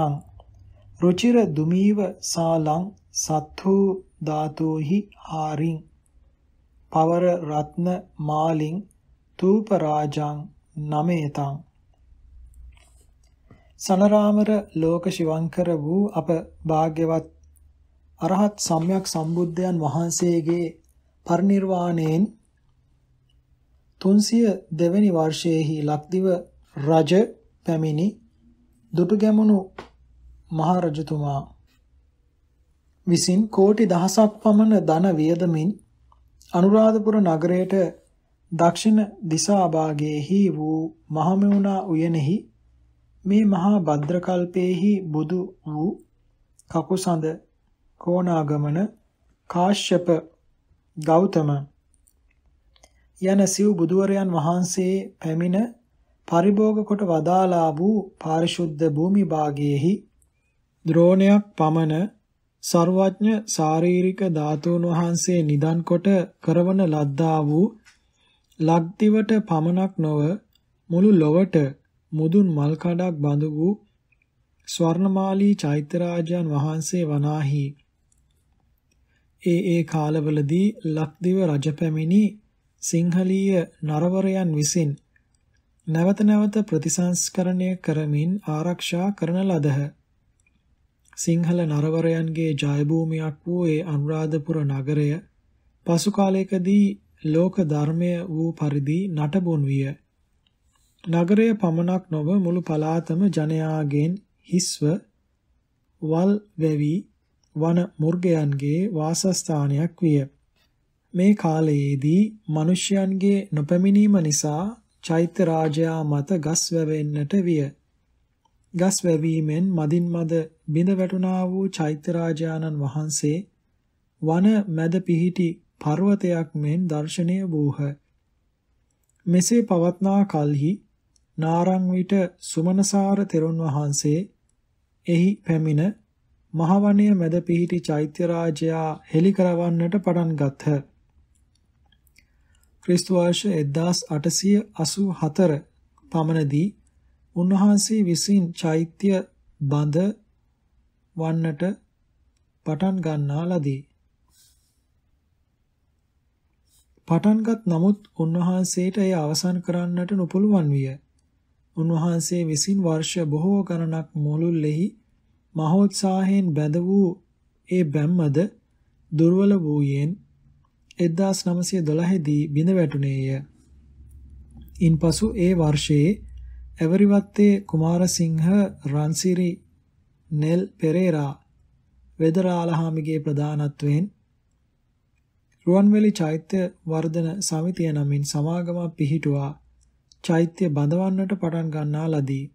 රුචිර දුමීව සාලං සත්තු ධාතෝහි හාරින් පවර රත්න මාලින් තූප රාජං නමේතං සනරාමර ලෝක ශිවංකර වූ අප භාග්‍යවත් අරහත් සම්්‍යක් සම්බුද්ධයන් වහන්සේගේ පරිනිර්වාණයෙන් 302 වෙනි වර්ෂයේහි ලක්දිව රජ පැමිණි දුටුගැමුණු මහරජතුමා විසින් කෝටි දහසක් පමණ ධන වියදමින් අනුරාධපුර නගරයට දක්ෂිණ දිසාභාගයේහි වූ මහමෙවුනා උයනෙහි මේ මහා භද්‍රකල්පයේහි බුදු වූ කකුසඳ කෝණාගමන කාශ්‍යප ගෞතම යන සිව් බුදුවරයන් වහන්සේ පැමිණ පරිභෝග කොට වදාලා වූ පාරිශුද්ධ භූමි භාගයේහි ද්‍රෝණයක් පමණ ਸਰවඥ ශාරීරික ධාතුන් වහන්සේ නිදන් කොට කරවන ලද්දා වූ ලක්දිවට පමණක් නොව මුළු ලොවට මුදුන් මල් කඩක් බඳු වූ ස්වර්ණමාලී චෛත්‍ය රාජයන් වහන්සේ වනාහි ඒ ඒ කාලවලදී ලක්දිව රජ පැමිණි සිංහලීය නරවරයන් විසින් නැවත නැවත ප්‍රතිසංස්කරණය කරමින් ආරක්ෂා කරන ලදහ. සිංහල නරවරයන්ගේ ජයභූමියක් වූ ඒ අනුරාධපුර නගරය පසු කාලයකදී ලෝක ධර්මය වූ පරිදි නටබුන් විය. නගරය පමණක් නොව මුළු පළාතම ජනයාගෙන් හිස්ව වල් වැවි වන මුර්ගයන්ගේ වාසස්ථානයක් විය. මේ කාලයේදී මිනිසයන්ගේ නොපැමිණීම නිසා චෛත්‍ය රාජයා මත ගස් වැවෙන්නට විය. ගස් වැවීමෙන් මදින් මද බිඳ වැටුණා වූ චෛත්‍ය රාජානන් වහන්සේ වන මැද පිහිටි පර්වතයක් මෙන් දැర్శණය වූහ. මෙසේ පවත්නා කලෙහි නාරං විට සුමනසාර තෙරුන් වහන්සේ එහි පැමිණ මහවණය මැද පිහිටි චෛත්‍ය රාජයා හෙලි කරවන්නට පටන් ගත්හ. ක්‍රිස්තු වර්ෂ 1884 පමණදී උන්වහන්සේ විසින් චෛත්‍ය බඳ වන්නට පටන් ගන්නා ලදී. පටන්ගත් නමුත් උන්වහන්සේට එය අවසන් කරන්නට නොපුළුවන් විය. උන්වහන්සේ විසින් වර්ෂ බොහෝ ගණනක් මුළුල්ලෙහි මහෝත්සාහයෙන් බැඳ වූ ඒ බැම්මද දුර්වල වූයෙන් 1912 දී බිඳ වැටුණේය. ඉන්පසු ඒ වර්ෂයේ ඇවරිවත්තේ කුමාරසිංහ රන්සිරි නෙල් පෙරේරා වෙදරාලහාමිගේ ප්‍රධානත්වයෙන් රුවන්වැලි චෛත්‍ය වර්ධන සමිතිය නමින් සමාගමක් පිහිටුවා චෛත්‍ය බඳවන්නට පටන් ගන්නා ලදී.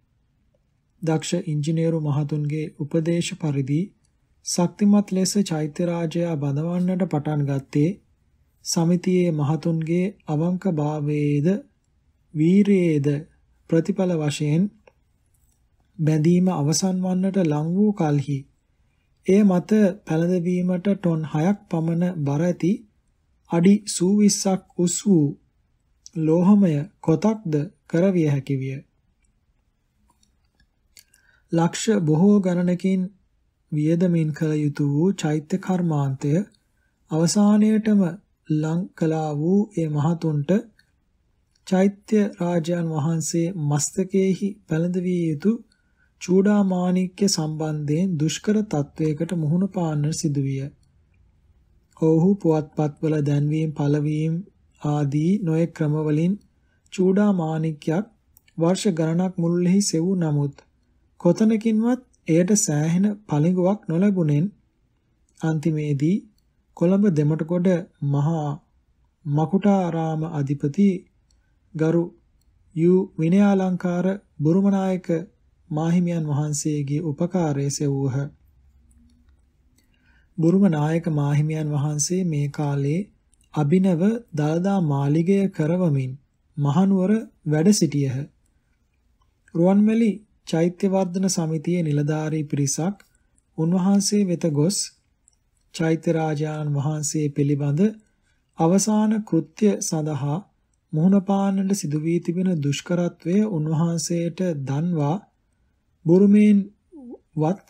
දක්ෂ ඉංජිනේරු මහතුන්ගේ උපදේශ පරිදි ශක්තිමත් ලෙස චෛත්‍ය රාජයා බඳවන්නට පටන් ගත්තේ සමිතියේ මහතුන්ගේ අවංක භාවයේද වීරයේද ප්‍රතිඵල වශයෙන් බැඳීම අවසන් වන්නට ලං වූ කලෙහි එය මත පැලඳවීමට ටොන් 6ක් පමණ බර ඇති අඩි සූ 20ක් උස් වූ ලෝහමය කොතක්ද කරවිය හැකි විය. ලක්ෂ බොහෝ ගණනකින් වියදමින් කළ යුතු වූ චෛත්‍ය කර්මාන්තය අවසානයේටම ලං කළා වූ ඒ මහතුන්ට චෛත්‍ය රාජයන් වහන්සේ මස්තකයේහි පැළඳ විය යුතු චූඩාමාණික්‍ය සම්බන්ධයෙන් දුෂ්කර තත්වයකට මුහුණ පාන්න සිදුවිය. ඔවුහු පුවත්පත්වල දැන්වීම් පළවීම් ආදී නොයෙක් ක්‍රමවලින් චූඩාමාණික්‍යයක් වර්ෂ ගණනක් මුළුල්ලෙහි සෙවූ නමුත් කොතනකින්වත් එයට සෑහෙන පළිඟුවක් නොලැබුණෙන් අන්තිමේදී කොළඹ දෙමටකොඩ මහා මකුටාරාම අධිපති ගරු යූ විනයාලංකාර බුරුමනායක මාහිමියන් වහන්සේගේ උපකාරය සෙවූහ. බුරුමනායක මාහිමියන් වහන්සේ මේ කාලේ අභිනව දළදා මාලිගය කරවමින් මහනුවර වැඩ සිටියහ. රුවන්වැලි චෛත්‍ය වර්ධන සමිතියේ නිලධාරී පිරිසක් උන්වහන්සේ වෙත ගොස් චෛත්‍ය රාජාන් වහන්සේ පිළිබඳ අවසාන කෘත්‍ය සඳහා මුහුණපාන්නට සිදු වී තිබෙන දුෂ්කරත්වය උන්වහන්සේට දන්වා බුරුමේන් වත්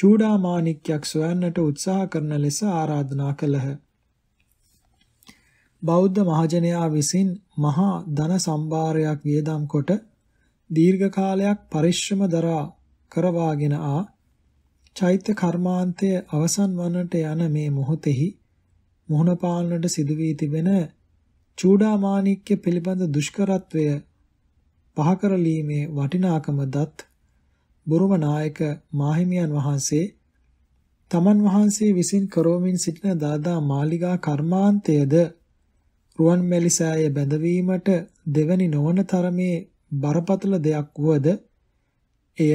චූඩාමාණික්‍යයක් සොයන්නට උත්සාහ කරන ලෙස ආරාධනා කළහ. බෞද්ධ මහජනයා විසින් මහා ධන සම්භාරයක් වියදම් කොට දීර්ඝ කාලයක් පරිශ්‍රම දරා කරවාගෙන ආ චෛත්‍ය කර්මාන්තය අවසන් වන්නට යන මේ මොහොතෙහි මොහුන පාලනට සිදු වී තිබෙන චූඩාමාණික්‍ය පිළිබඳ දුෂ්කරත්වය පහකරලීමේ වටිනාකම දත් බුරුම නායක මාහිමියන් වහන්සේ තමන් වහන්සේ විසින් කරෝමින් සිටින දාදා මාලිගා කර්මාන්තයද රුවන්මැලි සෑය බැඳවීමට දෙවැනි නොවන තරමේ බරපතල දෙයක් වුවද එය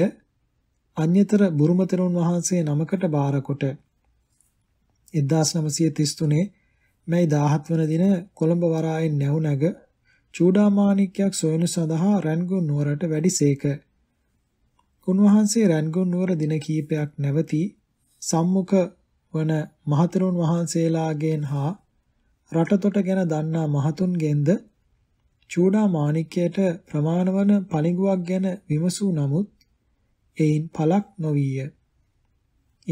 අන්‍යතර බුරුම තෙරුන් වහන්සේ නමකට බාරකොට 1933 මැයි 17 වන දින කොළඹ වරායෙන් නැවුනග චූඩාමාණික්‍යයක් සොයනු සඳහා රැන්ගුන් නුවරට වැඩිසේක. උන්වහන්සේ රැන්ගුන් නුවර දින කීපයක් නැවති සම්මුඛ වන මහතෙරුන් වහන්සේලාගෙන් හා රටතොට ගැන දන්නා මහතුන්ගෙන්ද චූඩා මාණික්කයට ප්‍රමාණවන පළිඟුවක් ගැන විමසූ නමුත් එයින් පළක් නොවිය.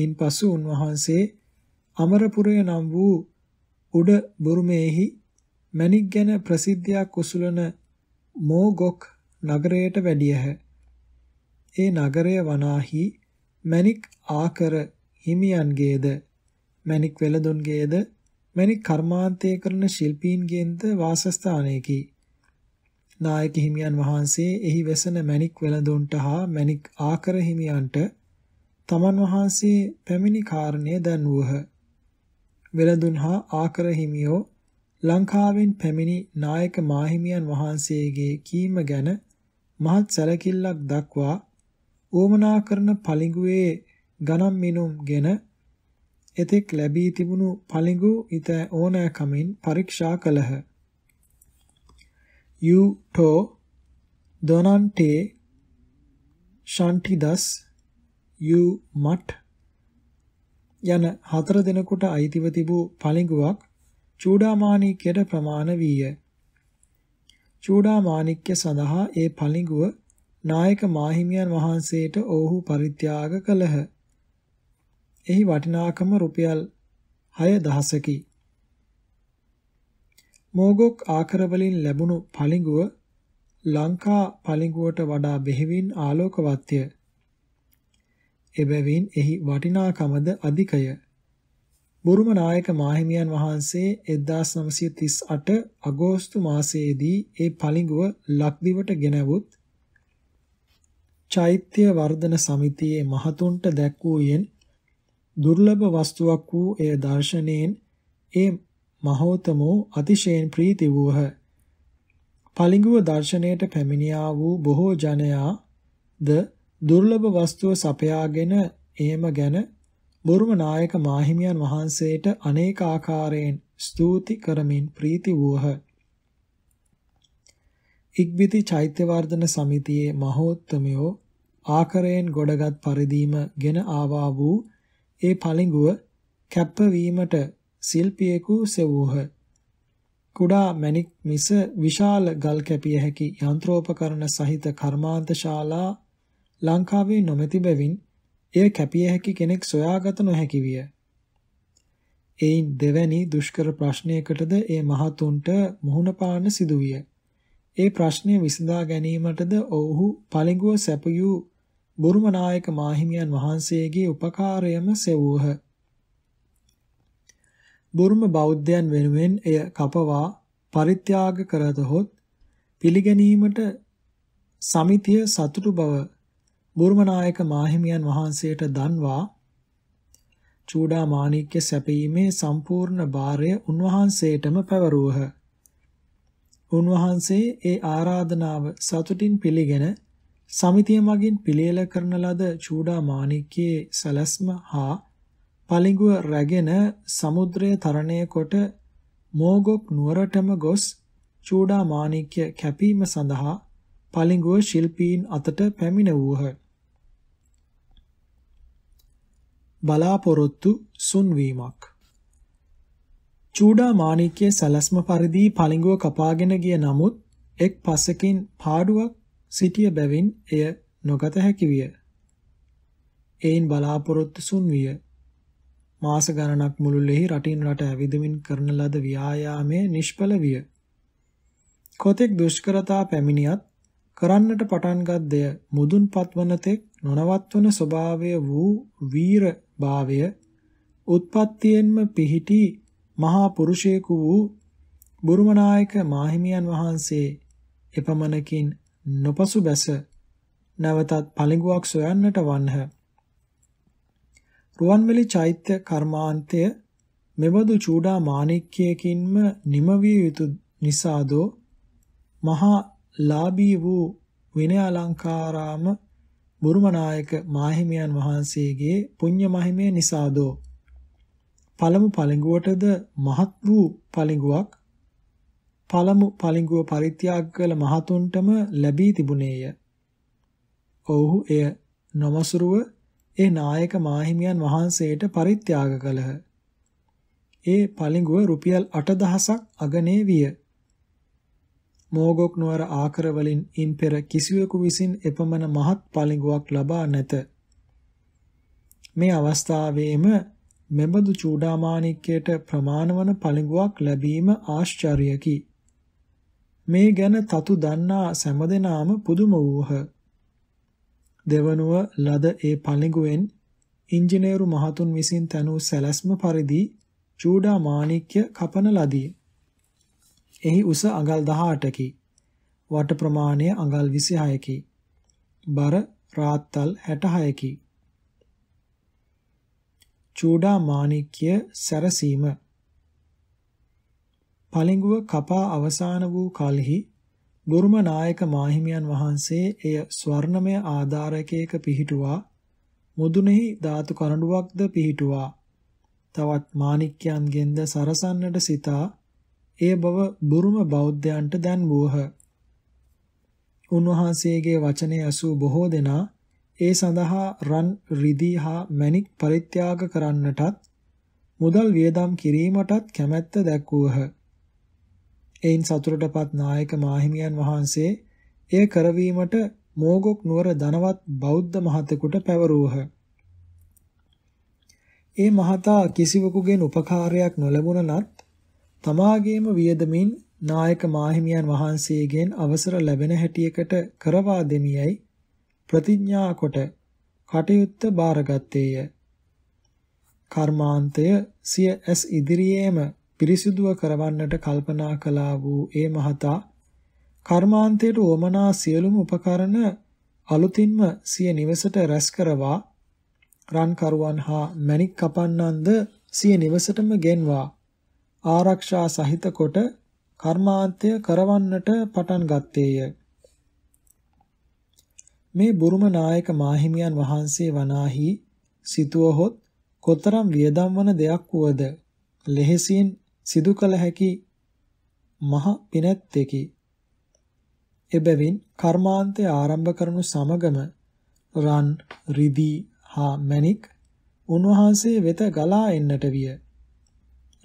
ඉන්පසු උන්වහන්සේ අමරපුරය නම් වූ උඩ බුරුමේහි මණික් ගැන ප්‍රසිද්ධියක් උසුලන මෝගොක් නගරයට වැඩියහ. ඒ නගරය වනාහි මණික් ආකර හිමියන්ගේද මණික් වෙළඳුන්ගේද මණික් කර්මාන්තය කරන ශිල්පීන්ගේද වාසස්ථානයකි. නායක හිමියන් වහන්සේ එහි වැසෙන මණික් වෙළඳොන්ට හා මණික් ආකර හිමියන්ට තමන් වහන්සේ පැමිණි කාරණය දැන්වූහ. වෙළඳුන් හා ආකර හිමියෝ ලංකාවෙන් පැමිණි නායක මාහිමියන් වහන්සේගේ කීම ගැන මහත් සැලකිල්ලක් දක්වා ඕමනා කරන පළිඟුවේ ගණන් මිනුම්ගෙන එතෙක් ලැබී තිබුණු පළිඟු ඊත ඕනෑකමින් පරීක්ෂා කළහ. යුටෝ දොනන්ටේ ශාන්ටිදස් යුමට් යන හතර දෙනෙකුට අයිතිව තිබූ පළිඟුවක් චූඩාමාණික්‍යයට ප්‍රමාණ වීය. චූඩාමාණික්‍ය සඳහා ඒ පළිඟුව නායක මාහිමියන් වහන්සේට ඔවුහු පරිත්‍යාග කළහ. එහි වටිනාකම රුපියල් 6000කි. මෝගොක් ආකාරවලින් ලැබුණු පළිඟුව ලංකා පළිඟුවට වඩා බෙහෙවින් ආලෝකවත්ය. එබැවින් එහි වටිනාකමද අධිකය. බුරුම නායක මාහිමියන් වහන්සේ 1938 අගෝස්තු මාසයේදී ඒ පළිඟුව ලක්දිවට ගෙනවුත් චෛත්‍ය වර්ධන සමිතියේ මහතුන්ට දැක්වූයෙන් දුර්ලභ වස්තුවක් වූ එය දර්ශනයෙන් ඒ මහෝතමෝ අතිශයෙන් ප්‍රීති වූහ. පලිඟුව දර්ශනයට පැමිණියා වූ බොහෝ ජනයා ද දුර්ලභ වස්තුව සපයාගෙන එහෙම ගැන බොරුම නායක මාහිමියන් වහන්සේට අනේක ආකාරයෙන් ස්තුති කරමින් ප්‍රීති වූහ. ඉක්බිති චෛත්‍යවර්ධන සමිතියේ මහෝත්තමයෝ ආකරයෙන් ගොඩගත් පරිදීම ගෙන ආවා වූ ඒ පලිඟුව කැප්පවීමට ශිල්පියෙකු සෙවූහ. කුඩා මැණික් මිස විශාල ගල් කැපිය හැකි යන්ත්‍රෝපකරණ සහිත කර්මාන්ත ශාලා ලංකාවේ නොමැති බැවින් එය කැපිය හැකි කෙනෙක් සොයාගත නොහැකි විය. එයින් දෙවැනි දුෂ්කර ප්‍රශ්නයකටද ඒ මහතුන්ට මුහුණ පාන්න සිදු විය. ඒ ප්‍රශ්නය විසඳා ගැනීමටද ඔවුහු පළඟුව සැපයූ බුරුම නායක මාහිමියන් වහන්සේගේ උපකාරයම සෙවූහ. බුරුම බෞද්ධයන් වෙනුවෙන් එය කපවා පරිත්‍යාග කරතොත් පිළිගැනීමට සමිතිය සතුටු බව බුරුම නායක මාහිමියන් වහන්සේට දන්වා චූඩා මාණික්‍ය සැපීමේ සම්පූර්ණ භාරය උන්වහන්සේටම පැවරුවහ. උන්වහන්සේ ඒ ආරාධනාව සතුටින් පිළිගෙන සමිතිය මගින් පිළියෙල කරන ලද චූඩා මාණික්‍යයේ සැලැස්ම හා පලිඟුව රැගෙන සමුද්‍රය තරණය කොට මෝගොක් නුවරටම ගොස් චූඩා මාණික්‍ය කැපීම සඳහා පලිඟුව ශිල්පීන් අතට පැමිණ වූහ. බලාපොරොත්තු සුන්වීමක් චූඩා මාණික්‍ය සලස්ම පරිදි පලිඟුව කපාගෙන ගිය නමුත් එක් පසකින් පාඩුවක් සිටිය බැවින් එය නොගත හැකි විය. එයින් බලාපොරොත්තු සුන්විය. මාස ගණනක් මුළුල්ලෙහි රටින් රට ඇවිදමින් කරන ලද ව්‍යායාමයේ නිෂ්ඵල විය. කොතෙක් දුෂ්කරතා පැමිණියත් කරන්නට පටන්ගත් දෙය මුදුන්පත් වන තෙක් නොනවත්වන ස්වභාවය වූ වීර භාවය උත්පත්තියෙන්ම පිහිටි මහා පුරුෂයෙකු වූ බුරුමනායක මාහිමියන් වහන්සේ එපමණකින් නොපසු බැස නැවතත් පළිඟුවක් සොයන්නට වන්හ. රුවන්වැලි චෛත්‍ය කර්මාන්තය මෙබඳු චූඩා මාණික්කයකින්ම නිමවිය යුතු නිසාදෝ මහා ලාභී වූ විනය අලංකාරාම බුරුමනායක මාහිමියන් වහන්සේගේ පුණ්‍ය මහිමය නිසාදෝ පළමු පළඟුවටද මහත් වූ පළඟුවක් පළමු පළඟුව පරිත්‍යාග කළ මහතුන්ටම ලැබී තිබුණේය. ඔව්හු එය නොමසුරුව ඒ නායක මාහිමියන් වහන්සේට පරිත්‍යාග කළහ. ඒ පලිඟුව රුපියල් 8000ක් අගනේ විය. මෝගොක් නුවර ආකර වලින් ඉන් පෙර කිසිවෙකු විසින් එපමණ මහත් පලිඟුවක් ලබා නැත. මේ අවස්ථාවේම මෙබඳු චූඩාමාණික්කයට ප්‍රමාණවන පලිඟුවක් ලැබීම ආශ්චර්යකි. මේ ගැන තතු දන්නා සෑම දෙනාම පුදුම වූහ. දෙවනුව ලද ඒ පළිඟුවෙන් ඉංජිනේරු මහතුන් විසින් තනූ සැලැස්ම පරිදි චූඩා මාණික්‍ය කපන ලදී. එහි උස අඟල් 18කි. වට ප්‍රමාණය අඟල් 26කි. බර රාත්තල් 66කි. චූඩා මාණික්‍ය සැරසීම පළිඟුව කපා අවසාන වූ කලෙහි ගුරුම නායක මාහිමියන් වහන්සේ එය ස්වර්ණමය ආධාරකයක පිහිටුවා මුදුනෙහි ධාතු කරඬුවක්ද පිහිටුවා තවත් මාණික්යන්ගෙන්ද සරසන්නට සිතා ඒ බව බුරුම බෞද්ධයන්ට දැන් වූහ උන්වහන්සේගේ වචනය ඇසූ බොහෝ දෙනා ඒ සඳහා රන් රිදී හා මැණික් පරිත්‍යාග කරන්නටත් මුදල් වියදම් කිරීමටත් කැමැත්ත දැක්වූහ එයින් සතුටටපත් නායක මාහිමියන් වහන්සේ එය කරවීමට මෝගොක් නුවර ධනවත් බෞද්ධ මහතෙකුට පැවරූහ. ඒ මහතා කිසිවෙකුගෙන් උපකාරයක් නොලැබුණ නත් තමාගේම වියදමින් නායක මාහිමියන් වහන්සේගෙන් අවසර ලැබෙන හැටියකට කරවා දෙමියයි ප්‍රතිඥා කොට කටයුත්ත බාරගත්තේය. කර්මාන්තය සිය ඇස් ඉදිරියේම පිරිසිදුව කරවන්නට කල්පනා කළා වූ ඒ මහතා කර්මාන්තයට වමනා සියලුම උපකරණ අලුතින්ම සිය නිවසට රැස් කරවා රන්කරුවන් හා මණික් කපන්නන්ද සිය නිවසටම ගෙන්වා ආරක්ෂා සහිත කොට කර්මාන්තය කරවන්නට පටන් ගත්තේය. මේ බුරුම නායක මාහිමියන් වහන්සේ වනාහි සිතුවහොත් කොතරම් වියදම් වන දෙයක් වුවද ලෙහෙසින් සිදු කළ හැකි මහ පිනැත්තෙකි. එබැවින් කර්මාන්තය ආරම්භ කරනු සමගම රන් රිදී හා මැණික් උන්වහන්සේ වෙත ගලා එන්නට විය.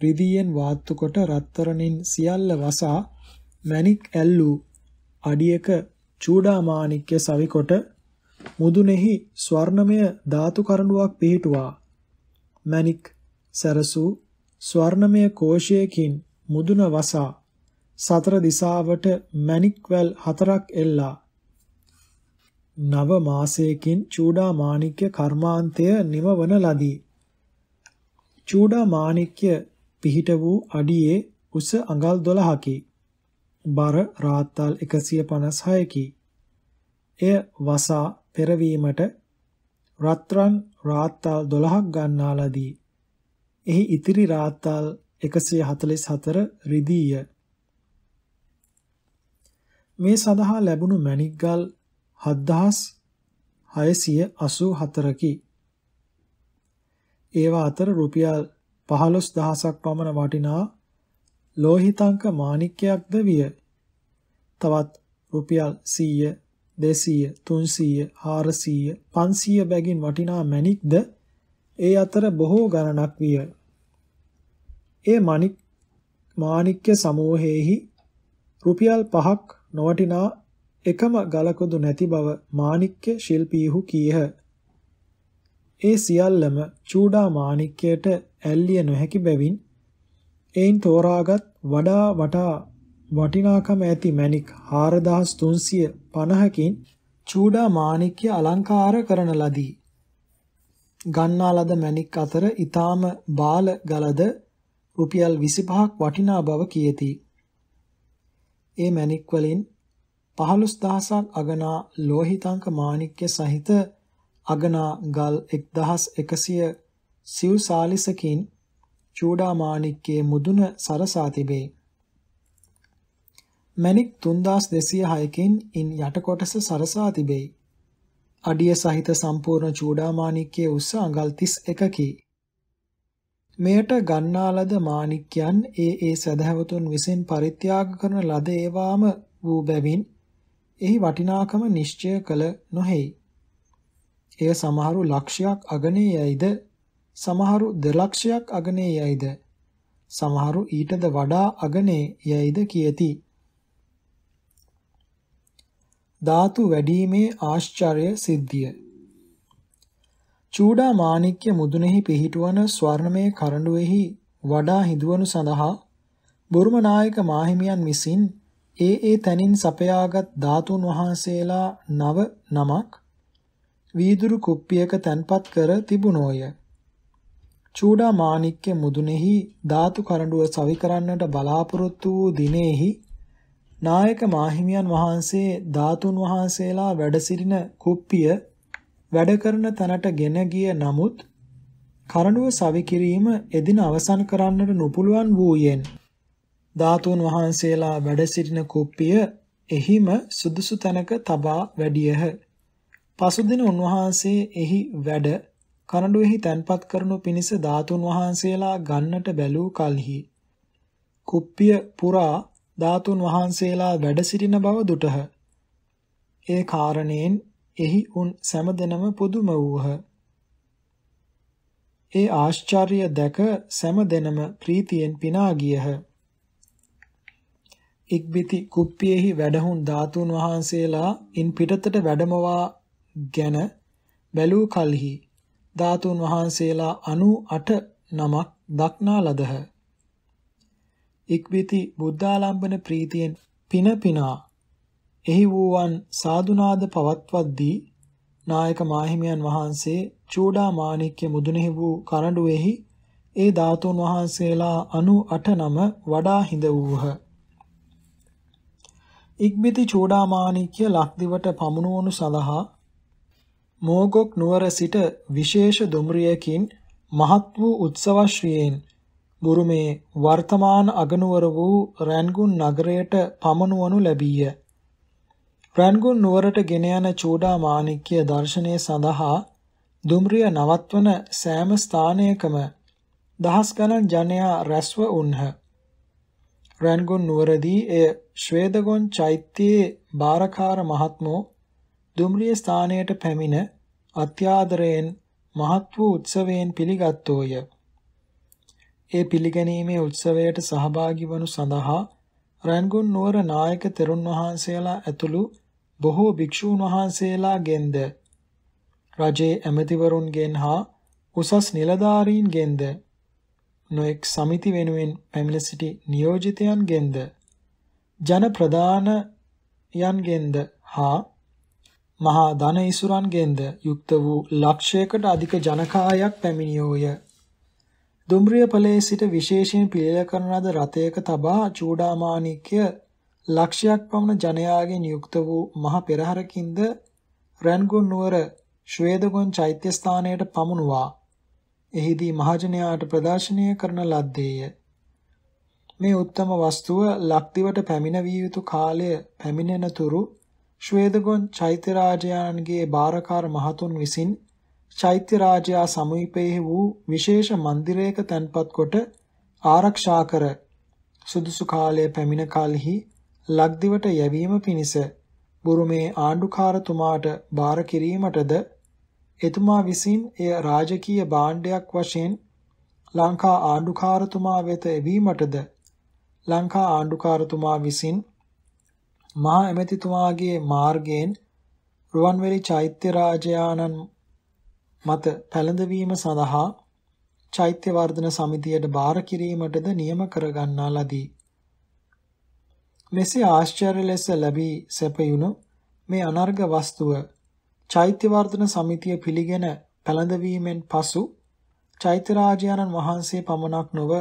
රිදීයෙන් වාත්තු කොට රත්තරණින් සියල්ල වසා මැණික් ඇල්ලූ අඩියක චූඩාමාණික්‍ය සවිකොට මුදුනේහි ස්වර්ණමය ධාතු කරඬුවක් පිහිටුවා මැණික් සරසූ ස්වර්ණමය කෝෂයකින් මුදුන වසා සතර දිසාවට මණික්වැල් හතරක් එල්ලා නව මාසයකින් චූඩා මාණික්‍ය කර්මාන්තය නිමවන ලදී. චූඩා මාණික්‍ය පිහිට වූ අඩියේ උස අඟල් 12කි. බර රාත්තල් 156කි. එය වසා පෙරවීමට රත්රන් රාත්තල් 12ක් ගන්නා ලදී. එහි ඉතිරි රාත්තාල් 144 රිදීය. මේ සඳහා ලැබුණු මණික්ගල් 7684කි. ඒවා අතර රුපියල් 15000ක් පමණ වටිනා ලෝහිතාංක මාණික්කයක්ද විය. තවත් රුපියල් 100 200 300 400 500 බැගින් වටිනා මණික්ද ඒ අතර බොහෝ ගණනක් විය. ඒ මණික් මාණික්‍ය සමූහයේහි රුපියල් 5ක් නොවටිනා එකම ගලකුදු නැති බව මාණික්‍ය ශිල්පීහු කීහ. ඒ සියල්ලම චූඩා මාණික්‍යයට ඇල්ලිය නොහැකි බැවින් එයින් තෝරාගත් වඩා වටා වටිනාකම ඇති මණික් 4350කින් චූඩා මාණික්‍ය අලංකාර කරන ලදී. ගන්නා ලද මණික් අතර ඊටාම බාල ගලද රුපියල් 25ක් වටිනා බව කියති. ඒ මැණික් වලින් 15000ක් අගනා ලෝහිතාංක මාණික්‍ය සහිත අගනා ගල් 1100 සිව් සාලිසකින් චූඩා මාණික්කයේ මුදුන සරසා තිබේ. මැණික් 3206කින් ඉන් යටකොටස සරසා තිබේ. අඩිය සහිත සම්පූර්ණ චූඩාමාණික්කයේ උස අඟල් 31කි. මෙයට ගන්නා ලද මාණික්යන් ඒ ඒ සදහවතුන් විසින් පරිත්‍යාග කරන ලද ඒවාම වූ බැවින් එහි වටිනාකම නිශ්චය කළ නොහැයි. එය සමහරු ලක්ෂයක් අගණේයයිද සමහරු දෙලක්ෂයක් අගණේයයිද සමහරු ඊටද වඩා අගණේයයිද කියති. ධාතු වැඩිීමේ ආශ්චර්ය සිද්ධිය චූඩා මාණික්‍ය මුදුනේහි පිහිටුවන ස්වර්ණමය කරඬුවේහි වඩා හිඳවනු සඳහා බුරුම නායක මාහිමියන් විසින් ඒ ඒ තැනින් සපයාගත් ධාතුන් වහන්සේලා නව නමක් වීදුරු කුප්පියක තැන්පත් කර තිබුණෝය. චූඩා මාණික්‍ය මුදුනේහි ධාතු කරඬුව සවි කරන්නට බලාපොරොත්තු වූ දිනෙහි නායක මාහිමියන් වහන්සේ ධාතුන් වහන්සේලා වැඩ සිටින කුප්පිය වැඩ කරන තැනට ගෙන ගිය නමුත් කරඬුව සවි කිරීම එදින අවසන් කරන්නට නොපුළුවන් වූයෙන් ධාතුන් වහන්සේලා වැඩ සිටින කුප්පිය එහිම සුදුසු තැනක තබා වැඩියහ. පසුදින උන්වහන්සේ එහි වැඩ කරඬුවෙහි තැන්පත් කරනු පිණිස ධාතුන් වහන්සේලා ගන්නට බැලූ කලෙහි කුප්පිය පුරා ධාතුන් වහන්සේලා වැඩ සිටින බව දුටහ. ඒ කාරණයෙන් එහි උන් සැමදෙනම පුදුම වූහ. ඒ ආශ්චර්ය දැක සැමදෙනම ප්‍රීතියෙන් පිනා ගියහ. ඉක්බිති කුප්පියෙහි වැඩහුන් ධාතුන් වහන්සේලා ඉන් පිටතට වැඩමවා ගැන බැලූ කලෙහි ධාතුන් වහන්සේලා 98 නමක් දක්නා ලදහ. ඉක්බිති බුද්ධාලම්බන ප්‍රීතියෙන් පින පිනා එහි වූවන් සාදුනාද පවත්වද්දී නායක මාහිමියන් වහන්සේ චූඩා මාණික්‍ය මුදුනෙහි වූ කරඬුවේහි ඒ ධාතුන් වහන්සේලා 98 නම වඩා හිඳ වූහ. ඉක්බිති චූඩා මාණික්‍ය ලක්දිවට පමුණුවනු සඳහා මෝගොක් නුවර සිට විශේෂ දුම්රියකින් මහත් වූ උත්සවශ්‍රීයෙන් බුරුමේ වර්තමාන අගනුවර වූ රැන්ගුන් නගරයට පමනුවනු ලැබීය. රන්ගුන් නුවරට ගෙන යන චූඩා මාණික්‍ය දර්ශනය සඳහා දුම්රිය නවත්වන සෑම ස්ථානයකම දහස් ගණන් ජනයා රැස්ව උන්හ. රන්ගුන් නුවරදී එය ශ්වේදගොන් චෛත්‍යයේ බාරකාර මහත්මෝ දුම්රිය ස්ථානයට පැමිණ අත්‍යාදරයෙන් මහත් වූ උත්සවයෙන් පිළිගත්තෝය. ඒ පිළිගැනීමේ උත්සවයට සහභාගී වනු සඳහා රන්ගුන් නුවර නායක තෙරුන් වහන්සේලා ඇතුළු බොහෝ භික්ෂූන් වහන්සේලාගෙන්ද රජයේ ඇමතිවරුන්ගෙන් හා උසස් නිලධාරීන්ගෙන්ද නොඑක් සමිති වෙනුවෙන් පැමිණ සිටි නියෝජිතයන්ගෙන්ද ජන ප්‍රධානයන්ගෙන්ද හා මහා ධන ඉසුරන්ගෙන්ද යුක්ත වූ ලක්ෂයකට අධික ජනකායක් පැමිණියෝය. දුම්රිය පලේ සිට විශේෂයෙන් පිළිල කරන ලද රථයක තබා චූඩාමාණික්‍ය ලක්ෂයක් පමණ ජනයාගෙන් යුක්ත වූ මහ පෙරහරකින්ද රැන්ගුන් නුවර ශ්වේදගොන් චෛත්‍ය ස්ථානයට පමුණුවා. එහිදී මහජනයාට ප්‍රදර්ශනය කරන ලද්දේය. මේ උත්තම වස්තුව ලක්දිවට පැමිණ විය යුතු කාලය පැමිණෙන තුරු ශ්වේදගොන් චෛත්‍ය රාජයාණන්ගේ බාරකාර මහතුන් විසින් චෛත්‍ය රාජයා සමීපයේ වූ විශේෂ මන්දිරයක තැන්පත් කොට ආරක්ෂා කර සුදුසු කාලයේ පැමිණ කලෙහි ලක්දිවට යැවීම පිණිස බුරුමේ ආණ්ඩුකාරතුමාට බාර කිරීමටද එතුමා විසින් එය රාජකීය භාණ්ඩයක් වශයෙන් ලංකා ආණ්ඩුකාරතුමා වෙත එවීමටද ලංකා ආණ්ඩුකාරතුමා විසින් මහා ඇමතිතුමාගේ මාර්ගයෙන් රුවන්වැලි චෛත්‍ය රාජයාණන් මත පැළඳවීම සඳහා චෛත්‍ය වර්ධන සමිතියට බාර කිරීමටද නියම කරගන්නා ලදී. මෙසේ ආශ්චර්ය ලෙස ලැබී සැපයුණු මේ අනර්ග වස්තුව චෛත්‍ය වර්ධන සමිතිය පිළිගෙන පැළඳවීමෙන් පසු චෛත්‍ය රාජානන් වහන්සේ පමණක් නොව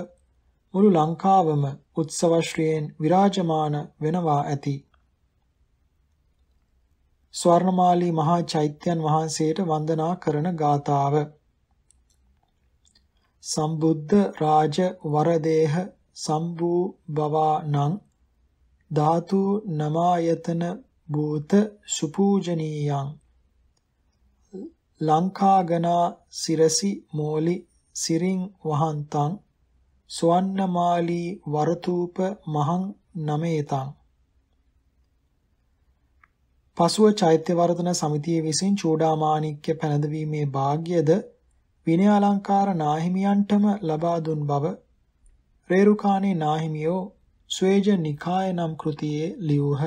මුළු ලංකාවම උත්සවශ්‍රීයෙන් විරාජමාන වෙනවා ඇති. ස්වර්ණමාලී මහා චෛත්‍යයන් වහන්සේට වන්දනා කරන ගාතාව සම්බුද්ධ රාජ වරදේහ සම්බූ බවානං ධාතු නමායතන භූත සුපූජනීයං ලංකාගනා සිරසි මෝලි සිරින් වහන්තං සුවන්නමාලී වරතූප මහං නමේතං පසුව චෛත්‍ය වර්ධන සමිතිය විසින් චූඩාමාණික්‍ය පැනදවීමේ වාග්යද විනයාලංකාර නාහිමියන්ටම ලබා දුන් බව රේරුකාණේ නාහිමියෝ ස්වේජ නිකාය නම් කෘතියේ ලියූහ.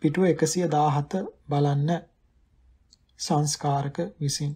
පිටුව 117 බලන්න සංස්කාරක විසින්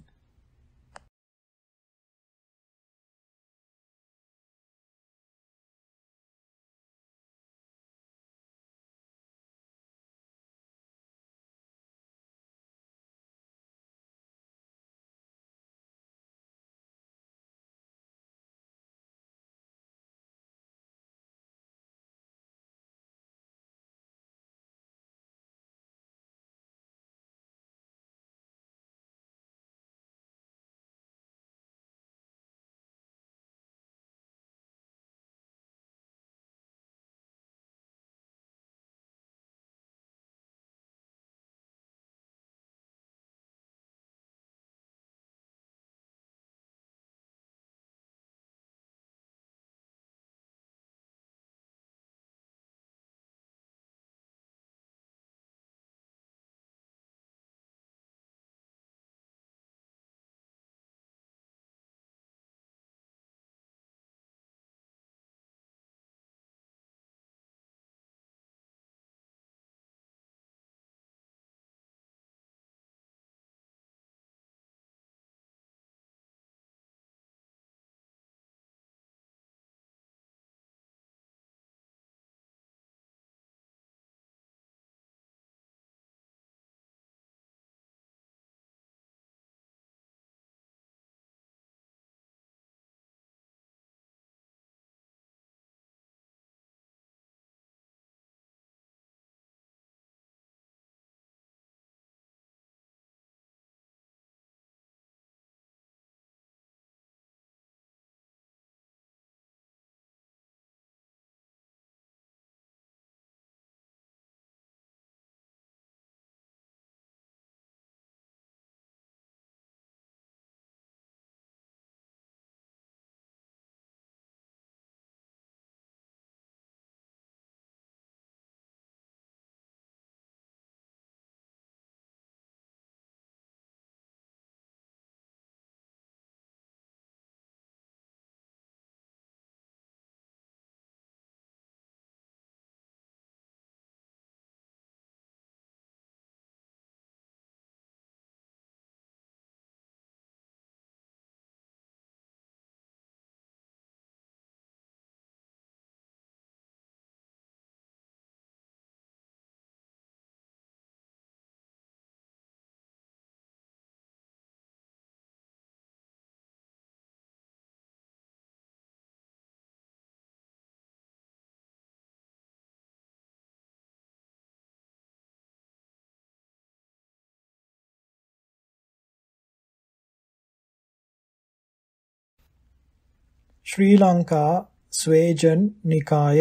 ශ්‍රී ලංකා ස්වේජන් නිකාය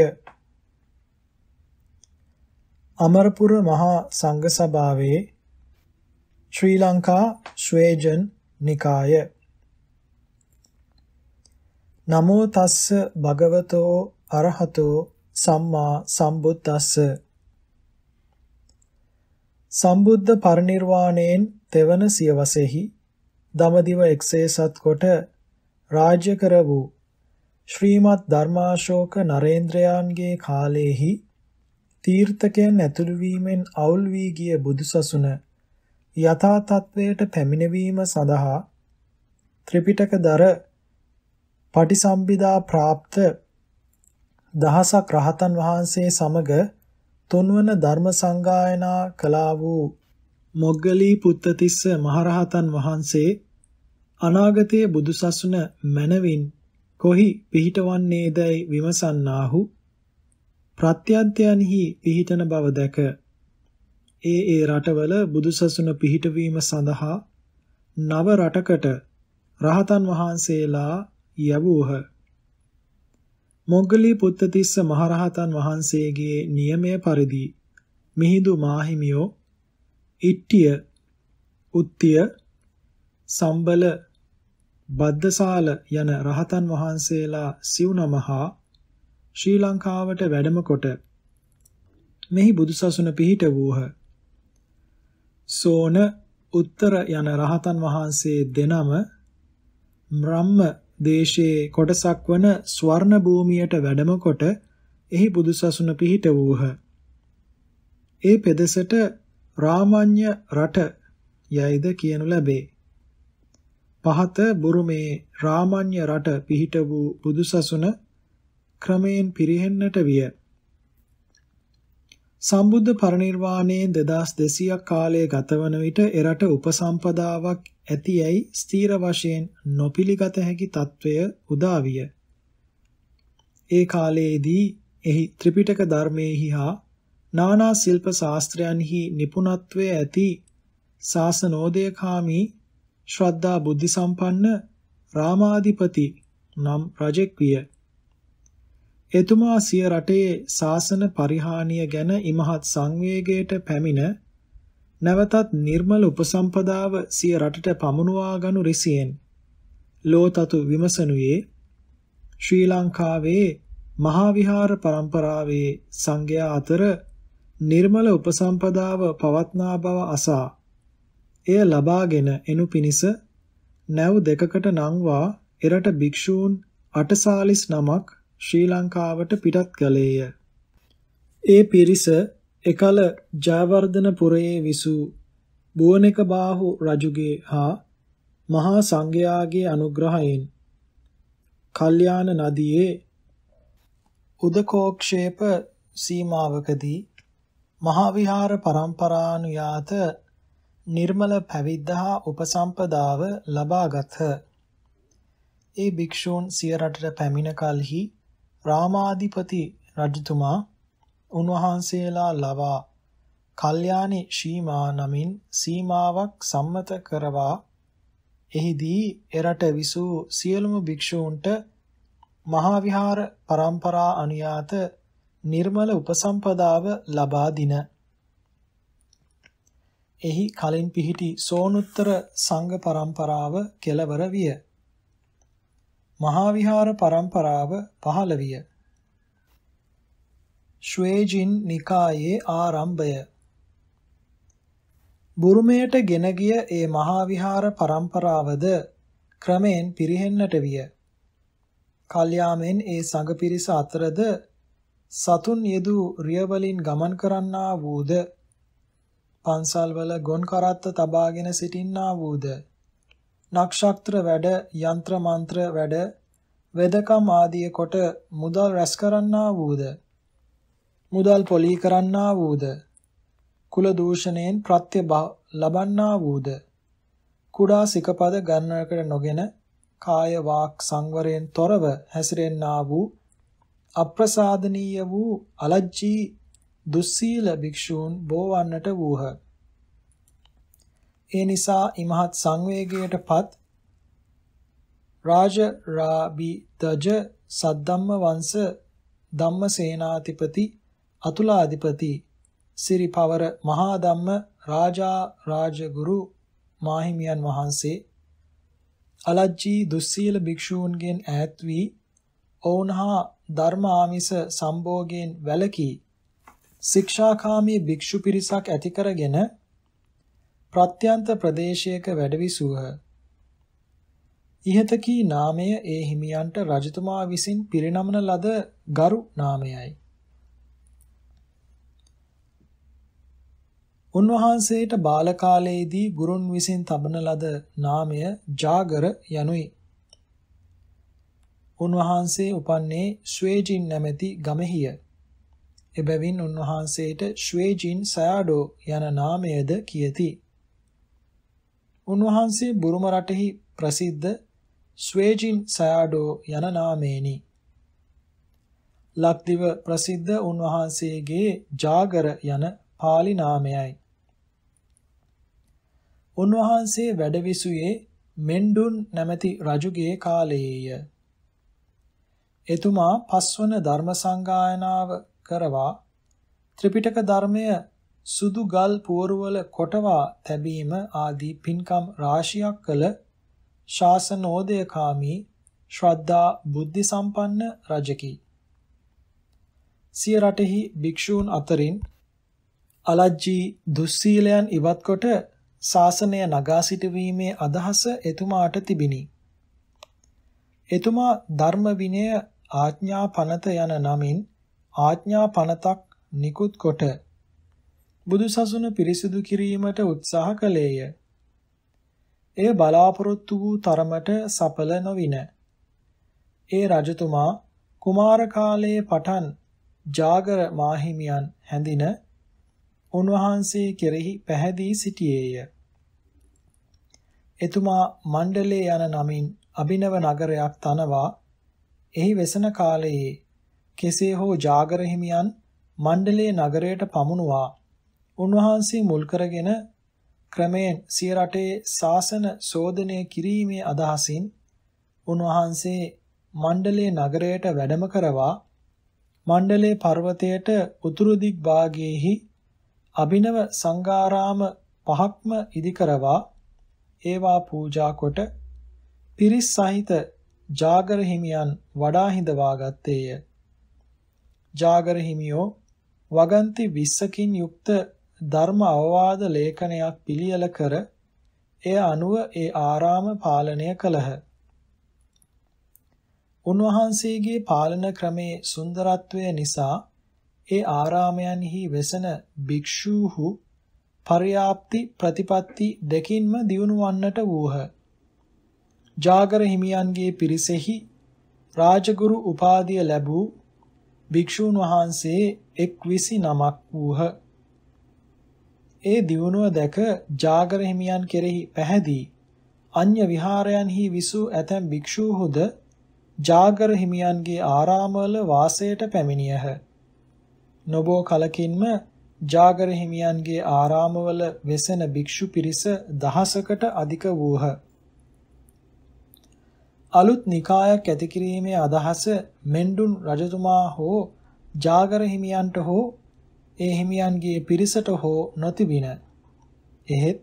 අමරපුර මහා සංඝ සභාවේ ශ්‍රී ලංකා ස්වේජන් නිකාය නමෝ තස්ස භගවතෝ අරහතෝ සම්මා සම්බුද්දස්ස සම්බුද්ධ පරිනිර්වාණයෙන් තෙවන සියවසේහි දමදිව එක්සේසත් කොට රාජ්‍ය කර වූ ශ්‍රීමත් ධර්මාශෝක නරේන්ද්‍රයන්ගේ කාලයේහි තීර්ථකයන් ඇතුළු වීමෙන් අවුල් වී ගිය බුදුසසුන යථා තත්වයට පැමිණවීම සඳහා ත්‍රිපිටකදර පටිසම්භිදා પ્રાપ્ત දහසක් රහතන් වහන්සේ සමග තුන්වන ධර්ම සංගායනා කළා වූ මොග්ගලී පුත්තතිස්ස මහරහතන් වහන්සේ අනාගතයේ බුදුසසුන මැනවින් කොහි පිහිටවන්නේදයි විමසන්නාහු ප්‍රත්‍යන්තයන්හි පිහිටන බව දැක ඒ ඒ රටවල බුදුසසුන පිහිටවීම සඳහා නව රටකට රහතන් වහන්සේලා යවූහ මොග්ගලී පුත්තතිස්ස මහරහතන් වහන්සේගේ නියමය පරිදි මිහිඳු මාහිමියෝ ඉට්ටිය උත්තිය සම්බල බද්දසාල යන රහතන් වහන්සේලා සිවුනමහා ශ්‍රී ලංකාවට වැඩම කොට මෙහි බුදුසසුන පිහිට වූහ. සෝන උත්තර යන රහතන් වහන්සේ දෙනම බ්‍රහ්ම දේශයේ කොටසක් වන ස්වර්ණ භූමියට වැඩම කොට එහි බුදුසසුන පිහිට වූහ. ඒ පෙදෙසට රාමඤ්ඤ රට යයිද කියනු ලැබේ. පහත බුරුමේ රාමඤ්‍ය රට පිහිට වූ බුදුසසුන ක්‍රමයෙන් පිරිහෙන්නට විය. සම්බුද්ධ පරිනිර්වාණයේ 2200ක් කාලය ගතවන විට එරට උපසම්පදාවක් ඇතියයි ස්ථීර වශයෙන් නොපිළිගත හැකි తත්වය උදා විය. ඒ කාලයේදී එහි ත්‍රිපිටක ධර්මයේහි හා නානා ශිල්ප ශාස්ත්‍රයන්හි නිපුණත්වය ඇති සාසනෝදයකාමී ශ්‍රද්ධා බුද්ධි සම්පන්න රාමාධිපති නම් රජෙක් විය. එතුමා සිය රටේ ශාසන පරිහානිය ගැන ඉමහත් සංවේගයට පැමිණ නැවතත් නිර්මල උපසම්පදාව සිය රටට පමුණවා ගනු රිසියෙන් ලෝතතු විමසනුයේ ශ්‍රී ලංකාවේ මහා විහාර પરම්පරාවේ සංඝයා අතර නිර්මල උපසම්පදාව පවත්නා බව අසා එය ලබාගෙන එනු පිණිස නැව් දෙකකට නංවා එරට භික්ෂූන් 840 නමක් ශ්‍රී ලංකාවට පිටත් කළේය. ඒ පිරිස එකල ජයවර්ධනපුරයේ විසූ බුවනෙක බාහු රජුගේ හා මහා සංඝයාගේ අනුග්‍රහයෙන් කල්යාණ නදියේ උදකෝක්ෂේප සීමාවකදී මහා විහාර පරම්පරානුයාත නිර්මල පැවිද්ද හා උපසම්පදාව ලබාගත්හ. ඒ භික්ෂූන් සිය රටට පැමිණ කලෙහි රාමාධිපති රජතුමා උන්වහන්සේලා ලවා කල්යාණි සීමා නමින් සීමාවක් සම්මත කරවා එහිදී එරට විසූ සියලුම භික්ෂූන්ට මහා විහාර පරම්පරා අනුයාත නිර්මල උපසම්පදාව ලබා දින එහි කලින් පිහිටි සෝනුත්තර සංඝ පරම්පරාව කෙලවර විය. මහා විහාර පරම්පරාව පහළ විය. ශ්වේජින් නිකායේ ආරම්භය. බුරුමයට ගෙන ගිය ඒ මහා විහාර පරම්පරාවද ක්‍රමෙන් පිරිහෙන්නට විය. කල්යාමෙන් ඒ සංඝ පිරිස අතරද සතුන් යෙදූ රියවලින් ගමන් කරන්නා වූද පන්සල්වල ගොන් කරත්ත තබාගෙන සිටින්නා වූද නක්ෂත්‍ර වැඩ යంత్ర මන්ත්‍ර වැඩ වෙදකම් ආදී කොට මුදල් රැස් කරන්නා වූද මුදල් පොලී කරන්නා වූද කුල දූෂණයෙන් ප්‍රත්‍ය ලබන්නා වූද කුඩා සිකපද ගණනකට නොගෙන කාය වාක් සංවරයෙන් තොරව හැසිරෙන්නා වූ අප්‍රසාදනීය වූ අලජ්ජී දුස්සීල භික්ෂූන් බෝවන්නට වූහ. ඒ නිසා ඉමහත් සංවේගයටපත් රාජ රාබි දජ සද්දම්ම වංශ ධම්මසේනාධිපති අතුලාධිපති සිරිපවර මහා ධම්ම රාජා රාජගුරු මාහිමියන් වහන්සේ අලජ්ජී දුස්සීල භික්ෂූන්ගෙන් ඈත් වී ඔවුන් හා ධර්මාමිස සම්භෝගයෙන් වැළකී ශික්ෂාකාමී භික්ෂු පිරිසක් ඇති කරගෙන ප්‍රත්‍යන්ත ප්‍රදේශයක වැඩවි සූහ. ইহත කී නාමය ඒ හිමියන්ට රජතුමා විසින් පිරිනමන ලද ගරු නාමයයි. උන්වහන්සේට බාල කාලයේදී ගුරුන් විසින් තබන ලද නාමය ජාගර යනුයි. උන්වහන්සේ උපන්නේ ස්වේජින් නැමැති ගමෙහිය. එබැවින් උන්වහන්සේට ශ්වේජින් සයාඩෝ යන නාමයද කියති. උන්වහන්සේ බුරුම රටෙහි ප්‍රසිද්ධ ස්වේජින් සයාඩෝ යන නාමේනි. ලක්දිව ප්‍රසිද්ධ උන්වහන්සේගේ ජාගර යන පාලි නාමයයි. උන්වහන්සේ වැඩවිසුවේ මෙන්ඩුන් නැමැති රජුගේ කාලයේය. එතුමා පස්වන ධර්ම සංගායනාව කරවා ත්‍රිපිටක ධර්මය සුදු ගල් පුවරුවල කොටවා තැබීම ආදී පින්කම් රාශියක් කළ ශාසනෝදයකාමී ශ්‍රද්ධා බුද්ධි සම්පන්න රජකි. සිය රටෙහි භික්ෂූන් අතරින් අලජ්ජී දුස්සීලයන් ඉවත්කොට ශාසනය නගා සිටවීමේ අදහස එතුමාට තිබිනි. එතුමා ධර්ම විනය ආඥා පනත යන නමින් ආඥා පනතක් නිකුත් කොට බුදුසසුන පිරිසිදු කිරීමට උත්සාහ කළේය. එය බලාපොරොත්තු වූ තරමට සඵල නොවින. ඒ රජතුමා කුමාර කාලයේ පටන් ජාගර මාහිමියන් හැඳින උන්වහන්සේ කෙරෙහි පැහැදී සිටියේය. එතුමා මණ්ඩලේ යන නමින් අභිනව නගරයක් තනවා එහි වෙසන කාලයේ කෙසේ හෝ ජාගර හිමියන් මණ්ඩලයේ නගරයට පමුණුවා. උන්වහන්සේ මුල් කරගෙන ක්‍රමයෙන් සිය රටේ ශාසන සෝදනය කිරීමේ අදහසින් උන්වහන්සේ මණ්ඩලයේ නගරයට වැඩම කරවා මණ්ඩලයේ පර්වතයට උතුරු දිග් භාගයේහි අභිනව සංඝාරාම පහක්ම ඉදි කරවා ඒවා පූජා කොට පිරිස් සහිත ජාගර හිමියන් වඩා හිඳවා ගත්තේය. ජාගර හිමියෝ වගන්ති 20කින් යුක්ත ධර්ම අවවාද ලේඛනයක් පිළියෙල කර එය අනුව ඒ ආරාම පාලනය කළහ. උන්වහන්සේගේ පාලන ක්‍රමේ සුන්දරත්වය නිසා ඒ ආරාමයන්හි වෙසෙන භික්ෂූහු පර්‍යාප්ති ප්‍රතිපatti දෙකින්ම දියුණු වන්නට වූහ. ජාගර හිමියන්ගේ පිරිසෙහි රාජගුරු උපාධිය ලැබූ භික්ෂූන් වහන්සේ එක් විසි නමක් වූහ. ඒ දියුණුව දැක ජාගර හිමියන් කෙරෙහි පැහැදී අන්‍ය විහාරයන්හි විසූ ඇතැම් භික්ෂූහුද ජාගර හිමියන්ගේ ආරාමවල වාසයට පැමිණියහ. නොබෝ කලකින්ම ජාගර හිමියන්ගේ ආරාමවල වෙසෙන භික්ෂු පිරිස දහසකට අධික වූහ. අලුත් නිකායක් ඇති කිරීමේ අදහස මෙන්ඩුන් රජතුමා හෝ ජාගර හිමියන්ට හෝ ඒ හිමියන්ගේ පිරිසට හෝ නොතිබින. එහෙත්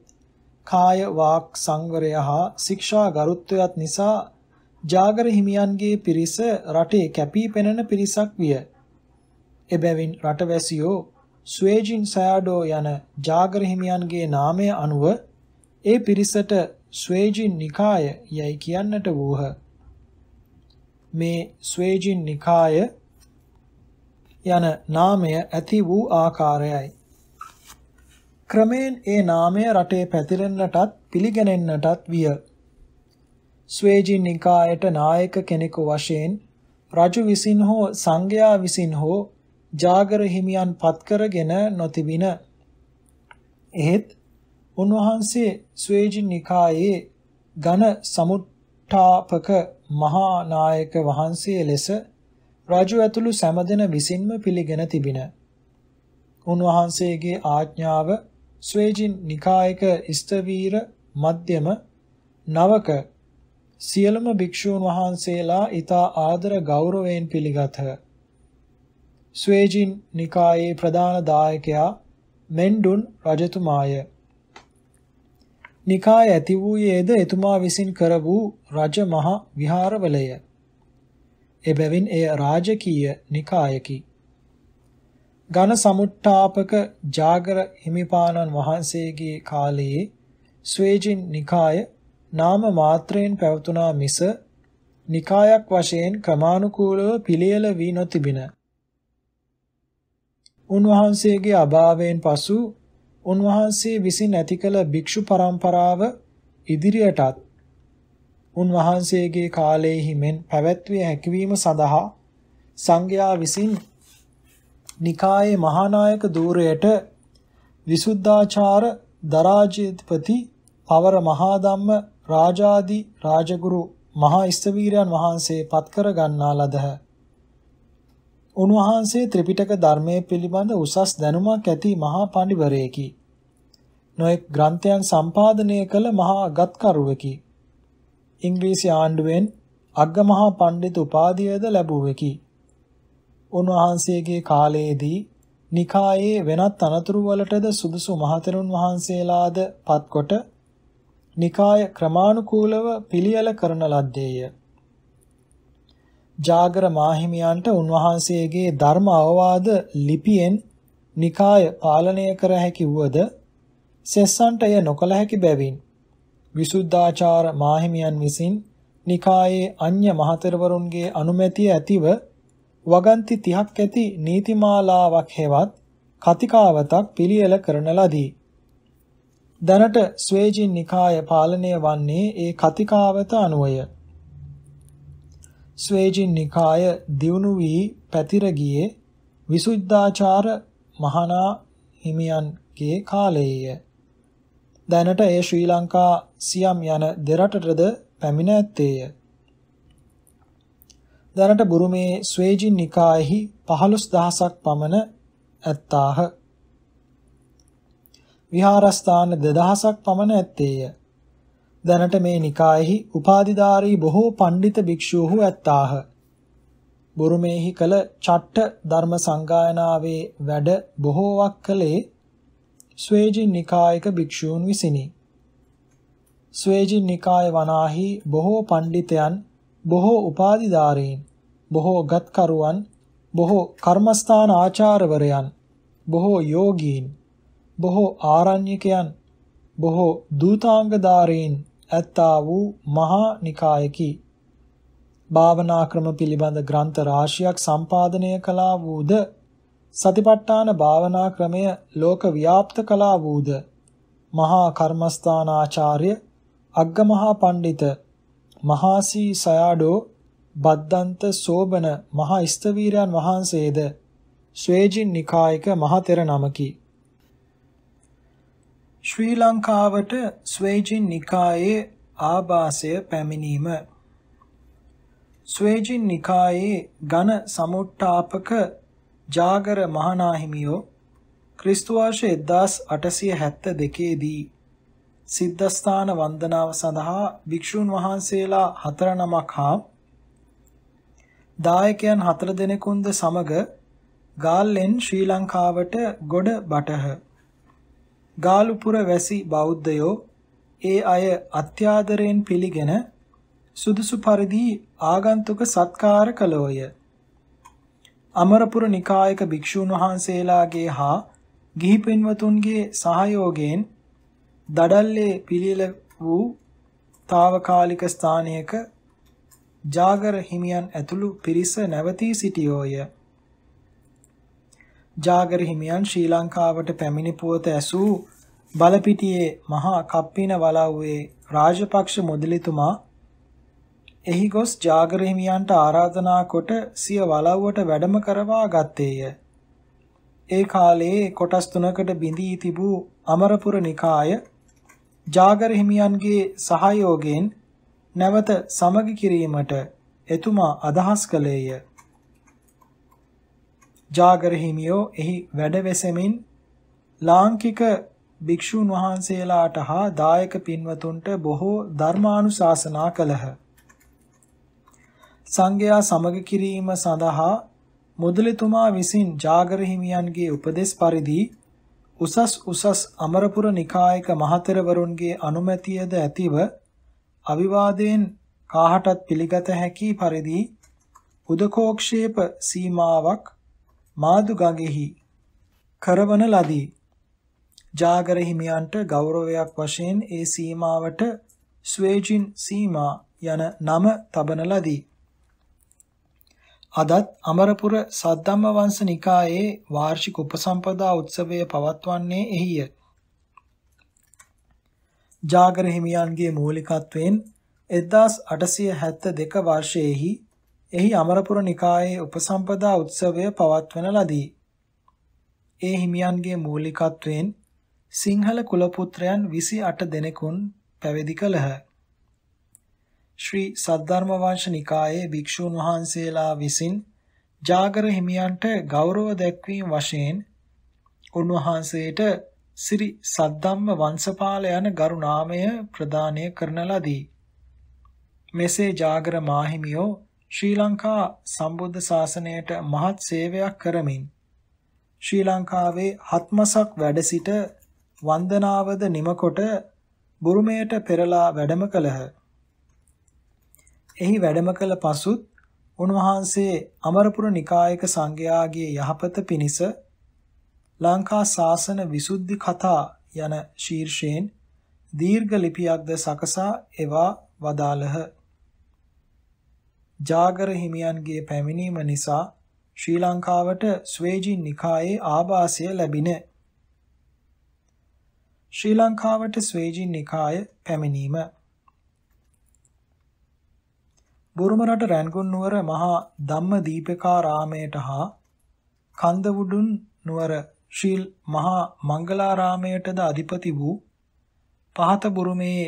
කාය වාක් සංවරය හා ශික්ෂා ගරුත්වයත් නිසා ජාගර හිමියන්ගේ පිරිස රටේ කැපී පෙනෙන පිරිසක් විය. එබැවින් රටවැසියෝ ස්වේජින් සෑඩෝ යන ජාගර හිමියන්ගේ නාමය අනුව ඒ පිරිසට ස්වේජින් නිකාය යැයි කියන්නට වූහ. මේ ස්වේජින් නිකාය යන නාමය ඇති වූ ආකාරයයි. ක්‍රමයෙන් ඒ නාමය රටේ පැතිරෙන්නටත් පිළිගැනෙන්නටත් විය. ස්වේජින් නිකායට නායක කෙනෙකු වශයෙන් රජු විසින් හෝ සංඝයා විසින් හෝ ජාගර හිමියන් පත්කරගෙන නොතිබින. එහෙත් උන්වහන්සේ ස්වේජින් නිකායේ ඝන සමුට්ඨාපක මහා නායක වහන්සේ ලෙස රජු ඇතුළු සෑම විසින්ම පිළිගෙන තිබින. උන්වහන්සේගේ ආඥාව ස්වේජින් නිකායක ස්තවීර මධ්‍යම නවක සියලුම භික්ෂූන් වහන්සේලා ඊතා ආදර ගෞරවයෙන් පිළිගත්හ. ස්වේජින් නිකායේ ප්‍රධාන දායකයා මෙන්ඩුන් රජතුමාය. නිකාය ඇති වූයේද එතුමා විසින් කර වූ රජ මහා විහාරවලය. එබැවින් එය රාජකීය නිකායකි. ඝන සමුට්ටාපක ජාගර හිමිපාණන් වහන්සේගේ කාලයේ ස්වේජින් නිකාය නාම මාත්‍රයෙන් පැවතුනා මිස නිකායක් වශයෙන් ක්‍රමානුකූලව පිළියෙල වී නොතිබින. උන්වහන්සේගේ අභාවයෙන් පසු උන්වහන්සේ විසින් ඇති කළ භික්ෂු පරම්පරාව ඉදිරියටත් උන්වහන්සේගේ කාලයේ මෙන් පැවැත්විය හැකිවීම සඳහා සංඝයා විසින් නිකායේ මහානායක ධූරයට විසුද්ධාචාර දරාජේධපති පවර මහා ධම්ම රාජාදි රාජගුරු මහා ඉස්තවීරයන් වහන්සේ පත් කර ගන්නා ලදහ. උන්වහන්සේ ත්‍රිපිටක ධර්මයේ පිළිබඳ උසස් දැනුමක් ඇති මහා පඬිවරයෙකි. නොඑක් ග්‍රන්ථයන් සම්පාදනය කළ මහා අගත්කරුවෙකි. ඉංග්‍රීසි ආණ්ඩුවෙන් අග්ගමහා පඬිතු උපාධියද ලැබුවෙකි. උන්වහන්සේගේ කාලයේදී නිකායේ වෙනත් අනතුරු වලටද සුදුසු මහතෙරුන් වහන්සේලාද පත්කොට නිකාය ක්‍රමානුකූලව පිළියෙල කරන ලද්දේය. ජාගර මාහිමියන්ට උන්වහන්සේගේ ධර්ම අවවාද ලිපියෙන් නිකාය පාලනය කර හැකි වුවද සෙස්සන්ට එය නොකළ හැකි බැවින් විසුද්ධාචාර මාහිමියන් විසින් නිකායේ අන්‍ය මහතෙරවරුන්ගේ අනුමැතිය ඇතිව වගන්ති 30ක් ඇති නීතිමාලාවක් හෙවත් කතිකාවතක් පිළියෙල කරන ලදී. දැනට ස්වේජින් නිකාය පාලනය වන්නේ ඒ කතිකාවත අනුවය. ස්වේජින් නිකාය දියුණු වී පැතිර ගියේ විසුද්ධාචාර මහානා හිමියන්ගේ කාලයේය. දැනට ඒ ශ්‍රී ලංකා සියම් යන දෙරටටද පැමිණ ඇත්තේය. දැනට බුරුමේ ස්වේජින් නිකායෙහි 15000ක් පමණ ඇත්තාහ. විහාරස්ථාන 2000ක් පමණ ඇත්තේය. දැනට මේ නිකායෙහි උපාධිධාරී බොහෝ පණ්ඩිත භික්ෂූහු ඇත්තාහ. බුරුමේහි කළ චට්ට ධර්ම සංගායනාවේ වැඩ බොහෝවක් කළේ ස්වේජින් නිකායක භික්ෂූන් විසිනි. ස්වේජින් නිකාය වනාහි බොහෝ පණ්ඩිතයන් බොහෝ උපාධිධාරීන් බොහෝ ගත්කරුවන් බොහෝ කර්මස්ථාන ආචාර්යවරයන් බොහෝ යෝගීන් බොහෝ ආරණ්‍යකයන් බොහෝ දූතාංගධාරීන් ඇත්තා වූ මහා නිකායකි. භාවනා ක්‍රම පිළිබඳ ග්‍රන්ථ රාශියක් සම්පාදනය කළා වූද සතිපට්ඨාන භාවනා ක්‍රමය ලෝක ව්‍යාප්ත කළා වූද මහා කර්මස්ථානාචාර්ය අග්ගමහා පණ්ඩිත මහාසී සයාඩෝ බද්දන්ත සෝබන මහා ස්තවීරයන් වහන්සේද ස්වේජින් නිකායක මහතෙර නමකි. ශ්‍රී ලංකාවට ස්වේජින් නිකායේ ආභාසය පැමිණීම ස්වේජින් නිකායේ ඝන සමුට්ටාපක ජාගර මහනාහිමියෝ ක්‍රිස්තු වර්ෂ 1872 දී සිද්ධාස්ථාන වන්දනාව සඳහා භික්ෂුන් වහන්සේලා හතර නමක් හා දායකයන් හතර දෙනෙකුන්ද සමග ගාල්ලෙන් ශ්‍රී ලංකාවට ගොඩ බටහ ගාලුපුර වැසි බෞද්ධයෝ ඒ අය අත්‍යාදරයෙන් පිළිගෙන සුදුසු පරිදි ආගන්තුක සත්කාර කළෝය. අමරපුර නිකායක භික්ෂූන් වහන්සේලාගේ හා ගිහි පින්වතුන්ගේ සහයෝගයෙන් දඩල්ලේ පිළිල වූ తాවකාලික ස්ථානයක ජාගර හිමියන් ඇතුළු පිරිස නැවතී සිටියෝය. ජාගර හිමියන් ශ්‍රී ලංකාවට පැමිණි පුවත ඇසූ බලපිටියේ මහා කප්පින වලව්වේ රාජපක්ෂ මුදලිතුමා එහි ගොස් ජාගර හිමියන්ට ආරාධනා කොට සිය වලව්වට වැඩම කරවා ගත්තේය. ඒ කාලයේ කොටස් තුනකට බිඳී තිබූ අමරපුර නිකාය ජාගර හිමියන්ගේ සහයෝගයෙන් නැවත සමගි කිරීමට එතුමා අදහස් කළේය. ජාගර හිමියෝ එහි වැඩ වෙසෙමින් ලාංකික භික්ෂුන් වහන්සේලාට හා දායක පින්වතුන්ට බොහෝ ධර්මානුශාසනා කළහ. සංඝයා සමග කිරීම සඳහා මුදලිතුමා විසින් ජාගර හිමියන්ගේ උපදෙස් පරිදි උසස් උසස් අමරපුර නිකායක මහතෙරවරුන්ගේ අනුමැතියද ඇතිව අවිවාදයෙන් කාහටත් පිළිගත හැකි පරිදි උදකෝක්ෂේප සීමාවක් මාදුගගෙහි කරවන ලදී. ජාගර හිමියන්ට ගෞරවයක් වශයෙන් ඒ සීමාවට ස්වේජින් සීමා යන නම තබන ලදී. අදත් අමරපුර සද්දම්ම වංශ නිකායේ වාර්ෂික උපසම්පදා උත්සවය පවත්වන්නේ එහිය. ජාගර හිමියන්ගේ මූලිකත්වයෙන් 1872 වර්ෂයේහි එහි අමරපුර නිකායේ උපසම්පදා උත්සවය පවත්වන ලදී. ඒ හිමියන්ගේ මූලිකත්වයෙන් සිංහල කුලපුත්‍රයන් 28 දෙනෙකුන් පැවිදි කළහ. ශ්‍රී සද්ධර්ම වංශ නිකායේ භික්ෂූන් වහන්සේලා විසින් ජාගර හිමියන්ට ගෞරව දැක්වීම වශයෙන් උන්වහන්සේට සිරි සද්දම්ම වංශපාල යන ගරු නාමය ප්‍රදානය කරන ලදී. මෙසේ ජාගර මාහිමියෝ ශ්‍රී ලංකා සම්බුද්ධ ශාසනයට මහත් සේවයක් කරමින් ශ්‍රී ලංකාවේ හත්මසක් වැඩ සිට වන්දනාවද නිමකොට බුරුමයට පෙරලා වැඩම කළහ. එහි වැඩම කළ පසුත් උන්වහන්සේ අමරපුර නිකායක සංඝයාගේ යහපත පිණිස ලංකා ශාසන විසුද්ධි කතා යන ශීර්ෂයෙන් දීර්ඝ ලිපියක්ද සකසා එවා වදාළහ. ජාගර හිමියන්ගේ පැමිණීම නිසා ශ්‍රී ලංකාවට ස්වේජි නිකායේ ආවාසය ලැබින ශ්‍රී ලංකාවට ස්වේජි නිකාය පැමිණීම බුරුම රට රැන්ගුන් නුවර මහා ධම්මදීපකාරාමයට හා කන්දවුඩුන් නුවර ශ්‍රී මහා මංගලාරාමයටද අධිපති වූ පහත බුරුමේ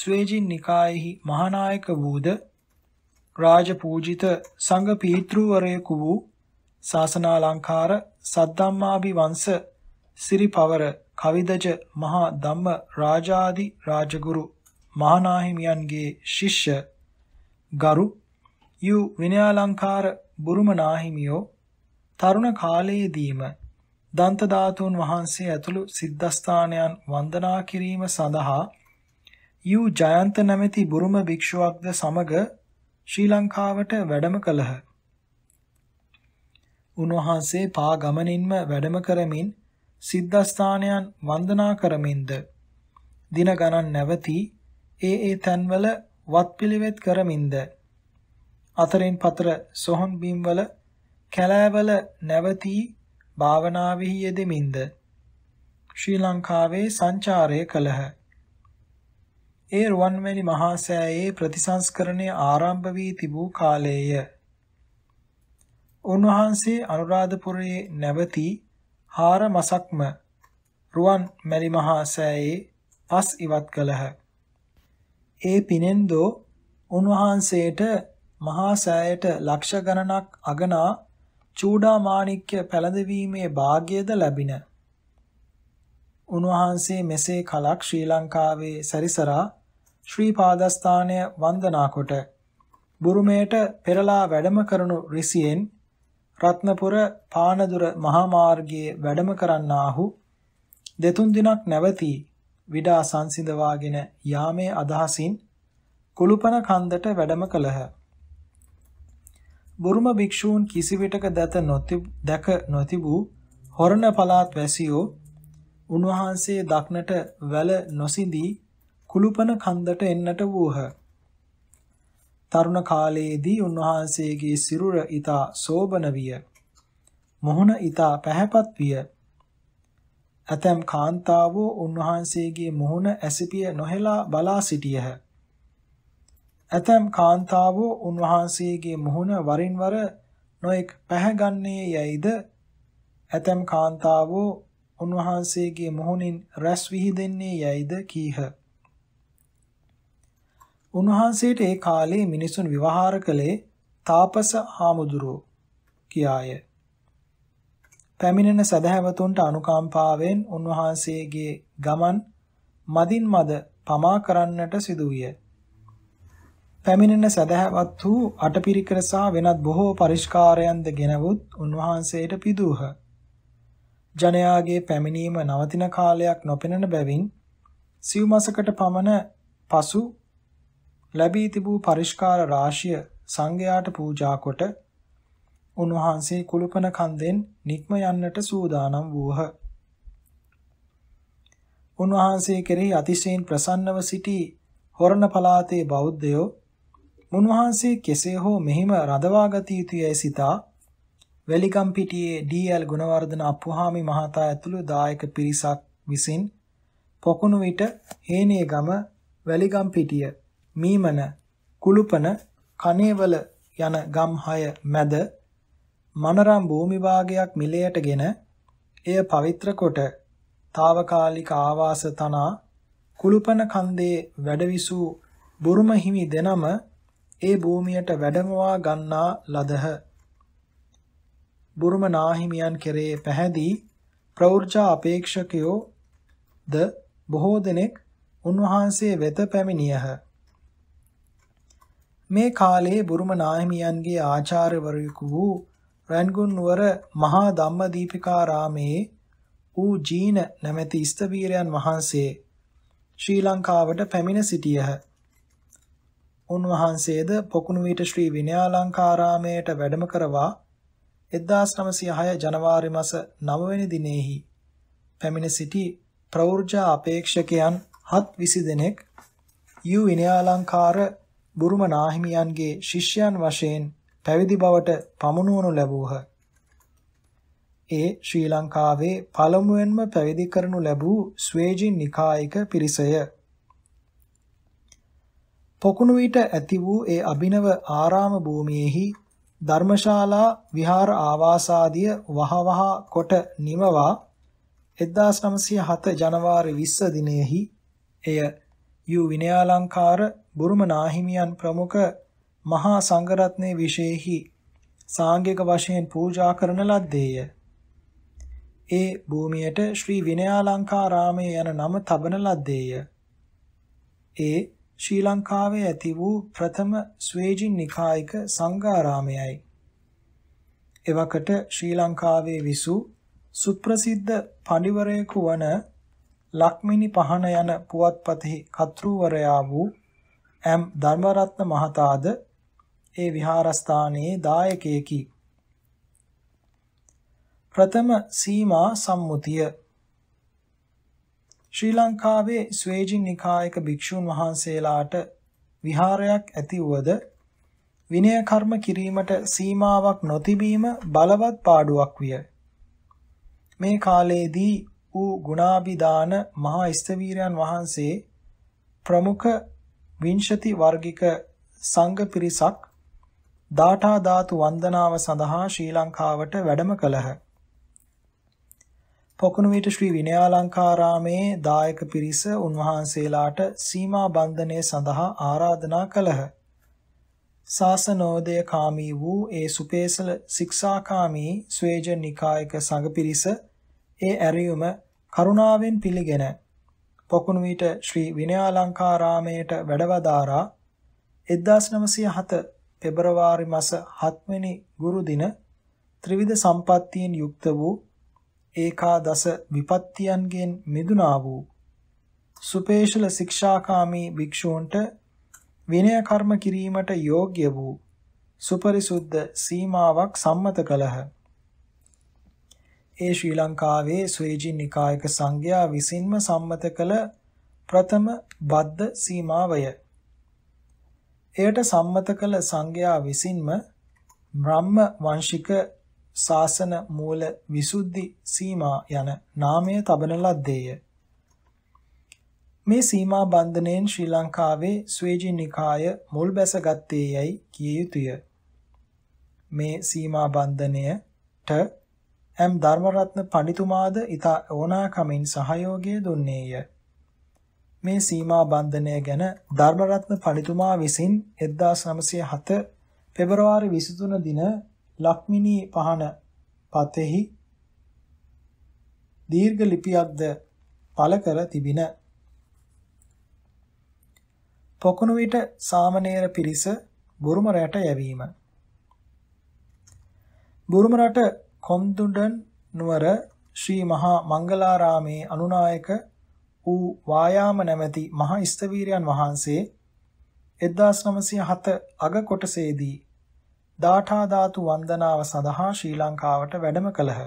ස්වේජින් නිකායෙහි මහානායක වූද රාජපූජිත සංඝ පීත්‍රවරයෙකු වූ ශාසනාලංකාර සද්දම්මාභිවංශ සිරිපවර කවිදජ මහා ධම්ම රාජාදි රාජගුරු මහානාහිමියන්ගේ ශිෂ්‍ය ගරු යු විනයාලංකාර බුරුමනාහිමියෝ තරුණ කාලයේදීම දන්ත ධාතුන් වහන්සේ ඇතුළු සිද්ධාස්ථානයන් වන්දනා කිරීම සඳහා යු ජයන්ත නැමැති බුරුම භික්ෂුවක්ද සමග ශ්‍රී ලංකාවට වැඩම කළහ. උන්වහන්සේ පා ගමනින්ම වැඩම කරමින් සිද්ධස්ථානයන් වන්දනා කරමින්ද දින ගණන් නැවති ඒ ඒ තැන්වල වත්පිළිවෙත් කරමින්ද අතරින් පතර සොහොන් බිම්වල කැලෑවල නැවති භාවනාවෙහි යෙදෙමින්ද ශ්‍රී ලංකාවේ සංචාරය කළහ. ඒ රුවන්වැලි මහා සෑයේ ප්‍රතිසංස්කරණය ආරම්භ වී තිබූ කාලයේය. උන්වහන්සේ අනුරාධපුරයේ නැවති හාර මසක්ම රුවන් මැලි මහා සෑයේ පස් ඉවත් කළහ. ඒ පිනෙන්දෝ උන්වහන්සේට මහා සෑයට ලක්ෂ ගණනක් අගනා චූඩාමාණික්‍ය පැළඳවීමේ වාග්යද ලැබින. උන්වහන්සේ මෙසේ කලක් ශ්‍රී ලංකාවේ සැරිසරා ශ්‍රී පාදස්ථානය වන්දනා කොට බුරුමේට පෙරලා වැඩම කරනු රිසියෙන් රත්නපුර පානදුර මහා මාර්ගයේ වැඩම කරන්නාහු දෙතුන් දිනක් නැවතී විඩා සංසිඳවාගෙන යාමේ අදහසින් කුළුපන කන්දට වැඩම කළහ. බුරුම භික්ෂූන් කිසිවිටක දැත දැක නොතිබූ හොරණ පළාත් වැසියෝ උන්වහන්සේ දක්නට වැල නොසිඳී කුළුපන කන්දට එන්නට වූහ. තරුණ කාලයේදී උන්වහන්සේගේ සිරුර ඊතා සෝබන විය. මොහුන ඊතා පැහැපත් විය. ඇතැම් කාන්තාවෝ උන්වහන්සේගේ මුහුණ ඇසිපිය නොහෙලා බලා සිටියහ. ඇතැම් කාන්තාවෝ උන්වහන්සේගේ මුහුණ වරින් වර නොඑක් පැහැගන්නේ යයිද ඇතැම් කාන්තාවෝ උන්වහන්සේගේ මුහුණින් රැස් විහිදෙන්නේ යයිද කීහ. උන්වහන්සේට ඒ කාලේ මිනිසුන් විවහාර කළේ තාපස හාමුදුරුව කියාය. පැමිණෙන සදහැවතුන්ට අනුකම්පාවෙන් උන්වහන්සේගේ ගමන් මදින් මද පමා කරන්නට සිදු විය. පැමිණෙන සදහැවත් වූ අටපිරිකර සහ වෙනත් බොහෝ පරිස්කාරයන්ද ගෙනවුත් උන්වහන්සේට පිදූහ. ජනයාගේ පැමිණීම නවතින කාලයක් නොපෙනෙන බැවින් සිව් මසකට පමණ පසු ලැබී තිබූ පරිස්කාර රාශිය සංඝයාට පූජා කොට උන්වහන්සේ කුළුපන කන්දෙන් නික්ම යන්නට සූදානම් වූහ. උන්වහන්සේ කෙරෙහි අතිශයින් ප්‍රසන්නව සිටි හොරණ පළාතේ බෞද්ධයෝ මුන්වහන්සේ කෙසේ හෝ මෙහිම රඳවා ගත යුතුයයි සිතා වැලිගම් පිටියේ ඩී.එල්. ගුණවර්ධන අප්පුහාමි මහතා ඇතුළු දායක පිරිසක් විසින් පොකුණු විට හේනේ ගම වැලිගම් පිටිය මීමන කුළුපන කනේවල යන ගම් හය මැද මනරම් භූමි භාගයක් මිලයටගෙන එය පවිත්‍ර කොට తాවකාලික ආවාස තනා කුළුපන කන්දේ වැඩවිසූ බුරුම හිමි දෙනම ඒ භූමියට වැඩමවා ගන්නා ලදහ බුරුම නාහිමියන් කෙරේ පැහැදී ප්‍රවෘජා අපේක්ෂකයෝ ද බොහෝ දෙනෙක් උන්වහන්සේ වෙත පැමිණියහ මේ කාලයේ බුරුම නාහිමියන්ගේ ආචාර්යවරයෙකු වූ රන්ගුන් නුවර මහා ධම්මදීපිකාරාමේ ඌ ජීන නැමැති ස්ථවීරයන් වහන්සේ ශ්‍රී ලංකාවට පැමිණ සිටියහ. උන්වහන්සේද පොකුණු විට ශ්‍රී විනයාලංකාරාමයට වැඩම කරවා 1906 ජනවාරි මාස 9 වෙනි දිනෙහි පැමිණ සිටි ප්‍රවෘජා අපේක්ෂකයන් 720 දෙනෙක් යු විනයාලංකාර බුරුම නාහිමියන්ගේ ශිෂ්‍යයන් වශයෙන් පැවිදි බවට පමුණුවනු ලැබූහ. ඒ ශ්‍රී ලංකාවේ පළමුවෙන්ම පැවිදි කරනු ලැබූ ස්වේජින් නිකායික පිරිසය. පොකුණු විට ඇති වූ ඒ අභිනව ආරාම භූමියේහි ධර්මශාලා විහාර ආවාසාදිය වහවහ කොට නිමවා 1907 ජනවාරි 20 දිනෙහි එය යූ විනයාලංකාර බුරුම නාහිමියන් ප්‍රමුඛ මහා සංඝරත්නයේ විශේෂෙහි සාංගික වශයෙන් පූජා කරන ලද්දේය. ඒ භූමියට ශ්‍රී විනයාලංකාරාමය යන නම තබන ලද්දේය. ඒ ශ්‍රී ලංකාවේ ඇති වූ ප්‍රථම ස්වේජින් නිකායික සංඝාරාමයයි. එවකට ශ්‍රී ලංකාවේ විසූ සුප්‍රසිද්ධ පඬිවරයෙකු වන ලක්මිනි පහන යන පුවත්පතෙහි කතෘවරයා වූ එම් ධර්මරත්න මහතාද ඒ විහාරස්ථානයේ දායකයෙකි. ප්‍රථම සීමා සම්මුතිය ශ්‍රී ලංකාවේ ස්වේජින් නිකායක භික්ෂූන් වහන්සේලාට විහාරයක් ඇතිවද විනය කර්ම කිරීමට සීමාවක් නොතිබීම බලවත් පාඩුවක් විය. මේ කාලයේදී වූ ගුණාභිදාන මහා ස්තවීරයන් වහන්සේ ප්‍රමුඛ විංශති වර්ගික සංඝ පිරිසක් දාඨා ධාතු වන්දනාව සඳහා ශ්‍රී ලංකාවට වැඩම කළහ. පොකුණුවිට ශ්‍රී විනයාලංකාරාමේ දායක පිරිස උන්වහන්සේලාට සීමා බන්ධනය සඳහා ආරාධනා කළහ. සාසනෝදය කාමී වූ ඒ සුපේසල ශික්ෂාකාමී ස්වේජ නිකායක සංඝ පිරිස ඒ ඇරියුම කරුණාවෙන් පිළිගෙන පොකුණු විට ශ්‍රී විනයාලංකාරාමයට වැඩවදාරා 1907 පෙබරවාරි මාස 7 වෙනි ගුරු දින ත්‍රිවිධ සම්පත්තියෙන් යුක්ත වූ ඒකාදස විපත්තියන්ගෙන් මිදුණා වූ සුපේශල ශික්ෂාකාමී භික්ෂූන්ට විනය කර්ම කිරීමට යෝග්‍ය වූ සුපරිසුද්ධ සීමාවක් සම්මත කළහ. ඒ ශ්‍රී ලංකාවේ ස්වේජි නිකායක සංඝයා විසින්ම සම්මත කළ ප්‍රථම බද්ධ සීමාවය. එයට සම්මත කළ සංඝයා විසින්ම බ්‍රහ්ම වංශික ශාසන මූල විසුද්ධි සීමා යන නාමය තබන ලද්දේය. මේ සීමා බන්ධනයෙන් ශ්‍රී ලංකාවේ ස්වේජි නිකාය මුල් බැසගත්තේ යැයි කිය යුතුය. මේ සීමා බන්ධනයට එම් ධර්මරත්න පඬිතුමාද ඊතා ඕනාකමින් සහයෝගය දුන්නේය. මේ සීමා බන්ධනය ගැන ධර්මරත්න පඬිතුමා විසින් 1907 පෙබරවාරි 23 දින ලක්මිනී පහන පතෙහි දීර්ඝ ලිපියක්ද පළ කර තිබින පොකුණු විට සාමණේර පිරිස බුරුම රට යැවීම බුරුම රට කොන්දුඩන් නුවර ශ්‍රී මහා මංගලාරාමේ අනුනායක වූ වායාම නැමැති මහා ස්තවීරයන් වහන්සේ 1907 අග කොටසේදී දාඨා ධාතු වන්දනාව සඳහා ශ්‍රී ලංකාවට වැඩම කළහ.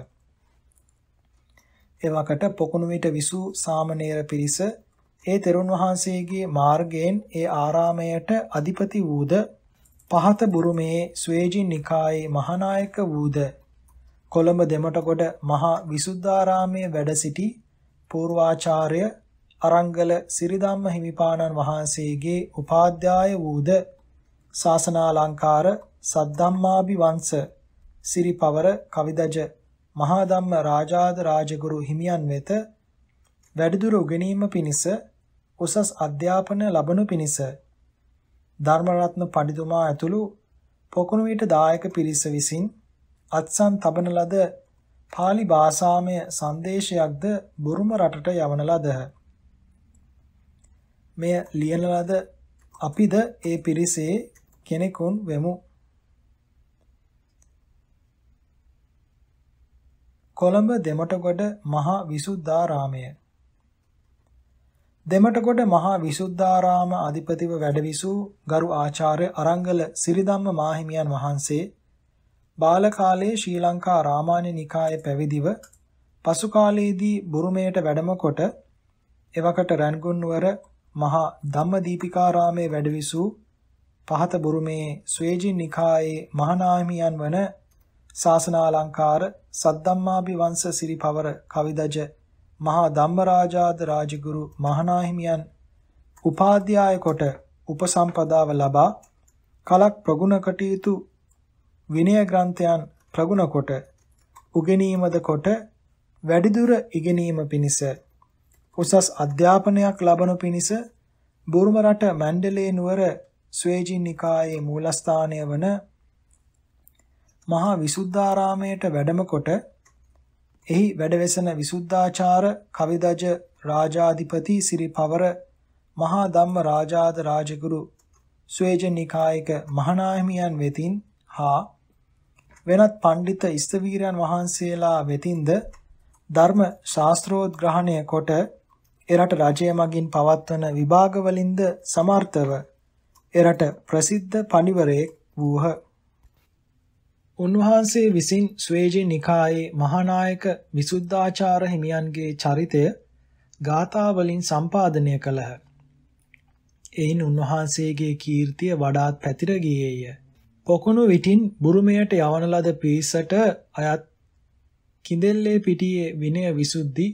එවකට පොකුණු විට විසූ සාමණේර පිරිස ඒ තෙරුන් වහන්සේගේ මාර්ගයෙන් ඒ ආරාමයට අධිපති වූද පහත බුරුමේ ස්වේජි නිකායේ මහානායක වූද කොළඹ දෙමටගොඩ මහා විසුද්ධාරාමයේ වැඩ සිටි පූර්වාචාර්ය අරංගල සිරිධම්ම හිමිපාණන් වහන්සේගේ උපාධ්‍යාය වූද ශාසනාලංකාර සද්දම්මාභි වංශ සිරිපවර කවිදජ මහාධම්ම රාජාද රාජගුරු හිමියන් වෙත වැඩිදුර උගෙනීම පිණිස උසස් අධ්‍යාපන ලැබනු පිණිස ධර්මරත්න පඬිතුමා ඇතුළු පොකුණුවිට දායක පිරිස විසින් අත්සන් තබන ලද pāli භාෂාමය සංදේශයක්ද බුරුම රටට යවන ලදහ. මෙය ලියන ලද අපිද ඒ පිරිසේ කෙනෙකුන් වෙමු. කොළඹ දෙමටගොඩ මහා විසුද්ධාරාමය දෙමටගොඩ මහා විසුද්ධාරාම අධිපතිව වැඩවිසූ ගරු ආචාර්ය අරංගල සිරිධම්ම මාහිමියන් වහන්සේ බාල කාලයේ ශ්‍රී ලංකා රාමාන්‍ය නිකායේ පැවිදිව පසු කාලයේදී බුරුමයට වැඩම කොට එවකට රන්ගුන් නුවර මහා ධම්මදීපිකාරාමයේ වැඩවිසූ පහත බුරුමේ ස්වේජි නිකායේ මහානාහිමියන් වන ශාසනාලංකාර සද්දම්මාභිවංශ සිරිපවර කවිදජ මහා ධම්මරාජාද රාජගුරු මහානාහිමියන් උපාධ්‍යාය කොට උපසම්පදාව ලබා කලක් ප්‍රගුණ කටයුතු විනය ග්‍රන්ථයන් ප්‍රගුණ කොට උගෙනීමද කොට වැඩිදුර ඉගෙනීම පිණිස උසස් අධ්‍යාපනයක් ලබනු පිණිස බුරුම රට මැන්ඩලේ නුවර ස්වේජින් නිකායේ මූලස්ථානය වන මහා විසුද්ධාරාමයට වැඩම කොට එහි වැඩවසන විසුද්ධාචාර කවිදජ රාජාධිපති සිරිපවර මහා ධම්ම රාජාද රාජගුරු ස්වේජ නිකායක මහනාහිමියන් වෙතින් හා වෙනත් පඬිත ඉස්තවීරයන් වහන්සේලා වෙතින්ද ධර්ම ශාස්ත්‍රෝද්ග්‍රහණය කොට එරට රජය මගින් පවත්වන විභාගවලින්ද සමර්ථව එරට ප්‍රසිද්ධ පඬිවරයෙක් වූහ. උන්වහන්සේ විසින් ස්වේජී නිකායේ මහානායක විසුද්ධාචාර හිමියන්ගේ චරිතය ගාථා වලින් සම්පාදනය කළහ. එයින් උන්වහන්සේගේ කීර්තිය වඩාත් පැතිර ගියේය. පොකුණු විටින් බුරුමයට යවන ලද පිරිසට අයත් කිඳෙල්ලේ පිටියේ විනය විසුද්ධි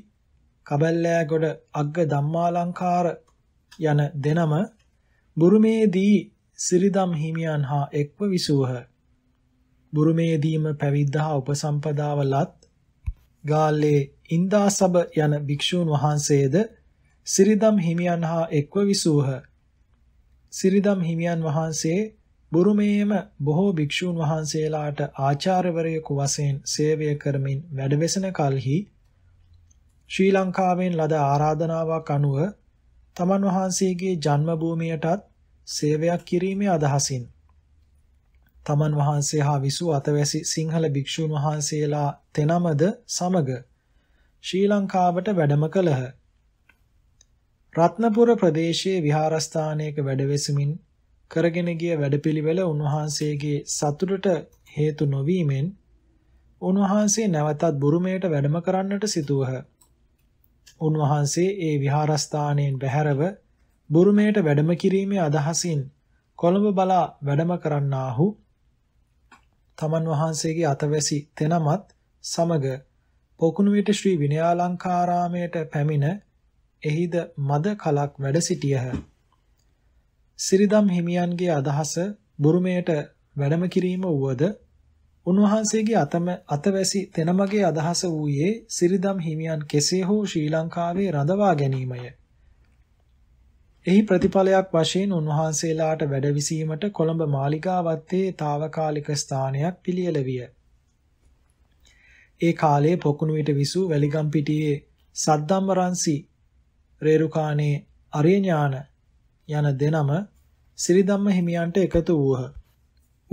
කබල්ලෑගොඩ අග්ග ධම්මාලංකාර යන දෙනම බුරුමේදී සිරිදම් හිමියන් හා එක්ව විසූහ. බුරුමේදීම පැවිද්ද හා උපසම්පදාව ලත් ගාල්ලේ ඉන්දාසබ යන භික්ෂූන් වහන්සේද සිරිදම් හිමියන් හා එක්ව විසූහ. සිරිදම් හිමියන් වහන්සේ බුරුමේම බොහෝ භික්ෂූන් වහන්සේලාට ආචාර්යවරයෙකු වශයෙන් සේවය කරමින් වැඩවෙසෙන කලෙහි ශ්‍රී ලංකාවෙන් ලද ආරාධනාවක් අනුව තමන් වහන්සේගේ ජන්මභූමියටත් සේවයක් කිරීමේ අදහසින් තමන් වහන්සේ හා විසූ අතවැසි සිංහල භික්ෂූන් වහන්සේලා තෙනමද සමග ශ්‍රී ලංකාවට වැඩම කළහ. රත්නපුර ප්‍රදේශයේ විහාරස්ථානයක වැඩවෙසමින් කරගෙන ගිය වැඩපිළිවෙල උන්වහන්සේගේ සතුටට හේතු නොවීමෙන් උන්වහන්සේ නැවතත් බුරුමයට වැඩම කරන්නට සිතුවහ. උන්වහන්සේ ඒ විහාරස්ථානයෙන් බැහැරව බුරුමයට වැඩම කිරීමේ අදහසින් කොළඹ බලා වැඩම කරන්නාහු තමන් වහන්සේගේ අතවැසි තෙනමත් සමග පොකුණුවිට ශ්‍රී විනයාලංකාරාමයට පැමිණ එහිද මද කලක් වැඩ සිටියහ. සිරිදම් හිමියන්ගේ අදහස බුරුමයට වැඩම කිරීම වුවද උන්වහන්සේගේ අතම අතවැසි තෙනමගේ අදහස වූයේ සිරිදම් හිමියන් කෙසේ හෝ ශ්‍රී ලංකාවේ රඳවා ගැනීමය. එහි ප්‍රතිඵලයක් වශයෙන් උන්වහන්සේලාට වැඩවිසීමට කොළඹ මාලිගාවත්තේ తాවකාලික ස්ථානයක් පිළියෙල විය. ඒ කාලයේ පොකුණුවිට විසූ වැලිගම්පිටියේ සද්දම්වරන්සි රේරුකාණේ අරියඥාන යන දෙනම සිරිධම්ම හිමියන්ට එකතු වූහ.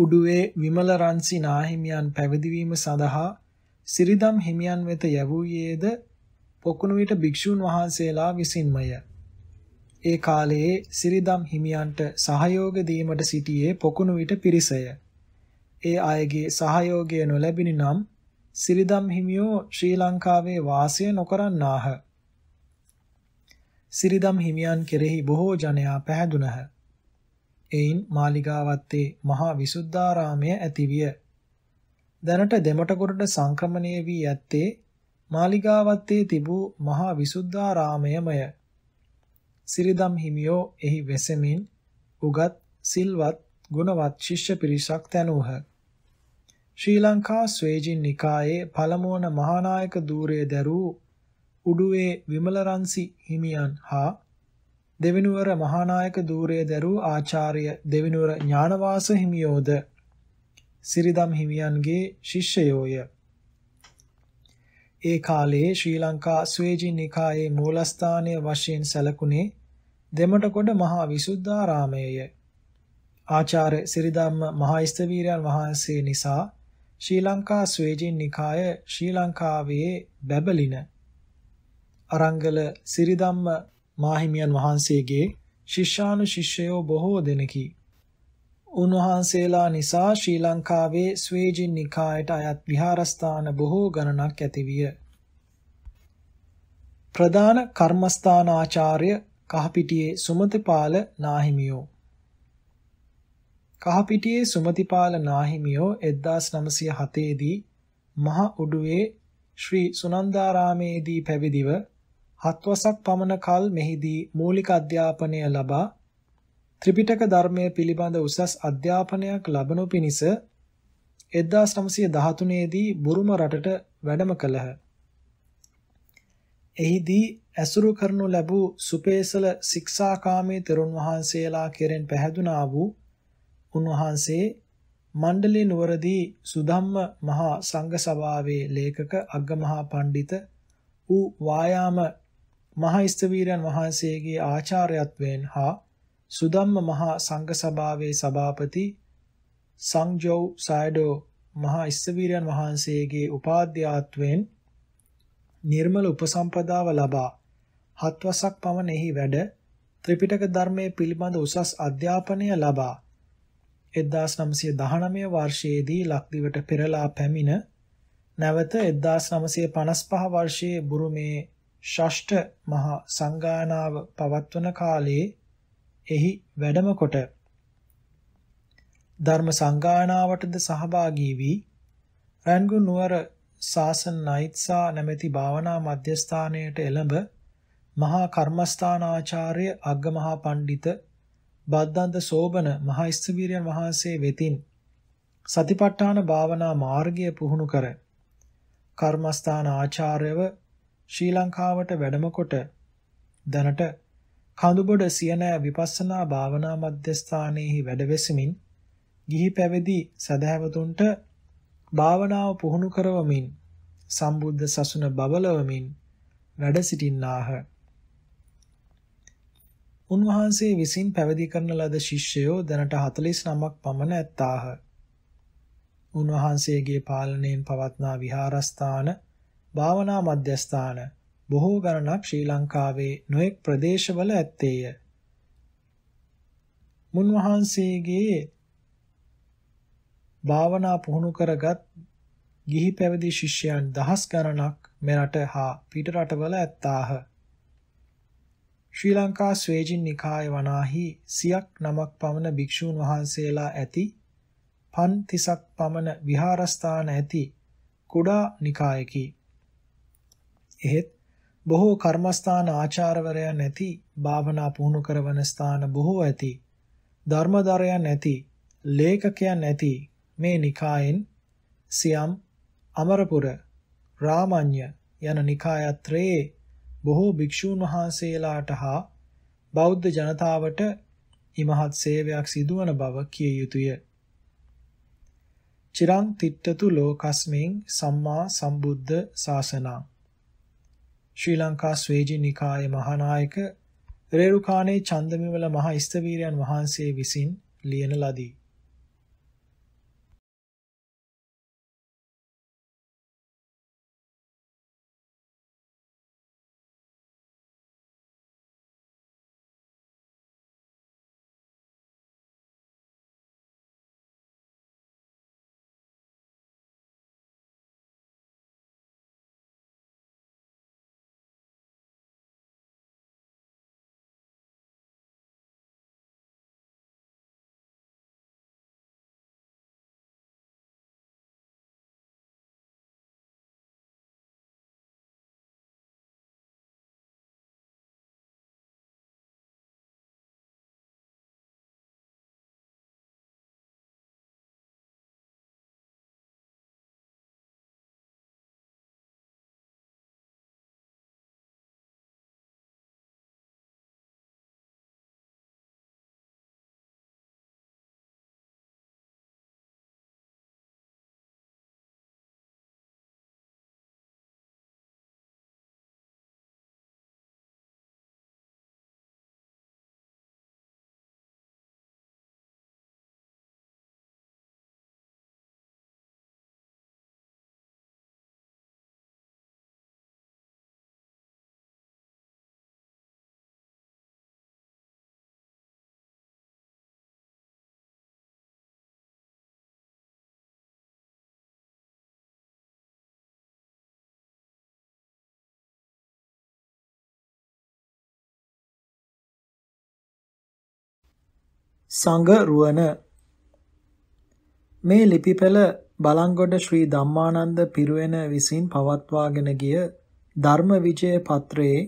උඩුවේ විමල රන්සි නාහිමියන් පැවිදිවීම සඳහා සිරිධම් හිමියන් වෙත යැවූයේද පොකුණු විට භික්ෂූන් වහන්සේලා විසින්මය. ඒ කාලයේ සිරිධම් හිමියන්ට සහයෝග දීමට සිටියේ පොකුණු විට පිරිසය. ඒ අයගේ සහයෝගය නොලැබිනි නම් සිරිධම් හිමියෝ ශ්‍රී ලංකාවේ වාසය නොකරන්නාහ. සිරිදම් හිමියන් කෙරෙහි බොහෝ ජනයා පැහැදුනහ. එයින් මාලිගාවත්තේ මහා විසුද්ධාරාමය ඇතිවිය. දැනට දෙමටකොරට සංක්‍රමණය වී ඇත්තේ මාලිගාවත්තේ තිබූ මහා විසුද්ධාරාමයමය. සිරිදම් හිමියෝ එහි වෙසෙමින් උගත් සිල්වත් ගුණවත් ශිෂ්‍ය පිරිසක් තැනූහ. ශ්‍රී ලංකා ස්වේජින් නිකායේ පළමුවන මහානායක ධූරයේ දැරූ උඩුවේ විමලරන්සි හිමියන් හා දෙවිනුවර මහානායක ධූරයේ දරූ ආචාර්ය දෙවිනුවර ඥානවාස හිමියෝද සිරිදම් හිමියන්ගේ ශිෂ්‍යයෝය. ඒ කාලයේ ශ්‍රී ලංකා ස්වේජි නිකායේ මූලස්ථානය වශයෙන් සැලකුණේ දෙමටකොඩ මහා විසුද්ධාරාමයය. ආචාර්ය සිරිදම්ම මහාස්තවීරයන් වහන්සේ නිසා ශ්‍රී ලංකා ස්වේජින් නිකාය ශ්‍රී ලංකාවේ බැබලින අරංගල සිරිධම්ම මාහිමියන් වහන්සේගේ ශිෂ්‍යානු ශිෂ්‍යයෝ බොහෝ දෙනකි. උන්වහන්සේලා නිසා ශ්‍රී ලංකාවේ ස්වේජින් නිකායට අයත් විහාරස්ථාන බොහෝ ගණනක් ඇතිවිය. ප්‍රධාන කර්මස්ථානාචාර්ය කහපිටියේ සුමතිපාල නාහිමියෝ කහපිටියේ සුමතිපාල නාහිමියෝ 1907 දී මහ උඩුවේ ශ්‍රී සුනන්දාරාමේදී පැවිදිව හත්වසක් පමණ කල් මෙහිදී මූලික අධ්‍යාපනය ලබා ත්‍රිපිටක ධර්මය පිළිබඳ උසස් අධ්‍යාපනයක් ලබනු පිණිස 1913 දී බුරුම රටට වැඩම කළහ. එහිදී ඇසුරු කරනු ලැබූ සුපේසල ශික්ෂාකාමී තෙරුන් වහන්සේලා කෙරෙන් පැහැදුනා වූ උන්වහන්සේ මණ්ඩලේ නුවරදී සුධම්ම මහා සංඝ සභාවේ ලේකක අග්ගමහා පඬිත ඌ වායාම මහා ස්තවීරයන් වහන්සේගේ ආචාර්යත්වයෙන් හා සුදම්ම මහා සංඝ සභාවේ සභාපති සංජෝව් සයඩෝ මහා ස්තවීරයන් වහන්සේගේ උපාධ්‍යාත්වයෙන් නිර්මල උපසම්පදාව ලබා හත්වසක් පමණ එහි වැඩ ත්‍රිපිටක ධර්මයේ පිළිබඳ උසස් අධ්‍යාපනය ලබා 1919 වර්ෂයේදී ලක්දිවට පෙරලා පැමිණ නැවත 1955 වර්ෂයේ බුරුමේ ෂෂ්ඨ මහා සංගානාව පවත්වන කාලයේ එහි වැඩම කොට ධර්ම සංගානාවටද සහභාගී වී රන්ගු නුවර සාසන් නයිත්සා නැමැති භාවනා මධ්‍යස්ථානයට එළඹ මහා කර්මස්ථානාචාර්ය අග්ගමහා පණ්ඩිත බද්දන්ත සෝබන මහයිස්තවීරයන් වහන්සේ වෙතින් සතිපට්ඨාන භාවනා මාර්ගය පුහුණු කර කර්මස්ථාන ආචාර්යව ශ්‍රී ලංකාවට වැඩමකොට දැනට කඳුබොඩ සියනෑ විපස්සනා භාවනා මධ්‍යස්ථානයේහි වැඩවෙසමින් ගිහි පැවිදි සදහැවතුන්ට භාවනාව පුහුණු කරවමින් සම්බුද්ධ සසුන බබලවමින් වැඩ සිටින්නාහ. උන්වහන්සේ විසින් පැවිදි කරන ලද ශිෂ්‍යයෝ දැනට 49ක් පමණ ඇත්තාහ. උන්වහන්සේගේ පාලනයෙන් පවත්නා විහාරස්ථාන භාවනා මධ්‍යස්ථාන බොහෝ ගණනක් ශ්‍රී ලංකාවේ නොඑක් ප්‍රදේශවල ඇත්තේය. මුන්වහන්සේගේ භාවනා පුහුණු කරගත් ගිහි පැවිදි ශිෂ්‍යයන් දහස් ගණනක් මෙරට හා පිටරටවල ඇත්තාහ. ශ්‍රී ලංකා ස්වේජින් නිකාය වනාහි සියක් නමක් පමණ භික්ෂූන් වහන්සේලා ඇති පන් තිසක් පමණ විහාරස්ථාන ඇති කුඩා නිකායකි. එහෙත් බොහෝ කර්මස්ථාන ආචාර්යවරයන් නැති භාවනා පුහුණු කරවන ස්ථාන බොහෝ ඇති ධර්මදරයන් නැති ලේඛකයන් නැති මේ නිකායෙන් සියම් අමරපුර රාමඤ්ඤ යන නිකායත්‍රයේ බොහෝ භික්ෂූන් වහන්සේලාට හා බෞද්ධ ජනතාවට ඉමහත් සේවයක් සිදුවන බව කිය යුතුය. චිරං තිට්ඨතු ලෝකස්මින් සම්මා සම්බුද්ධ ශාසනං ශ්‍රී ලංකා ස්වේජි නිකායේ මහානායක රේරුකාණේ චන්දමිවල මහා ස්තවීරයන් වහන්සේ විසින් ලියන ලදී. සඟරුවන මේ ලිපිපෙළ බලංගොඩ ශ්‍රී ධම්මානන්ද පිරුවෙන විසින් පවත්වාගෙන ගිය ධර්මවිජය පත්‍රයේ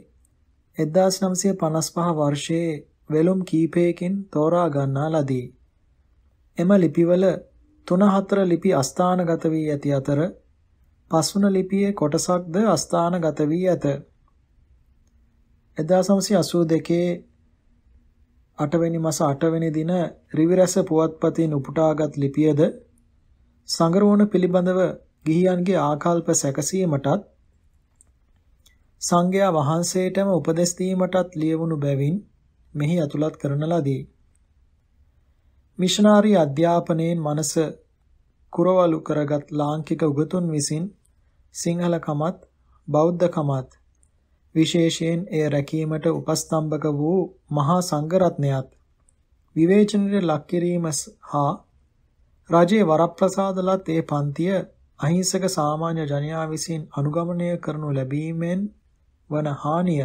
1955 වර්ෂයේ වෙලුම් කීපයකින් තෝරා ගන්නා ලදී. එම ලිපිවල 3-4 ලිපි අස්ථානගත වී ඇති අතර පස්වන ලිපියේ කොටසක්ද අස්ථානගත වී ඇත. 1982 8 මස 8 දින රිවිරස පුවත්පතෙන් උපුටාගත් ලිපියද සංගරෝණ පිළිබඳව ගිහියන්ගේ ආකල්ප සැකසීමටත් සංඝයා වහන්සේටම උපදෙස් දීමටත් ලියවුණු බැවින් මෙහි අතුලත් කරන ලදී. මිෂනාරි අධ්‍යාපනයෙන් මනස කුරවලු කරගත් ලාංකික උගතුන් විසින් සිංහලකමත් බෞද්ධකමත් විශේෂයෙන් එය රැකීමට උපස්තම්භක වූ මහා සංඝරත්නයත් විවේචනයට ලක් කිරීම හා රජේ වරප්‍රසාදලත් ඒ පන්තිය අහිංසක සාමාන්‍ය ජනයා විසින් අනුගමනය කරනු ලැබීමෙන් වන හානිය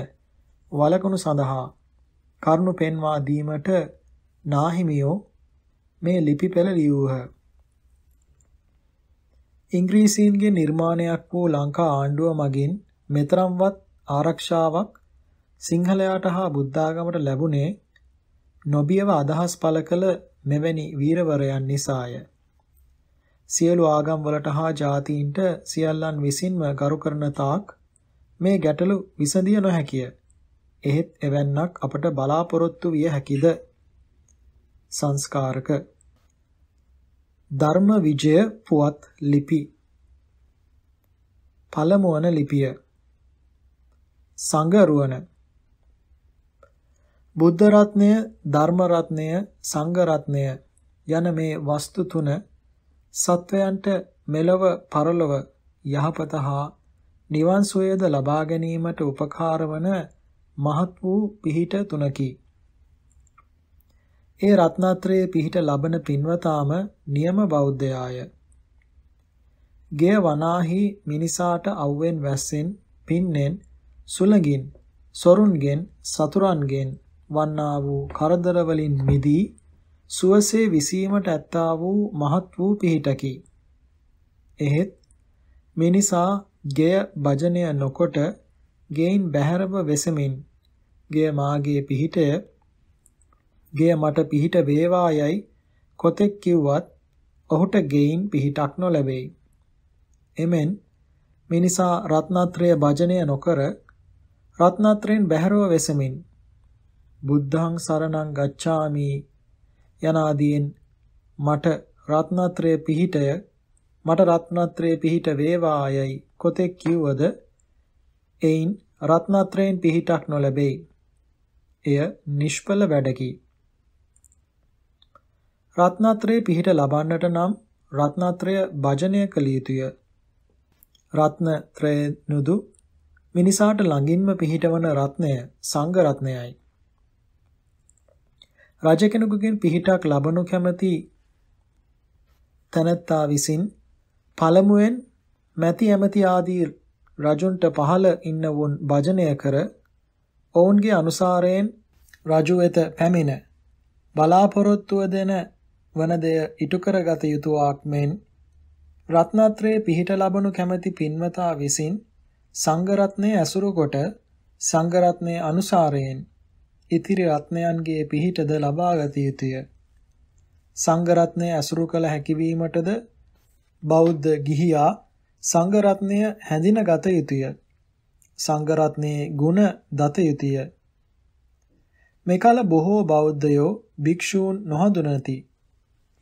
වළකුණු සඳහා කරුණු පෙන්වා දීමට නාහිමියෝ මේ ලිපි පෙළ ලියූහ. ඉංග්‍රීසීන්ගේ නිර්මාණයක් වූ ලංකා ආණ්ඩුව මගින් මෙතරම්වත් ආරක්ෂාවක් සිංහලයාට හා බුද්ධාගමට ලැබුණේ නොබියව අදහස් පළ කළ මෙවැනි වීරවරයන් නිසාය. සියලු ආගම්වලට හා ජාතීන්ට සියල්ලන් විසින්ම ගරු කරන තාක් මේ ගැටලු විසඳිය නොහැකිය. එහෙත් එවන්නක් අපට බලාපොරොත්තු විය හැකිද? සංස්කාරක ධර්ම විජය පුවත් ලිපි පළමුවන ලිපිය සංගරුවන බුද්ධ රත්නය ධර්ම රත්නය සංඝ රත්නය යන මේ වස්තු තුන සත්වයන්ට මෙලව පරලොව යහපත හා නිවන් සුවයද ලබා ගැනීමට උපකාර වන මහත් වූ පිහිට තුනකි. ඒ රත්නත්‍රයේ පිහිට ලබන පින්වතාම නියම බෞද්ධයාය. ගේ වනාහි මිනිසාට අවුෙන් වැස්සෙන් පින්නෙන් සුළඟින් සොරුන්ගෙන් සතුරන්ගෙන් වන්නා වූ කරදර වලින් මිදී සුවසේ විසීමට ඇත්තා වූ මහත් වූ පිහිටකි. එහෙත් මිනිසා ගෙය භජනය නොකොට ගෙයින් බැහැරව වෙසමින් ගෙය මාගේ පිහිටය ගෙය මට පිහිට වේවා යයි කොතෙක් කිව්වත් ඔහුට ගෙයින් පිහිටක් නොලැබෙයි. එමෙන් මිනිසා රත්නත්‍රය භජනය නොකර රත්නත්‍රයෙන් බැහැරව වෙසමින් බුද්ධං සරණං ගච්ඡාමි යනාදීන් මට රත්නත්‍රයේ පිහිටය මට රත්නත්‍රයේ පිහිට වේවායයි කොතෙක් කිව්වද එයින් රත්නත්‍රයෙන් පිහිටක් නොලැබේ එය නිෂ්ඵල වැඩකි රත්නත්‍රයේ පිහිට ලබන්නට නම් රත්නත්‍රය භජනය කළ යුතුය රත්නත්‍රය නුදු මිනිසාට ළඟින්ම පිහිටවන රත්නය සංඝ රත්නයයි. රජ කෙනෙකුගෙන් පිහිටක් ලබනු කැමති තනත්තා විසින් පළමුවෙන් මැති ඇමති ආදී රජුන්ට පහළ ඉන්න වුන් භජනය කර ඔවුන්ගේ අනුසාරයෙන් රජු වෙත පැමිණ බලාපොරොත්තුව දෙන වනදය ඉටු කරගත යුතුයක් මෙන් රත්නත්‍රයේ පිහිට ලබනු කැමැති පින්වතා විසින් සංඝ රත්නය ඇසුරු කොට සංඝ රත්නයේ අනුසාරයෙන් ඉතිරි රත්නයන්ගේ පිහිටද ලබා ගත යුතුය. සංඝ රත්නය ඇසුරු කළ හැකියවීමටද බෞද්ධ ගිහියා සංඝ රත්නය හැඳින ගත යුතුය. සංඝ රත්නයේ ගුණ දත යුතුය. මෙකල බොහෝ බෞද්ධයෝ භික්ෂූන් නොහඳුනති.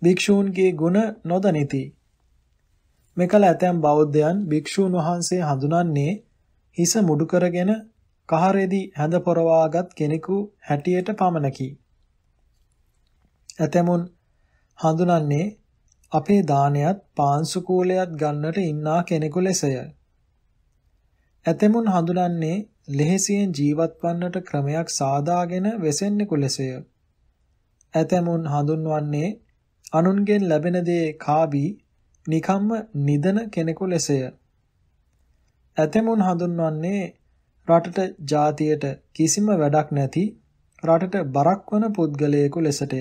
භික්ෂූන්ගේ ගුණ නොදනිති. මෙකල ඇතැම් බෞද්ධයන් භික්ෂූන් වහන්සේ හඳුනන්නේ හිස මුඩු කරගෙන කහරෙදි හැඳ පොරවාගත් කෙනෙකු හැටියට පමණකි. ඇතමුන් හඳුනන්නේ අපේ දානයත් පාංශු කූලයත් ගන්නට ඉන්නා කෙනෙකු ලෙසය. ඇතමුන් හඳුනන්නේ ලෙහෙසියෙන් ජීවත් වන්නට ක්‍රමයක් සාදාගෙන වෙසෙන්නෙකු ලෙසය. ඇතමුන් හඳුන්වන්නේ අනුන්ගෙන් ලැබෙන දේ කාබී නිකම්ම නිදන කෙනෙකු ලෙසය. ඇතැමුන් හඳුන්වන්නේ රටට ජාතියට කිසිම වැඩක් නැති රටට බරක් වන පුද්ගලයෙකු ලෙසටය.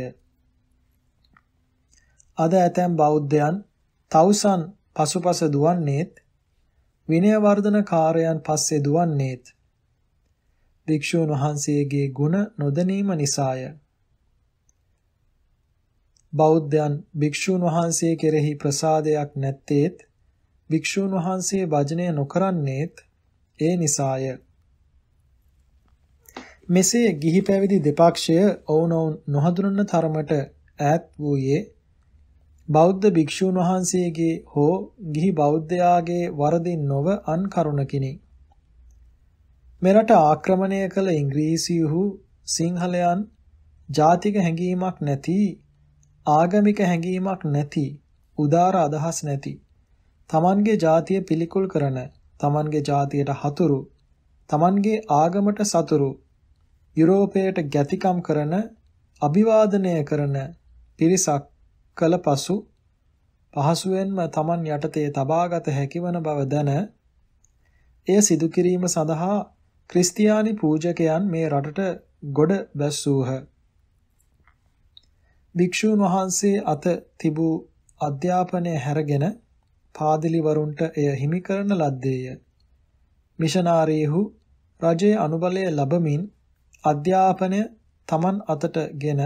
අද ඇතැම් බෞද්ධයන් තවුසන් පසුපස දුවන්නේත් විනයවර්ධන කාර්යයන් පස්සේ දුවන්නේත් භික්ෂූන් වහන්සේගේ ගුණ නොදැනීම නිසාය. බෞද්ධයන් භික්ෂූන් වහන්සේ කෙරෙහි ප්‍රසාදයක් නැත්තේත් භික්ෂූන් වහන්සේ වජනය නොකරන්නේත් ඒ නිසාය. මෙසේ ගිහි පැවිදි දෙපක්ෂය ඔවුනොවුන් නොහඳුනන තරමට ඈත් වූයේ බෞද්ධ භික්ෂූන් වහන්සේගේ හෝ ගිහි බෞද්ධයාගේ වරදින් නොව අන් කරුණකිනි. මෙරට ආක්‍රමණය කළ ඉංග්‍රීසියහු සිංහලයන් ජාතික හැඟීමක් නැති ආගමික හැඟීමක් නැති උදාර අදහස් නැති තමන්ගේ ජාතිය පිළිකුල් කරන තමන්ගේ ජාතියට හතුරු තමන්ගේ ආගමට සතුරු යුරෝපයට ගැතිකම් කරන අභිවාදනය කරන පිරිසක් කල පසු පහසුවෙන්ම තමන් යටතේ තබාගත හැකිවන බව දැන එය සිදු කිරීම සඳහා ක්‍රිස්තියානි පූජකයන් මේ රටට ගොඩ බැස්සූහ. භික්ෂූන් වහන්සේ අත තිබූ අධ්‍යාපනය හැරගෙන පාදිලිවරුන්ට එය හිමි කරන ලද්දේය. මිෂනාරීහු රජයේ අනුබලය ලැබමින් අධ්‍යාපනය Taman අතට ගෙන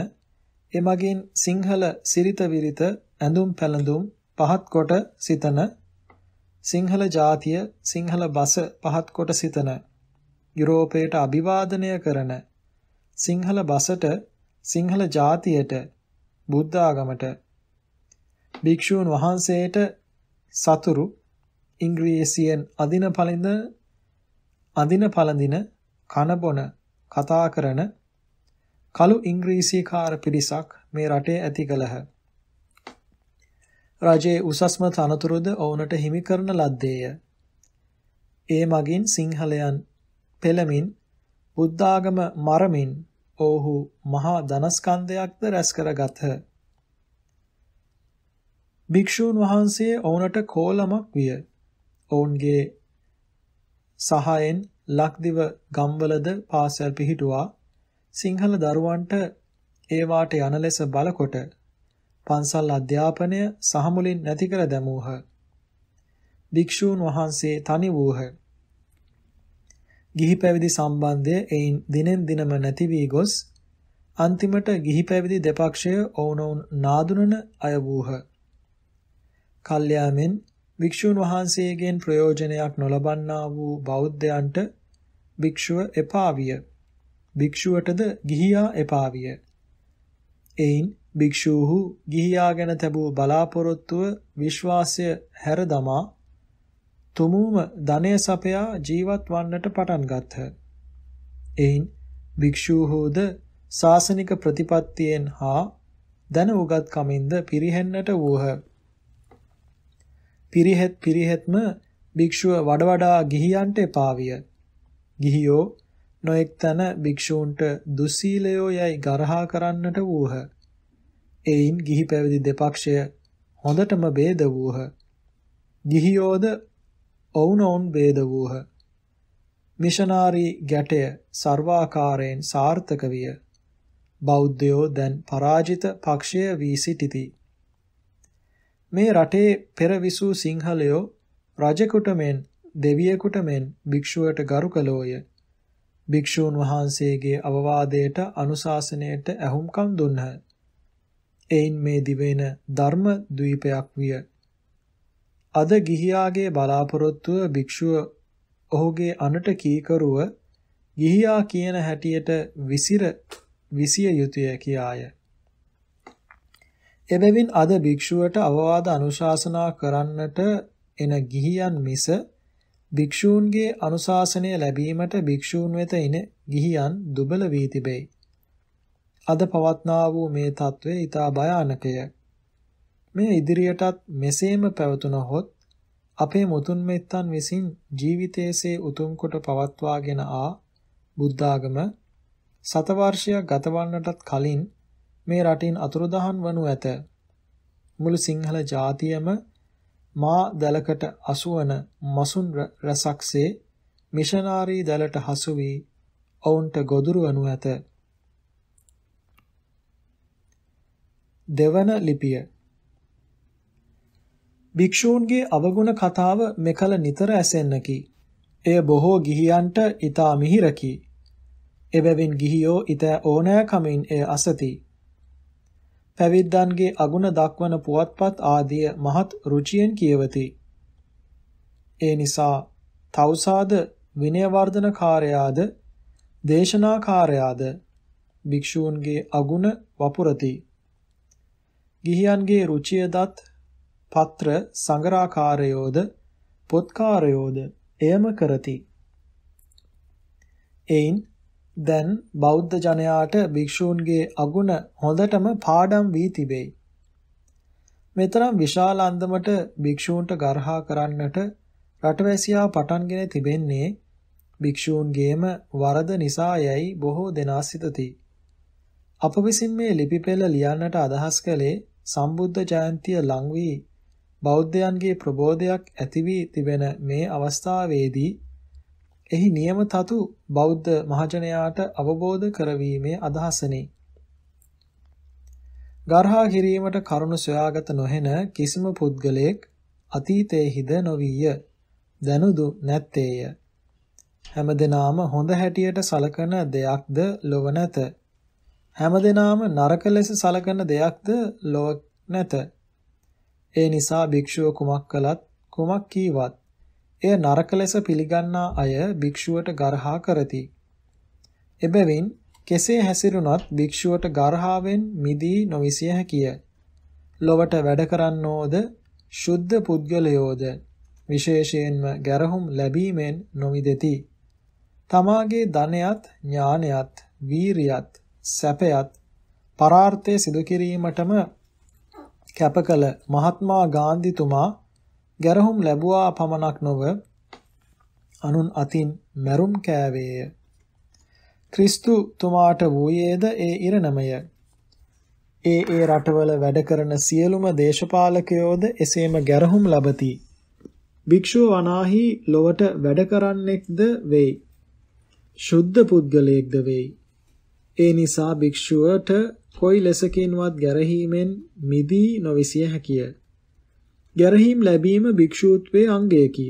එමගින් සිංහල සිරිත විරිත ඇඳුම් පැළඳුම් පහත් කොට සිතන සිංහල ජාතිය සිංහල බස පහත් කොට සිතන යුරෝපයට අභිවාදනය කරන සිංහල බසට සිංහල ජාතියට බුද්ධ ආගමට භික්ෂූන් වහන්සේට සතුරු ඉංග්‍රීසියෙන් අදින පළඳින අදින පළඳින කන බොන කතා කරන කළු ඉංග්‍රීසිකාර පිරිසක් මේ රටේ ඇති කළහ. රජයේ උසස්ම තනතුරුද ඔවුනට හිමි කරන ලද්දේය. ඒ මගින් සිංහලයන් පෙළමින් බුද්ධාගම මරමින් ඔවුහු මහා ධනස්කන්ධයක්ද රැස් කරගත්හ. භික්ෂූන් වහන්සේ ඔවුන්ට කෝලමක් විය. ඔවුන්ගේ සහයෙන් ලක්දිව ගම්වලද පාසල් පිහිටුවා සිංහල දරුවන්ට ඒ වාට යන ලෙස බලකොට පන්සල් අධ්‍යාපනය සහමුලින් නැති කර දැමූහ. භික්ෂූන් වහන්සේ තනි වූහ. ගිහි පැවිදි සම්බන්ධය එයින් දිනෙන් දිනම නැති වී ගොස් අන්තිමට ගිහි පැවිදි දෙපක්ෂය ඔවුනොවුන් නාඳුනන අය වූහ. කල්යාමෙන් භික්ෂුන් වහන්සේගෙන් ප්‍රයෝජනයක් නොලබන්නා වූ බෞද්ධයන්ට භික්ෂුව එපා විය. භික්ෂුවටද ගිහියා එපා විය. එයින් භික්ෂූහු ගිහියා ගැන තිබූ බලාපොරොත්තුව විශ්වාසය හැර දමා තුමුම ධනය සපයා ජීවත් වන්නට පටන් ගත්හ. එයින් භික්ෂූහුද සාසනික ප්‍රතිපත්තියෙන් හා දැන උගත් කමින්ද පිරිහෙන්නට වූහ. පිරිහෙත් පිරිහෙත්ම භික්ෂුව වඩ වඩා ගිහියන්ට එපාවිය. ගිහියෝ නොඑක් තන භික්ෂූන්ට දුස්සීලයෝ යයි ගරහා කරන්නට වූහ. එයින් ගිහි පැවිදි දෙපක්ෂය හොඳටම ભેද වූහ. ගිහියෝද ඔවුනොවුන් ભેද වූහ. මිෂනාරි ගැටය සර්වාකාරයෙන් සාර්ථක විය. බෞද්ධයෝ දැන් පරාජිත පක්ෂය වී සිටිති. මේ රටේ පෙරවිසූ සිංහලයෝ රජෙකුට මෙන් දෙවියෙකුට මෙන් භික්ෂුවට ගරු කළෝය. භික්ෂූන් වහන්සේගේ අවවාදයට අනුශාසනයට ඇහුම්කම් දුන්හ. එයින් මේ දිවෙන ධර්ම ද්වීපයක් විය. අද ගිහියාගේ බලාපොරොත්තුව භික්ෂුව ඔහුගේ අනට කීකරුව ගිහියා කියන හැටියට විසිර විසිය යුතුය කියාය. එබැවින් අද භික්ෂුවට අවවාද අනුශාසනා කරන්නට එන ගිහියන් මිස භික්ෂූන්ගේ අනුශාසනය ලැබීමට භික්ෂූන් වෙත එන ගිහියන් දුබල වී තිබේ. අද පවත්නා වූ මේ తත්වය ඊටා භයානකය. මේ ඉදිරියටත් මෙසේම පැවතුනහොත් අපේ මුතුන් මෙත්තන් විසින් ජීවිතයේසේ උතුම් කොට පවත්වාගෙන ආ බුද්ධාගම සතවර්ෂයක් ගතවන්නටත් කලින් මේ රටින් අතුරුදහන් වනු ඇත. මුළු සිංහල ජාතියම මා දලකට අසුවන මසුන් රසක්සේ මිෂනාරී දලට හසු වී ඔවුන්ට ගොදුරු වනු ඇත. දෙවන ලිපිය භික්ෂූන්ගේ අවගුණ කතාව මෙකල නිතර ඇසෙන්නකි. එය බොහෝ ගිහියන්ට ඊතා මිහිරකි. එබැවින් ගිහියෝ ඊත ඕනෑකමින් එය අසති. පැවිද්දන්ගේ අගුණ දක්වන පුවත්පත් ආදිය මහත් රුචියෙන් කියවති. ඒ නිසා තවුසාද විනයවර්ධනකාරයාද දේශනාකාරයාද භික්ෂූන්ගේ අගුණ වපුරති. ගිහියන්ගේ රුචියදත් පත්‍ර සංගරාකාරයෝද පොත්කාරයෝද එයම කරති. එයින් දැන් බෞද්ධ ජනයාට භික්ෂූන්ගේ අගුණ හොඳටම පාඩම් වී තිබේ. මෙතරම් විශාල අන්දමට භික්ෂූන්ට ගර්හා කරන්නට රටවැසියා පටන්ගෙන තිබෙන්නේ භික්ෂූන්ගේම වරද නිසා යැයි බොහෝ දෙනා සිතති. අප විසින් මේ ලිපි පෙළ ලියන්නට අදහස් කළේ සම්බුද්ධ ජයන්තිය ලං වී බෞද්ධයන්ගේ ප්‍රබෝධයක් ඇති වී තිබෙන මේ අවස්ථාවේදී එහි නියම තතු බෞද්ධ මහජනයාට අවබෝධ කරවීමේ අදහසනි. ගර්හා කිරීමට කරුණ සොයාගත නොහෙන කිසිම පුද්ගලයෙක් අතීතයේහිද නොවිය. දනුදු නැත්තේය. හැමදෙනාම හොඳ හැටියට සලකන දෙයක්ද ලොව නැත. හැමදෙනාම නරක ලෙස සලකන දෙයක්ද ලොව නැත. ඒ නිසා භික්ෂුව කුමක් කළත් කුමක් කීවත් එය නරක ලෙස පිළිගන්නා අය භික්ෂුවට ගරහා කරති. එබැවින් කෙසේ හැසිරුණත් භික්ෂුවට ගරහාවෙන් මිදී නොවිසිය හැකිය. ලොවට වැඩ කරන්නෝද ශුද්ධ පුද්ගලයෝද විශේෂයෙන්ම ගැරහුම් ලැබීමෙන් නොමිදෙති. තමාගේ ධනයත් ඥානයත් වීරියත් සැපයත් පරාර්ථය සිදු කිරීමටම කැප කළ මහත්මා ගාන්ධිතුමා ගැරහුම් ලැබුවා පමණක් නොව අනුන් අතින් මැරුම් කෑවේය. ක්‍රිස්තු තුමාට වූයේද ඒ ඉරණමය. ඒ ඒ රටවල වැඩ කරන සියලුම දේශපාලකයෝද එසේම ගැරහුම් ලබති. භික්ෂුව වනාහි ලොවට වැඩ කරන්නෙක්ද වෙයි. ශුද්ධ පුද්ගලයෙක්ද වෙයි. ඒ නිසා භික්ෂුවට කොයි ලෙසකින්වත් ගැරහීමෙන් මිදී නොවිසිය හැකිය. ගැරහීම් ලැබීම භික්ෂූත්වයේ අංගයකි.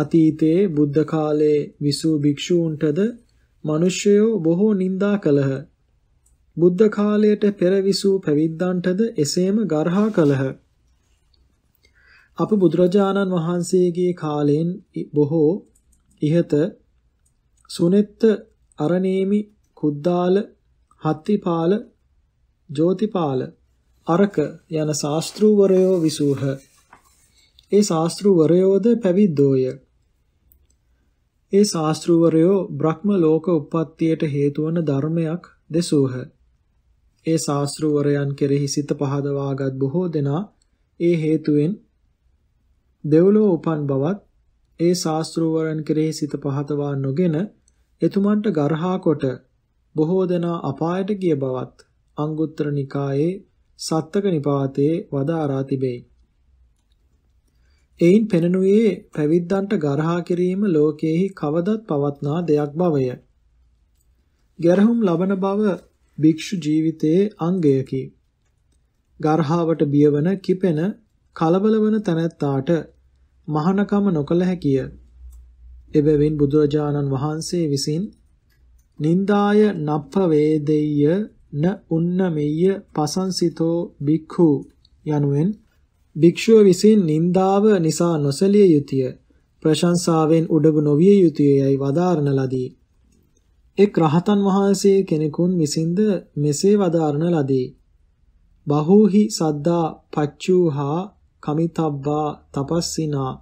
අතීතයේ බුද්ධ කාලයේ විසූ භික්ෂූන්ටද මිනිස්යෝ බොහෝ නිඳා කළහ. බුද්ධ කාලයට පෙර විසූ පැවිද්දන්ටද එසේම ගර්හා කළහ. අප බුදුරජාණන් වහන්සේගේ කාලයෙන් බොහෝ ඉහත සුනෙත්ත අරණේමි කුද්දාල හත්තිපාල ජෝතිපාල අරක යන ශාස්ත්‍රූවරයෝ විසූහ. ඒ ශාස්ත්‍රූවරයෝද පැවිද්දෝය. ඒ ශාස්ත්‍රූවරයෝ බ්‍රහ්ම ලෝක උප්පත්තියට හේතුවන ධර්මයක් දෙසූහ. ඒ ශාස්ත්‍රූවරයන් කෙරෙහි සිත පහදවාගත් බොහෝ දෙනා ඒ හේතුවෙන් දෙව්ලෝ උපන් බවත් ඒ ශාස්ත්‍රූවරයන් කෙරෙහි සිත පහදවා නොගෙන එතුමන්ට ගරහා කොට බොහෝ දෙනා අපායට ගිය බවත් අංගුත්තර නිකායේ සත්තක නිපාතයේ වදාරා තිබෙයි. එයින් පෙනෙනුයේ ප්‍රවිද්ධන්ට ගරහා කිරීම ලෝකයේහි කවදත් පවත්නා දෙයක් බවය. ගැරහුම් ලබන බව භික්ෂු ජීවිතයේ අංගයකි. ගර්හාවට බියවන කිපෙන කලබලවන තැනැත්තාට මහනකම නොකළ හැකිය. එබැවින් බුදුරජාණන් වහන්සේ විසින් නින්දාය නප්ප වේදෙය්‍ය න උන්න මෙය්‍ය පසංසිතෝ භික්ඛු යනුවෙන් භික්ෂුව විසින් නින්දාව නිසා නොසලිය යුතුය ප්‍රශංසාවෙන් උඩගු නොවිය යුතුය යයි වදාරන ලදී එක් රහතන් වහන්සේ කෙනෙකුන් විසින්ද මෙසේ වදාරන ලදී බහූහි සද්දා පච්චූහා කමිතබ්බා තපස්සිනා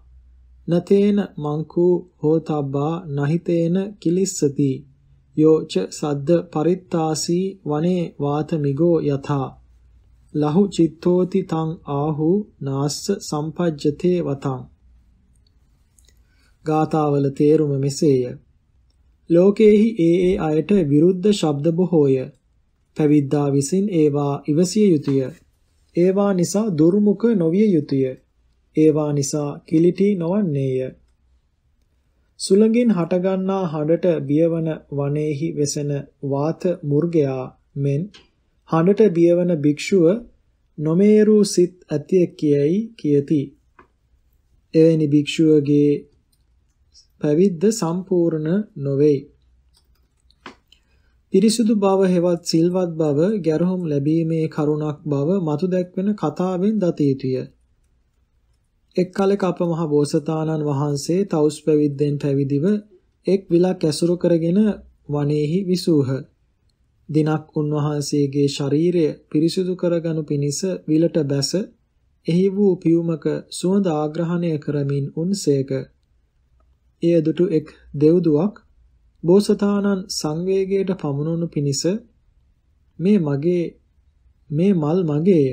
නතේන මංකු හෝතබ්බා නහිතේන කිලිස්සති යෝච සද්ද පරිත්තාසී වනේ වාතමිගෝ යථා ලහු චිත්තෝති තං ආහු නාස්ස සම්පජ්ජතේ වතං ගාතාවල තේරුම මෙසේය ලෝකේහි ඒ ඒ අයට විරුද්ධ ශබ්ද බොහෝය පැවිද්දා විසින් ඒවා ඉවසිය යුතුය ඒවා නිසා දුර්මුඛ නොවිය යුතුය ඒවා නිසා කිලිටි නොවන්නේය සුළඟින් හටගන්නා හඬට බියවන වනේහි වෙසෙන වාත මුර්ගයා මෙන් හඬට බියවන භික්ෂුව නොමේරූ සිත් ඇතිය කියයි කියති. එවැනි භික්ෂුවගේ පැවිද්ද සම්පූර්ණ නොවේ. පිරිසුදු බව හෙවත් සිල්වත් බව ගැරහුම් ලැබීමේ කරුණක් බව මතු දැක්වෙන කතාවෙන් දත යුතුය. එක් කලෙක අප මහ බෝසතාණන් වහන්සේ තවුස් පැවිද්දෙන් පැවිදිව එක් විලක් ඇසුරු කරගෙන වනයේහි විසූහ. දිනක් උන්වහන්සේගේ ශරීරය පිරිසිදු කරගනු පිණිස විලට බැස එහි වූ පියුමක සුවඳ ආග්‍රහණය කරමින් උන්සේක. එය දුටු එක් දෙව්දුවක් බෝසතාණන් සංවේගයට පමුණුණු පිණිස මේ මගේ මේ මල් මගේය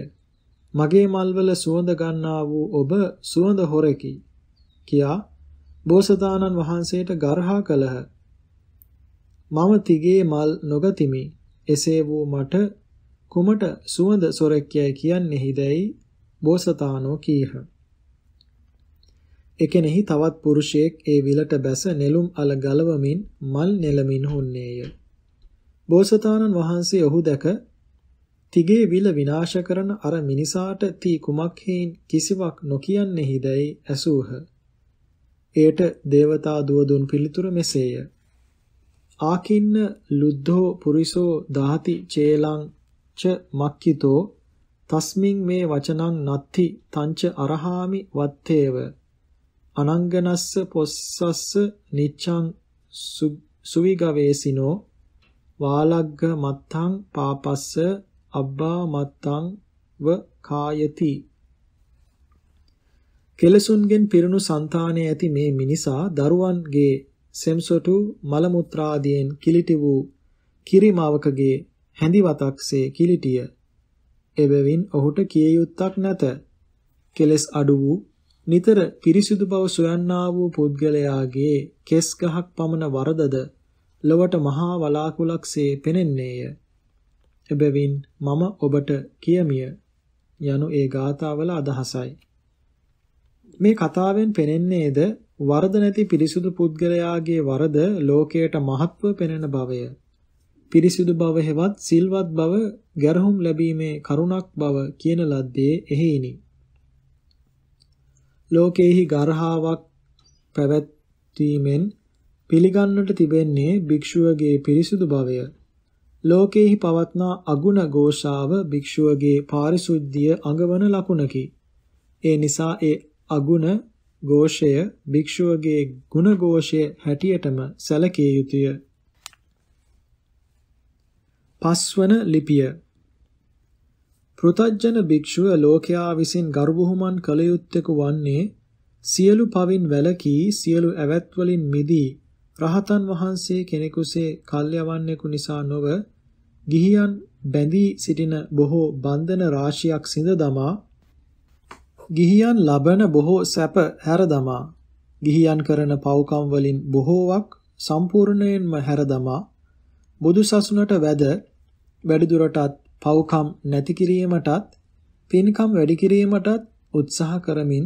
මගේ මල්වල සුවඳ ගන්නා වූ ඔබ සුවඳ හොරෙකි කියා බෝසතාණන් වහන්සේට ගර්හා කළහ මම තිගේ මල් නොගතිමි එසේ වූ මට කුමට සුවඳ සොරෙක් යයි කියන්නේහිදැයි බෝසතාණෝ කීහ එකෙනෙහි තවත් පුරුෂයෙක් ඒ විලට බැස නෙළුම් අල ගලවමින් මල් නෙලමින් හුන්නේය. බෝසතාණන් වහන්සේ ඔහු දැක තිගේ විල විනාශ කරන අර මිනිසාට තී කුමක් හේයින් කිසිවක් නොකියන්නේහිදැයි ඇසූහ. එයට දේවතා දුව දුන් පිළිතුර මෙසේය. ආකින්න ලුද්ධෝ පුරිසෝ දාති චේලං ච මක්කිතෝ තස්මින් මේ වචනං නත්ති තංච අරහාමි වත්තේව අනංගනස්ස පොස්සස්ස නිච්ඡං සුවිගවේසිනෝ වාලග්ග මත්තං පාපස්ස අබ්බා මත්තං ව කායති කෙලසුන්ගෙන් පිරුණු సంతානයේ ඇති මේ මිනිසා දරුවන්ගේ සෙම්සොටු මල මුත්‍රාදීන් කිලිටි වූ කිරිමාවකගේ හැඳිවතක්සේ කිලිටිය එබැවින් ඔහුට කිය යුත්තක් නැත කෙලස් අඩු වූ නිතර පිරිසිදු බව සොයන්නා වූ පුද්ගලයාගේ කෙස් ගහක් පමණ වරදද ලොවට මහා වලාකුලක්සේ පෙනෙන්නේය එබැවින් මම ඔබට කියමිය යනු ඒ ගාථාවල අදහසයි. මේ කතාවෙන් පෙනෙන්නේද වරද නැති පිරිසුදු පුද්ගලයාගේ වරද ලෝකයට මහත්ව පෙනෙන බවය. පිරිසිදු බව හෙවත් සිල්වත් බව ගැරහුම් ලැබීමේ කරුණක් බව කියන ලද්දේ එහෙයිනි. ලෝකයේහි ගරහාවක් පැවැත්වීමෙන් පිළිගන්නට තිබෙන්නේ භික්ෂුවගේ පිරිසිදු භවය. ලෝකේහි පවත්නා අගුණ ഘോഷාව භික්ෂුවගේ පාරිශුද්ධිය අඟවන ලකුණකි. ඒ නිසා ඒ අගුණ ഘോഷය භික්ෂුවගේ ගුණ ഘോഷය හැටියටම සැලකිය යුතුය. පස්වන ලිපිය පෘතජන භික්ෂුව ලෝකයා විසින් ගරුබුහුමන් කළ යුත්තේක වන්නේ සියලු පවින් වැළකී සියලු ඇවැත් වලින් මිදී රහතන් වහන්සේ කෙනෙකුසේ කල්යවන්නෙකු නිසා නොව ගිහියන් බැඳී සිටින බොහෝ බන්ධන රාශියක් සිඳ දමා ගිහියන් ලබන බොහෝ සැප හැර දමා ගිහියන් කරන පව්කම් වලින් බොහෝවක් සම්පූර්ණයෙන්ම හැර දමා බුදු සසුනට වැද වැඩිදුරටත් පව්කම් නැති කිරීමටත් පින්කම් වැඩි කිරීමටත් උත්සාහ කරමින්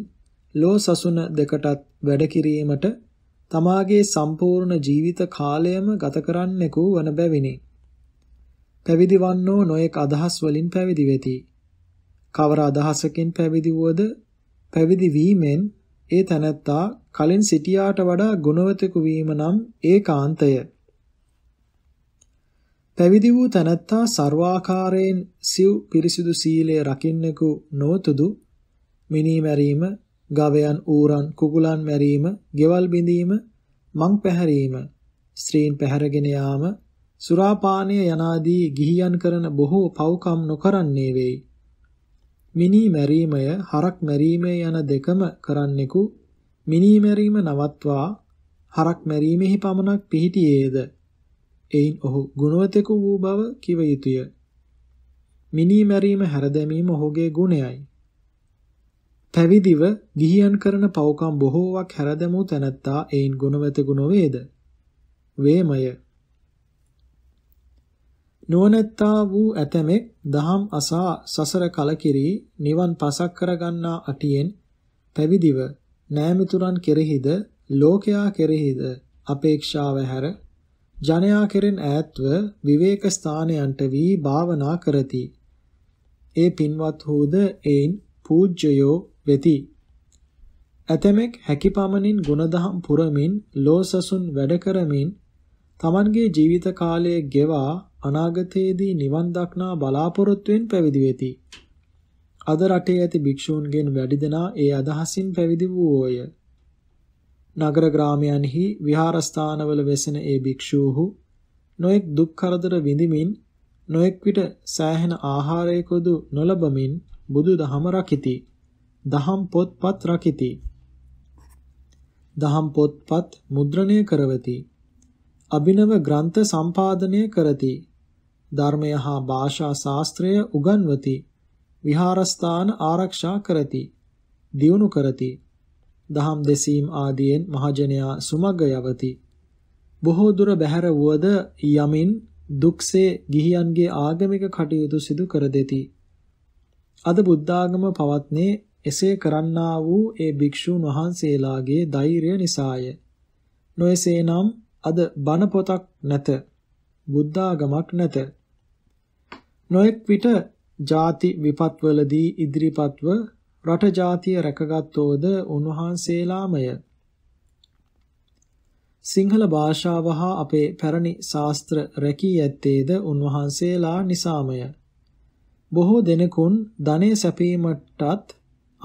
ලෝ සසුන දෙකටත් වැඩ කිරීමට තමාගේ සම්පූර්ණ ජීවිත කාලයම ගත කරන්නෙකු වන බැවිනි. පැවිදි වන්නෝ නොඑක අදහස් වලින් පැවිදි වෙති. කවර අදහසකින් පැවිදි වුවද පැවිදි වීමෙන් ඒ තැනැත්තා කලින් සිටියාට වඩා ගුණවතෙකු වීම නම් ඒකාන්තය. පැවිදි වූ තැනැත්තා ਸਰවාකාරයෙන් සිව් පිරිසිදු සීලය රකින්නෙකු නොතුදු මිනී මැරීම, ගවයන් ඌරන් කුකුලන් මැරීම, ගෙවල් බිඳීම, මං පැහැරීම, ස්ත්‍රීන් පැහැරගෙන යාම, සුරාපානය යනාදී ගිහියන් කරන බොහෝ පව්කම් නොකරන්නේ වෙයි. මිනී මැරීමය හරක් මැරීමය යන දෙකම කරන්නෙකු මිනී මැරීම නවත්වා හරක් මැරීමෙහි පමණක් පිහිටියේද එයින් ඔහු ගුණවතෙකු වූ බව කිව යුතුය මිනී මැරීම හැරදැමීම ඔහුගේ ගුණයයි පැවිදිව ගිහියන් කරන පව්කම් බොහෝවක් හැරදමූ තැනැත්තා එයින් ගුණවතෙකු නොවේද වේමය නුවණැත්තා වූ ඇතමෙක් දහම් අසා සසර කලකිරි නිවන් පසක් කරගන්නා අටියෙන් පැවිදිව නෑමිතුරන් කෙරෙහිද ලෝකයා කෙරෙහිද අපේක්ෂාව හැර ජනයා කෙරෙන් ඈත්ව විවේක ස්ථානයන්ට වී භාවනා කරති. ඒ පින්වත් හෝද එයින් පූජ්‍යයෝ වෙති. ඇතමෙක් හැකිපමණින් ගුණදහම් පුරමින් ලෝසසුන් වැඩ කරමින් තමන්ගේ ජීවිත කාලය ගෙවා අනාගතයේදී නිවන් දක්නා බලාපොරොත්තුෙන් පැවිදි වෙති. අද රටේ ඇති භික්ෂූන්ගෙන් වැඩි දෙනා ඒ අදහසින් පැවිදි වූෝය. නගර ග්‍රාමයන්හි විහාරස්ථානවල වෙසෙන ඒ භික්ෂූහු නොඑක් දුක් කරදර විඳිමින් නොඑක් විට සෑහෙන ආහාරයකොදු නොලබමින් බුදු දහම රකිති. දහම් පොත්පත් රකිති. දහම් පොත්පත් මුද්‍රණය කරවති. අභිනව ග්‍රන්ථ සම්පාදනය කරති. ධර්මය හා භාෂා ශාස්ත්‍රය උගන්වති විහාරස්ථාන ආරක්ෂා කරති දියුණු කරති දහම් දෙසීම් ආදීන් මහජනයා සුමග යවති බොහෝ දුර බැහැර වුවද යමින් දුක්සේ ගිහියන්ගේ ආගමික කටයුතු සිදු කර දෙති අද බුද්ධාගම පවත්නේ එසේ කරන්නා වූ ඒ භික්ෂූන් වහන්සේලාගේ ධෛර්ය නිසාය නොයසේනම් අද බණ පොතක් නැත බුද්ධාගමක් නැත නොඑක් විට ಜಾති විපත්වලදී ඉදිරිපත්ව රට ජාතිය රැකගත්තෝද උන්වහන්සේලාමය සිංහල භාෂාව හා අපේ පැරණි ශාස්ත්‍ර රැකී ඇත්තේද උන්වහන්සේලා නිසාමය. බොහෝ දෙනෙකුන් ධනෙ සැපීමටත්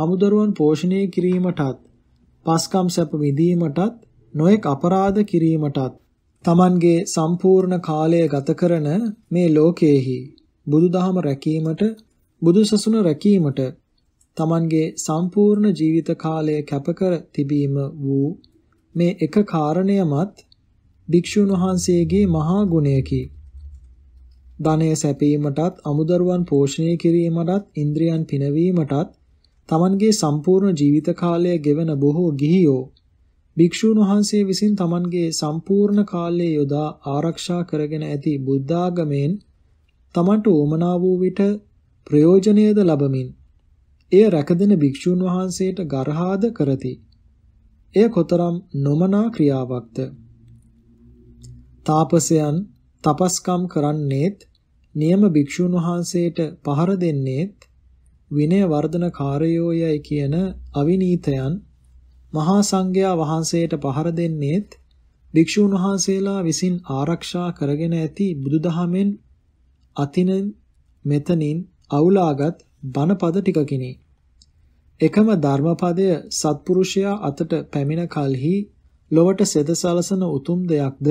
අමුදරුවන් පෝෂණය කිරීමටත් පස්කම් සැප විඳීමටත් නොයෙක් අපරාධ කිරීමටත් Tamanගේ සම්පූර්ණ කාලය ගත කරන මේ ලෝකයේහි බුදුදහම රැකීමට බුදුසසුන රැකීමට තමන්ගේ සම්පූර්ණ ජීවිත කාලය කැපකර තිබීම වූ මේ එක කාරණයමත් භික්ෂුන් වහන්සේගේ මහා ගුණයකි. ධනය සැපීමටත් අමුදරුවන් පෝෂණය කිරීමටත් ඉන්ද්‍රියන් පිනවීමටත් තමන්ගේ සම්පූර්ණ ජීවිත කාලය ගෙවන බොහෝ ගිහියෝ භික්ෂූන් වහන්සේ විසින් තමන්ගේ සම්පූර්ණ කාලය යොදා ආරක්ෂා කරගෙන ඇති බුද්ධාගමෙන් තමන්ට ඕමනා වූ විට ප්‍රයෝජනයද ලබමින් එය රැකදෙන භික්ෂූන් වහන්සේට ගරහාද කරති. එය කොතරම් නොමනා ක්‍රියාවක්ද? තාපසයන් තපස්කම් කරන්නේත් නියම භික්ෂූන් වහන්සේට පහර දෙන්නේත් විනය වර්ධන කාර්යෝයයි කියන අවිනීතයන් මහා සංඝයා වහන්සේට පහර දෙන්නේත් භික්ෂූන් වහන්සේලා විසින් ආරක්ෂා කරගෙන ඇති බුදුදහමෙන් අතිනෙන් මෙතනින් අවුලාගත් බණපද ටිකකිනි. එකම ධර්මපදය සත්පුරුෂයා අතට පැමිණ කලෙහි ලොවට සෙතසලසන උතුම් දෙයක්ද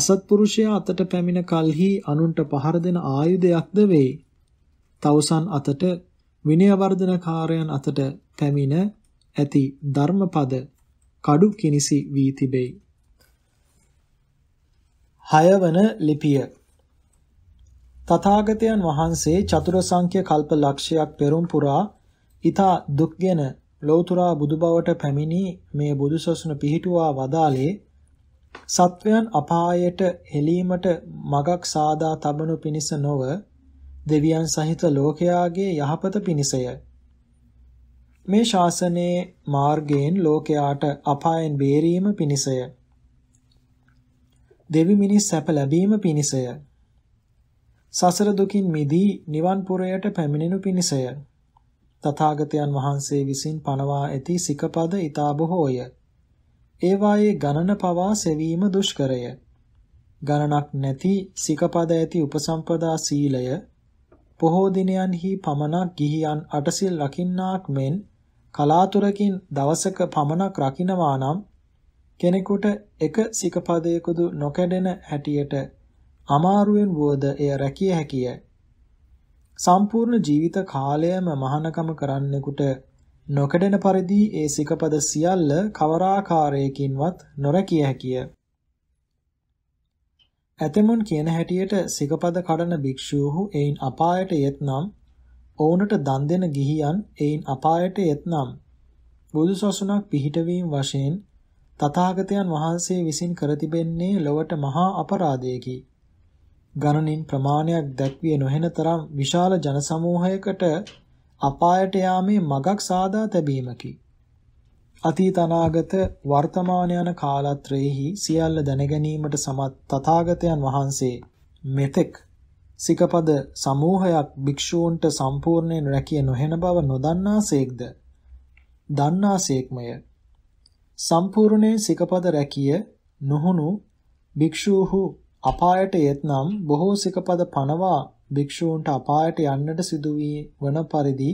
අසත්පුරුෂයා අතට පැමිණ කලෙහි අනුන්ට පහර දෙන ආයුධයක්ද වේ. තවුසන් අතට විනයවර්ධනකාරයන් අතට පැමිණ ඇති ධර්මපද කඩු කිනිසි වී තිබේ. හයවන ලිපිය තථාගතයන් වහන්සේ චතුරසංඛ්‍ය කල්ප ලක්ෂයක් පෙරම් පුරා ඊතා දුක්ගෙන ලෞතුරා බුදුබවට පැමිණි මේ බුදුසසුන පිහිටුවා වදාලේ සත්වයන් අපායට හෙලීමට මගක් සාදා තබනු පිණිස නොව දෙවියන් සහිත ලෝකයාගේ යහපත පිණිසය. මේ ශාසනයේ මාර්ගයෙන් ලෝකයාට අපායෙන් බේරීම පිණිසය. දෙවි මිනිස් සැප ලැබීම පිණිසය. සසර දුකින් මිදී නිවන් පුරයට පැමිණෙනු පිණිසය. තථාගතයන් වහන්සේ විසින් පනවා ඇති සිකපද ඊතා බොහෝය. ඒවායේ ගණන පවා සෙවීම දුෂ්කරය. ගණනක් නැති සිකපද ඇති උපසම්පදා සීලය පොහෝ දිනයන්හි පමණක් ගිහියන් අටසිල් රකින්නාක් මෙන් කලාතුරකින් දවසක පමණක් රකින්නවා නම් කෙනෙකුට එක සිකපදයකදු නොකැඩෙන හැටියට අමාරුවෙන් වුවද එය රැකිය හැකිය. සම්පූර්ණ ජීවිත කාලයම මහානකම කරන්නෙකුට නොකඩෙන පරිදි ඒ සිකපද සියල්ල කවරාකාරයකින්වත් නොරැකිය හැකිය. ඇතමුන් කියන හැටියට සිකපද කඩන භික්ෂූහු එයින් අපායට යෙත්නම් ඔවුනට දන් දෙන ගිහියන් එයින් අපායට යෙත්නම් බුදුසසුනක් පිහිටවීම වශයෙන් තථාගතයන් වහන්සේ විසින් කර තිබෙන්නේ ලොවට මහා අපරාධයකි. ගණනින් ප්‍රමාණයක් දැක්විය නොහෙන තරම් විශාල ජන සමූහයකට අපායට යාමේ මගක් සාදා තැබීමකි. අතීත අනාගත වර්තමාන යන කාලත්‍රයේහි සියල්ල දැනගැනීමට සමත් තථාගතයන් වහන්සේ මෙතෙක් සිකපද සමූහයක් භික්ෂූන්ට සම්පූර්ණයෙන් රැකිය නොහෙන බව නොදන්නාසේක්ද දන්නාසේක්මය සම්පූර්ණේ සිකපද රැකිය නොහුණු භික්ෂූහු අපායට යෙත්නම් බොහෝ සිකපද පනවා භික්ෂූන්ට අපායට යන්නට සිදු වී වන පරිදි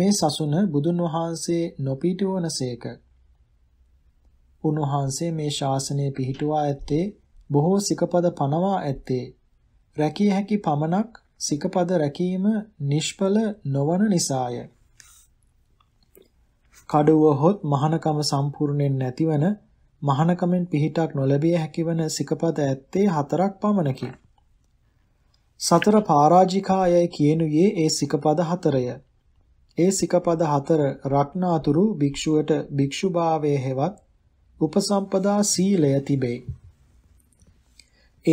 මේ සසුන බුදුන් වහන්සේ නොපිටුවනසේක. උන්වහන්සේ මේ ශාසනය පිහිටුවා ඇත්තේ බොහෝ සිකපද පනවා ඇත්තේ රැකිය හැකි පමණක් සිකපද රැකීම නිෂ්ඵල නොවන නිසාය. කඩුව හොත් මහානකම සම්පූර්ණයෙන් නැතිවන මහානකමෙන් පිහිටක් නොලැබිය හැකිවන සිකපද ඇත්තේ හතරක් පමණකි. සතර පරාජිකායයි කියනුයේ ඒ සිකපද හතරය. ඒ සිකපද හතර රක්නාතුරු භික්ෂුවට භික්ෂුභාවයේ හෙවත් උපසම්පදා සීලය තිබේ.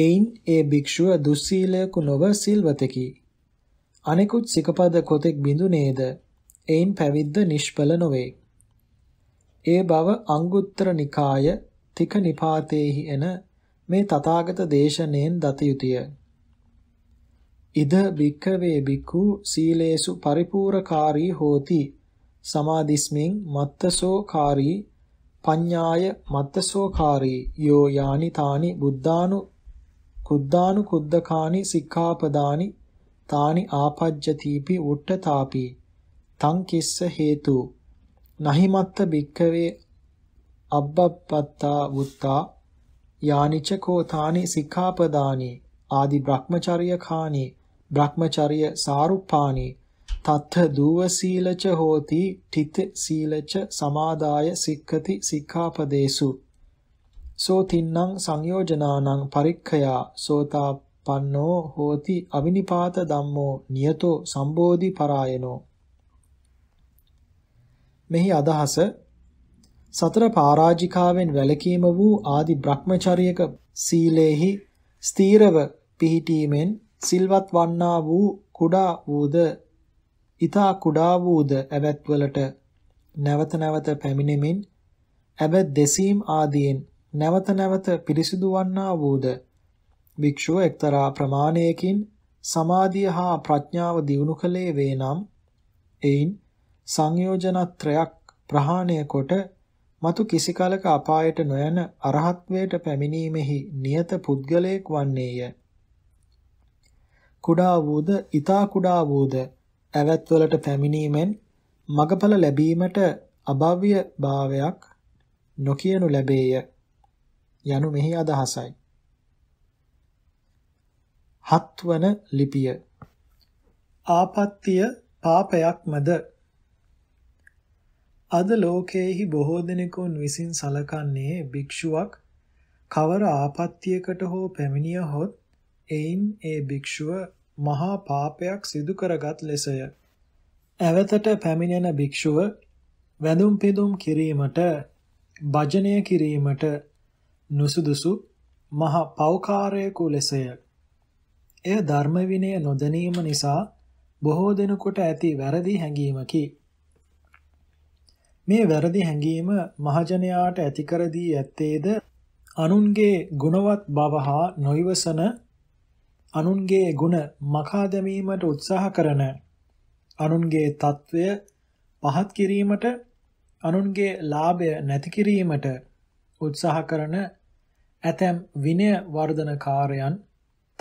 එයින් ඒ භික්ෂුව දුස්සීලයකු නොව සිල්වතකි. අනෙකුත් සිකපද කොතෙක් බිඳුනේද එයින් පැවිද්ද නිෂ්ඵල නොවේ. ඒ බව අංගුත්තර නිකාය තික නිපාතේහි එන මේ තථාගත දේශනෙන් දත යුතුය. ඉද භික්ඛවේ බිකු සීලේසු පරිපූර්ණකාරී හෝති සමාදිස්මින් මත්තසෝකාරී පඤ්ඤාය මත්තසෝකාරී යෝ යානි තානි බුද්ධානු කුද්ධානු කුද්ධකානි සික්ඛාපදානි තානි ආපජ්ජතිපි උට්ඨතාපි තං කිස්ස හේතු නහිමත්ත භික්කවේ අබ්බප්පත්තා වුත්තා යානිච කෝතානි සික්ඛාපදානි ආදි බ්‍රහ්මචර්ය කානි බ්‍රහ්මචර්ය සාරුප්පානි තත්ථ දූව සීලච හෝති තිත සීලච සමාදාය සික්ඛති සික්ඛාපදේසු සෝ තින්නම් සංයෝජනානං පරික්ඛයා සෝතාපන්නෝ හෝති අවිනිපාත ධම්මෝ නියතෝ සම්බෝධි පරායනෝ මෙහි අදහස සතර පරාජිකාවෙන් වැළකීම වූ ආදි බ්‍රහ්මචර්යක සීලේහි ස්ථීරව පිහිටීමෙන් සිල්වත් වන්නා වූ කුඩා වූද ඊතා කුඩා වූද ඇවැත්වලට නැවත නැවත පැමිණෙමින් ඇබැත් දෙසීම් ආදීන් නැවත නැවත පිරිසිදු වන්නා වූද භික්ෂුව එක්තරා ප්‍රමාණයකින් සමාධිය හා ප්‍රඥාව දියුණු කළේ වේ නම් එයින් සංයෝජනත්‍රයක් ප්‍රහාණය කොට මතු කිසි කලක අපායට නොයන අරහත්වයට පැමිණීමෙහි නියත පුද්ගලයෙක් වන්නේය. කුඩා වූද ඊතා කුඩා වූද ඇවැත්වලට පැමිණීමෙන් මගඵල ලැබීමට අභව්‍ය භාවයක් නොකියනු ලැබේය යනු මෙහි අදහසයි. හත්වන ලිපිය ආපත්‍ය පාපයක්මද අද ලෝකයේහි බොහෝ දෙනෙකුන් විසින් සලකන්නේ භික්ෂුවක් කවර ආපත්‍යයකට හෝ පැමිණියහොත් එයින් ඒ භික්ෂුව මහා පාපයක් සිදු කරගත් ලෙසය. ඇවතට පැමිණෙන භික්ෂුව වැඳුම් පිදුම් කිරීමට භජනය කිරීමට නුසුදුසු මහා පෞකාරයෙකු ලෙසය. එය ධර්ම විනය නොදැනීම නිසා බොහෝ දෙනෙකුට ඇති වැරදි හැඟීමකි. මේ වැරදි හැඟීම මහජනයාට ඇති කර දී ඇත්තේද අනුන්ගේ ගුණවත් බව හා නොයවසන අනුන්ගේ ගුණ මකා දැමීමට උත්සාහ කරන අනුන්ගේ తත්වය පහත් කිරීමට අනුන්ගේ ලාභය නැති කිරීමට උත්සාහ කරන ඇතැම් විනය වර්ධනකාරයන්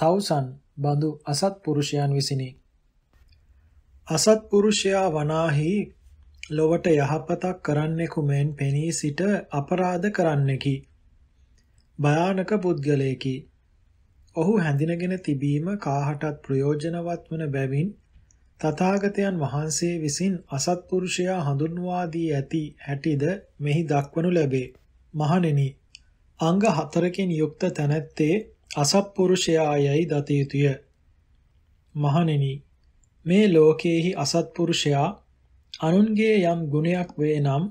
තවුසන් බඳු අසත්පුරුෂයන් විසිනි. අසත්පුරුෂයා වනාහි ලොවට යහපතක් කරන්නෙකු මෙන් පෙනී සිට අපරාධ කරන්නෙකි. භයානක පුද්ගලයෙකි. ඔහු හැඳිනගෙන තිබීම කාහටත් ප්‍රයෝජනවත් වන බැවින් තථාගතයන් වහන්සේ විසින් අසත්පුරුෂයා හඳුන්වා දී ඇති හැටිද මෙහි දක්වනු ලැබේ. මහණෙනි, අංග හතරකින් යුක්ත තැනැත්තේ අසත්පුරුෂයායයි දත යුතුය. මහණෙනි, මේ ලෝකයේහි අසත්පුරුෂයා අනුන්ගේ යම් ගුණයක් වේ නම්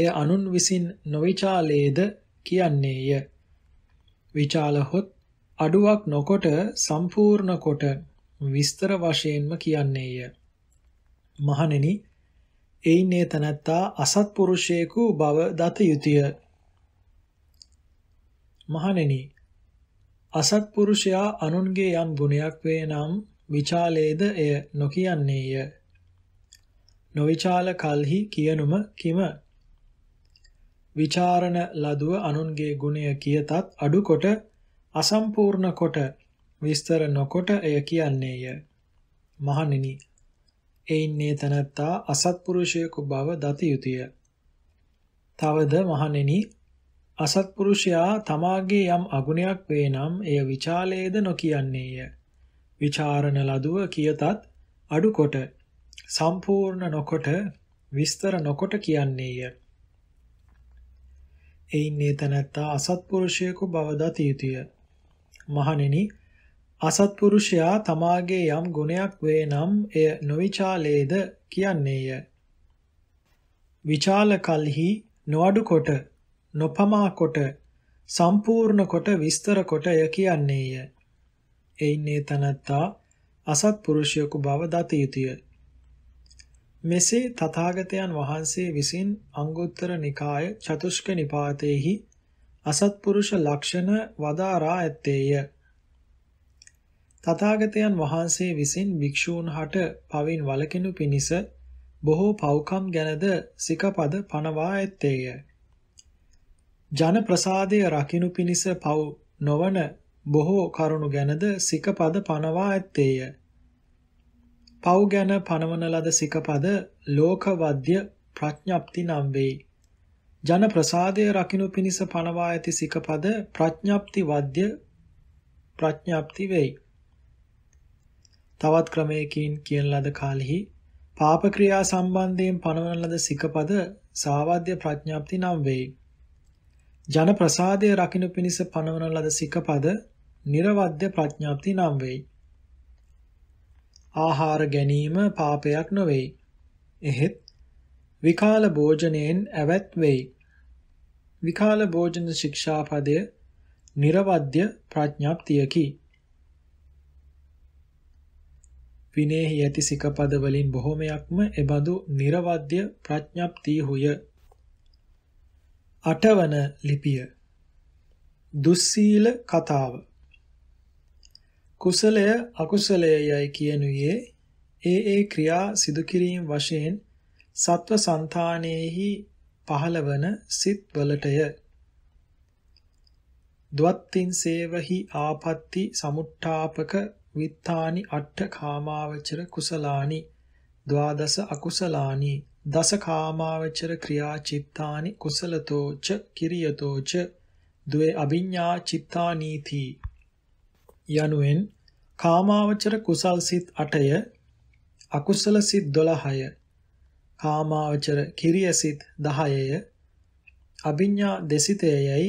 එය අනුන් විසින් නොවිචාලේද කියන්නේය. විචාල හොත් අඩුවක් නොකොට සම්පූර්ණ කොට විස්තර වශයෙන්ම කියන්නේය. මහණෙනි, එයින් ඒ තනත්තා අසත්පුරුෂයෙකු බව දත යුතුය. මහණෙනි, අසත්පුරුෂයා අනුන්ගේ යම් ගුණයක් වේ නම් විචාලේද එය නොකියන්නේය. නොවිචාල කල්හි කියනුම කිම විචාරණ ලදුව අනුන්ගේ ගුණය කියතත් අඩුකොට අසම්පූර්ණ කොට විස්තර නොකොට එය කියන්නේය මහණෙනි එයින්නේ තනත්තා අසත්පුරුෂයෙකු බව දත යුතුය තවද මහණෙනි අසත්පුරුෂයා තමාගේ යම් අගුණයක් වේ නම් එය විචාලයේද නොකියන්නේය විචාරණ ලදුව කියතත් අඩුකොට සම්පූර්ණ නොකොට විස්තර නොකොට කියන්නේය. එයින් ඒ තැනැත්තා අසත්පුරුෂයෙකු බව දතිය යුතුය. මහණෙනි අසත්පුරුෂයා තමාගේ යම් ගුණයක් වේ නම් එය නොවිචාලේද කියන්නේය. විචාල කල්හි නොඅඩු කොට නොපමා කොට සම්පූර්ණ කොට විස්තර කොට එය කියන්නේය. එයින් ඒ තනත්තා අසත්පුරුෂයෙකු බව දත යුතුය. මෙසේ තථාගතයන් වහන්සේ විසින් අංගුත්තර නිකාය චතුෂ්ක නිපාතේහි අසත්පුරුෂ ලක්ෂණ වදාරා ඇත්තේය. තථාගතයන් වහන්සේ විසින් භික්ෂූන් හට පවින් වළකිනු පිණිස බොහෝ පව්කම් ගැනද සිකපද පනවා ඇත්තේය. ජන ප්‍රසාදය රකිනු පිණිස පව් නොවන බොහෝ කරුණු ගැනද සිකපද පනවා ඇත්තේය. පව් ගැන පනවන ලද සිකපද ලෝකවද්‍ය ප්‍රඥප්ති නම් වේ. ජන ප්‍රසාදය රකිනු පිණිස පනවා ඇති සිකපද ප්‍රඥප්ති වද්‍ය ප්‍රඥප්ති වෙයි. තවත් ක්‍රමයකින් කියන ලද කාලෙහි පාප ක්‍රියා සම්බන්ධයෙන් පනවන ලද සිකපද සාවද්‍ය ප්‍රඥප්ති නම් වෙයි. ජන ප්‍රසාදය රකිනු පිණිස පනවන ලද සිකපද නිර්වද්‍ය ප්‍රඥප්ති නම් වෙයි. ආහාර ගැනීම පාපයක් නොවේ. එහෙත් විකාල භෝජනයෙන් ඇවත් වෙයි. විකාල භෝජන ශික්ෂාපදය නිර්වද්‍ය ප්‍රඥාප්තියකි. විනේහි යති සිකපද වලින් බොහෝමයක්ම එබඳු නිර්වද්‍ය ප්‍රඥාප්තිය හුය. අටවන ලිපිය දුස්සීල කතාව කුසලය අකුසලයයි කියනුයේ ඒ ඒ ක්‍රියා සිදු කිරීම වශයෙන් සත්ව సంతානෙහි පහළවන සිත් වලටය. ද්වත්තින් සේවහි ආපත්‍ති සමුට්ඨාපක විත්තානි අට්ඨ කාමාවචර කුසලානි ද්වාදස අකුසලානි දස කාමාවචර ක්‍රියා චිත්තානි කුසලතෝච කිරියතෝච ද්වේ අභිඤ්ඤා චිත්තානීති යනුවෙන් කාමාවචර කුසල් සිත් 8ය අකුසල සිත් 12ය කාමාවචර කිරිය සිත් 10ය අභිඤ්ඤා දෙසිතයයි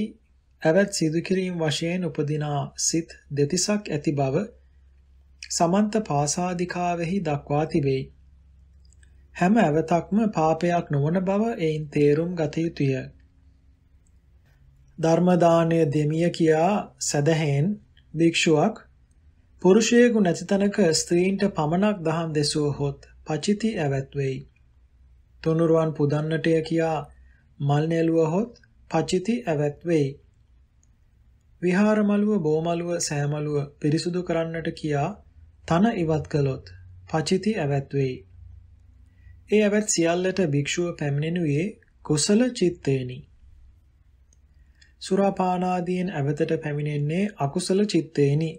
ඇවත් සිදු කිරීම වශයෙන් උපදිනා සිත් දෙතිසක් ඇති බව සමන්ත පාසාදිකාවෙහි දක්වා තිබේ. හැම ඇවතක්ම පාපයක් නොවන බව එයින් තේරුම් ගත යුතුය. ධර්ම දාණය දෙමිය කියා සදහෙන් භික්ෂුවක් පුරුෂයෙකු නැති තැනක ස්ත්‍රීන්ට පමණක් දහම් දෙසුවහොත් පචිති ඇවත් වෙයි. තුනුරුවන් පුදන්නටය කියා මල් නෙළුවහොත් පචිති ඇවත් වෙයි. විහාරමලුව බෝමලුව සෑමලුව පිරිසුදු කරන්නට කියා තන ඉවත් කළොත් පචිති ඇවත් වෙයි. ඒ ඇවත් සියල්ලට භික්ෂුව පැමිණෙනුයේ කුසල චිත්තේනි. සුරාපානාදීන් ඇවතට පැමිණෙන්නේ අකුසල චිත්තේනි.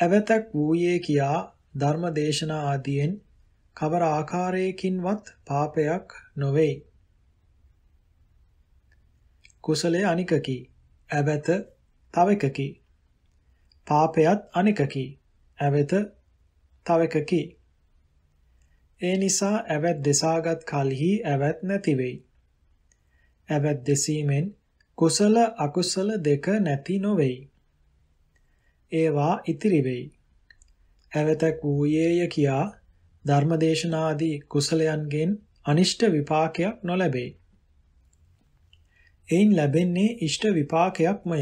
ඇවතක් වූයේ කියා ධර්මදේශනා ආදීන් කවර ආකාරයකින්වත් පාපයක් නොවේ. කුසලය අනිකකි. ඇවත තවකකි. පාපයත් අනිකකි. ඇවත තවකකි. ඒ නිසා ඇවැත් දෙසාගත් කලෙහි ඇවැත් නැති වෙයි. ඇවැද්දෙසීමෙන් කුසල අකුසල දෙක නැති නොවේයි. ඒවා ඉතිරි වෙයි. ඇවතක් වූයේය කියා ධර්මදේශනාදී කුසලයන්ගෙන් අනිෂ්ට විපාකයක් නොලැබේ. එයින් ලැබෙන්නේ ඉෂ්ට විපාකයක්මය.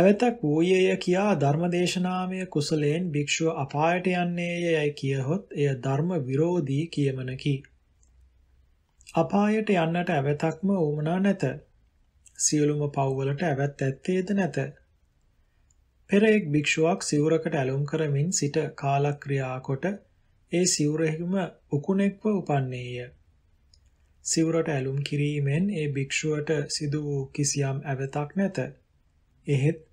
ඇවතක් වූයේය කියා ධර්මදේශනාමය කුසලයෙන් භික්ෂුව අපායට යන්නේය යයි කියහොත් එය ධර්ම විරෝධී කියමනකි. අපායට යන්නට ඇවතක්ම ඕමනා නැත. සියලුම පව්වලට ඇවත් ඇත්තේද නැත. පෙර එක් භික්ෂුවක් සිවුරකට ඇලුම් කරමින් සිට කාලක්‍රියා කොට ඒ සිවුරෙහිම උකුණෙක්ව උපන්නේය. සිවුරට ඇලුම් කිරීමෙන් ඒ භික්ෂුවට සිදු වූ කිසියම් ඇවතක් නැත. එහෙත්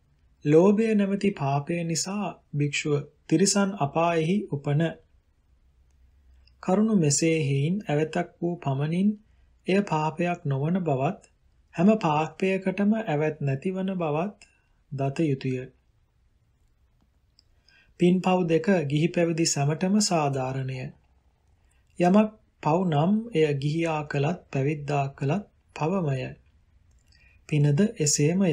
ලෝභය නැමැති පාපය නිසා භික්ෂුව තිරිසන් අපායෙහි උපන කරුණු මෙසේ හේයින් ඇවතක් වූ පමණින් එය පාපයක් නොවන බවත් හැම පාපයකටම ඇවත් නැතිවන බවත් දත යුතුය. පින් පව් දෙක ගිහි පැවිදි සැමටම සාධාරණය. යමක් පව් නම් එය ගිහියා කළත් පැවිද්දා කළත් පවමය. පිනද එසේමය.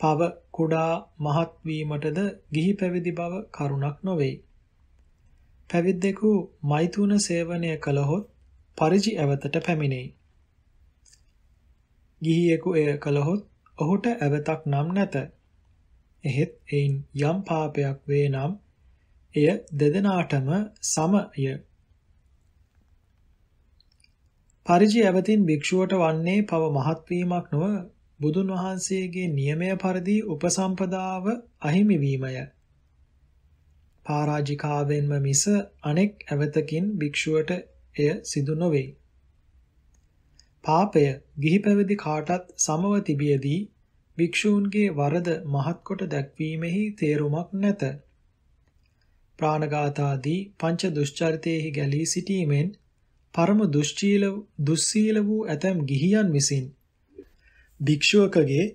පව කුඩා මහත් වීමටද ගිහි පැවිදි බව කරුණක් නොවේ. පැවිද්දෙකු මෛතුන සේවනය කළහොත් පරිජි ඇවතට පැමිණෙයි. ගිහියෙකු එය කළහොත් ඔහුට ඇවතක් නම් නැත. එහෙත් එයින් යම් පාපයක් වේ නම් එය දෙදෙනාටම සමය. පරිජි ඇවතින් භික්ෂුවට වන්නේ පව මහත්වීමක් නොව බුදුන් වහන්සේගේ නියමය පරිදි උපසම්පදාව අහිමි වීමය. පරාජිකාවෙන්ම මිස අනෙක් ඇවතකින් භික්ෂුවට එය සිදු නොවේ. පාපය ගිහි පැවිදි කාටත් සමව තිබියදී භික්ෂූන්ගේ වරද මහත්කොට දැක්වීමෙහි තේරුමක් නැත. ප්‍රාණඝාතාදී පංච දුෂ්චරිතයේහි ගැලී සිටීමෙන් පරම දුෂ්චීල දුස්සීල වූ ඇතම් ගිහියන් විසින් භික්ෂුවකගේ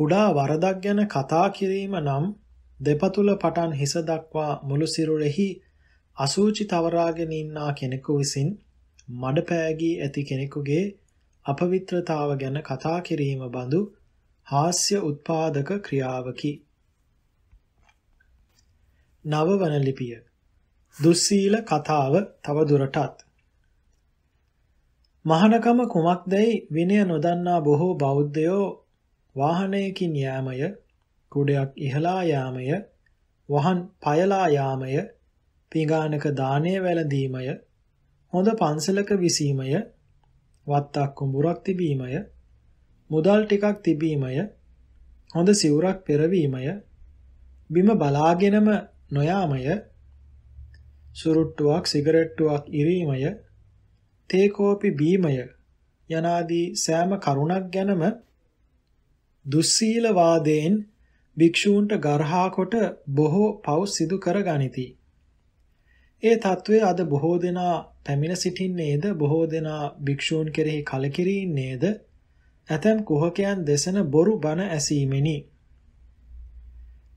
කුඩා වරදක් ගැන කතා කිරීම නම් දෙපතුල පටන් හිස දක්වා මුළු සිරුරෙහි අසූචි තවරාගෙන ඉන්නා කෙනෙකු විසින් මඩ පෑගී ඇති කෙනෙකුගේ අපවිත්‍රතාව ගැන කතා කිරීම බඳු හාස්‍ය උත්පාදක ක්‍රියාවකි. නවවන ලිපිය. දුස්සීල කතාව තව දුරටත් මහනකම කුමක්දයි විනය නොදන්නා බොහෝ බෞද්ධයෝ වාහනයකින් යෑමය ගොඩයක් ඉහළා යාමය, වහන් පයලා යාමය, පිඟානක දාණය වැළඳීමය, හොඳ පන්සලක විසීමය, වත්තක් කුඹුරක් තිබීමය, මුදල් ටිකක් තිබීමය, හොඳ සිවුරක් පෙරවීමය, බිම බලාගෙනම නොයාමය, සුරුට්ටුවක් සිගරට්ටුවක් ඉරීමය, තේ කෝපි බීමය යනාදී සෑම කරුණක් ගැනම දුස්සීල වාදයෙන් භික්ෂූන්ට ගරහා කොට බොහෝ පව් සිදු කර ගනිති. ඒ తත්වයේ අද බොහෝ දෙනා පැමිණ සිටින්නේද බොහෝ දෙනා භික්ෂූන් කෙරෙහි කලකිරීන්නේද ඇතැම් කුහකයන් දෙසන බොරු බණ ඇසීමෙනි.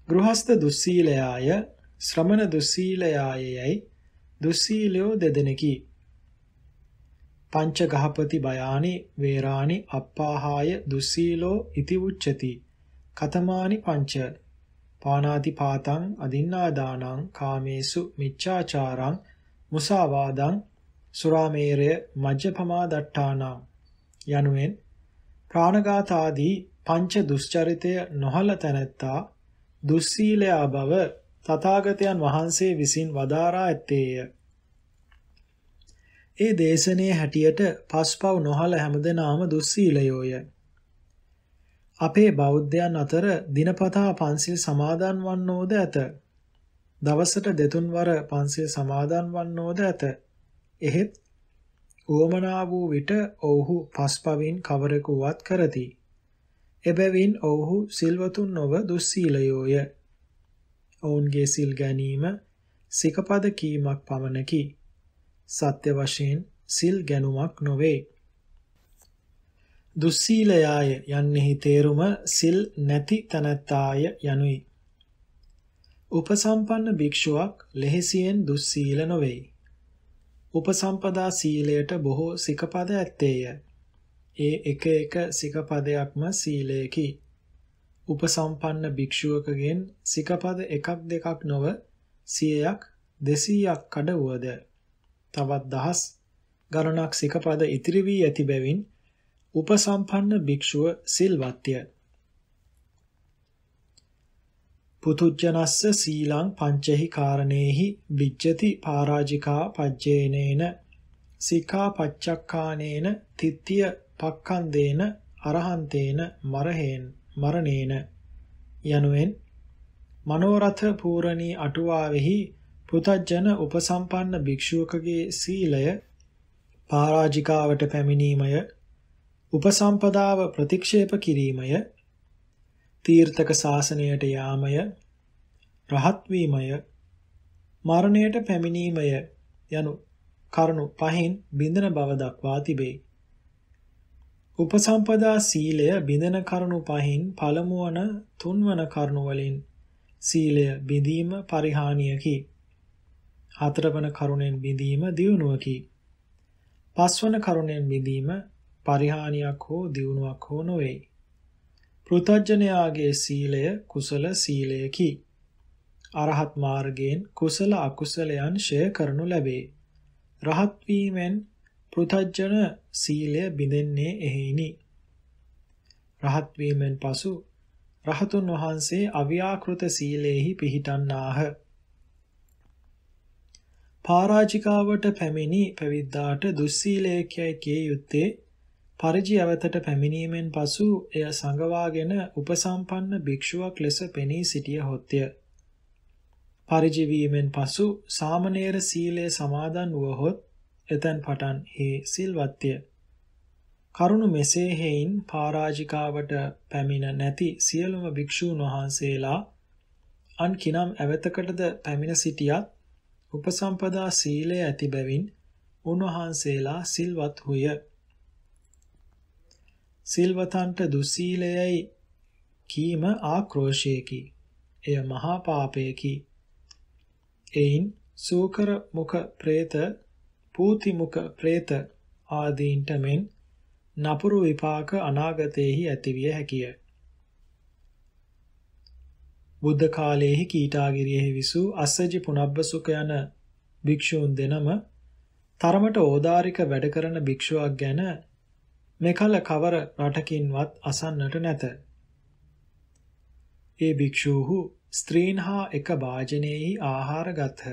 ගෘහස්ත දුස්සීලයාය ශ්‍රමණ දුස්සීලයායයි දුස්සීලයෝ දෙදෙනකි. පංච ගහපති බයානි වේරාණි අප්පාහාය දුස්සීලෝ ඉති උච්චති කතමානි පංච පානාති පාතං අදින්නාදානං කාමේසු මිච්ඡාචාරං මුසාවාදං සුරාමේරය මජ්ජපමා දට්ඨානා යනුවෙන් ප්‍රාණඝාත ආදී පංච දුස්චරිතය නොහල තැනැත්තා දුස්සීලයා බව තථාගතයන් වහන්සේ විසින් වදාරා ඇත්තේය. ඒ දේශනයේ හැටියට පස්පව් නොහල හැමදෙනාම දුස්සීලයෝය. අපේ බෞද්ධයන් අතර දිනපතා පන්සිල් සමාදන් වන්නෝද ඇත. දවසට දෙතුන් වර පන්සිල් සමාදන් වන්නෝද ඇත. එහෙත් උවමනා වූ විට ඔවුහු පස්පවින් කවරෙකු වත් කරති. එබැවින් ඔවුහු සිල්වතුන් නොව දුස්සීලයෝය. ඔවුන්ගේ සිල් ගැනීම සිකපද කීමක් පමණකි. සත්‍ය වශයෙන් සිල් ගැනුමක් නොවේ. දුස්සීලයාය යන්නෙහි තේරුම සිල් නැති තනත්තාය යනුයි. උපසම්පන්න භික්ෂුවක් ලෙහෙසියෙන් දුස්සීල නොවේයි. උපසම්පදා සීලයට බොහෝ සිකපද ඇත්තේය. ඒ එක එක සිකපදයක්ම සීලයකි. උපසම්පන්න භික්ෂුවකගෙන් සිකපද එකක් දෙකක් නොව සියයක් දෙසීයක් කඩවුවද තවත් දහස් ගණනක් සිකපද ඉතිරි වී ඇති බැවින් උපසම්පන්න භික්ෂුව සිල්වත්ය. පුතුජ්ජනස්ස සීලං පංචෙහි කාරණේහි විජ්ජති පරාජිකා පජ්ජේනේන සිකා පච්චක්කානේන තිත්තිය පක්ඛන්දේන අරහන්තේන මරහේන් මරණේන යනුවෙන් මනෝරථ පූර්ණී අටුවාවෙහි පුතජන උපසම්පන්න භික්ෂුවකගේ සීලය පරාජිකාවට පැමිණීමය උපසම්පදාව ප්‍රතික්ෂේප කිරීමය තීර්ථක ශාසනයට යාමය රහත් වීමය මරණයට පැමිණීමය යනු කරුණු පහෙන් බිඳන බව දක්වා තිබේ. උපසම්පදා සීලය බිඳන කරුණු පහෙන් පළමු වන තුන්වන කරුණු වලින් සීලය බිඳීම පරිහානියකි. හතරවන කරුණෙන් බිඳීම දියුණුවකි. පස්වන කරුණෙන් බිඳීම පරිහානියක් හෝ දියුණුවක් හෝ නොවේ. පෘතජ්ජනයාගේ සීලය කුසල සීලයකි. අරහත් මාර්ගයෙන් කුසල අකුසලයන් ෂය කරනු ලැබේ. රහත් වීමෙන් පෘතජ්ජන සීලය බිඳෙන්නේ එහෙයිනි. රහත් වීමෙන් පසු රහතුන් වහන්සේ අව්‍යාකෘත සීලේහි පිහිටන්නාහ. පරාජිකාවට පැමිණි පැවිද්දාට දුස්සීලයකයි කිය යුත්තේ පරිජි අවතට පැමිණීමෙන් පසු එය සංගවාගෙන උපසම්පන්න භික්ෂුවක් ලෙස පෙනී සිටිය හොත්ය. පරිජි වීමෙන් පසු සාමණේර සීලය සමාදන් වුවහොත් එතෙන් පටන් හේ සිල්වත්ය. කරුණු මෙසේ හේයින් පරාජිකාවට පැමිණ නැති සියලුම භික්ෂූන් වහන්සේලා අන් කිනම් ඇවතකටද පැමිණ සිටියත් උපසම්පදා සීලය ඇති බැවින් උන්වහන්සේලා සිල්වත් වූය. සිල්වතන්ට දුස්සීලයයි කීම ආක්‍රෝෂයකි. එය මහා පාපයකි. එයින් සූකර මුඛ പ്രേත, පූති මුඛ പ്രേත ආදීන්ට මෙන් නපුරු විපාක අනාගතයේහි ඇතිවිය හැකිය. බුද්ධ කාලයේහි කීටාගිරියෙහි විසු අස්සජි පුනබ්බසුක යන භික්ෂූන් දෙනම තරමට ඕදාරික වැඩ කරන භික්ෂුවක් ගැන මෙකල කවර රටකින්වත් අසන්නට නැත. ඒ භික්ෂූහු ස්ත්‍රීන් හා එක භාජනයෙහි ආහාර ගත්හ.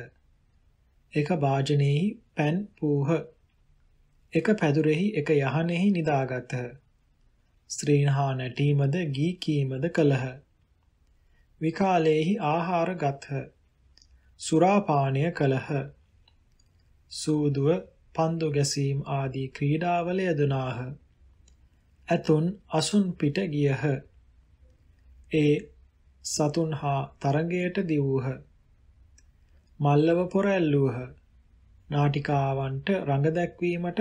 එක භාජනයෙහි පැන් පූහ. එක පැදුරෙහි එක යහනෙහි නිදාගත්හ. ස්ත්‍රීන් හා නැටීමද ගී කීමද කළහ. විකාලයෙහි ආහාර ගත්හ. සුරාපානය කළහ. සූදුව පන්දු ගැසීම් ආදී ක්‍රීඩාවල යෙදුනාහ. ඇතුන් අසුන් පිට ගියහ. ඒ සතුන් හා තරඟයට දිවූහ. මල්ලව පොර ඇල්ලූහ. නාටිකාවන්ට රඟ දැක්වීමට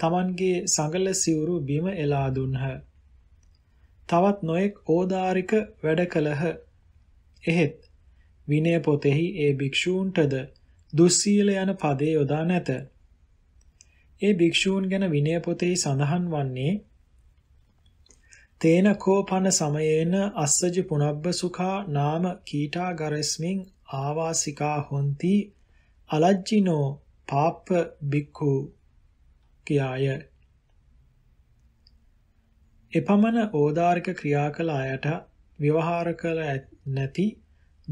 Tamanගේ සඟල සිවුරු බිම එලා දුන්හ. තවත් නොඑක් ඕදාරික වැඩ කළහ. එහෙත් විනය පොතෙහි ඒ භික්ෂූන්ටද දුස්සීල යන පදේ යොදා නැත. ඒ භික්ෂූන් ගැන විනය පොතෙහි සඳහන් වන්නේ තේන කෝපන සමයේන අස්සජ පුනබ්බ සුඛා නාම කීටා ගරස්මින් ආවාසිකා හොಂತಿ අලජ්ජිනෝ පාප බික්ඛු කියාය එපමණ ඕදාරික ක්‍රියා කළ අයට ව්‍යවහාර කළ නැති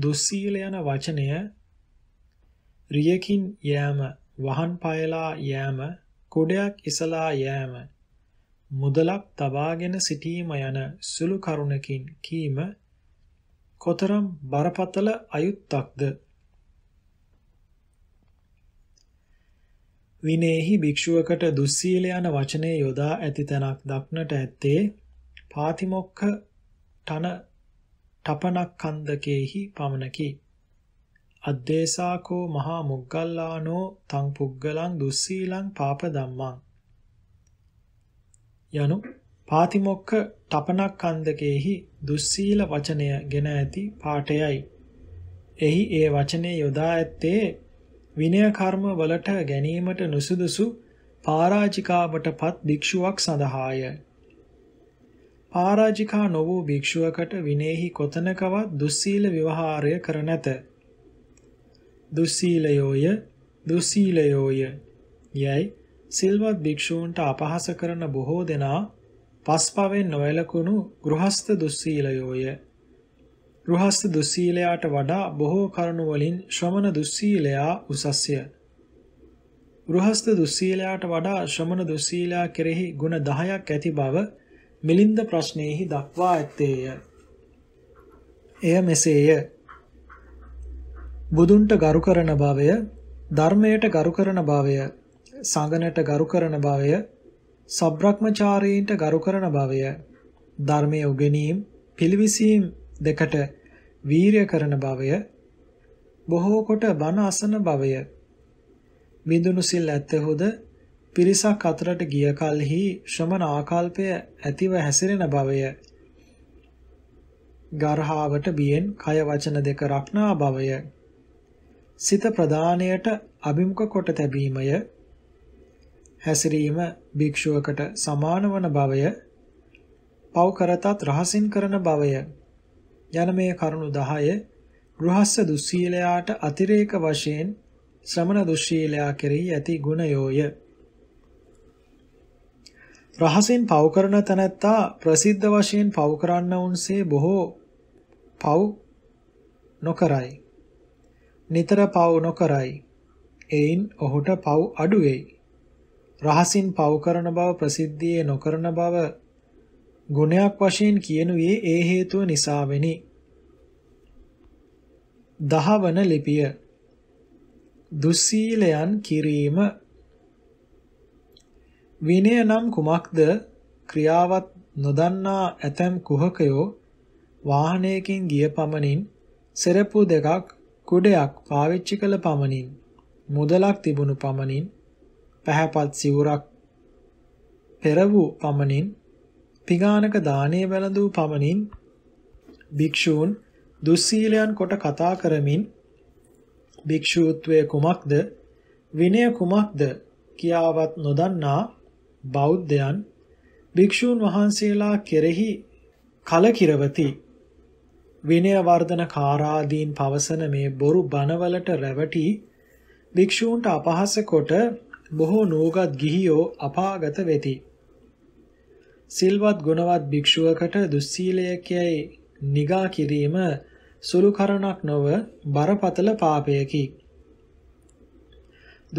දුස්සීල යන වචනය රියකින් යෑම වහන් පයලා යෑම කොඩයක් ඉසලා යෑම මුදලක් තබාගෙන සිටීම යන සුළු කරුණකින් කීම කොතරම් බරපතල අයුත්තක්ද විනේහි භික්ෂුවකට දුස්සීල යන වචනේ යොදා ඇති තැනක් දක්නට ඇත්තේ පාතිමොක්ඛ තන තපනක් කන්දකේහි පමණකි අද්දේශාකෝ මහා මොග්ගල්ලානෝ තං පුග්ගලං දුස්සීලං පාප ධම්මං යනු පාතිමොක්ඛ තපනක්ඛන්දකේහි දුස්සීල වචනය ගෙන ඇති පාඨයයි. එහි ඒ වචනේ යොදා ඇත්තේ විනය කර්ම වලට ගැනීමට නුසුදුසු පාරාජිකාවටපත් භික්ෂුවක් සඳහාය. පාරාජිකා නො වූ භික්ෂුවකට විනේහි කොතනකවත් දුස්සීල ව්‍යවහාරය කර නැත. දුස්සීලයෝය දුස්සීලයෝය යයි සිල්වත් භික්ෂූන්ට අපහාස කරන බොහෝ දෙනා පස්පවෙන් නොවැළකුණු ගෘහස්ත දුස්සීලයෝය. ගෘහස්ත දුස්සීලයාට වඩා බොහෝ කරුණු වලින් ශ්‍රමණ දුස්සීලයා උසස්ය. ගෘහස්ත දුස්සීලයාට වඩා ශ්‍රමණ දුස්සීලයා කෙරෙහි ගුණ 10ක් ඇති බව මිලින්ද ප්‍රශ්නයේහි දක්වා ඇත්තේය. එය මෙසේය. බුදුන්ට ගරු කරන භාවය, ධර්මයට ගරු කරන භාවය, සඟනට ගරු කරන භාවය, සබ්‍රක්‍මචාරීන්ට ගරු කරන භාවය, ධර්මයේ උගෙනීම්, පිළිවිසීම් දෙකට වීරය කරන භාවය, බොහෝ කොට බණ අසන භාවය, විඳුණු සිල් ඇත්තහොද පිරිසක් අතරට ගිය කලෙහි ශ්‍රමණ ආකල්පය ඇතිව හැසිරෙන භවය ගර්හාවට බියෙන් කය වචන දෙක රක්නා භවය සිත ප්‍රදානයට අභිමුඛ කොට තැබීමය හැසිරීම භික්ෂුවකට සමාන වන බවය පව් කරතත් රහසින් කරන බවය යන මේ කරුණු 10 ගෘහස්ස දුස්සීලයාට අතිරේක වශයෙන් ශ්‍රමණ දුස්සීලයා කෙරෙහි ඇති ගුණයෝය රහසින් පව් කරන තැනැත්තා ප්‍රසිද්ධ වශයෙන් පව් කරන්නවුන්සේ බොහෝ පව් නොකරයි නිතර පව් නොකරයි එයින් ඔහුට පව් අඩු වෙයි රහසින් පව කරන බව ප්‍රසිද්ධියේ නොකරන බව ගුණයක් වශයෙන් කියනුවේ ඒ හේතුව නිසාවෙනි. දහවන ලිපිය දුස්සීලයන් කිරීම විනය නම් කුමක්ද ක්‍රියාවත් නොදන්නා ඇතැම් කුහකයෝ වාහනයකින් ගිය පමණින් සෙරප්පු දෙකක් කුඩයක් පාවිච්චි කළ පමණින් මුදලක් තිබුණු පමණින් පැහැපත් සිවුරක් පෙර වූ පමණින් පිඟානක දානීය වැළඳූ පමණින් භික්ෂූන් දුස්සීලයන් කොට කතා කරමින් භික්ෂූත්වය කුමක්ද විනය කුමක්ද කියාවත් නොදන්නා බෞද්ධයන් භික්ෂූන් වහන්සේලා කෙරෙහි කලකිරවති විනය වර්ධන කාරාදීන් පවසන මේ බොරු බණවලට රැවටි භික්ෂූන්ට අපහාස කොට බොහෝ නූගත් ගිහියෝ අපාගත වෙති. සිල්වත් ගුණවත් භික්ෂුවකට දුස්සීලයකයි නිගා කිරීම සුළු කරණක් නොව බරපතල පාපයකි.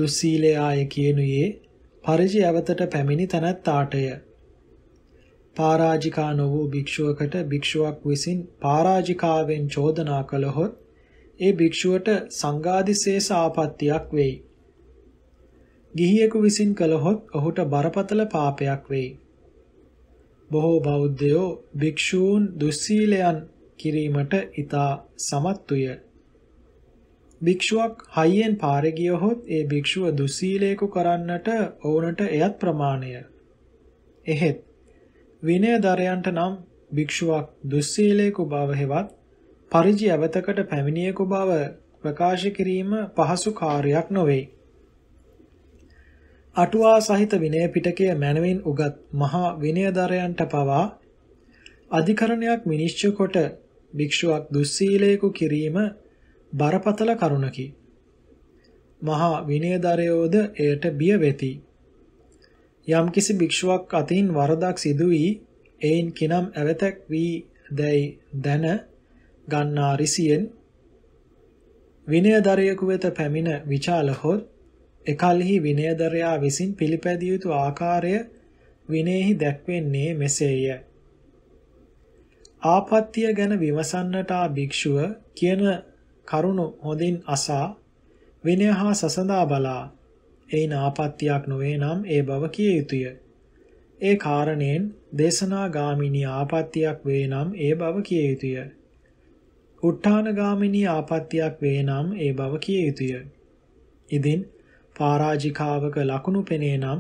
දුස්සීලය ආය කියනුයේ පරිජි අවතට පැමිණි තැනැත්තාටය. පාරාජිකා නො වූ භික්ෂුවකට භික්ෂුවක් විසින් පාරාජිකාවෙන් චෝදනා කළහොත් ඒ භික්ෂුවට සංගාදිශේෂ ආපත්‍යක් වෙයි. ගිහියෙකු විසින් කළහොත් ඔහුට බරපතල පාපයක් වෙයි. බොහෝ බෞද්ධයෝ භික්ෂූන් දුස්සීලයන් කිරීමට ඊතා සමත්තුය. භික්ෂුවක් හයියෙන් පාරේ ගියහොත් ඒ භික්ෂුව දුස්සීලයෙකු කරන්නට ඕනට එයත් ප්‍රමාණය. එහෙත් විනයදරයන්ට නම් භික්ෂුවක් දුස්සීලයෙකු බව හෙවත් පරිජි අවතකට පැමිණියෙකු බව ප්‍රකාශ කිරීම පහසු කාර්යයක් නොවේ. අටුවා සහිත විනය පිටකය මැනවින් උගත් මහා විනයදරයන්ට පවා අධිකරණයක් මිනිශ්චය කොට භික්ෂුවක් දුස්සීලයෙකු කිරීම බරපතල කරුණකි. මහා විනයදරයෝද එයට බිය වෙති. යම්කිසි භික්ෂුවක් අතින් වරදක් සිදු වී එයින් කිනම් ඇවතක් වී දැයි දැන ගන්නා රිසියෙන් විනයදරයෙකු වෙත පැමිණ විචාල හොත් එකල්හි විනයදරයා විසින් පිළිපැදිය යුතු ආකාරය විනයෙහි දැක්වෙන්නේ මෙසේය. ආපත්‍ය ගැන විමසන්නට ආ භික්ෂුව කියන කරුණු හොඳින් අසා විනය හා සසඳා බලා එයින් ආපත්‍යක් නොවේ නම් ඒ බව කිය යුතුය. ඒ කාරණයෙන් දේශනා ගාමිණී ආපත්‍යක් වේ නම් ඒ බව කිය යුතුය. උට්ටාන ගාමිණී ආපත්‍යක් වේ නම් ඒ බව කිය යුතුය. ඉතින් පරාජිකාවක ලකුණු පෙනේ නම්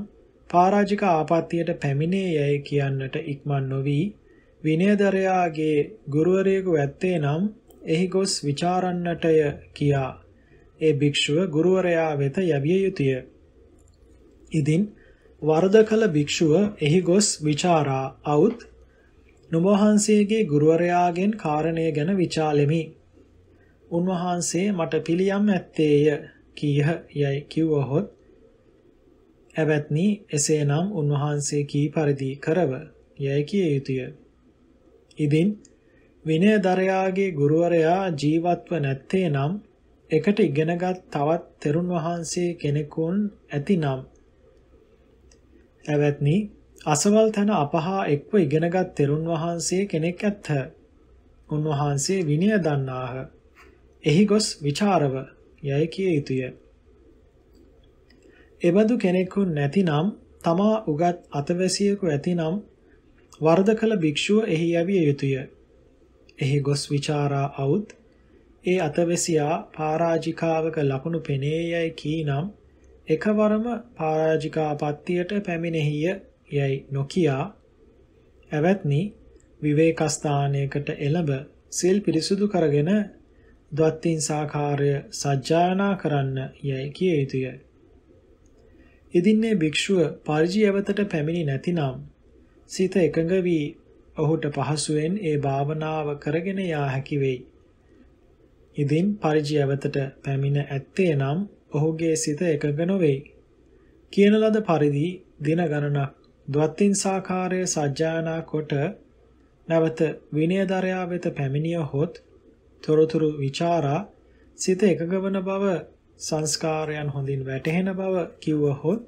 පරාජික ආපත්‍යයට පැමිණේ යැයි කියන්නට ඉක්මන් නොවි විනයදරයාගේ ගුරුවරයෙකු ඇත්තේ නම් එහි ගොස් ਵਿਚාරන්නටය කියා ඒ භික්ෂුව ගුරුවරයා වෙත යවිය යුතුය. ඉදින් වරද කළ භික්ෂුව එහි ගොස් ਵਿਚාරා අවුත් නුඹවහන්සේගේ ගුරුවරයාගෙන් කාරණය ගැන විචාලෙමි. උන්වහන්සේ මට පිළියම් ඇත්තේය. කීහ යයි කිව්වහොත් ඇවැත්නි එසේනම් උන්වහන්සේ කී පරිදි කරව යයි කිය යුතුය. ඉදින් විනයදරයාගේ ගුරුවරයා ජීවත්ව නැත්තේ නම් එකට ඉගෙනගත් තවත් තෙරුන් වහන්සේ කෙනෙකුන් ඇතිනම් ඇවැත්නි අසවල් තැන අපහා එක්ව ඉගෙනගත් තෙරුන් වහන්සේ කෙනෙක් ඇත්හ. උන්වහන්සේ විනය දන්නාහ. එහි ගොස් ਵਿਚාරව යැයි කිය යුතුය. එබඳු කෙනෙකු නැතිනම් තමා උගත් අතවැසියෙකු ඇතිනම් වර්ධ කළ භික්ෂුව එහි යැවිය යුතුය. එහි ගොස් විචාරා අවුත් ඒ අතවැසියා පරාජිකාවක ලකුණු පෙනේ යයි කීනම් එකවරම පරාජිකාපත්තියට පැමිණෙහිය යයි නොකියා ඇවැත්නි විවේකස්ථානයකට එළඹ සිල් පිරිසුදු කරගෙන දත්තින් සාකාරය සජ්ජායනා කරන්න යැයි කිය යුතුය. එදින්නේ භික්ෂුව පරිජි ඇවතට පැමිණි නැතිනම් සිත එකඟ වී ඔහුට පහසුවෙන් ඒ භාවනාව කරගෙන යා හැකි වෙයි. ඉදින් පරිජි ඇවතට පැමිණ ඇත්තේ නම් ඔහුගේ සිත එකඟ නොවේ. කියන ලද පරිදි දින ගණනක් දවත්ින් සාකාරය සජ්ජායනා කොට නැවත විනයදරයා වෙත පැමිණියහොත් තොරතුරු ਵਿਚාරා සිත එකග වන බව සංස්කාරයන් හොඳින් වැටහෙන බව කිව්වහොත්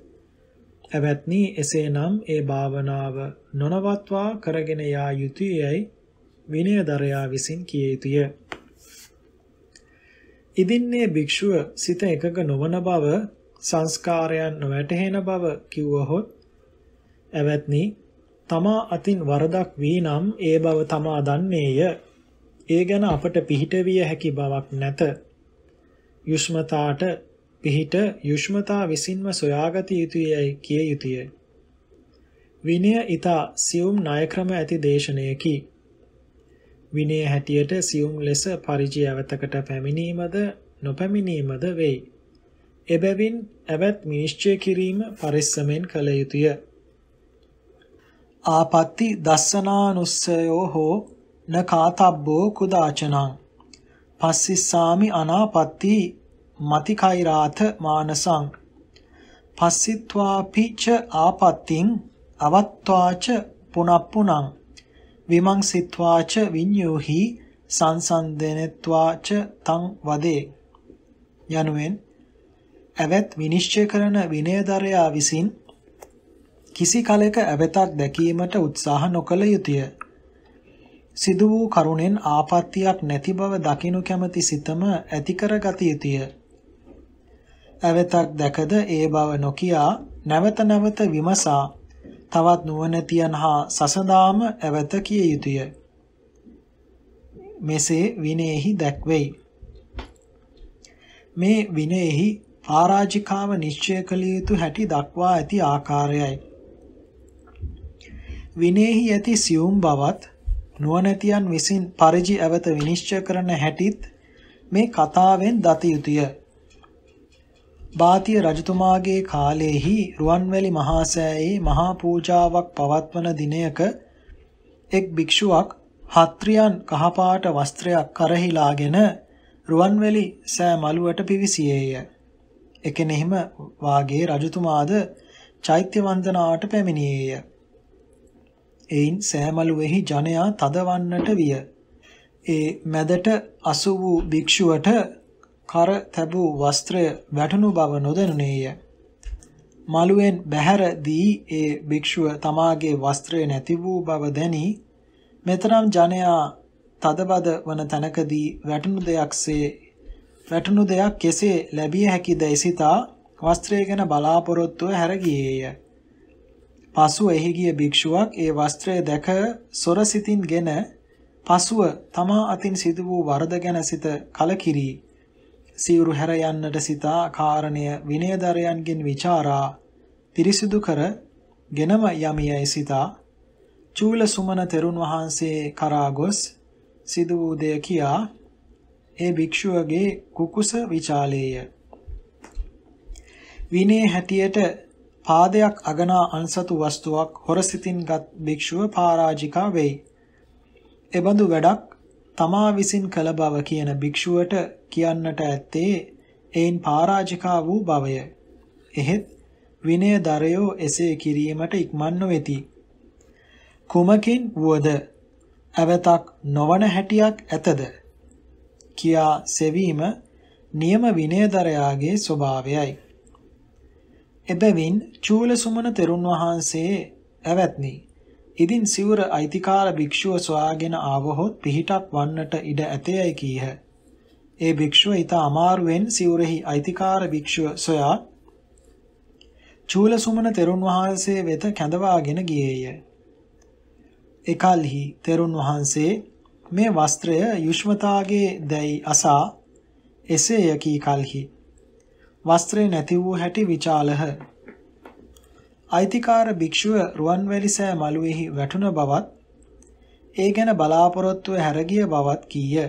ඇවැත්නි එසේනම් ඒ භාවනාව නොනවත්වා කරගෙන යා යුතුයයි විනයදරයා විසින් කිය යුතුය. ඉදින්නේ භික්ෂුව සිත එකග නොවන බව සංස්කාරයන් නොවැටහෙන බව කිව්වහොත් ඇවැත්නි තමා අතින් වරදක් වී නම් ඒ බව තමා දන්නේය ඒ ගැන අපට පිහිටවිය හැකි බවක් නැත. යුෂ්මතාට පිහිට යුෂ්මතා විසින්ම සොයාගත යුතුයයි කිය යුතුය. විනය ඊතා සියුම් ණයක්‍රම ඇති දේශනයකි. විනය හැටියට සියුම් ලෙස පරිජය අවතකට පැමිණීමද නොපැමිණීමද වෙයි. එබැවින් ඇවත් මිනිශ්චය කිරීම පරිස්සමෙන් කළ යුතුය. ආපත්‍ති දස්සනානුස්සයෝ හෝ න කාතබ්බෝ කුදාචනං පස්සිස්සාමි අනාපත්ති මතිකෛරාත මානසං පස්සිත්වාපි ච ආපත්තිං අවත්වාච පුනප්පුනං විමංසිත්වාච විඤ්ඤෝහි සංසන්දනෙත්වාච තං වදේ යනුවෙන් ඇවැත් විනිශ්චය කරන විනයදරයා විසින් කිසි කලෙක ඇවතක් දැකීමට උත්සාහ නොකළ යුතුය. සිදු වූ කරුණෙන් ආපත්‍යක් නැති බව දකිනු කැමැති සිතම ඇති කරගත යුතුය. ඇවතක් දැකද ඒ බව නොකියා නැවත නැවත විමසා තවත් නුවණැතියන් හා සසඳාම ඇවත කිය යුතුය. මෙසේ විනයෙහි දැක්වෙයි. මේ විනයෙහි පරාජිකාව නිශ්චය කළ යුතු හැටි දක්වා ඇති ආකාරයයි. විනයෙහි ඇති සියුම් බවත් නුවණැතියන් විසින් පරිජි ඇවත විනිශ්චය කරන හැටිත් මේ කතාවෙන් දත යුතුය. බාතිය රජතුමාගේ කාලයේහි රුවන්වැලි මහා සෑයේ මහා පූජාවක් පවත්වන දිනයක එක් භික්ෂුවක් හත්රියන් කහපාට වස්ත්‍රයක් කරහිලාගෙන රුවන්වැලි සෑ මළුවට පිවිසියේය. එකෙනෙහිම වාගේ රජතුමාද චෛත්‍ය වන්දනාවට පැමිණියේය. එයින් සෑමලුවෙහි ජනයා තදවන්නට විය. ඒ මැදට අසු වූ භික්ෂුවට කර තැබූ වස්ත්‍රය වැටුණු බව නොදැනුනේය. මළුවෙන් බැහැර දී ඒ භික්ෂුව තමාගේ වස්ත්‍රය නැති වූ බව දැනි මෙතරම් ජනයා තදබද වන තැනකදී වැටුණු දෙයක්සේ වැටුණු දෙයක් කෙසේ ලැබිය හැකිද සිතා වස්ත්‍රය ගැන බලාපොරොත්තුව හැර ගියේය. පසු එහි ගිය භික්ෂුවක් ඒ වස්ත්‍රය දැක සොරසිතින් ගෙන පසුව තමා අතින් සිදු වූ වරද ගැන සිත කලකිරි සිවුරු හැර යන්නට සිතා කාරණය විනයදරයන්ගෙන් ਵਿਚාරා තිරිසිදු කර ගෙනම යමියයි සිතා චූල සුමන තෙරුන් වහන්සේ කරා ගොස් සිදු වූ දෙය කියා ඒ භික්ෂුවගේ කුකුස විචාලේය විනය හැටියට පාදයක් අගනා අන්සතු වස්තුවක් හොරසිතින්ගත් භික්ෂුව පරාජිකා වෙයි. එබඳු වැඩක් තමා විසින් කළ බව කියන භික්ෂුවට කියන්නට ඇත්තේ එයින් පරාජිකා වූ බවය. එහෙත් විනයදරයෝ එසේ කිරීමට ඉක්මන් නොවෙති. කුමකින් වුවද ඇවතක් නොවන හැටියක් ඇතද කියා සෙවීම නියම විනයදරයාගේ ස්වභාවයයි. එබැවින් චූලසුමන තෙරුන් වහන්සේ ඇවැත්නි. ඉදින් සිවුර අයිතිකාර භික්ෂුව සොයාගෙන ආවහොත් පිහිටක් වන්නට ඉඩ ඇතේයි කීහ. ඒ භික්ෂුව ඊට අමාරුවෙන් සිවුරෙහි අයිතිකාර භික්ෂුව සොයා චූලසුමන තෙරුන් වහන්සේ වෙත කැඳවාගෙන ගියේය. එකල්හි තෙරුන් වහන්සේ මේ වස්ත්‍රය යුෂ්මතාගේ දැයි අසා එසේය කී කල්හි වස්ත්‍රේ නැති වූ හැටි විචාලහ. අයිතිකාර භික්ෂුව රුවන්වැලි සෑ මළුවේහි වැටුණ බවත් ඒ ගැන බලාපොරොත්තුව හැරගිය බවත් කීය.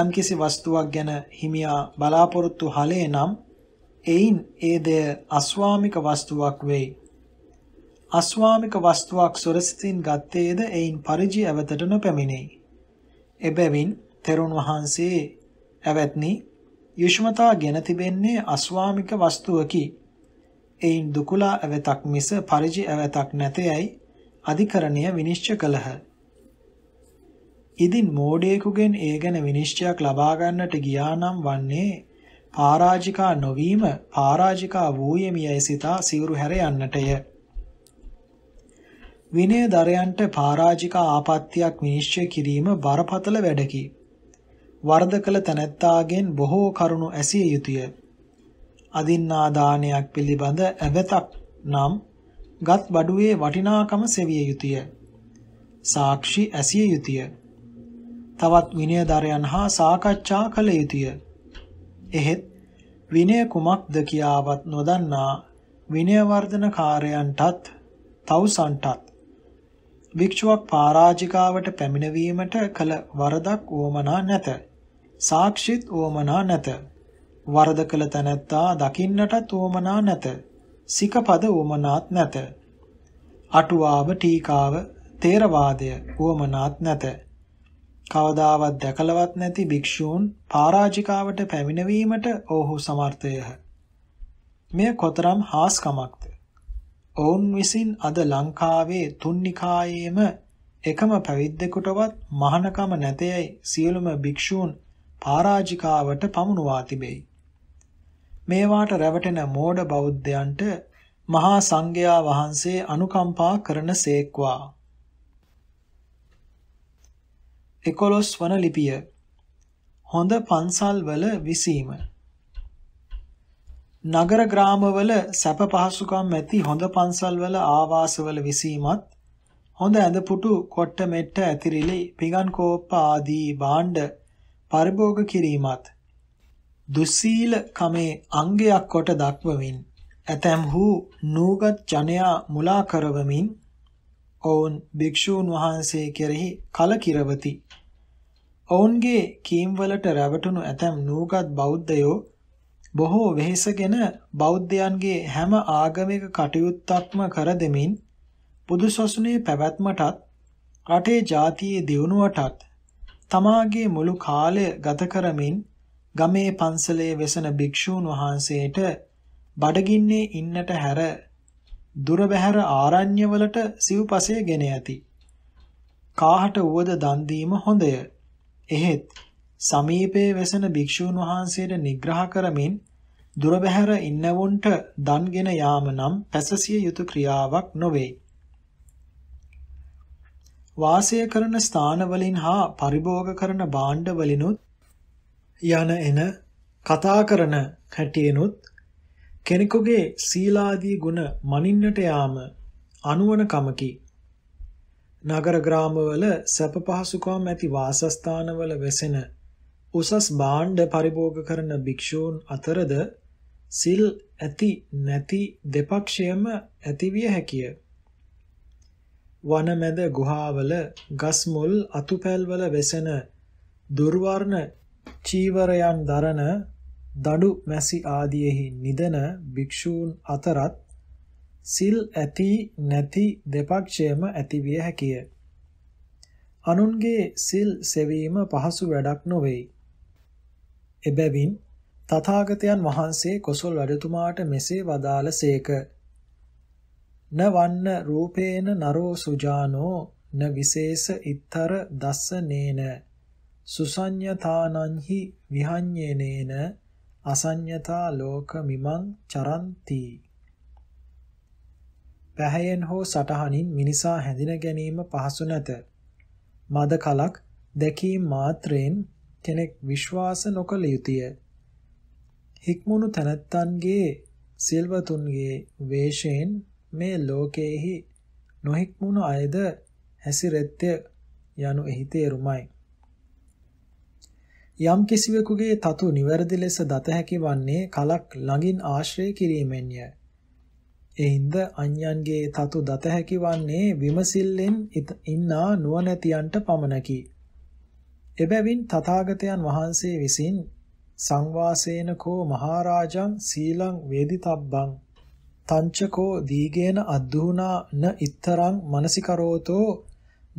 යම්කිසි වස්තුවක් ගැන හිමියා බලාපොරොත්තු හලේ නම් එයින් ඒ දෙය අස්වාමික වස්තුවක් වෙයි. අස්වාමික වස්තුවක් සොරසිතින් ගත්තේද එයින් පරිජි ඇවතට නොපැමිණෙයි. එබැවින් තෙරුන් වහන්සේ ඇවැත්නි යුෂ්මතා ගෙන තිබෙන්නේ අස්වාමික වස්තුවකි. එයින් දුකුලා ඇවතක් මිස පරිජි ඇවතක් නැතයයි අධිකරණය විනිශ්චය කළහ. ඉදින් මෝඩයෙකුගෙන් ඒ ගැන විනිශ්චයක් ලබා ගන්නට ගියා නම් වන්නේ පරාජිකා නොවීම පරාජිකා වූයේමියයි සිතා සිවුරු හැර යන්නටය. විනය දරයන්ට පරාජිකා ආපත්‍යක් විනිශ්චය කිරීම බරපතල වැඩකි. වරද කළ තැනැත්තාගෙන් බොහෝ කරුණු ඇසිය යුතුය. අදින්නා දානයක් පිළිබඳ ඇවතක් නම් ගත් බඩුවේ වටිනාකම සෙවිය යුතුය. සාක්ෂි ඇසිය යුතුය. තවත් විනයදරයන් හා සාකච්ඡා කළ යුතුය. එහෙත් විනය කුමක්ද කියාවත් නොදන්නා විනයවර්ධනකාරයන්ටත් තවුසන්ටත් භික්ෂුවක් පරාජිකාවට පැමිණවීමට කළ වරදක් වොමනා නැත. සාක්ෂිත් ඕමනා නැත. වරද කළ තැනැත්තා දකින්නටත් ඕමනා නැත. සිකපද ඕමනාත් නැත. අටුවාව ටීකාව තේරවාදය ඕමනාත් නැත. කවදාවත් දැකලවත් නැති භික්ෂූන් පරාජිකාවට පැමිණවීමට ඔහු සමර්ථයහ. මෙය කොතරම් හාස්කමක්ද? ඔවුන් විසින් අද ලංකාවේ තුන්නිකායේම එකම පැවිද්දෙකුටවත් මහානකම නැතේයි සියලුම භික්ෂූන් පරාජිකාවට පමුණුවා තිබෙයි. මේවාට රැවටෙන මෝඩ බෞද්ධයන්ට මහා සංඝයා වහන්සේ අනුකම්පා කරන සේක්වා. එකොළොස් වන ලිපිය හොඳ පන්සල්වල විසීම නගර ග්‍රාමවල සැප පහසුකම් ඇති හොඳ පන්සල්වල ආවාසවල විසීමත් හොඳ ඇඳපුටු කොට්ට මෙට්ට ඇතිරිලි පිඟන් කෝප්ප ආදී භාණ්ඩ පරිභෝග කිරීමත් දුස්සීල කමේ අංගයක් කොට දක්වමින් ඇතැම්හු නූගත් ජනයා මුලා කරවමින් ඔවුන් භික්ෂූන් වහන්සේ කෙරෙහි කලකිරවති. ඔවුන්ගේ කීම්වලට රැවටුණු ඇතැම් නූගත් බෞද්ධයෝ බොහෝ වෙහෙසගෙන බෞද්ධයන්ගේ හැම ආගමික කටයුත්තක්ම කර දෙමින් බුදුසසුනේ පැවැත්මටත් රටේ ජාතියේ දියුණුවටත් තමාගේ මුළු කාලය ගත කරමින් ගමේ පන්සලේ වෙසෙන භික්ෂූන් වහන්සේට බඩගින්නේ ඉන්නට හැර දුර බැහැර ආරණ්‍යවලට සිව්පසය ගෙන ඇති. කාහට වුවද දන් දීම හොඳය. එහෙත් සමීපයේ වෙසෙන භික්ෂූන් වහන්සේට නිග්‍රහ කරමින් දුර බැහැර ඉන්නවුන්ට දන්ගෙන යාම නම් පැසසිය යුතු ක්‍රියාවක් නොවේ. වාසය කරන ස්ථානවලින් හා පරිභෝග කරන භාණ්ඩවලිනුත් යන එන කතා කරන හැටියෙනුත් කෙනෙකුගේ සීලාදී ගුණ මනින්නට යාම අනුවණකමකි. නගර ග්‍රාමවල සැප පහසුකම් ඇති වාසස්ථානවල වෙසෙන උසස් භාණ්ඩ පරිභෝග කරන භික්ෂූන් අතරද සිල් ඇති නැති දෙපක්ෂයම ඇතිවිය හැකිය. වනමැද ගුහාවල ගස් මුල් අතුපැල්වල වෙසෙන දුර්වර්ණ චීවරයන් දරන දඩු මැසි ආදීෙහි නිදන භික්ෂූන් අතරත් සිල් ඇති නැති දෙපක්ෂයම ඇතිවිය හැකිය. අනුන්ගේ සිල් සෙවීම පහසු වැඩක් නොවේ. එබැවින් තථාගතයන් වහන්සේ කොසල් වැඩතුමාට මෙසේ වදාළ සේක. න වන්න රූපේන නරෝ සුජානෝ න විශේෂ ඉත්තර දස්සනේන සුසඤ්ඤතානංහි විහඤ්ඤේනේන අසඤ්ඤතා ලෝක මිමං චරಂತಿ පැහැයෙන් හෝ සටහනින් මිනිසා හැඳින ගැනීම පහසු නැත මද කලක් දැකීම මාත්‍රයෙන් කෙනෙක් විශ්වාස නොකළ යුතුය හික්මුණු තනත්තන්ගේ සිල්වතුන්ගේ වේශයෙන් මේ ලෝකයේහි නොහික්මුණු අයද හැසිරෙත්ය යනු එහි තේරුමයි. යම් කිසිවෙකුගේ තතු නිවැරදි ලෙස දත හැකි වන්නේ කලක් ළඟින් ආශ්‍රය කිරීමෙන්ය. එයින්ද අන්‍යයන්ගේ තතු දත හැකි වන්නේ විමසිල්ලෙන් ඉන්නා නුවණැතියන්ට පමණකි. එබැවින් තථාගතයන් වහන්සේ විසින් සංවාසේනකෝ මහරජං සීලං වේදිතබ්බං තංචකෝ දීගේන අද්දුහුනා න ඉත්තරං මනසිකරෝතෝ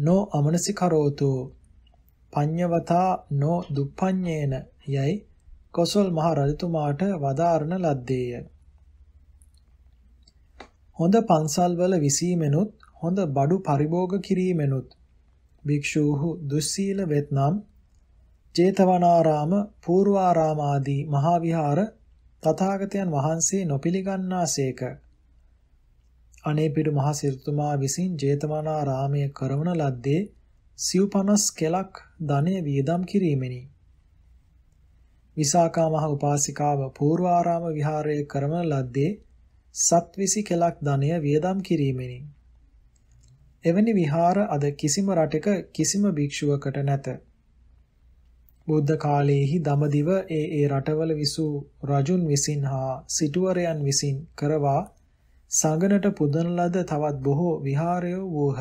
නෝ අමනසිකරෝතෝ පඤ්ඤවතා නෝ දුප්පඤ්ඤේන යයි කොසල් මහ රජතුමාට වදාරණ ලද්දේය. හොඳ පන්සල්වල විසීමෙනුත් හොඳ බඩු පරිභෝග කිරීමෙනුත් භික්ෂූහු දුස්සීල වෙත්නම් ජේතවනාරාම, පූර්වාරාම ආදී මහා විහාර තථාගතයන් වහන්සේ නොපිළිගන්නාසේක. අනේපිඩු මහ සිරිතුමා විසින් ජේතවනාරාමයේ කරවන ලද්දේ සිව් 50 කලක් ධනය වියදම් කිරීමෙනි. විසාකා මහ උපාසිකාව පූර්වාරාම විහාරයේ කරවන ලද්දේ සත්විසි කලක් ධනය වියදම් කිරීමෙනි. එවැනි විහාර අද කිසිම රටක කිසිම භික්ෂුවකට නැත. බුද්ධ කාලයේහි දමදිව ඒ ඒ රටවල විසූ රජුන් විසින් හා සිටුවරයන් විසින් කරවා සඟනට පුදන ලද තවත් බොහෝ විහාරය වූහ.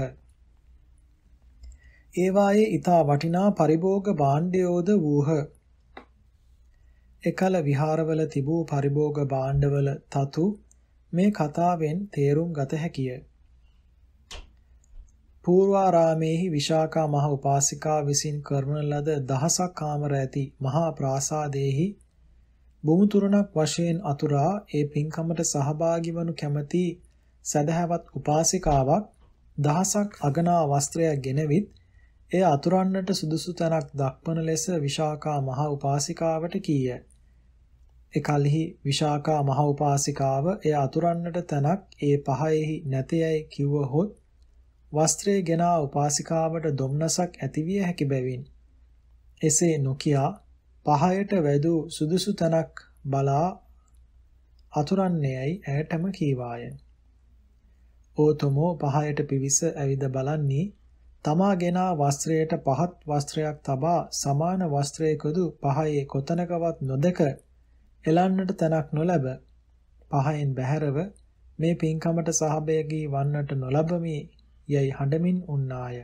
ඒවායේ ඊතා වටිනා පරිභෝග භාණ්ඩයෝද වූහ. එකල විහාරවල තිබූ පරිභෝග භාණ්ඩවල තතු මේ කතාවෙන් තේරුම් ගත හැකිය. පූර්වාරාමේහි විශාකා මහ උපාසිකා විසින් කරන ලද දහසක් කාමර ඇති මහා ප්‍රාසාදයේහි බුමුතුරණක් වශයෙන් අතුරා ඒ පින්කමට සහභාගී වනු කැමැති සදහැවත් උපාසිකාවක් දහසක් අගනා වස්ත්‍රයක් ගෙනවිත් එය අතුරන්නට සුදුසු තැනක් දක්වන ලෙස විශාකා මහ උපාසිකාවට කීය. එකල්හි විශාකා මහ උපාසිකාව එය අතුරන්නට තැනක් ඒ පහයෙහි නැතයයි කිව්වහොත් වස්ත්‍රය ගෙනා උපාසිකාවට දුම්නසක් ඇතිවිය හැකි බැවින් එසේ නොකියා පහයට වැදූ සුදුසු තනක් බලා අතුරන්නේයි ඇයටම කීවාය. ඕතමෝ පහයට පිවිස ඇවිද බලන්නේ තමා ගෙනා වස්ත්‍රයට පහත් වස්ත්‍රයක් තබා සමාන වස්ත්‍රයකදු පහයේ කොතනකවත් නොදක එලන්නට තැනක් නොලැබ පහෙන් බැහැරව මේ පින්කමට සහභාගී වන්නට නොලබමි යයි හඬමින් උන්නාය.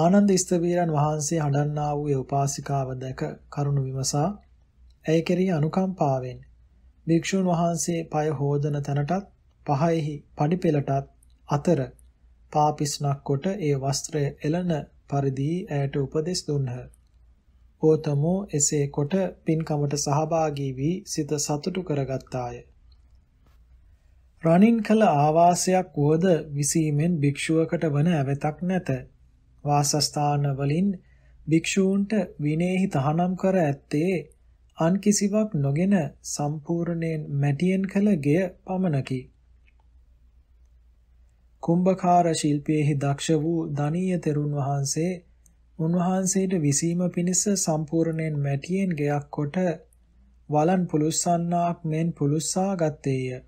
ආනන්ද ස්තවීරන් වහන්සේ හඬන්නා වූ උපාසිකාව දැක කරුණ විමසා ඇය කෙරෙහි අනුකම්පාවෙන් භික්ෂුන් වහන්සේ পায় හෝදන තැනටත් පහෙහි පඩිපෙළටත් අතර පාපිස්නක් කොට ඒ වස්ත්‍රය එළන පරිදි ඇයට උපදෙස් දුන්හ. ඕතමෝ එසේ කොට පින්කමට සහභාගී වී සිත සතුටු කරගත්තාය. රණින් කළ ආවාසයක් වුවද විසීමෙන් භික්ෂුවකට වන ඇවතක් නැත. වාසස්ථාන වලින් භික්ෂූන්ට විනේහි තහනම් කර ඇත්තේ අන් කිසිවක් නොගෙන සම්පූර්ණයෙන් මැටියෙන් කළ ගෙය පමණකි. කුම්භකාර ශිල්පයේහි දක්ෂ වූ ධනීය තෙරුන් වහන්සේ උන්වහන්සේට විසීම පිණිස සම්පූර්ණයෙන් මැටියෙන් ගයක් කොට වලන් පුලුස්සන්නාක් මෙන් පුලුස්සා ගත්තේය.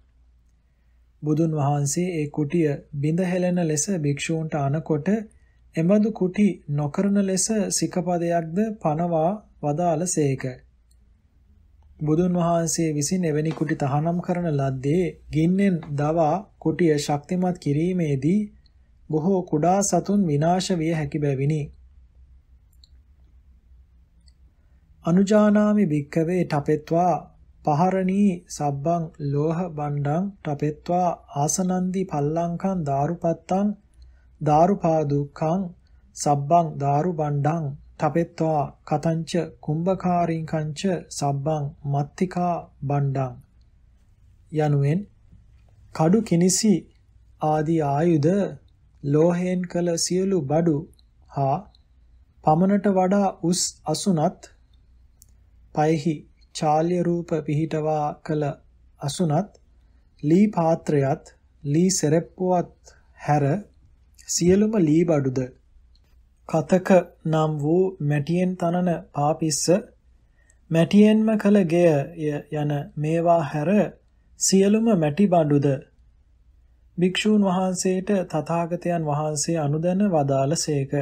බුදුන් වහන්සේ ඒ කුටිය බිඳ හෙළන ලෙස භික්ෂූන්ට අනකොට එබඳු කුටි නොකරන ලෙස සිකපදයක්ද පනවා වදාළසේක. බුදුන් වහන්සේ විසින් එවැනි කුටි තහනම් කරන ලද්දේ ගින්නෙන් දවා කුටිය ශක්තිමත් කිරීමේදී බොහෝ කුඩා සතුන් විනාශ විය හැකි බැවිනි. අනුජානාමි භික්කවේ ඨපෙත්වා පහරණී සබ්බං ලෝහ බණ්ඩං ටපෙත්වා ආසනන්දි පල්ලංකං දාරුපත්තං දාරුපාදුක්ඛං සබ්බං දාරු බණ්ඩං ටපෙත්වා කතංච කුම්භකාරින් කංච සබ්බං මත්තිකා බණ්ඩං යනුවෙන් කඩු කිනිසි ආදී ආයුධ ලෝහයෙන් කළ සියලු බඩු හා පමණට වඩා උස් අසුනත් පයහි චාල්‍ය රූප පිහිටවා කළ අසුනත් ලී පාත්‍රයත් ලී සෙරෙප්පුවත් හැර සියලුම ලී බඩුද කතක නම් වූ මැටියෙන් තනන පාපිස්ස මැටියෙන්ම කළ ගෙය යන මේවා හැර සියලුම මැටි බඩුද භික්ෂූන් වහන්සේට තථාගතයන් වහන්සේ අනුදැන වදාළ සේක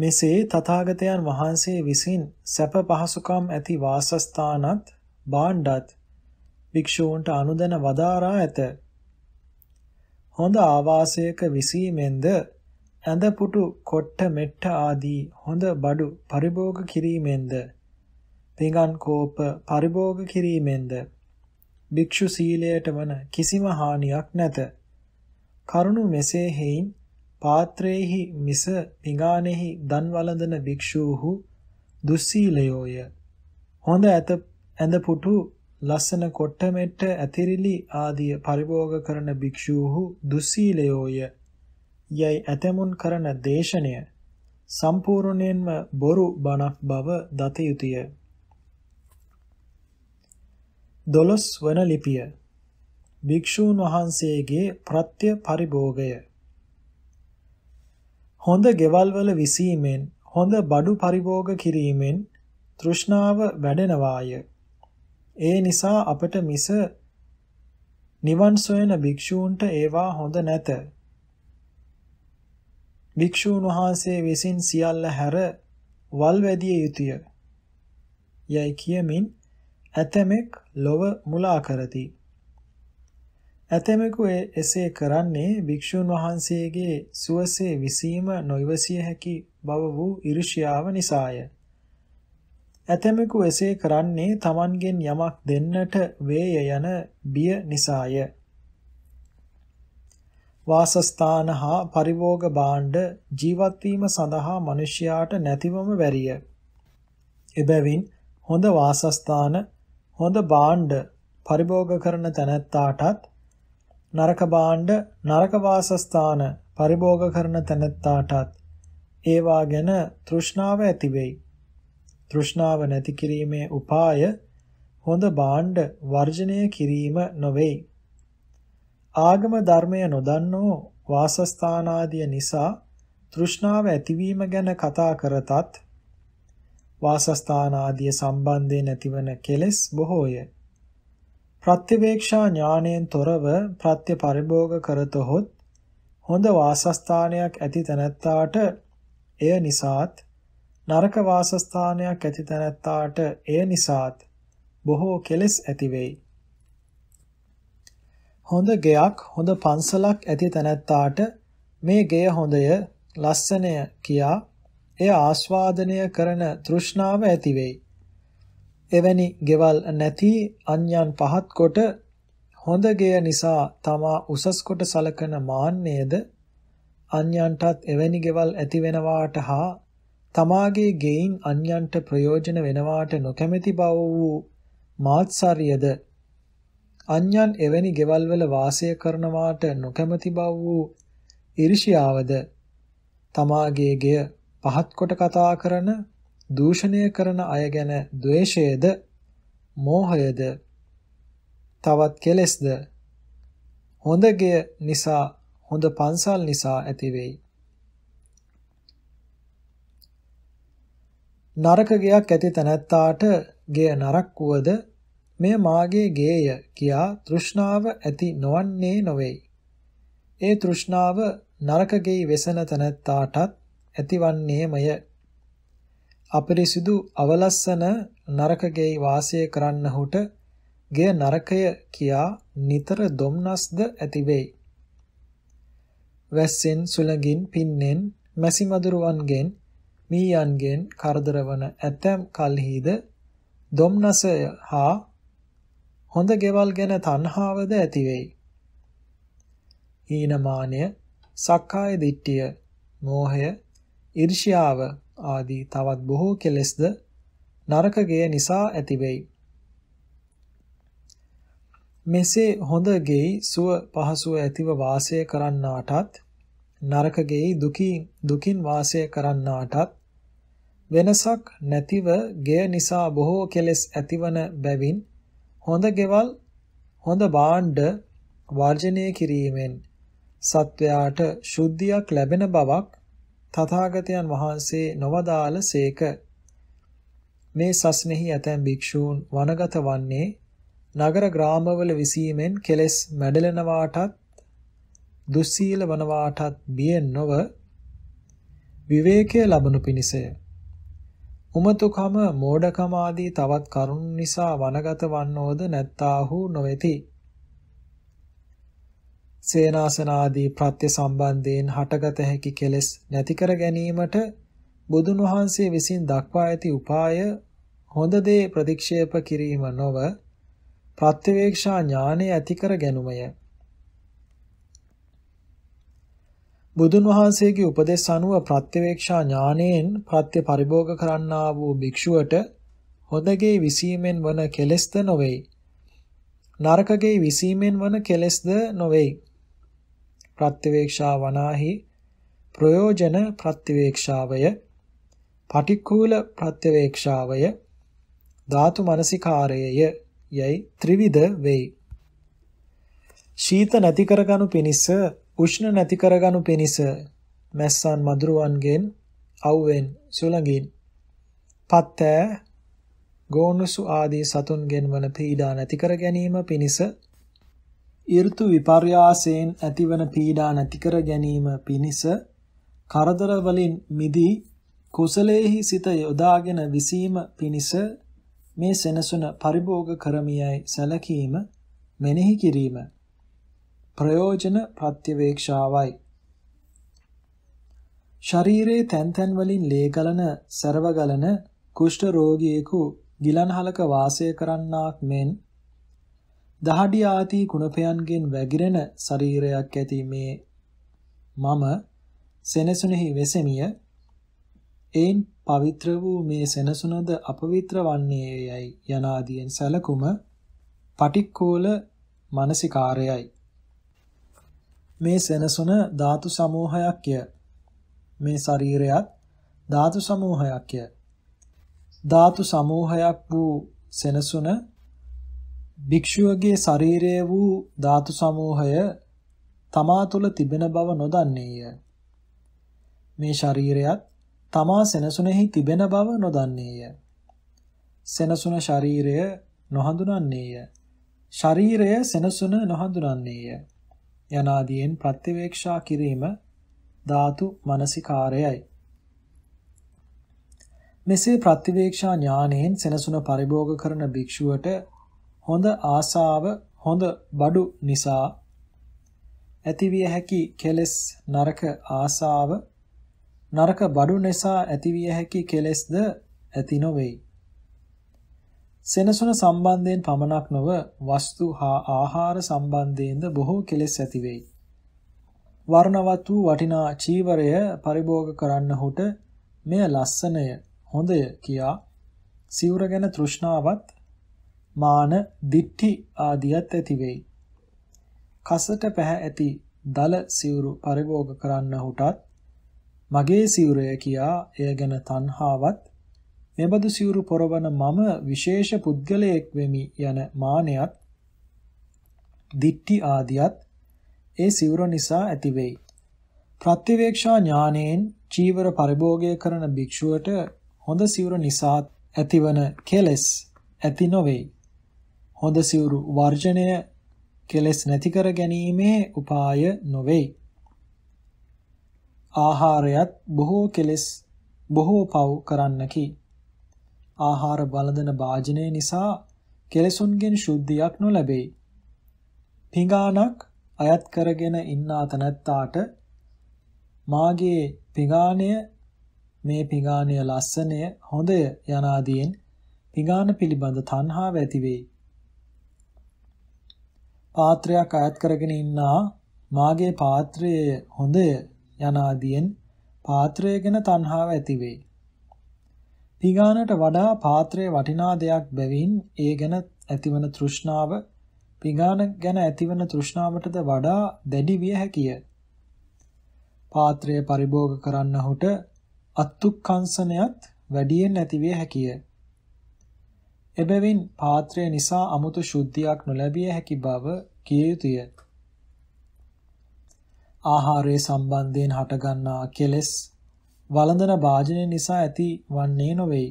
මෙසේ තථාගතයන් වහන්සේ විසින් සැප පහසුකම් ඇති වාසස්ථානත් භාණ්ඩත් භික්ෂූන්ට අනුදැන වදාරා ඇත. හොඳ ආවාසයක විසීමෙන්ද ඇඳ පුටු කොට්ට මෙට්ට ආදී හොඳ බඩු පරිභෝග කිරීමෙන්ද පිඟන් කෝප පරිභෝග කිරීමෙන්ද භික්ෂු සීලයට වන කිසිම හානියක් නැත. කරුණු මෙසේ හේයින් පාත්‍රයේහි මිස පිඟානෙහි දන් වළඳන භික්ෂූහු දුස්සීලයෝය. හොඳ ඇත ඇඳ පුටු ලස්සන කොට්ටමෙට්ට ඇතිරිලි ආදී පරිභෝග කරන භික්ෂූහු දුස්සීලයෝය. යයි ඇතමුන් කරන දේශනය සම්පූර්ණයෙන්ම බොරු බණක් බව දත යුතුය. දොළොස් වන ලිපිය භික්ෂූන් වහන්සේගේ ප්‍රත්‍ය පරිභෝගය හොඳ ගෙවල්වල විසීමෙන් හොඳ බඩු පරිභෝග කිරීමෙන් තෘෂ්ණාව වැඩෙනවාය. ඒ නිසා අපට මිස නිවන් සොයන භික්ෂූන්ට ඒවා හොඳ නැත. භික්ෂූන් වහන්සේ විසින් සියල්ල හැර වල් වැදිය යුතුය. යයි කියමින් ඇතමෙක් ලොව මුලා කරති. ඇතමෙකු එසේ කරන්නේ භික්ෂුන් වහන්සේගේ සුවසේ විසීම නොයවසිය හැකි බව වූ ඉරිෂ්‍යාව නිසාය. ඇතමෙකු එසේ කරන්නේ Tamangen යමක් දෙන්නට වේය යන බිය නිසාය. වාසස්ථාන හා පරිභෝග භාණ්ඩ ජීවත්වීම සඳහා මිනිසයාට නැතිවම වැරිය. එබැවින් හොඳ වාසස්ථාන හොඳ භාණ්ඩ පරිභෝග කරන තැනැත්තාටත් නරක භාණ්ඩ නරක වාසස්ථාන පරිභෝග කරන තැනැත්තාටත් ඒවා ගැන තෘෂ්ණාව ඇති වෙයි. තෘෂ්ණාව නැති කිරීමේ උපාය හොඳ භාණ්ඩ වර්ජනය කිරීම නොවේ. ආගම ධර්මය නොදන්නෝ වාසස්ථානාදිය නිසා තෘෂ්ණාව ඇතිවීම ගැන කතා කරතත් වාසස්ථානාදිය සම්බන්ධයෙන් ඇතිවන කෙලෙස් බොහෝය. ප්‍රත්‍යවේක්ෂා ඥාණයෙන් තොරව ප්‍රත්‍ය පරිභෝග කරතොත් හොඳ වාසස්ථානයක් ඇති තැනැත්තාට එය නිසාත් නරක වාසස්ථානයක් ඇති තැනැත්තාට එය නිසාත් බොහෝ කෙලෙස් ඇති වෙයි. හොඳ ගෙයක් හොඳ පන්සලක් ඇති තැනැත්තාට මේ ගෙය හොඳය ලස්සනය කියා එය ආස්වාදනය කරන තෘෂ්ණාව ඇති වෙයි. එවැනි ගෙවල් නැති අඥාන් පහත් කොට හොඳ ගෙය නිසා තමා උසස් කොට සලකන මාන්නයේද අඥාන්ටත් එවැනි ගෙවල් ඇති වෙනවාට හා තමාගේ ගෙයින් අඥාන්ට ප්‍රයෝජන වෙනවාට නොකැමැති බව වූ මාත්සාරියද අඥාන් එවැනි ගෙවල් වල වාසය කරනවාට නොකැමැති බව වූ ඊර්ෂ්‍යාවද තමාගේ ගෙය පහත් කොට කතා කරන දූෂණය කරන අය ගැන ද්වේෂයද මෝහයද තවත් කෙලෙස්ද හොඳගය නිසා හොඳ පන්සල් නිසා ඇතිවෙයි නරක ගයක් ඇති තැනැත්තාට ගේ නරක් වුවද මෙය මාගේ ගේය කියා තෘෂ්ණාව ඇති නොවන්නේ නොවේ. ඒ තෘෂ්ණාව නරක ගෙයි වෙසෙන තැනැත්තාටත් ඇතිවන්නේමය. අපිරිසිදු අවලස්සන නරකගේ වාසය කරන්නහුට ගේ නරකය කියා නිතර දුම්නස්ද ඇතිවේයි. වැස්සෙන් සුළඟින් පින්නෙන් මැසිමදුරුවන්ගෙන් මීයන්ගෙන් කරදරවන ඇතැම් කල්හිද දුම්නසය හා හොඳ ගෙවල් ගැන තණ්හාවද ඇතිවේයි. හීනමානය, සක්කාය දිට්ඨිය, මෝහය, ඊර්ෂ්‍යාව ආදී තවත් බොහෝ කෙලෙස්ද නරකගේ නිසා ඇතිවෙයි. මෙසේ හොඳ ගෙයි සුව පහසුව ඇතිව වාසය කරන්නාටත් නරක ගෙයි දුකින් දුකින් වාසය කරන්නාටත් වෙනසක් නැතිව ගෙය නිසා බොහෝ කෙලෙස් ඇතිවන බැවින් හොඳ ගෙවල් හොඳ භාණ්ඩ වර්ජනය කිරීමෙන් සත්වයාට ශුද්ධියක් ලැබෙන බවක් තථාගතයන් වහන්සේ නොවදාළ සේක. මේ සස්නෙහි ඇතැම් භික්ෂූන් වනගත වන්නේ නගර ග්‍රාමවල විසීමෙන් කෙලෙස් මැඩලෙනවාටත් දුස්සීල වනවාටත් බිය නොව විවේකය ලබනු පිණිසය. උමතුකම මෝඩකම ආදී තවත් කරුණු නිසා වනගත වන්නෝද නැත්තාහු නොවේති. සේනාසන ආදී ප්‍රත්‍ය සම්බන්ධයෙන් හටගත හැකි කෙලෙස් නැති කර ගැනීමට බුදුන් වහන්සේ විසින් දක්වා ඇති උපාය හොඳ දේ ප්‍රතික්ෂේප කිරීම නොව ප්‍රත්‍යවේක්ෂා ඥානය ඇති කර ගැනීමය. බුදුන් වහන්සේගේ උපදෙස් අනුව ප්‍රත්‍යවේක්ෂා ඥානයෙන් ප්‍රත්‍ය පරිභෝග කරන්නා වූ භික්ෂුවට හොඳගේ විසීමෙන් වන කෙලෙස්ද නොවේ. නරකගේ විසීමෙන් වන කෙලෙස්ද නොවේ. ප්‍රත්‍යවේක්ෂා වනාහි ප්‍රයෝජන ප්‍රත්‍යවේක්ෂාවය පටික්කුල ප්‍රත්‍යවේක්ෂාවය ධාතු මනසිකාරයය යයි ත්‍රිවිධ වෙයි ශීත නැති කරගනු පිණිස උෂ්ණ නැති කරගනු පිණිස මැස්සන් මදුරුවන්ගෙන් අවුවෙන් සුළඟින් පත්තෑ ගෝනුසු ආදී සතුන්ගෙන් වන පීඩා නැති කර ගැනීම පිණිස ඍතු විපර්යාසයෙන් ඇතිවන පීඩා නැති කර ගැනීම පිණිස කරදර වලින් මිදී කුසලයේහි සිත යොදාගෙන විසීම පිණිස මේ සෙනසුන පරිභෝග කරමියයි සැලකීම මෙනෙහි කිරීම ප්‍රයෝජන ප්‍රත්‍යවේක්ෂාවයි ශරීරයේ තැන් තැන් වලින් ලේ ගලන සරව ගලන කුෂ්ඨ රෝගියෙකු ගිලන්හලක වාසය කරන්නාක් මෙන් දහඩිය ආදී කුණපයන්ගෙන් වැగిරෙන ශරීරයක් ඇති මේ මම සෙනසුනේහි වෙසෙමිය එයින් පවිත්‍ර වූ මේ සෙනසුනද අපවිත්‍ර වන්නේයයි යනාදීන් සැලකුම පටික්කෝල මානසිකාරයයි මේ සෙනසුන ධාතු සමූහයක්ය මේ ශරීරයත් ධාතු සමූහයක්ය ධාතු සමූහයක් වූ සෙනසුන භික්ෂුවගේ ශරීරයේ වූ ධාතු සමූහය තමා තුළ තිබෙන බව නොදන්නේය. මේ ශරීරයත් තමා සෙනසුනේහි තිබෙන බව නොදන්නේය. සෙනසුන ශරීරය නොහඳුනන්නේය. ශරීරය සෙනසුන නොහඳුනන්නේය. යනාදීන් ප්‍රත්‍යවේක්ෂා කිරීම ධාතු මනසිකාරයයි. මෙසේ ප්‍රතිවේක්ෂා ඥානයෙන් සෙනසුන පරිභෝග කරන භික්ෂුවට හොඳ ආසාව හොඳ බඩු නිසා ඇතිවිය හැකි කෙලෙස් නරක ආසාව නරක බඩු නිසා ඇතිවිය හැකි කෙලෙස්ද ඇති නොවේයි. සෙනසුන සම්බන්ධයෙන් පමණක් නොව වස්තු හා ආහාර සම්බන්ධයෙන්ද බොහෝ කෙලෙස් ඇති වෙයි. වර්ණවත් වූ වටිනා චීවරය පරිභෝග කරන්නහුට මෙය ලස්සනය, හොඳය කියා සිවුර ගැන තෘෂ්ණාවත් මාන, දිට්ඨි ආදියත් ඇති වෙයි. කසට පැහැ ඇති දල සිවුරු පරිභෝග කරන්නහුටත් මගේ සිවුරය කියා එය ගැන තණ්හාවත් මෙබඳු සිවුරු පොරවන මම විශේෂ පුද්ගලයෙක් වෙමි යන මානයත් දිට්ටි ආදියත් ඒ සිවුර නිසා ඇති වෙයි. ප්‍රතිවේක්ෂා ඥානයෙන් චීවර පරිභෝගය කරන භික්ෂුවට හොඳ සිවුර නිසා ඇතිවන කෙලෙස් ඇති නොවේයි. හොඳ සිවුරු වර්ජණය කෙලෙස් නැති කර ගැනීමේ උපාය නොවේ. ආහාරයත් බොහෝ කෙලෙස් බොහෝ පව් කරන්නකි. ආහාර බලදන භාජනය නිසා කෙලෙසුන්ගෙන් ශුද්ධියක් නොලැබේ. පිඟානක් අයත් කරගෙන ඉන්නා තැනැත්තාට මාගේ පිඟානය මේ පිඟානය ලස්සනය හොඳය යනාදීන් පිඟාන පිළිබඳ තණ්හාව ඇති වෙයි. පාත්‍රයක් අයත් කරගෙන ඉන්නා මාගේ පාත්‍රයේ හොඳය යනාදීන් පාත්‍රය ගැන තණ්හාව ඇති වෙයි. පිඟානට වඩා පාත්‍රයේ වටිනා දෙයක් බැවින් ඒ ගැන ඇතිවන තෘෂ්ණාව පිඟාන ගැන ඇතිවන තෘෂ්ණාවටද වඩා දැඩි විය හැකිය. පාත්‍රය පරිභෝග කරන්නහුට අත්තුක්කංශනයත් වැඩියෙන් ඇති විය හැකිය. එබැවින් පාත්‍රය නිසා 아무තු ශුද්ධියක් නොලැබිය හැකි බව කිය යුතුය. ආහාරයේ සම්බන්ධයෙන් හටගන්නා කෙලෙස් වළඳන භාජනය නිසා ඇති වන්නේ නොවේයි.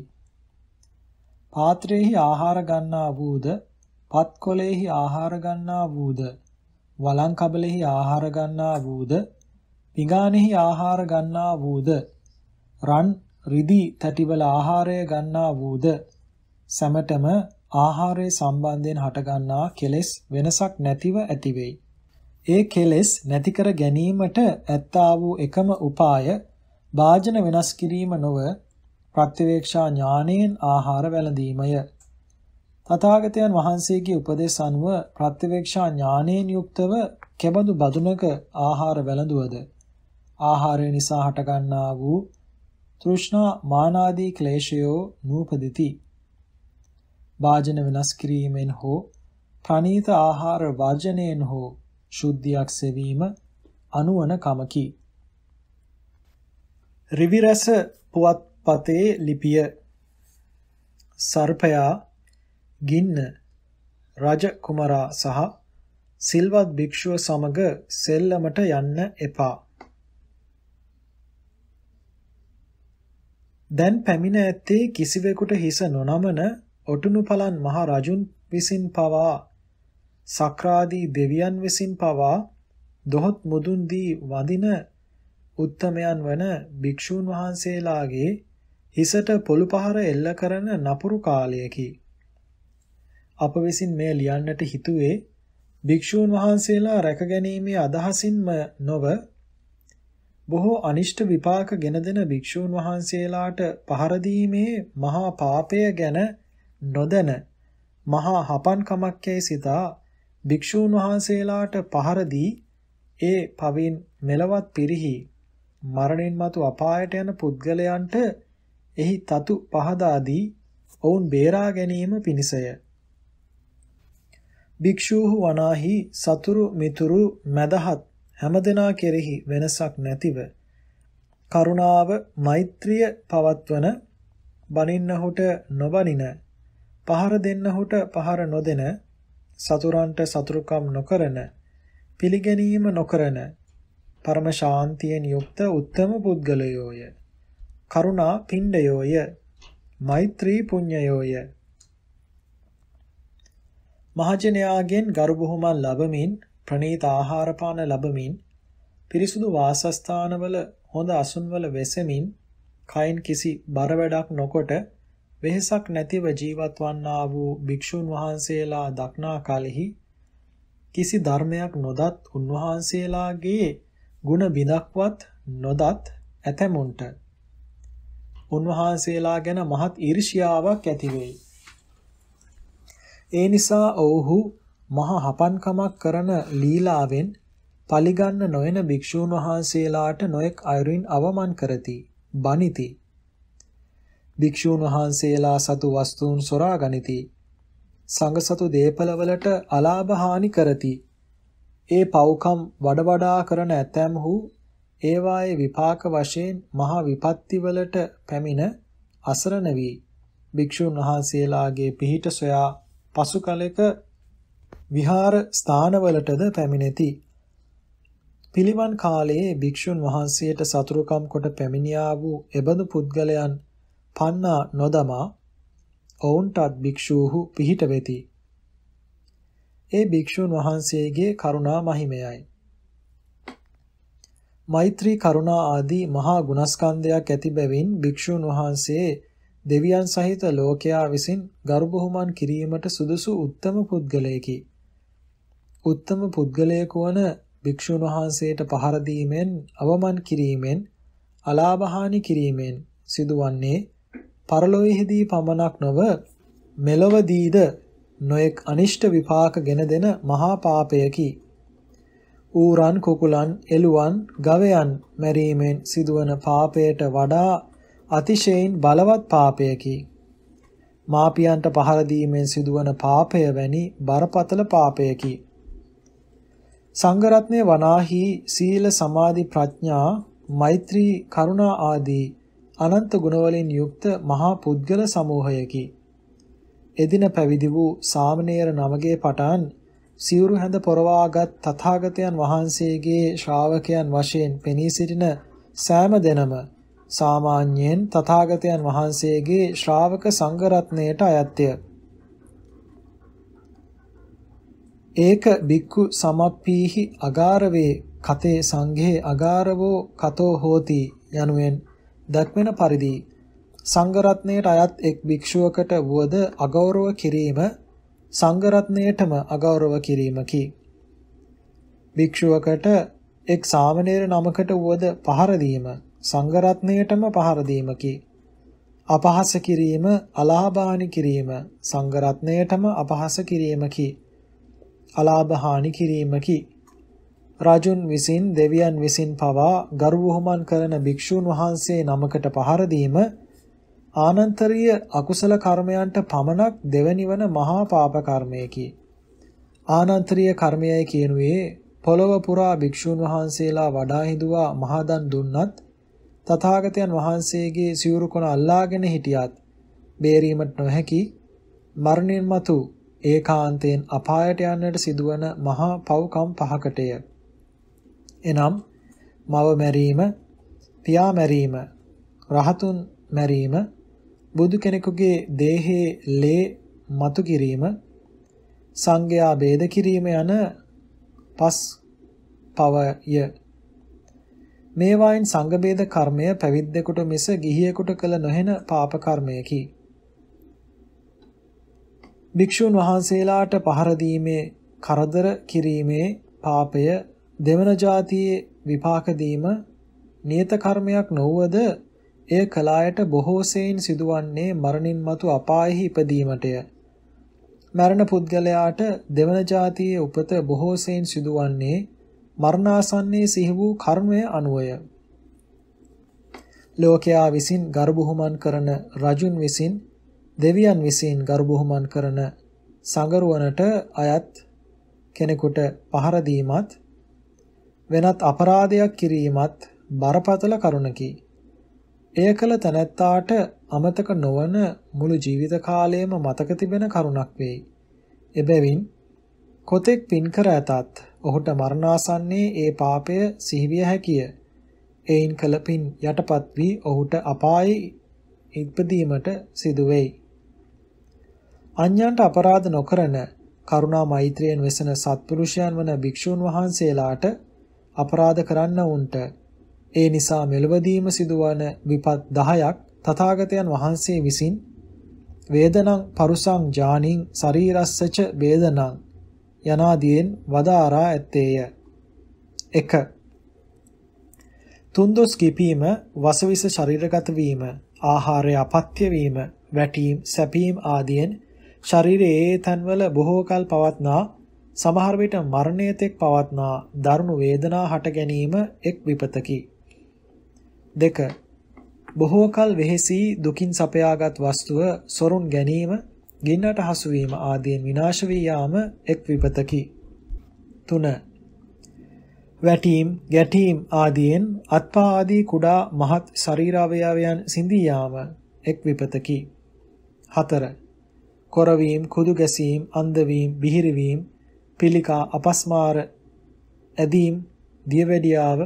පාත්‍රයේහි ආහාර ගන්නා වූද, පත්කොලේහි ආහාර ගන්නා වූද, වළං කබලෙහි ආහාර ගන්නා වූද, පිඟානෙහි ආහාර ගන්නා වූද, රන් රිදී තැටිවල ආහාරය ගන්නා වූද සැමටම ආහාරය සම්බන්ධයෙන් හටගන්නා කෙලෙස් වෙනසක් නැතිව ඇතිවෙයි. ඒ කෙලෙස් නැති කර ගැනීමට ඇත්තා වූ එකම උපාය භාජන වෙනස් කිරීම නොව ප්‍රත්‍යවේක්ෂා ඥානයෙන් ආහාර වැළඳීමය. තථාගතයන් වහන්සේගේ උපදෙස් අනුව ප්‍රත්‍යවේක්ෂා ඥානයෙන් යුක්තව කෙබඳු බදුනක ආහාර වැළඳුවද ආහාරය නිසා හටගන්නා වූ තෘෂ්ණා මානාදී ක්ලේශයෝ නූපදිති භාජන වෙනස් කිරීමෙන් හෝ ප්‍රනීත ආහාර වර්ජනයෙන් හෝ ශුද්ධියක් සෙවීම අනුවන කමකි. රිවිරස පුවත්පතේ ලිපිය සර්පයා ගින්න රජ කුමරා සහ සිල්වත් භික්ෂුව සමග සෙල්ලමට යන්න එපා. දැන් පැමිණ ඇත්තේ කිසිවෙකුට හිස නොනමන ඔටුනුපලන් මහ රජුන් විසින් පවා සක්‍රාදී දෙවියන් විසින් පවා දොහොත් මුදුන් දී වඳින උත්තමයන් වන භික්ෂූන් වහන්සේලාගේ හිසට පොළු පහර එල්ල කරන නපුරු කාලයකි. අප විසින් මෙය ලියන්නට හිතුවේ භික්ෂූන් වහන්සේලා රැකගැනීමේ අදහසින්ම නොව බොහෝ අනිෂ්ට විපාක ගෙන දෙන භික්ෂූන් වහන්සේලාට පහර දීමේ මහා පාපය ගැන නොදැන මහා හපන්කමක් යැයි සිතා භික්ෂූන් වහන්සේලාට පහර දී ඒ පවින් මෙලවත් පිරිහි මරණින් මතු අපායට යන පුද්ගලයන්ට එහි තතු පහදා දී ඔවුන් බේරා ගැනීම පිණිසය. භික්ෂූහු වනාහි සතුරු මිතුරු මැදහත් හැමදෙනා කෙරෙහි වෙනසක් නැතිව කරුණාව මෛත්‍රිය පවත්වන බනින්නහුට නොබනින පහර දෙන්නහුට පහර නොදෙන සතුරන්ට සතුරුකම් නොකරන පිළිගැනීම නොකරන පරම ශාන්තියෙන් යුක්ත උත්තම පුද්ගලයෝය කරුණා පිණ්ඩයෝය මෛත්‍රී පුඤ්ඤයෝය මහජනයාගෙන් ගරු බුහුමන් ලැබමින් ප්‍රණීත ආහාර පාන ලැබමින් පිරිසුදු වාසස්ථානවල හොඳ අසුන්වල වෙසමින් කයින් කිසි බර වැඩක් නොකොට වෙහෙසක් නැතිව ජීවත් වන්නා වූ භික්ෂුන් වහන්සේලා දක්නා කලෙහි කිසි ධර්මයක් නොදත් උන්වහන්සේලාගේ ಗುಣ බිඳක්වත් නොදත් ඇතැමුන්ට උන්වහන්සේලා ගැන මහත් ඊර්ෂ්‍යාවක් ඇති වෙයි. ඒ නිසා ඔවුහු මහ හපන්කමක් කරන ලීලාවෙන් පලිගන්න නොයන භික්ෂූන් වහන්සේලාට නොඑක් අයුරින් අවමන් කරති. බනිති. භික්ෂූන් වහන්සේලා සතු වස්තුන් සොරා ගනිති. සංඝ සතු දේපලවලට අලාභ හානි කරති. ඒ පව්කම් වඩ වඩා කරන ඇතැම්හු ඒවායේ විපාක වශයෙන් මහා විපත්තිවලට පැමිණ අසරණ වී භික්ෂූන් වහන්සේලාගේ පිහිට සොයා පසු කලෙක විහාර ස්ථානවලටද පැමිණෙති. පිළිවන් කාලයේ භික්ෂුන් වහන්සේට සතුරුකම් කොට පැමිණියා වූ එබඳු පුද්ගලයන් පන්නා නොදමා ඔවුන්ටත් භික්ෂූහු පිහිට වෙති. ඒ භික්ෂූන් වහන්සේගේ කරුණා මහිමයයි. මෛත්‍රී කරුණා ආදී මහා ගුණස්කන්ධයක් ඇති බැවින් භික්ෂූන් වහන්සේ දෙවියන් සහිත ලෝකයා විසින් ගරුබුහුමන් කිරීමට සුදුසු උත්තම පුද්ගලයෙකි. උත්තම පුද්ගලයෙකු වන භික්ෂූන් වහන්සේට පහර දීමෙන්, අවමන් කිරීමෙන්, අලාභහානි කිරීමෙන් සිදුවන්නේ පරලොවෙහිදී පමණක් නොව මෙලොවදීද නොඑක් අනිෂ්ට විපාක ගෙන දෙන මහා පාපයකි. ඌරන් කුකුලන් එළුවන් ගවයන් මැරීමෙන් සිදුවන පාපයට වඩා අතිශයින් බලවත් පාපයකි. මාපියන්ට පහර දීමෙන් සිදුවන පාපය වැනි බරපතල පාපයකි. සංඝරත්නය වනාහි සීල සමාධි ප්‍රඥා මෛත්‍රී කරුණා ආදී අනන්ත ගුණවලින් යුක්ත මහා පුද්ගල සමූහයකි. එදින පැවිදි වූ සාමණේර නමගේ පටන් සිවුරු හැඳ පොරවාගත් තථාගතයන් වහන්සේගේ ශ්‍රාවකයන් වශයෙන් පෙනී සිටින සෑම දෙනම සාමාන්‍යයෙන් තථාගතයන් වහන්සේගේ ශ්‍රාවක සංඝ රත්නයට අයත්ය. ඒක බික්කු සමප්පීහි අගාරවේ කතේ සංඝේ අගාරවෝ කතෝ හෝති යනුවෙන් දක්වන පරිදි සංඝ රත්නයට අයත් එක් භික්ෂුවකට වුවද අගෞරව කිරීම සංඝ රත්නයටම අගෞරව කිරීමකි. භික්ෂුවකට එක් සාමණේර නමකට වුවද පහර දීම සංඝ රත්නයටම පහර දීමකි. අපහාස කිරීම, අලාභානි කිරීම සංඝ රත්නයටම අපහාස කිරීමකි. අලාභ හානි කිරීමකි. රජුන් විසින් දෙවියන් විසින් පවා ගරු වුහුමන් කරන භික්ෂූන් වහන්සේ නමකට පහර දීම ආනන්තරීය අකුසල කර්මයන්ට පමණක් දෙවනිවන මහා පාප කර්මයකි. ආනන්තරීය කර්මයයි කියනුවේ පොළව පුරා භික්ෂූන් වහන්සේලා වඩා හිඳුවා මහදන් දුන්නත් තථාගතයන් වහන්සේගේ සිවුරු කොන අල්ලාගෙන හිටියත් බේරීමට නොහැකි මරණින් මතු ඒකාන්තයෙන් අපායට යන්නට සිදුවන මහා පව්කම් පහකටය. එනම් මව මැරීම, පියා මැරීම, රහතුන් මැරීම, බුදු කෙනෙකුගේ දේහයේ ලේ මතු කිරීම, සංඝයා ભેද කිරීම යන පස් පවය මේවායින් සංඝ ભેද කර්මය පැවිද්දෙකුට මිස ගිහියෙකුට කළ නොහෙන පාප කර්මයකි. භික්ෂුන් වහන්සේලාට පහර දීමේ කරදර කිරීමේ පාපය දෙවන જાතියේ විපාක දීම නියත කර්මයක් නොවද එය කලායට බොහෝ සෙයින් සිදුවන්නේ මරණින් මතු අපායෙහි ඉපදීමටය. මරණ පුද්ගලයාට දෙවන જાතියේ උපත බොහෝ සෙයින් සිදුවන්නේ මරණාසන්නයේ සිහි වූ කර්මය අනුවය. ලෝකයා විසින් ගර්භුහුමන් කරන රජුන් විසින් දෙවියන් විසින් ගර්භුහුමන් කරන සංගරුවනට අයත් කෙනෙකුට පහර දීමත් වෙනත් අපරාධයක් කිරීමත් බරපතල කරුණකි. එය කළ තැනැත්තාට අමතක නොවන මුළු ජීවිත කාලයම මතක තිබෙන කරුණක් වෙයි. එබැවින් කොතෙක් පින් කර ඇතත් ඔහුට මරණාසන්නේ ඒ පාපය සිහිවිය හැකිය. එයින් කළ පින් යටපත් වී ඔහුට අපායේ ඉපදීමට සිදු වෙයි. අන්‍යයන්ට අපරාධ නොකරන කරුණා මෛත්‍රියෙන් වෙසෙන සත්පුරුෂයන් වන භික්ෂූන් වහන්සේලාට අපරාධ කරන්නවුන්ට ඒ නිසා මෙලවදීම සිදුවන විපත් 10ක් තථාගතයන් වහන්සේ විසින් වේදනං පරුසං ජානින් ශරීරස්සච වේදනං යනාදීන් වදාරා ඇත්තේය 1 තුන්දොස් කිපීම වසවිස ශරීරගත වීම ආහාරය අපත්‍ය වීම වැටීම් සැපීම් ආදීන් ශරීරයේ තන්වල බොහෝ කල පවත්නා සමහර විට මරණය තෙක් පවත්නා දරුණු වේදනා හට ගැනීම එක් විපතකි. දෙක බොහෝ කල වෙහෙසී දුකින් සපයාගත් වස්තුව සොරුන් ගැනීම, ගින්නට හසු වීම ආදීන් විනාශ වී යාම එක් විපතකි. 3. වැටීම්, ගැටීම් ආදීන් අත්පා ආදී කුඩා මහත් ශරීරාවයවයන් සිඳී යාම එක් විපතකි. 4. කොරවීම, කුදු ගැසීම, අන්ධ වීම, බිහිරවීම පිළිකා අපස්මාර ඇදීම් දියවැඩියාව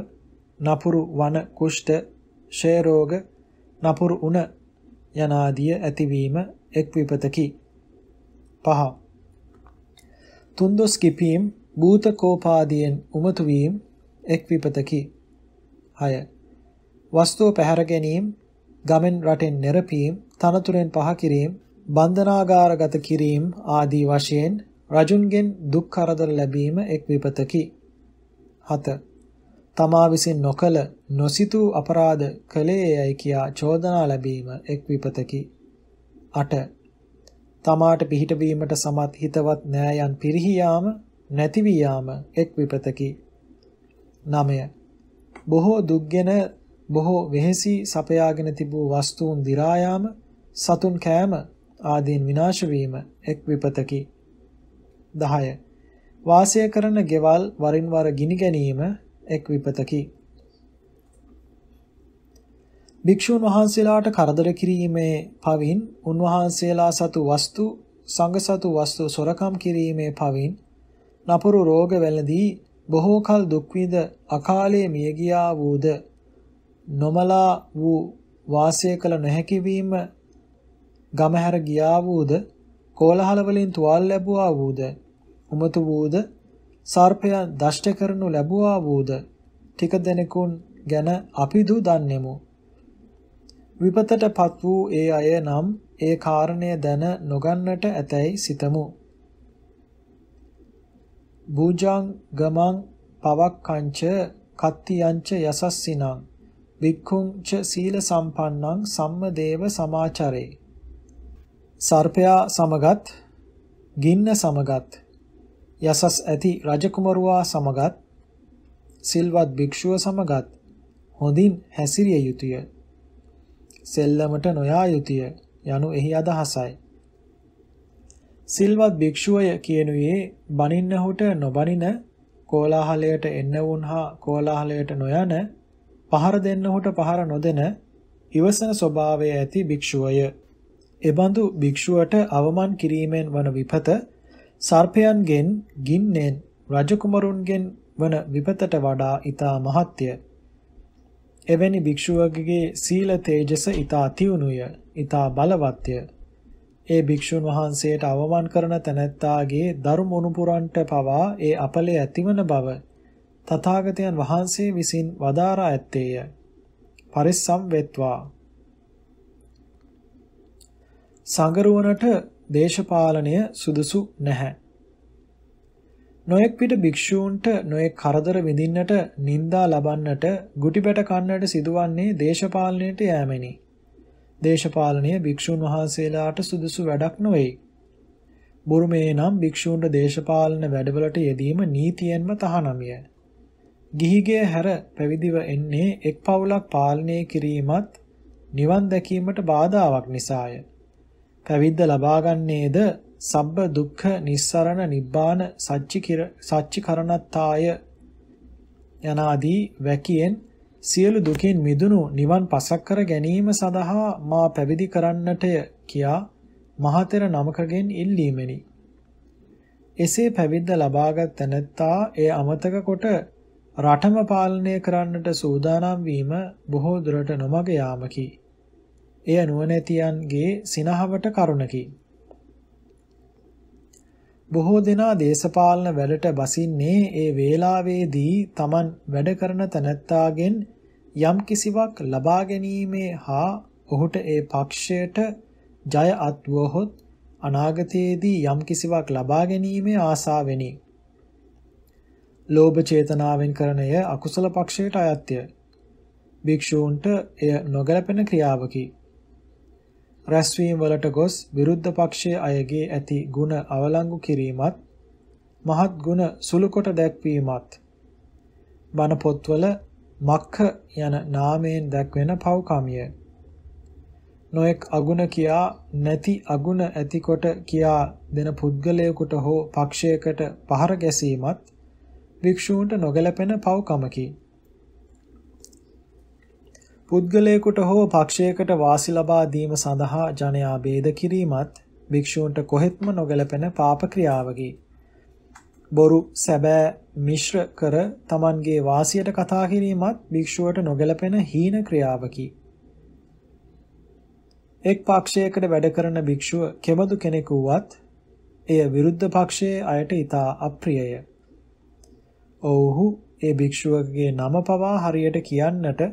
නපුරු වන කුෂ්ඨ ෂය රෝග නපුරු උණ යනාදිය ඇතිවීම එක් විපතකි පහ තුන්දොස් කිපීම් භූත කෝපාදීන් උමතු වීම එක් විපතකි 6 වස්තුව පැහැර ගැනීම ගමෙන් රටෙන් නැරපීම් තනතුරෙන් පහ කිරීම බන්ධනාගාරගත කිරීම ආදී වශයෙන් රජුන්ගෙන් දුක් කරදර ලැබීම එක් විපතකි. 7. තමා විසින් නොකල නොසිතූ අපරාධ කළේයයි කියා චෝදනා ලැබීම එක් විපතකි. 8. තමාට පිහිට වීමට සමත් හිතවත් නෑයන් පිරිහියාම නැති වියාම එක් විපතකි. 9. බොහෝ දුක්ගෙන බොහෝ වෙහෙසි සපයාගෙන තිබූ වස්තුන් දිරායාම සතුන් කෑම ආදීන් විනාශ වීම එක් විපතකි. 10 වාසය කරන ගෙවල් වරින් වර ගිනි ගැනීම එක් විපතකි. භික්ෂුන් වහන්සේලාට කරදර කිරීමේ පවින් උන්වහන්සේලා සතු වස්තු සංඝ සතු වස්තු සොරකම් කිරීමේ පවින් නපුරු රෝග වැළඳී බොහෝ කල දුක් විඳ අකාලයේ මිය ගියා වූද නොමලා වූ වාසය කළ නොහැකි වීම ගමහැර ගියා වූද කෝලහල වලින් තුවාල ලැබුවා වූද උමතු වූද සර්පයා දෂ්ට කරනු ලැබුවා වූද ටික දෙනෙකුන් ගැන අපි දු දන්නෙමු විපතටපත් වූ ඒ අය නම් ඒ කාරණය දැන නොගන්නට ඇතැයි සිතමු බුජං ගමං පවක්කංච කත්තියංච යසස්සිනං වික්ඛුංච සීල සම්පන්නං සම්මදේව සමාචරේ සර්පයා සමගත් ගින්න සමගත් යසස් ඇති රජකුමරුවා සමගත් සිල්වත් භික්ෂුව සමගත් හොඳින් හැසිරිය යුතුය. සෙල්ලමට නොයා යුතුය යනු එහි අදහසයි. සිල්වත් භික්ෂුවය කියනුයේ බනින්නහුට නොබනින කෝලාහලයට එන්න වුන් හා කෝලාහලයට නොයන පහර දෙන්නහුට පහර නොදෙන ඉවසන ස්වභාවය ඇති භික්ෂුවය. එබඳු භික්ෂුවට අවමන් කිරීමෙන් වන විපත සර්පයන්ගෙන් ගින්නෙන් රජකුමරුන්ගෙන් වන විපතට වඩා ඊතා මහත්ය. එවැනි භික්ෂුවකගේ සීල තේජස ඊතා තියුණුය, ඊතා බලවත්ය. ඒ භික්ෂුන් වහන්සේට අවමන් කරන තැනැත්තාගේ දරු මොනුපුරන්ට පවා ඒ අපලේ ඇතිවන බව තථාගතයන් වහන්සේ විසින් වදාරා ඇත්තේය. පරිස්සම් වෙත්වා සඟරුවනට දේශපාලනය සුදුසු නැහැ. නොයෙක් පිට භික්ෂූන්ට නොයෙක් කරදර විඳින්නට නිന്ദා ලබන්නට ගුටිබැට කන්නට සිදුවන්නේ දේශපාලනයට යෑමෙනි. දේශපාලනය භික්ෂූන් වහන්සේලාට සුදුසු වැඩක් නොවේ. බුරුමේ නම් භික්ෂූන්ට දේශපාලන වැඩවලට යෙදීම නීතියෙන්ම තහනමිය. ගිහිගේ හැර පැවිදිව එන්නේ එක් පවුලක් පාලනය කිරීමත් නිවන් දැකීමට බාධාවක් නිසාය. පැවිද්ද ලබාගන්නේද සබ්බ දුක්ඛ නිස්සරණ නිබ්බාන සච්චිකරණත්තාය යනාදී වැකියෙන් සියලු දුකින් මිදුණු නිවන් පසක් කර ගැනීම සඳහා මා පැවිදි කරන්නටය කියා මහතෙර නමකගෙන් ඉල්ලීමෙනි. එසේ පැවිද්ද ලබාගත් තැනැත්තා ඒ අමතක කොට රටම පාලනය කරන්නට සූදානම් වීම බොහෝ දුරට නොමග යාමකි. එය නුවණැතියන්ගේ සිනහවට කරුණකි. බොහෝ දෙනා දේශපාලන වැඩට බසින්නේ ඒ වේලාවේදී Taman වැඩ කරන තැනැත්තාගෙන් යම් කිසිවක් ලබා ගැනීමේ හා ඔහුට ඒ පක්ෂයට ජය අත්වොහොත් අනාගතයේදී යම් කිසිවක් ලබා ගැනීමේ ආසාවෙනි. ලෝභ චේතනාවෙන් කරන අකුසල පක්ෂයට අයත්ය. භික්ෂූන්ට එය නොගැලපෙන ක්‍රියාවකි. රැස්වීම් වලට ගොස් විරුද්ධ පක්ෂයේ අයගේ ඇති ಗುಣ අවලංගු කිරීමත් මහත් ಗುಣ සුළු කොට දැක්වීමත් බණ පොත්වල මක්ඛ යන නාමයෙන් දැක්වෙන පව්කාමිය නොඑක් අගුණ කියා නැති අගුණ ඇතිකොට කියා දෙන පුද්ගලයෙකුට හෝ පක්ෂයකට පහර ගැසීමත් භික්ෂූන්ට නොගැලපෙන පව්කමකි පුද්ගලයෙකුට හෝ පක්ෂයකට වාසි ලබා දීම සඳහා ජනයා ભેද කිරීමත් භික්ෂූන්ට කොහෙත්ම නොගැලපෙන පාප ක්‍රියාවකි. බොරු සැබෑ මිශ්‍ර කර Tamanගේ වාසියට කතා කිරීමත් භික්ෂුවට නොගැලපෙන හීන ක්‍රියාවකි. එක් පක්ෂයකට වැඩ කරන භික්ෂුව කෙබඳු කෙනෙකු වුවත් එය විරුද්ධ පක්ෂයේ අයට ඊතා අප්‍රියය. ඔව්හු ඒ භික්ෂුවගේ නම පවා හරියට කියන්නට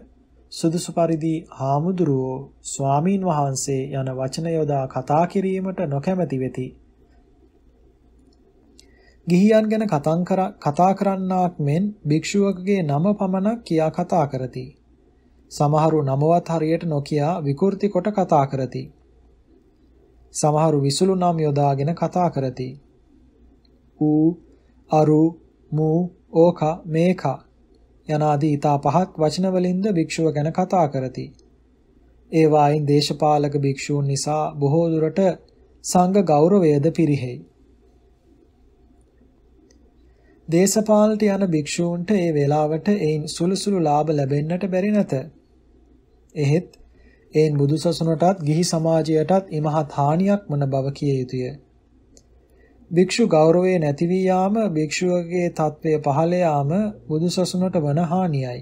සුදුසු පරිදි හාමුදුරුවෝ ස්වාමීන් වහන්සේ යන වචන යොදා කතා කිරීමට නොකැමැති වෙති. ගිහියන් ගැන කතා කරන්නාක් මෙන් භික්ෂුවකගේ නම පමණක් කියා කතා කරති. සමහරු නමවත් හරියට නොකියා විකෘති කොට කතා කරති. සමහරු විසුළු නම් යොදාගෙන කතා කරති. ඌ අරු මූ ඕක මේකා යනාදී ඊතා පහත් වචනවලින්ද භික්ෂුව ගැන කතා කරති. ඒ වායින් දේශපාලක භික්ෂූන් නිසා බොහෝ දුරට සංඝ ගෞරවයද පිරිහෙයි. දේශපාලට යන භික්ෂූන්ට ඒ වේලාවට එයින් සුළුසුළු ලාභ ලැබෙන්නට බැරි නැත. එහෙත් එයින් බුදුසසුනටත් ගිහි සමාජයටත් ඉමහත් හානියක් වන බව කිය යුතුය. භික්ෂු ගෞරවය නැති වී යාම භික්ෂුවගේ తත්වය පහළ යාම බුදුසසුනට වන හානියයි.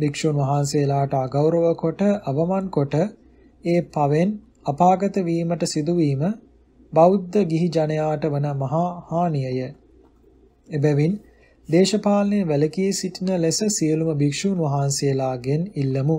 භික්ෂුන් වහන්සේලාට අගෞරව කොට අවමන් කොට ඒ පවෙන් අපාගත වීමට සිදුවීම බෞද්ධ ගිහි ජනයාට වන මහා හානියය. එබැවින් දේශපාලනයේ වැලකී සිටින ලෙස සියලුම භික්ෂුන් වහන්සේලාගෙන් ඉල්ලමු.